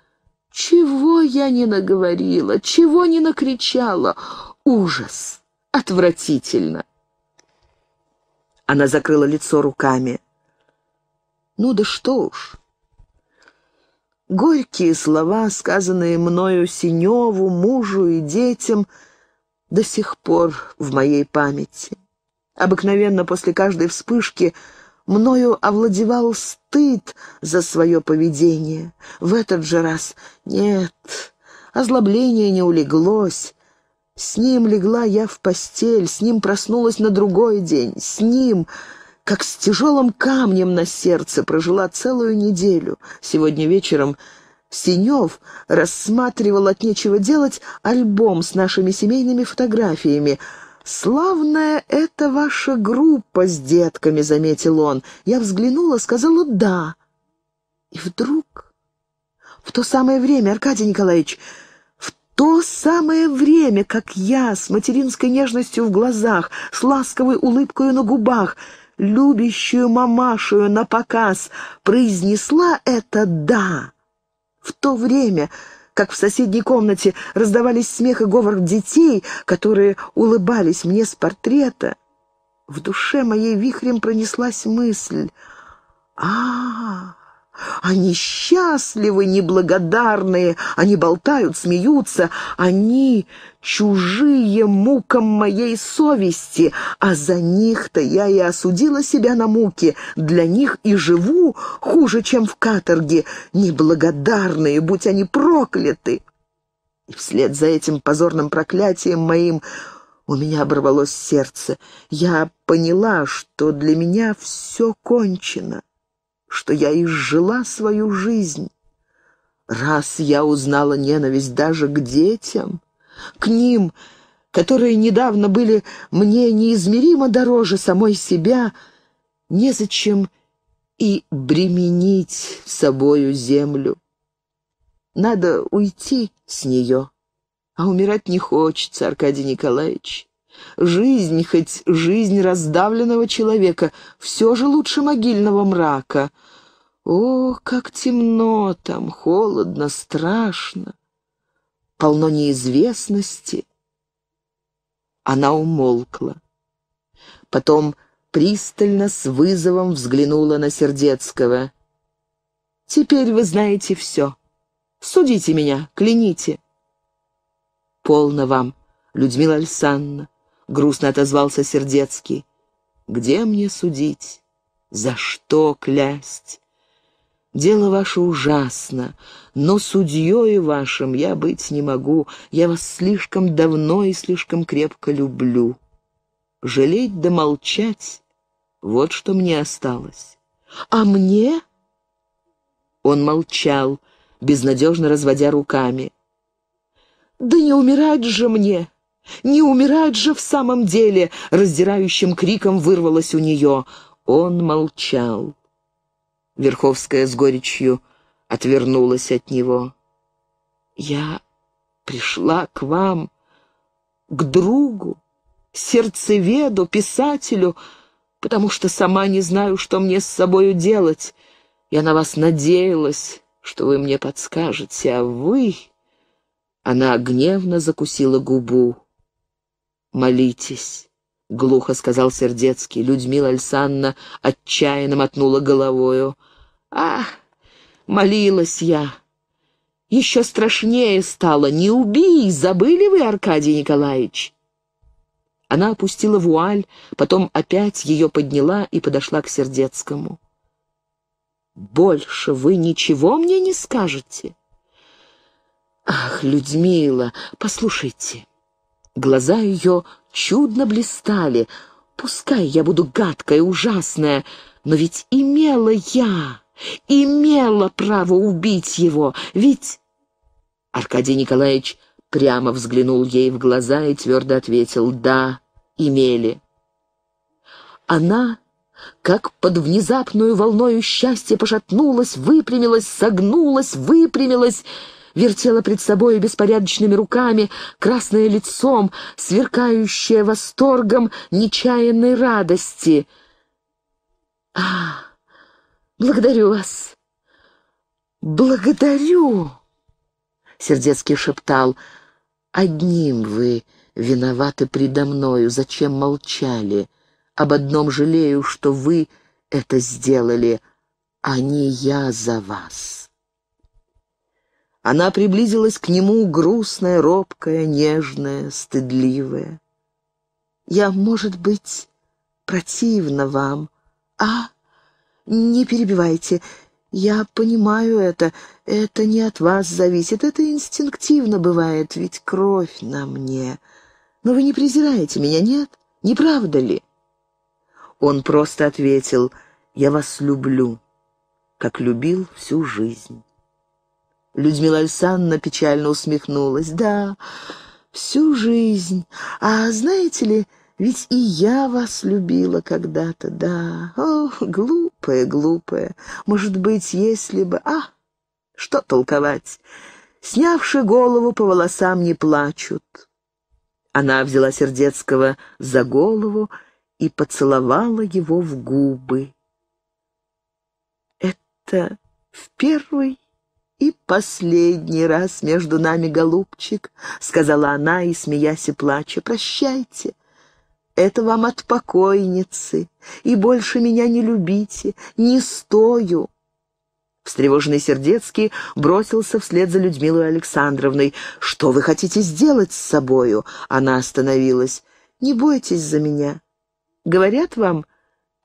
Чего я не наговорила, чего не накричала? Ужас! Отвратительно! Она закрыла лицо руками. Ну да что уж. Горькие слова, сказанные мною Синеву, мужу и детям — до сих пор в моей памяти. Обыкновенно после каждой вспышки мною овладевал стыд за свое поведение. В этот же раз нет, озлобление не улеглось. С ним легла я в постель, с ним проснулась на другой день, с ним, как с тяжелым камнем на сердце, прожила целую неделю. Сегодня вечером Синев рассматривал от нечего делать альбом с нашими семейными фотографиями. «Славная это ваша группа с детками», — заметил он. Я взглянула, сказала «да». И вдруг... В то самое время, Аркадий Николаевич, в то самое время, как я с материнской нежностью в глазах, с ласковой улыбкой на губах, любящую мамашую на показ, произнесла это «да», в то время, как в соседней комнате раздавались смех и говор детей, которые улыбались мне с портрета, в душе моей вихрем пронеслась мысль «А-а-а!» Они счастливы, неблагодарные, они болтают, смеются, они чужие мукам моей совести, а за них-то я и осудила себя на муки, для них и живу хуже, чем в каторге, неблагодарные, будь они прокляты. И вслед за этим позорным проклятием моим у меня оборвалось сердце. Я поняла, что для меня все кончено что я изжила свою жизнь. Раз я узнала ненависть даже к детям, к ним, которые недавно были мне неизмеримо дороже самой себя, незачем и бременить собою землю. Надо уйти с нее, а умирать не хочется, Аркадий Николаевич. Жизнь, хоть жизнь раздавленного человека, все же лучше могильного мрака. О, как темно там, холодно, страшно, полно неизвестности. Она умолкла. Потом пристально, с вызовом взглянула на Сердецкого. «Теперь вы знаете все. Судите меня, кляните». «Полно вам, Людмила Александровна грустно отозвался Сердецкий. Где мне судить? За что клясть? Дело ваше ужасно, но судьей вашим я быть не могу. Я вас слишком давно и слишком крепко люблю. Жалеть да молчать — вот что мне осталось. А мне? Он молчал, безнадежно разводя руками. Да не умирать же мне! Не умирать же в самом деле!» — раздирающим криком вырвалось у нее. Он молчал. Верховская с горечью отвернулась от него. «Я пришла к вам, к другу, сердцеведу, писателю, потому что сама не знаю, что мне с собою делать. Я на вас надеялась, что вы мне подскажете, а вы...» Она гневно закусила губу молитесь». — глухо сказал Сердецкий. Людмила Альсанна отчаянно мотнула головою. Ах, молилась я! Еще страшнее стало! Не убей! Забыли вы, Аркадий Николаевич?» Она опустила вуаль, потом опять ее подняла и подошла к Сердецкому. «Больше вы ничего мне не скажете?» «Ах, Людмила, послушайте, Глаза ее чудно блистали. Пускай я буду гадкая, ужасная, но ведь имела я, имела право убить его, ведь... Аркадий Николаевич прямо взглянул ей в глаза и твердо ответил «Да, имели». Она, как под внезапную волною счастья, пошатнулась, выпрямилась, согнулась, выпрямилась вертела пред собой беспорядочными руками, красное лицом, сверкающее восторгом нечаянной радости. «А, благодарю вас! Благодарю!» Сердецкий шептал. «Одним вы виноваты предо мною, зачем молчали? Об одном жалею, что вы это сделали, а не я за вас». Она приблизилась к нему, грустная, робкая, нежная, стыдливая. «Я, может быть, противна вам, а? Не перебивайте. Я понимаю это. Это не от вас зависит. Это инстинктивно бывает, ведь кровь на мне. Но вы не презираете меня, нет? Не правда ли?» Он просто ответил «Я вас люблю, как любил всю жизнь». Людмила Александровна печально усмехнулась. «Да, всю жизнь. А знаете ли, ведь и я вас любила когда-то, да. О, глупая, глупая. Может быть, если бы... А, что толковать? Снявши голову, по волосам не плачут». Она взяла Сердецкого за голову и поцеловала его в губы. «Это в первый «И последний раз между нами, голубчик», — сказала она и, смеясь и плача, — «прощайте. Это вам от покойницы, и больше меня не любите, не стою». Встревоженный Сердецкий бросился вслед за Людмилой Александровной. «Что вы хотите сделать с собою?» Она остановилась. «Не бойтесь за меня. Говорят вам,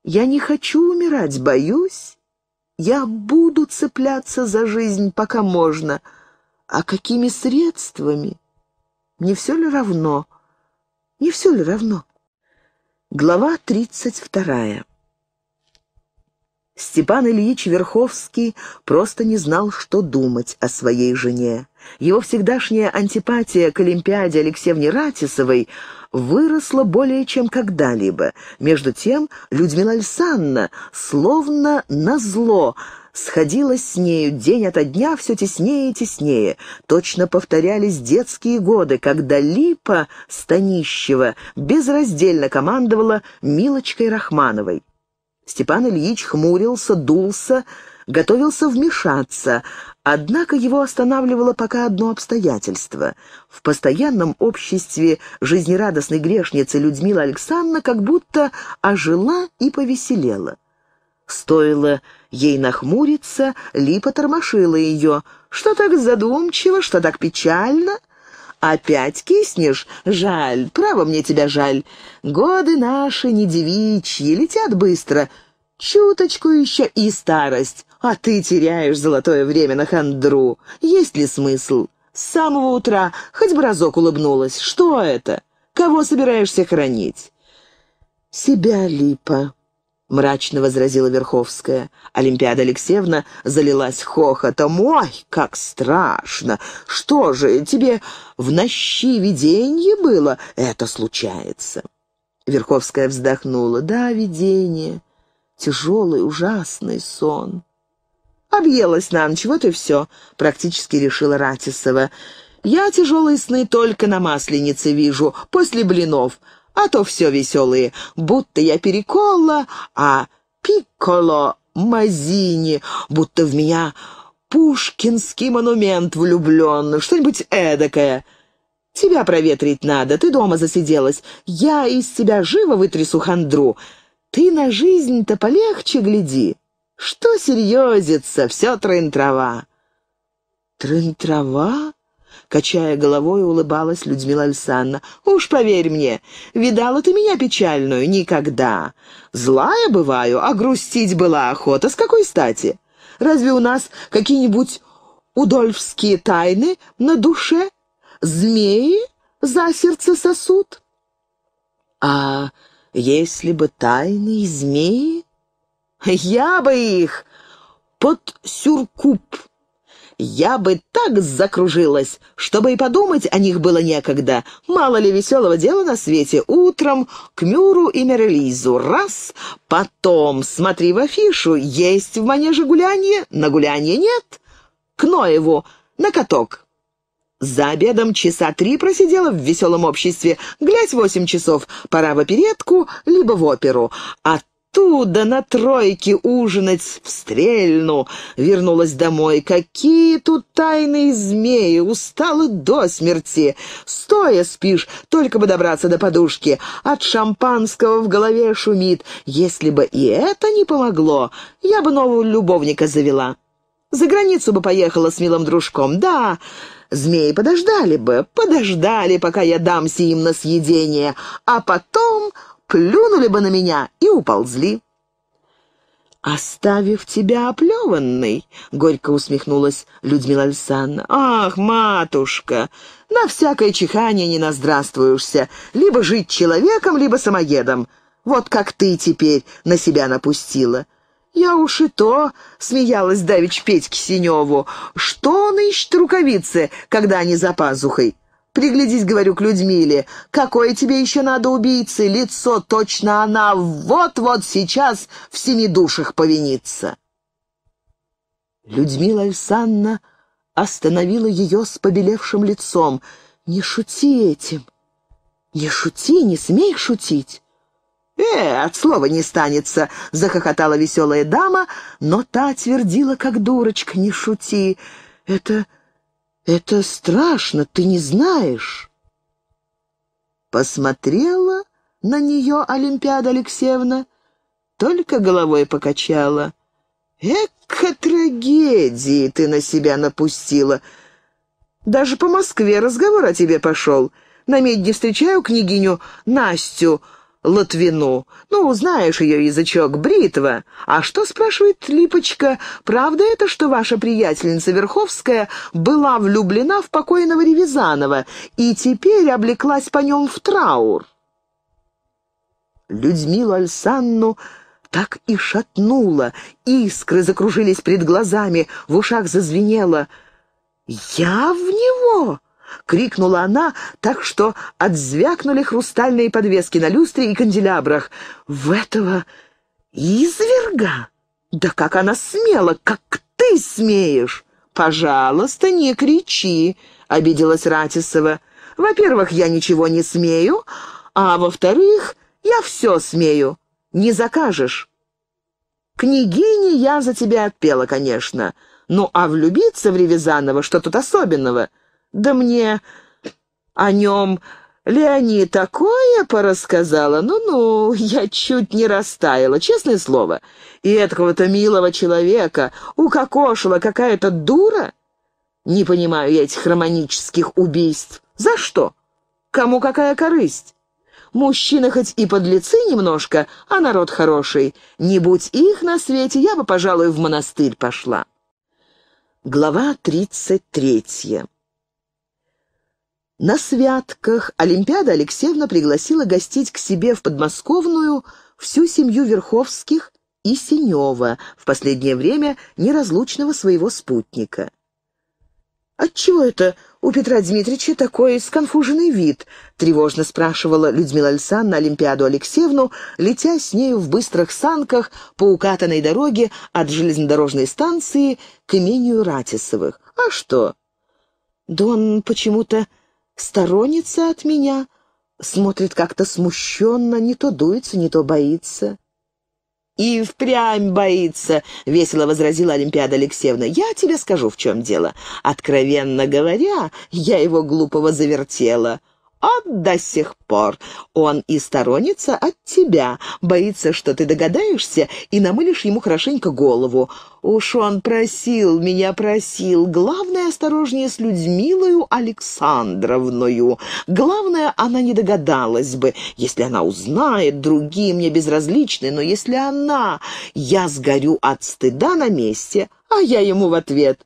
я не хочу умирать, боюсь». Я буду цепляться за жизнь, пока можно. А какими средствами? Не все ли равно? Не все ли равно? Глава тридцать вторая. Степан Ильич Верховский просто не знал, что думать о своей жене. Его всегдашняя антипатия к Олимпиаде Алексеевне Ратисовой выросла более чем когда-либо. Между тем Людмила Александровна словно назло сходила с нею день ото дня все теснее и теснее. Точно повторялись детские годы, когда Липа Станищева безраздельно командовала Милочкой Рахмановой. Степан Ильич хмурился, дулся, готовился вмешаться, однако его останавливало пока одно обстоятельство. В постоянном обществе жизнерадостной грешницы Людмила Александровна как будто ожила и повеселела. Стоило ей нахмуриться, Липа тормошила ее. «Что так задумчиво, что так печально?» «Опять киснешь? Жаль, право мне тебя жаль. Годы наши не девичьи, летят быстро. Чуточку еще и старость, а ты теряешь золотое время на хандру. Есть ли смысл? С самого утра хоть бы разок улыбнулась. Что это? Кого собираешься хранить?» «Себя, Липа», — мрачно возразила Верховская. Олимпиада Алексеевна залилась хохотом. «Ой, как страшно! Что же, тебе в нощи виденье было? Это случается!» Верховская вздохнула. «Да, видение тяжелый, ужасный сон. «Объелась на ночь, вот и все», — практически решила Ратисова. «Я тяжелые сны только на Масленице вижу, после блинов, а то все веселые, будто я перекола, а пикколо мазини, будто в меня пушкинский монумент влюблен, что-нибудь эдакое». «Тебя проветрить надо, ты дома засиделась. Я из тебя живо вытрясу хандру. Ты на жизнь-то полегче гляди. Что серьезится, все трын-трава». «Трын-трава?» Качая головой, улыбалась Людмила Александровна. «Уж поверь мне, видала ты меня печальную? Никогда. Злая бываю, а грустить была охота. С какой стати? Разве у нас какие-нибудь удольфские тайны на душе? Змеи за сердце сосуд?» «А если бы тайные змеи, я бы их под сюркуп. Я бы так закружилась, чтобы и подумать о них было некогда. Мало ли веселого дела на свете. Утром к Мюру и Мерлизу. Раз. Потом, смотри в афишу, есть в манеже гулянье, на гулянье нет. К Ноеву, на каток. За обедом часа три просидела в веселом обществе. Глядь восемь часов. Пора в оперетку, либо в оперу. А оттуда на тройке ужинать в стрельну. Вернулась домой. Какие тут тайные змеи! Устала до смерти. Стоя спишь, только бы добраться до подушки. От шампанского в голове шумит. Если бы и это не помогло, я бы нового любовника завела. За границу бы поехала с милым дружком, да, Змеи подождали бы, подождали, пока я дамся им на съедение, а потом плюнули бы на меня и уползли. «Оставив тебя оплеванной», — горько усмехнулась Людмила Александровна. «Ах, матушка, на всякое чихание не наздравствуешься. Либо жить человеком, либо самоедом. Вот как ты теперь на себя напустила. Я уж и то смеялась давич Петьке Синеву. Что он ищет рукавицы, когда они за пазухой? Приглядись, говорю, к Людмиле. Какое тебе еще надо убийцы? Лицо точно она вот-вот сейчас в семи душах повинится. Людмила Александровна остановила ее с побелевшим лицом. «Не шути этим! Не шути, не смей шутить!» «Э, от слова не станется!» — захохотала веселая дама, но та твердила, как дурочка, «не шути! Это... это страшно, ты не знаешь!» Посмотрела на нее Олимпиада Алексеевна, только головой покачала. «Эка трагедии ты на себя напустила! Даже по Москве разговор о тебе пошел. На медне встречаю княгиню Настю, — Латвину. Ну, знаешь ее язычок, бритва. А что, спрашивает Липочка, правда это, что ваша приятельница Верховская была влюблена в покойного Ревизанова и теперь облеклась по нем в траур? Людмилу Альсанну так и шатнуло, искры закружились перед глазами, в ушах зазвенело. «Я в него!» — крикнула она, так что отзвякнули хрустальные подвески на люстре и канделябрах. «В этого изверга? Да как она смела! Как ты смеешь!» «Пожалуйста, не кричи!» — обиделась Ратисова. «Во-первых, я ничего не смею, а во-вторых, я все смею. Не закажешь». «Княгине я за тебя отпела, конечно. Ну а влюбиться в Ревизанова что тут особенного?» Да мне о нем Леони такое порассказала, ну-ну, я чуть не растаяла, честное слово. И этого-то милого человека укокошила какая-то дура. Не понимаю я этих романических убийств. За что? Кому какая корысть? Мужчины хоть и подлецы немножко, а народ хороший. Не будь их на свете, я бы, пожалуй, в монастырь пошла. Глава тридцать третья. На святках Олимпиада Алексеевна пригласила гостить к себе в подмосковную всю семью Верховских и Синева, в последнее время неразлучного своего спутника. «Отчего это у Петра Дмитриевича такой сконфуженный вид?» — тревожно спрашивала Людмила Александровна Олимпиаду Алексеевну, летя с нею в быстрых санках по укатанной дороге от железнодорожной станции к имению Ратисовых. «А что?» «Да он почему-то сторонится от меня, смотрит как-то смущенно, не то дуется, не то боится». «И впрямь боится», — весело возразила Олимпиада Алексеевна. «Я тебе скажу, в чем дело. Откровенно говоря, я его глупого завертела от до сих пор. Он и сторонится от тебя, боится, что ты догадаешься и намылишь ему хорошенько голову. Уж он просил, меня просил. Главное, осторожнее с Людмилою Александровною. Главное, она не догадалась бы. Если она узнает, другие мне безразличны, но если она... Я сгорю от стыда на месте, а я ему в ответ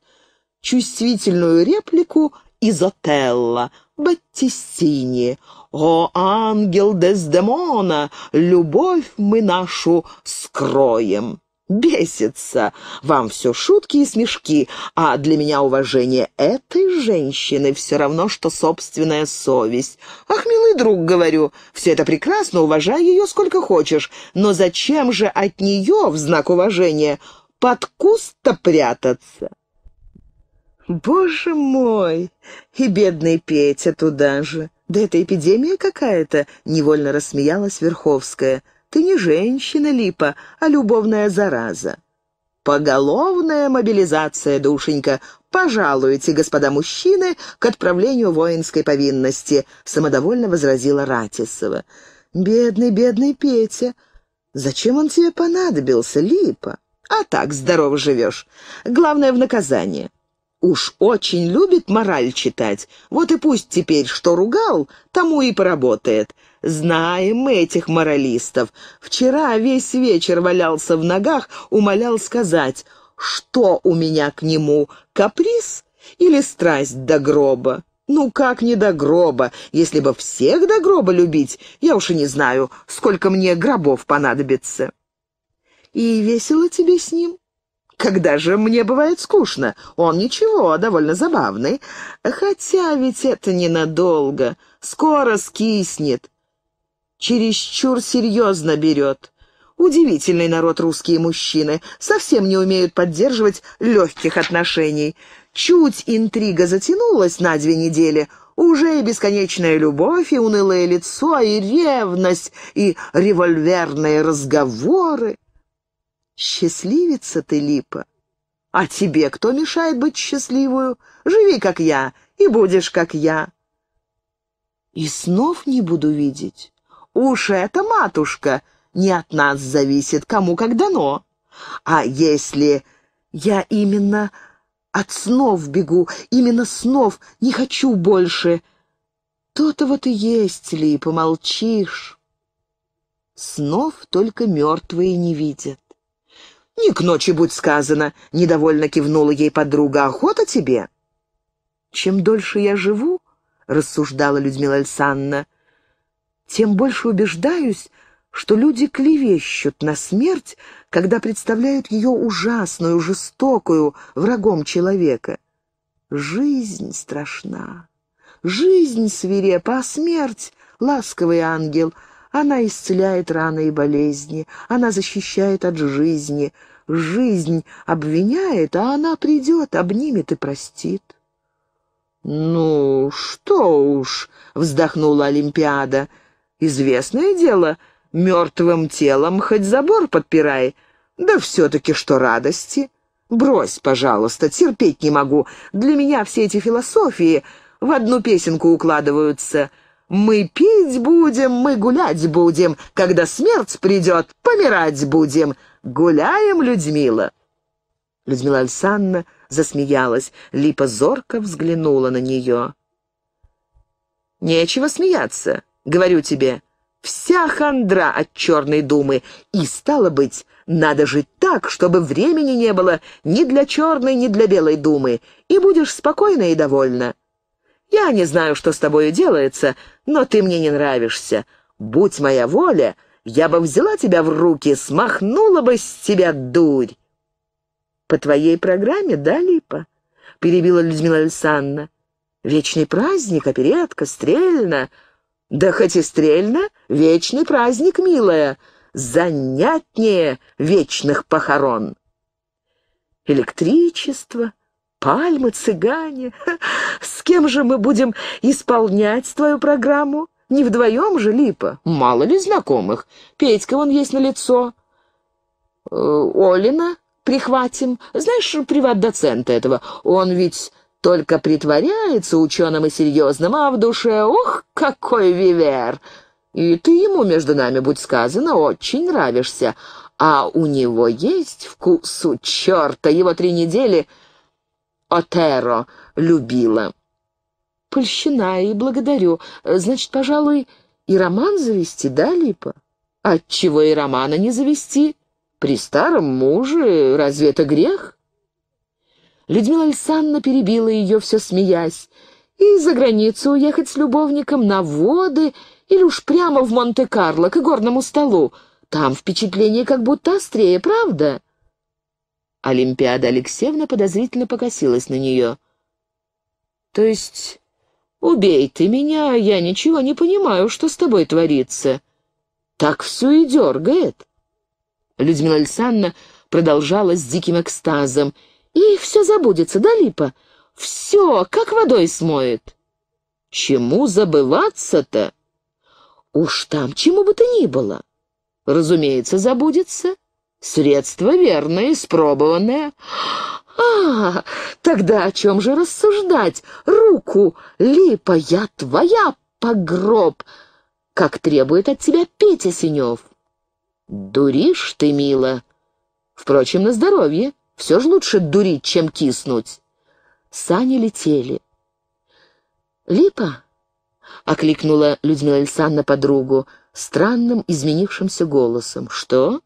чувствительную реплику из Отелла — Баттистини. О, ангел Дездемона, любовь мы нашу скроем. Бесится. Вам все шутки и смешки, а для меня уважение этой женщины все равно, что собственная совесть. Ах, милый друг, говорю, все это прекрасно, уважай ее сколько хочешь, но зачем же от нее в знак уважения под куст-то прятаться? Боже мой! И бедный Петя туда же. Да это эпидемия какая-то, невольно рассмеялась Верховская. Ты не женщина, Липа, а любовная зараза. Поголовная мобилизация, душенька. Пожалуйте, господа мужчины, к отправлению воинской повинности, самодовольно возразила Ратисова. Бедный, бедный Петя. Зачем он тебе понадобился, Липа? А так, здорово живешь. Главное, в наказание. Уж очень любит мораль читать. Вот и пусть теперь, что ругал, тому и поработает. Знаем мы этих моралистов. Вчера весь вечер валялся в ногах, умолял сказать, что у меня к нему, каприз или страсть до гроба. Ну как не до гроба? Если бы всех до гроба любить, я уж и не знаю, сколько мне гробов понадобится. И весело тебе с ним? Когда же мне бывает скучно? Он ничего, довольно забавный. Хотя ведь это ненадолго. Скоро скиснет. Чересчур серьезно берет. Удивительный народ русские мужчины. Совсем не умеют поддерживать легких отношений. Чуть интрига затянулась на две недели, уже и бесконечная любовь, и унылое лицо, и ревность, и револьверные разговоры. «Счастливица ты, Липа! А тебе кто мешает быть счастливую? Живи, как я, и будешь, как я!» «И снов не буду видеть. Уж это, матушка, не от нас зависит, кому как дано. А если я именно от снов бегу, именно снов не хочу больше, то-то вот и есть, Липа, молчишь!» Снов только мертвые не видят. «Не к ночи, будь сказано», — недовольно кивнула ей подруга. «Охота тебе?» «Чем дольше я живу», — рассуждала Людмила Александровна, «тем больше убеждаюсь, что люди клевещут на смерть, когда представляют ее ужасную, жестокую, врагом человека. Жизнь страшна, жизнь свирепа, а смерть — ласковый ангел — она исцеляет раны и болезни, она защищает от жизни жизнь обвиняет, а она придет, обнимет и простит. «Ну, что уж», — вздохнула Олимпиада, — «известное дело, мертвым телом хоть забор подпирай, да все-таки что радости. Брось, пожалуйста, терпеть не могу, для меня все эти философии в одну песенку укладываются». «Мы пить будем, мы гулять будем, когда смерть придет, помирать будем, Гуляем, Людмила!» Людмила Александровна засмеялась. Липа зорко взглянула на нее. «Нечего смеяться, говорю тебе. Вся хандра от черной думы. И, стало быть, надо жить так, чтобы времени не было ни для черной, ни для белой думы. И будешь спокойна и довольна. Я не знаю, что с тобою делается, но ты мне не нравишься. Будь моя воля, — я бы взяла тебя в руки, смахнула бы с тебя дурь. По твоей программе, да, Липа? Перебила Людмила Александровна. Вечный праздник, оперетка, стрельно. Да хоть и стрельно, вечный праздник, милая. Занятнее вечных похорон. Электричество, пальмы, цыгане. <laughs> С кем же мы будем исполнять твою программу? Не вдвоем же, Липа? Мало ли знакомых. Петька вон есть на лицо. Э, Олина прихватим. Знаешь, приват-доцента этого. Он ведь только притворяется ученым и серьезным, а в душе, ох, какой вивер! И ты ему, между нами, будь сказано, очень нравишься. А у него есть вкус у черта, его три недели Отеро любила польщена и благодарю. Э, значит, пожалуй, и роман завести, да, Липа? Отчего и романа не завести? При старом муже разве это грех? Людмила Александровна перебила ее, все смеясь. И за границу уехать с любовником на воды или уж прямо в Монте-Карло к игорному столу. Там впечатление как будто острее, правда? Олимпиада Алексеевна подозрительно покосилась на нее. «То есть «Убей ты меня, я ничего не понимаю, что с тобой творится». «Так всю и дергает». Людмила Александровна продолжала с диким экстазом. «И все забудется, да, Липа? Все, как водой смоет». «Чему забываться-то?» «Уж там чему бы то ни было». «Разумеется, забудется. Средство верное, испробованное». «А, тогда о чем же рассуждать? Руку, липа, я твоя, погроб, как требует от тебя Петя Синев». «Дуришь ты, мила. Впрочем, на здоровье. Все же лучше дурить, чем киснуть». Сани летели. «Липа?» — окликнула Людмила Александровна подругу странным изменившимся голосом. «Что?»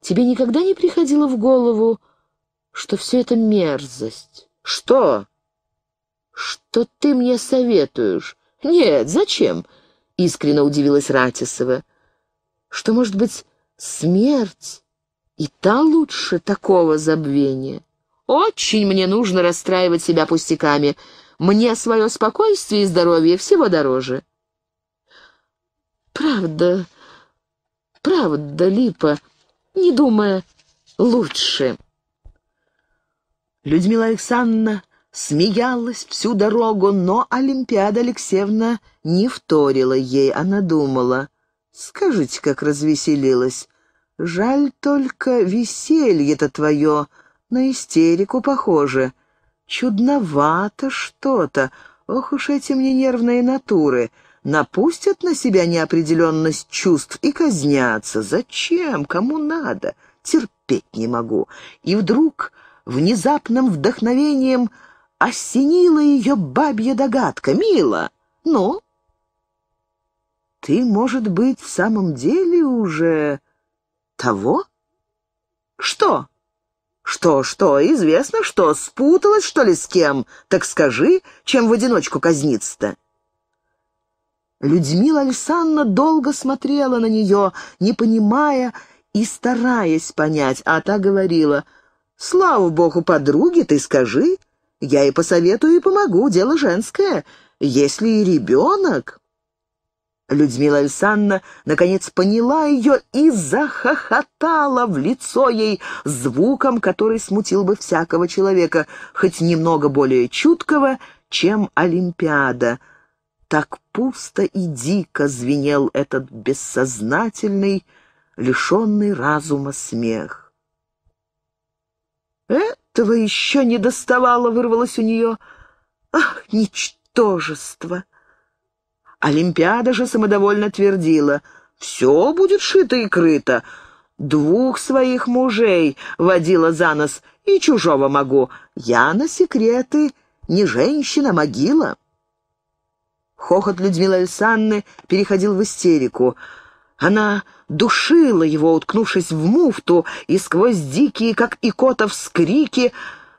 «Тебе никогда не приходило в голову...» что все это мерзость. Что? Что ты мне советуешь? Нет, зачем? Искренне удивилась Ратисова. Что, может быть, смерть и та лучше такого забвения? Очень мне нужно расстраивать себя пустяками. Мне свое спокойствие и здоровье всего дороже. Правда, правда, Липа, не думая, лучше. Людмила Александровна смеялась всю дорогу, но Олимпиада Алексеевна не вторила ей. Она думала, скажите, как развеселилась. Жаль только веселье-то твое, на истерику похоже. Чудновато что-то. Ох уж эти мне нервные натуры. Напустят на себя неопределенность чувств и казнятся. Зачем? Кому надо? Терпеть не могу. И вдруг внезапным вдохновением осенила ее бабья догадка. «Мила, ну?» «Ты, может быть, в самом деле уже того?» «Что?» «Что, что, известно, что, спуталась, что ли, с кем? Так скажи, чем в одиночку казниться-то?» Людмила Александровна долго смотрела на нее, не понимая и стараясь понять, а та говорила — Слава богу, подруги, ты скажи. Я и посоветую, и помогу, дело женское. Если и ребенок...» Людмила Александровна наконец поняла ее и захохотала в лицо ей звуком, который смутил бы всякого человека, хоть немного более чуткого, чем Олимпиада. Так пусто и дико звенел этот бессознательный, лишенный разума смех. «Этого еще не доставало!» — вырвалось у нее. «Ах, ничтожество!» Олимпиада же самодовольно твердила. «Все будет шито и крыто. Двух своих мужей водила за нос и чужого могу. Я на секреты не женщина, а могила». Хохот Людмилы Александры переходил в истерику. Она Душило его, уткнувшись в муфту, и сквозь дикие, как икота, вскрики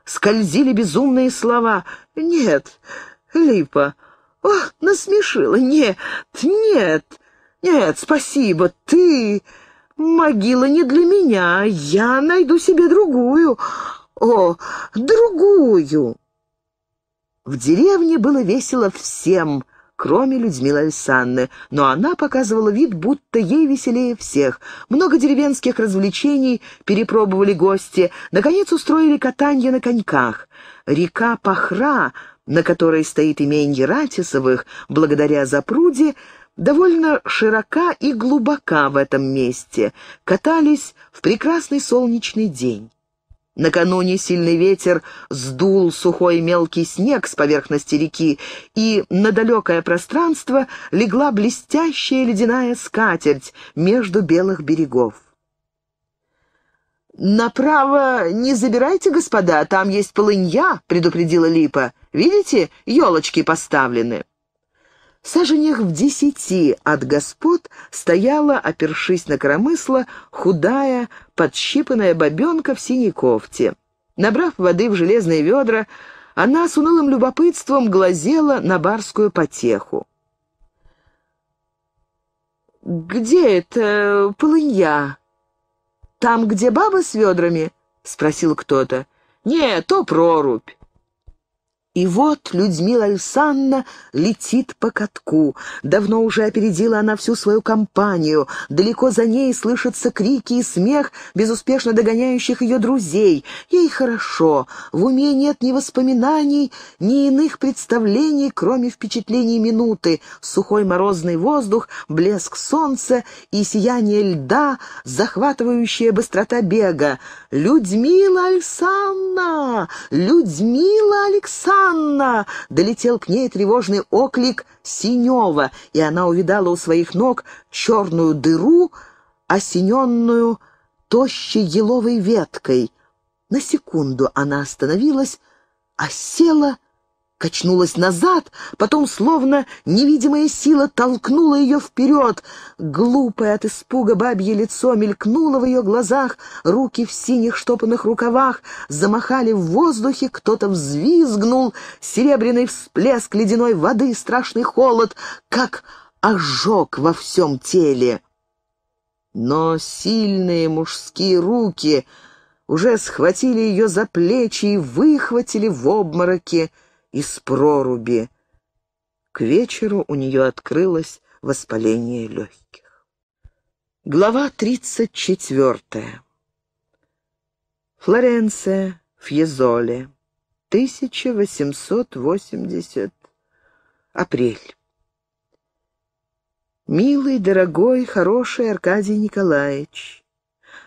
скользили безумные слова. «Нет, Липа, ох, насмешила, нет, нет, нет, спасибо, ты...» «Могила не для меня, я найду себе другую, о, другую!» В деревне было весело всем, кроме Людмилы Александры, но она показывала вид, будто ей веселее всех. Много деревенских развлечений перепробовали гости, наконец устроили катание на коньках. Река Пахра, на которой стоит имение Ратисовых, благодаря запруде, довольно широка и глубока в этом месте. Катались в прекрасный солнечный день. Накануне сильный ветер сдул сухой мелкий снег с поверхности реки, и на далекое пространство легла блестящая ледяная скатерть между белых берегов. «Направо не забирайте, господа, там есть полынья», — предупредила Липа. «Видите, елочки поставлены». В саженях в десяти от господ стояла, опершись на коромысло, худая, подщипанная бабенка в синей кофте. Набрав воды в железные ведра, она с унылым любопытством глазела на барскую потеху. «Где это полынья? Там, где баба с ведрами?» — спросил кто-то. «Не, то прорубь. И вот Людмила Александровна летит по катку. Давно уже опередила она всю свою компанию. Далеко за ней слышатся крики и смех безуспешно догоняющих ее друзей. Ей хорошо. В уме нет ни воспоминаний, ни иных представлений, кроме впечатлений минуты. Сухой морозный воздух, блеск солнца и сияние льда, захватывающая быстрота бега. «Людмила Александровна! Людмила Александровна!» Долетел к ней тревожный оклик Синева, и она увидала у своих ног черную дыру, осененную тощей еловой веткой. На секунду она остановилась, а села качнулась назад, потом словно невидимая сила толкнула ее вперед. Глупое от испуга бабье лицо мелькнуло в ее глазах, руки в синих штопанных рукавах замахали в воздухе, кто-то взвизгнул, серебряный всплеск ледяной воды, страшный холод, как ожог во всем теле. Но сильные мужские руки уже схватили ее за плечи и выхватили в обмороке из проруби. К вечеру у нее открылось воспаление легких. Глава 34. Флоренция, Фьезоле, 1880, апрель. Милый, дорогой, хороший Аркадий Николаевич,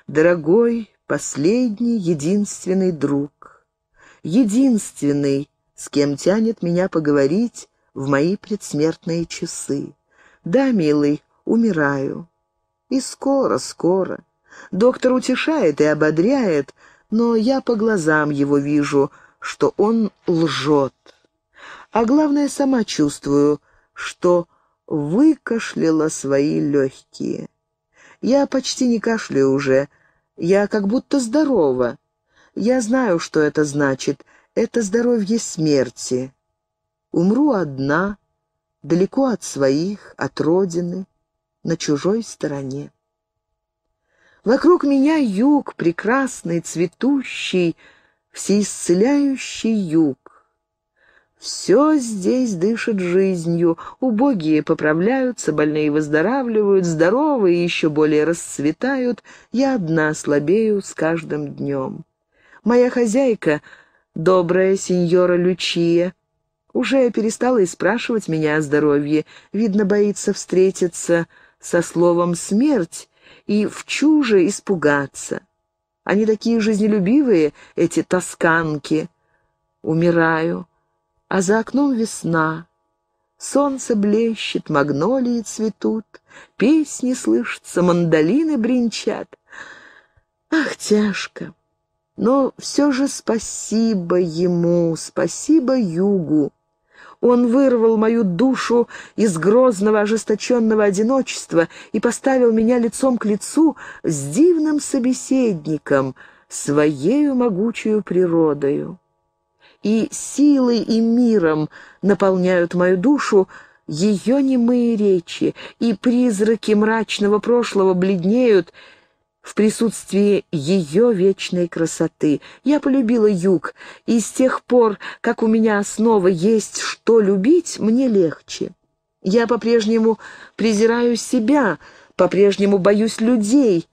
дорогой, последний, единственный друг, единственный, с кем тянет меня поговорить в мои предсмертные часы. Да, милый, умираю. И скоро, скоро. Доктор утешает и ободряет, но я по глазам его вижу, что он лжет. А главное, сама чувствую, что выкашляла свои легкие. Я почти не кашляю уже, я как будто здорова. Я знаю, что это значит — это здоровье смерти. Умру одна, далеко от своих, от родины, на чужой стороне. Вокруг меня юг, прекрасный, цветущий, всеисцеляющий юг. Все здесь дышит жизнью, убогие поправляются, больные выздоравливают, здоровые еще более расцветают, я одна слабею с каждым днем. Моя хозяйка — добрая сеньора Лючия, уже перестала и спрашивать меня о здоровье. Видно, боится встретиться со словом «смерть» и в чуже испугаться. Они такие жизнелюбивые, эти тосканки. Умираю, а за окном весна. Солнце блещет, магнолии цветут, песни слышатся, мандолины бренчат. Ах, тяжко! Но все же спасибо ему, спасибо югу. Он вырвал мою душу из грозного ожесточенного одиночества и поставил меня лицом к лицу с дивным собеседником, своею могучую природою. И силой и миром наполняют мою душу, ее немые речи, и призраки мрачного прошлого бледнеют, в присутствии ее вечной красоты. Я полюбила юг, и с тех пор, как у меня основа есть что любить, мне легче. Я по-прежнему презираю себя, по-прежнему боюсь людей.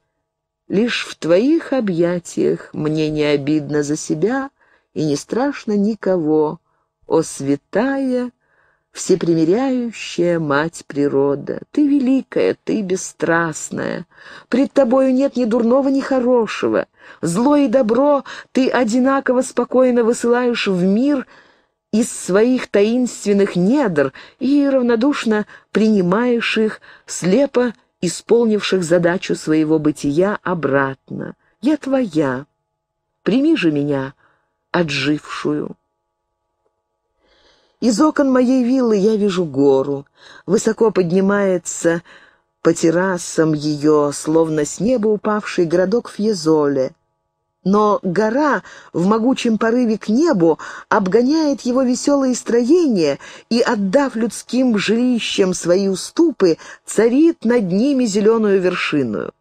Лишь в твоих объятиях мне не обидно за себя и не страшно никого. О, святая всепримиряющая мать природа. Ты великая, ты бесстрастная. Пред тобою нет ни дурного, ни хорошего. Зло и добро ты одинаково спокойно высылаешь в мир из своих таинственных недр и равнодушно принимаешь их, слепо исполнивших задачу своего бытия, обратно. Я твоя. Прими же меня, отжившую. Из окон моей виллы я вижу гору. Высоко поднимается по террасам ее, словно с неба упавший городок Фьезоле. Но гора в могучем порыве к небу обгоняет его веселые строения и, отдав людским жилищам свои уступы, царит над ними зеленую вершину.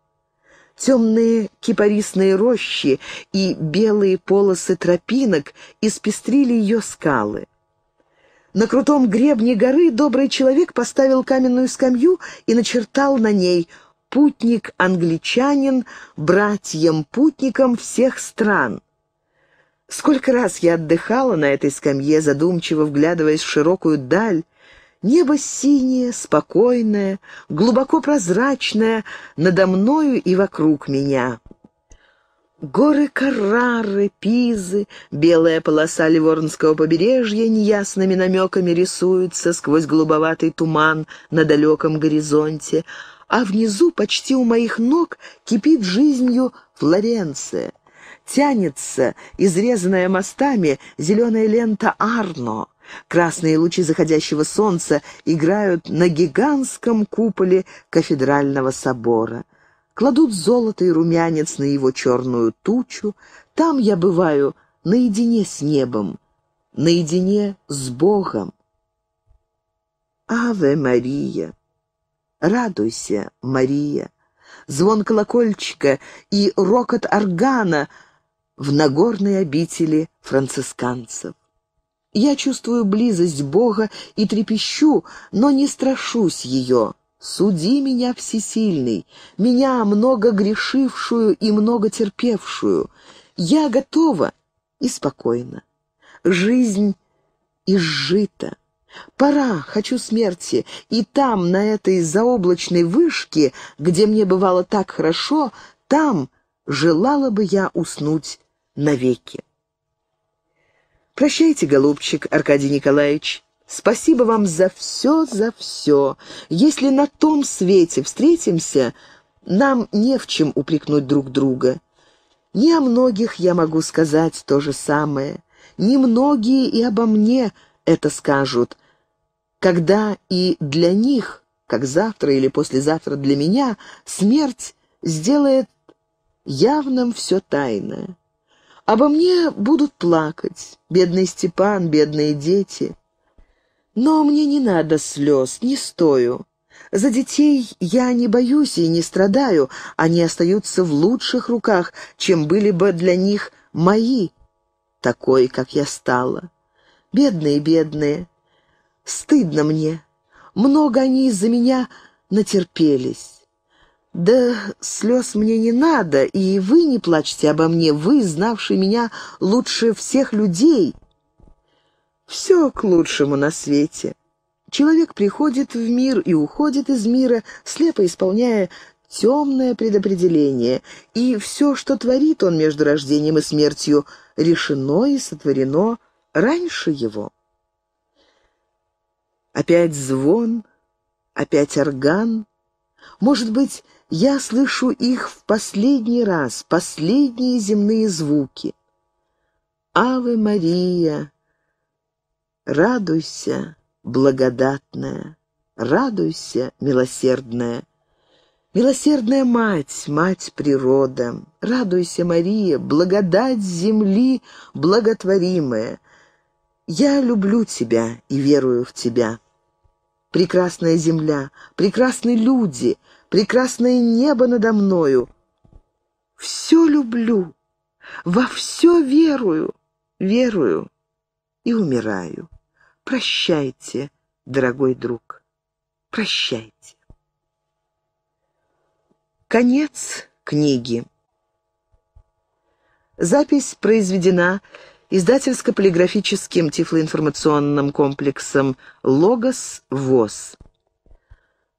Темные кипарисные рощи и белые полосы тропинок испестрили ее скалы. На крутом гребне горы добрый человек поставил каменную скамью и начертал на ней «Путник-англичанин, братьям-путникам всех стран». Сколько раз я отдыхала на этой скамье, задумчиво вглядываясь в широкую даль, Небо синее, спокойное, глубоко прозрачное, надо мною и вокруг меня. Горы Каррары, Пизы, белая полоса Ливорнского побережья неясными намеками рисуются сквозь голубоватый туман на далеком горизонте, а внизу, почти у моих ног, кипит жизнью Флоренция. Тянется, изрезанная мостами, зеленая лента Арно. Красные лучи заходящего солнца играют на гигантском куполе кафедрального собора кладут золото и румянец на его черную тучу. Там я бываю наедине с небом, наедине с Богом. «Аве, Мария! Радуйся, Мария!» Звон колокольчика и рокот органа в Нагорной обители францисканцев. Я чувствую близость Бога и трепещу, но не страшусь ее. Суди меня, всесильный, меня, много грешившую и много терпевшую. Я готова и спокойна. Жизнь изжита. Пора, хочу смерти, и там, на этой заоблачной вышке, где мне бывало так хорошо, там желала бы я уснуть навеки. «Прощайте, голубчик, Аркадий Николаевич», Спасибо вам за все, за все. Если на том свете встретимся, нам не в чем упрекнуть друг друга. Не о многих я могу сказать то же самое. Немногие и обо мне это скажут, когда и для них, как завтра или послезавтра для меня, смерть сделает явным все тайное. Обо мне будут плакать бедный Степан, бедные дети — но мне не надо слез, не стою. За детей я не боюсь и не страдаю, они остаются в лучших руках, чем были бы для них мои, такой, как я стала. Бедные, бедные, стыдно мне, много они из-за меня натерпелись. Да слез мне не надо, и вы не плачьте обо мне, вы, знавшие меня лучше всех людей, все к лучшему на свете. Человек приходит в мир и уходит из мира, слепо исполняя темное предопределение, и все, что творит он между рождением и смертью, решено и сотворено раньше его. Опять звон, опять орган. Может быть, я слышу их в последний раз, последние земные звуки. «Аве Мария! Радуйся, благодатная, радуйся, милосердная. Милосердная мать, мать природа, радуйся, Мария, благодать земли благотворимая. Я люблю тебя и верую в тебя. Прекрасная земля, прекрасные люди, прекрасное небо надо мною. Все люблю, во все верую, верую и умираю. Прощайте, дорогой друг, прощайте. Конец книги. Запись произведена издательско-полиграфическим тифлоинформационным комплексом «Логос ВОЗ».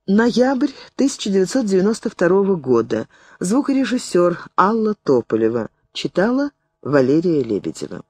Ноябрь 1992 года. Звукорежиссер Алла Тополева. Читала Валерия Лебедева.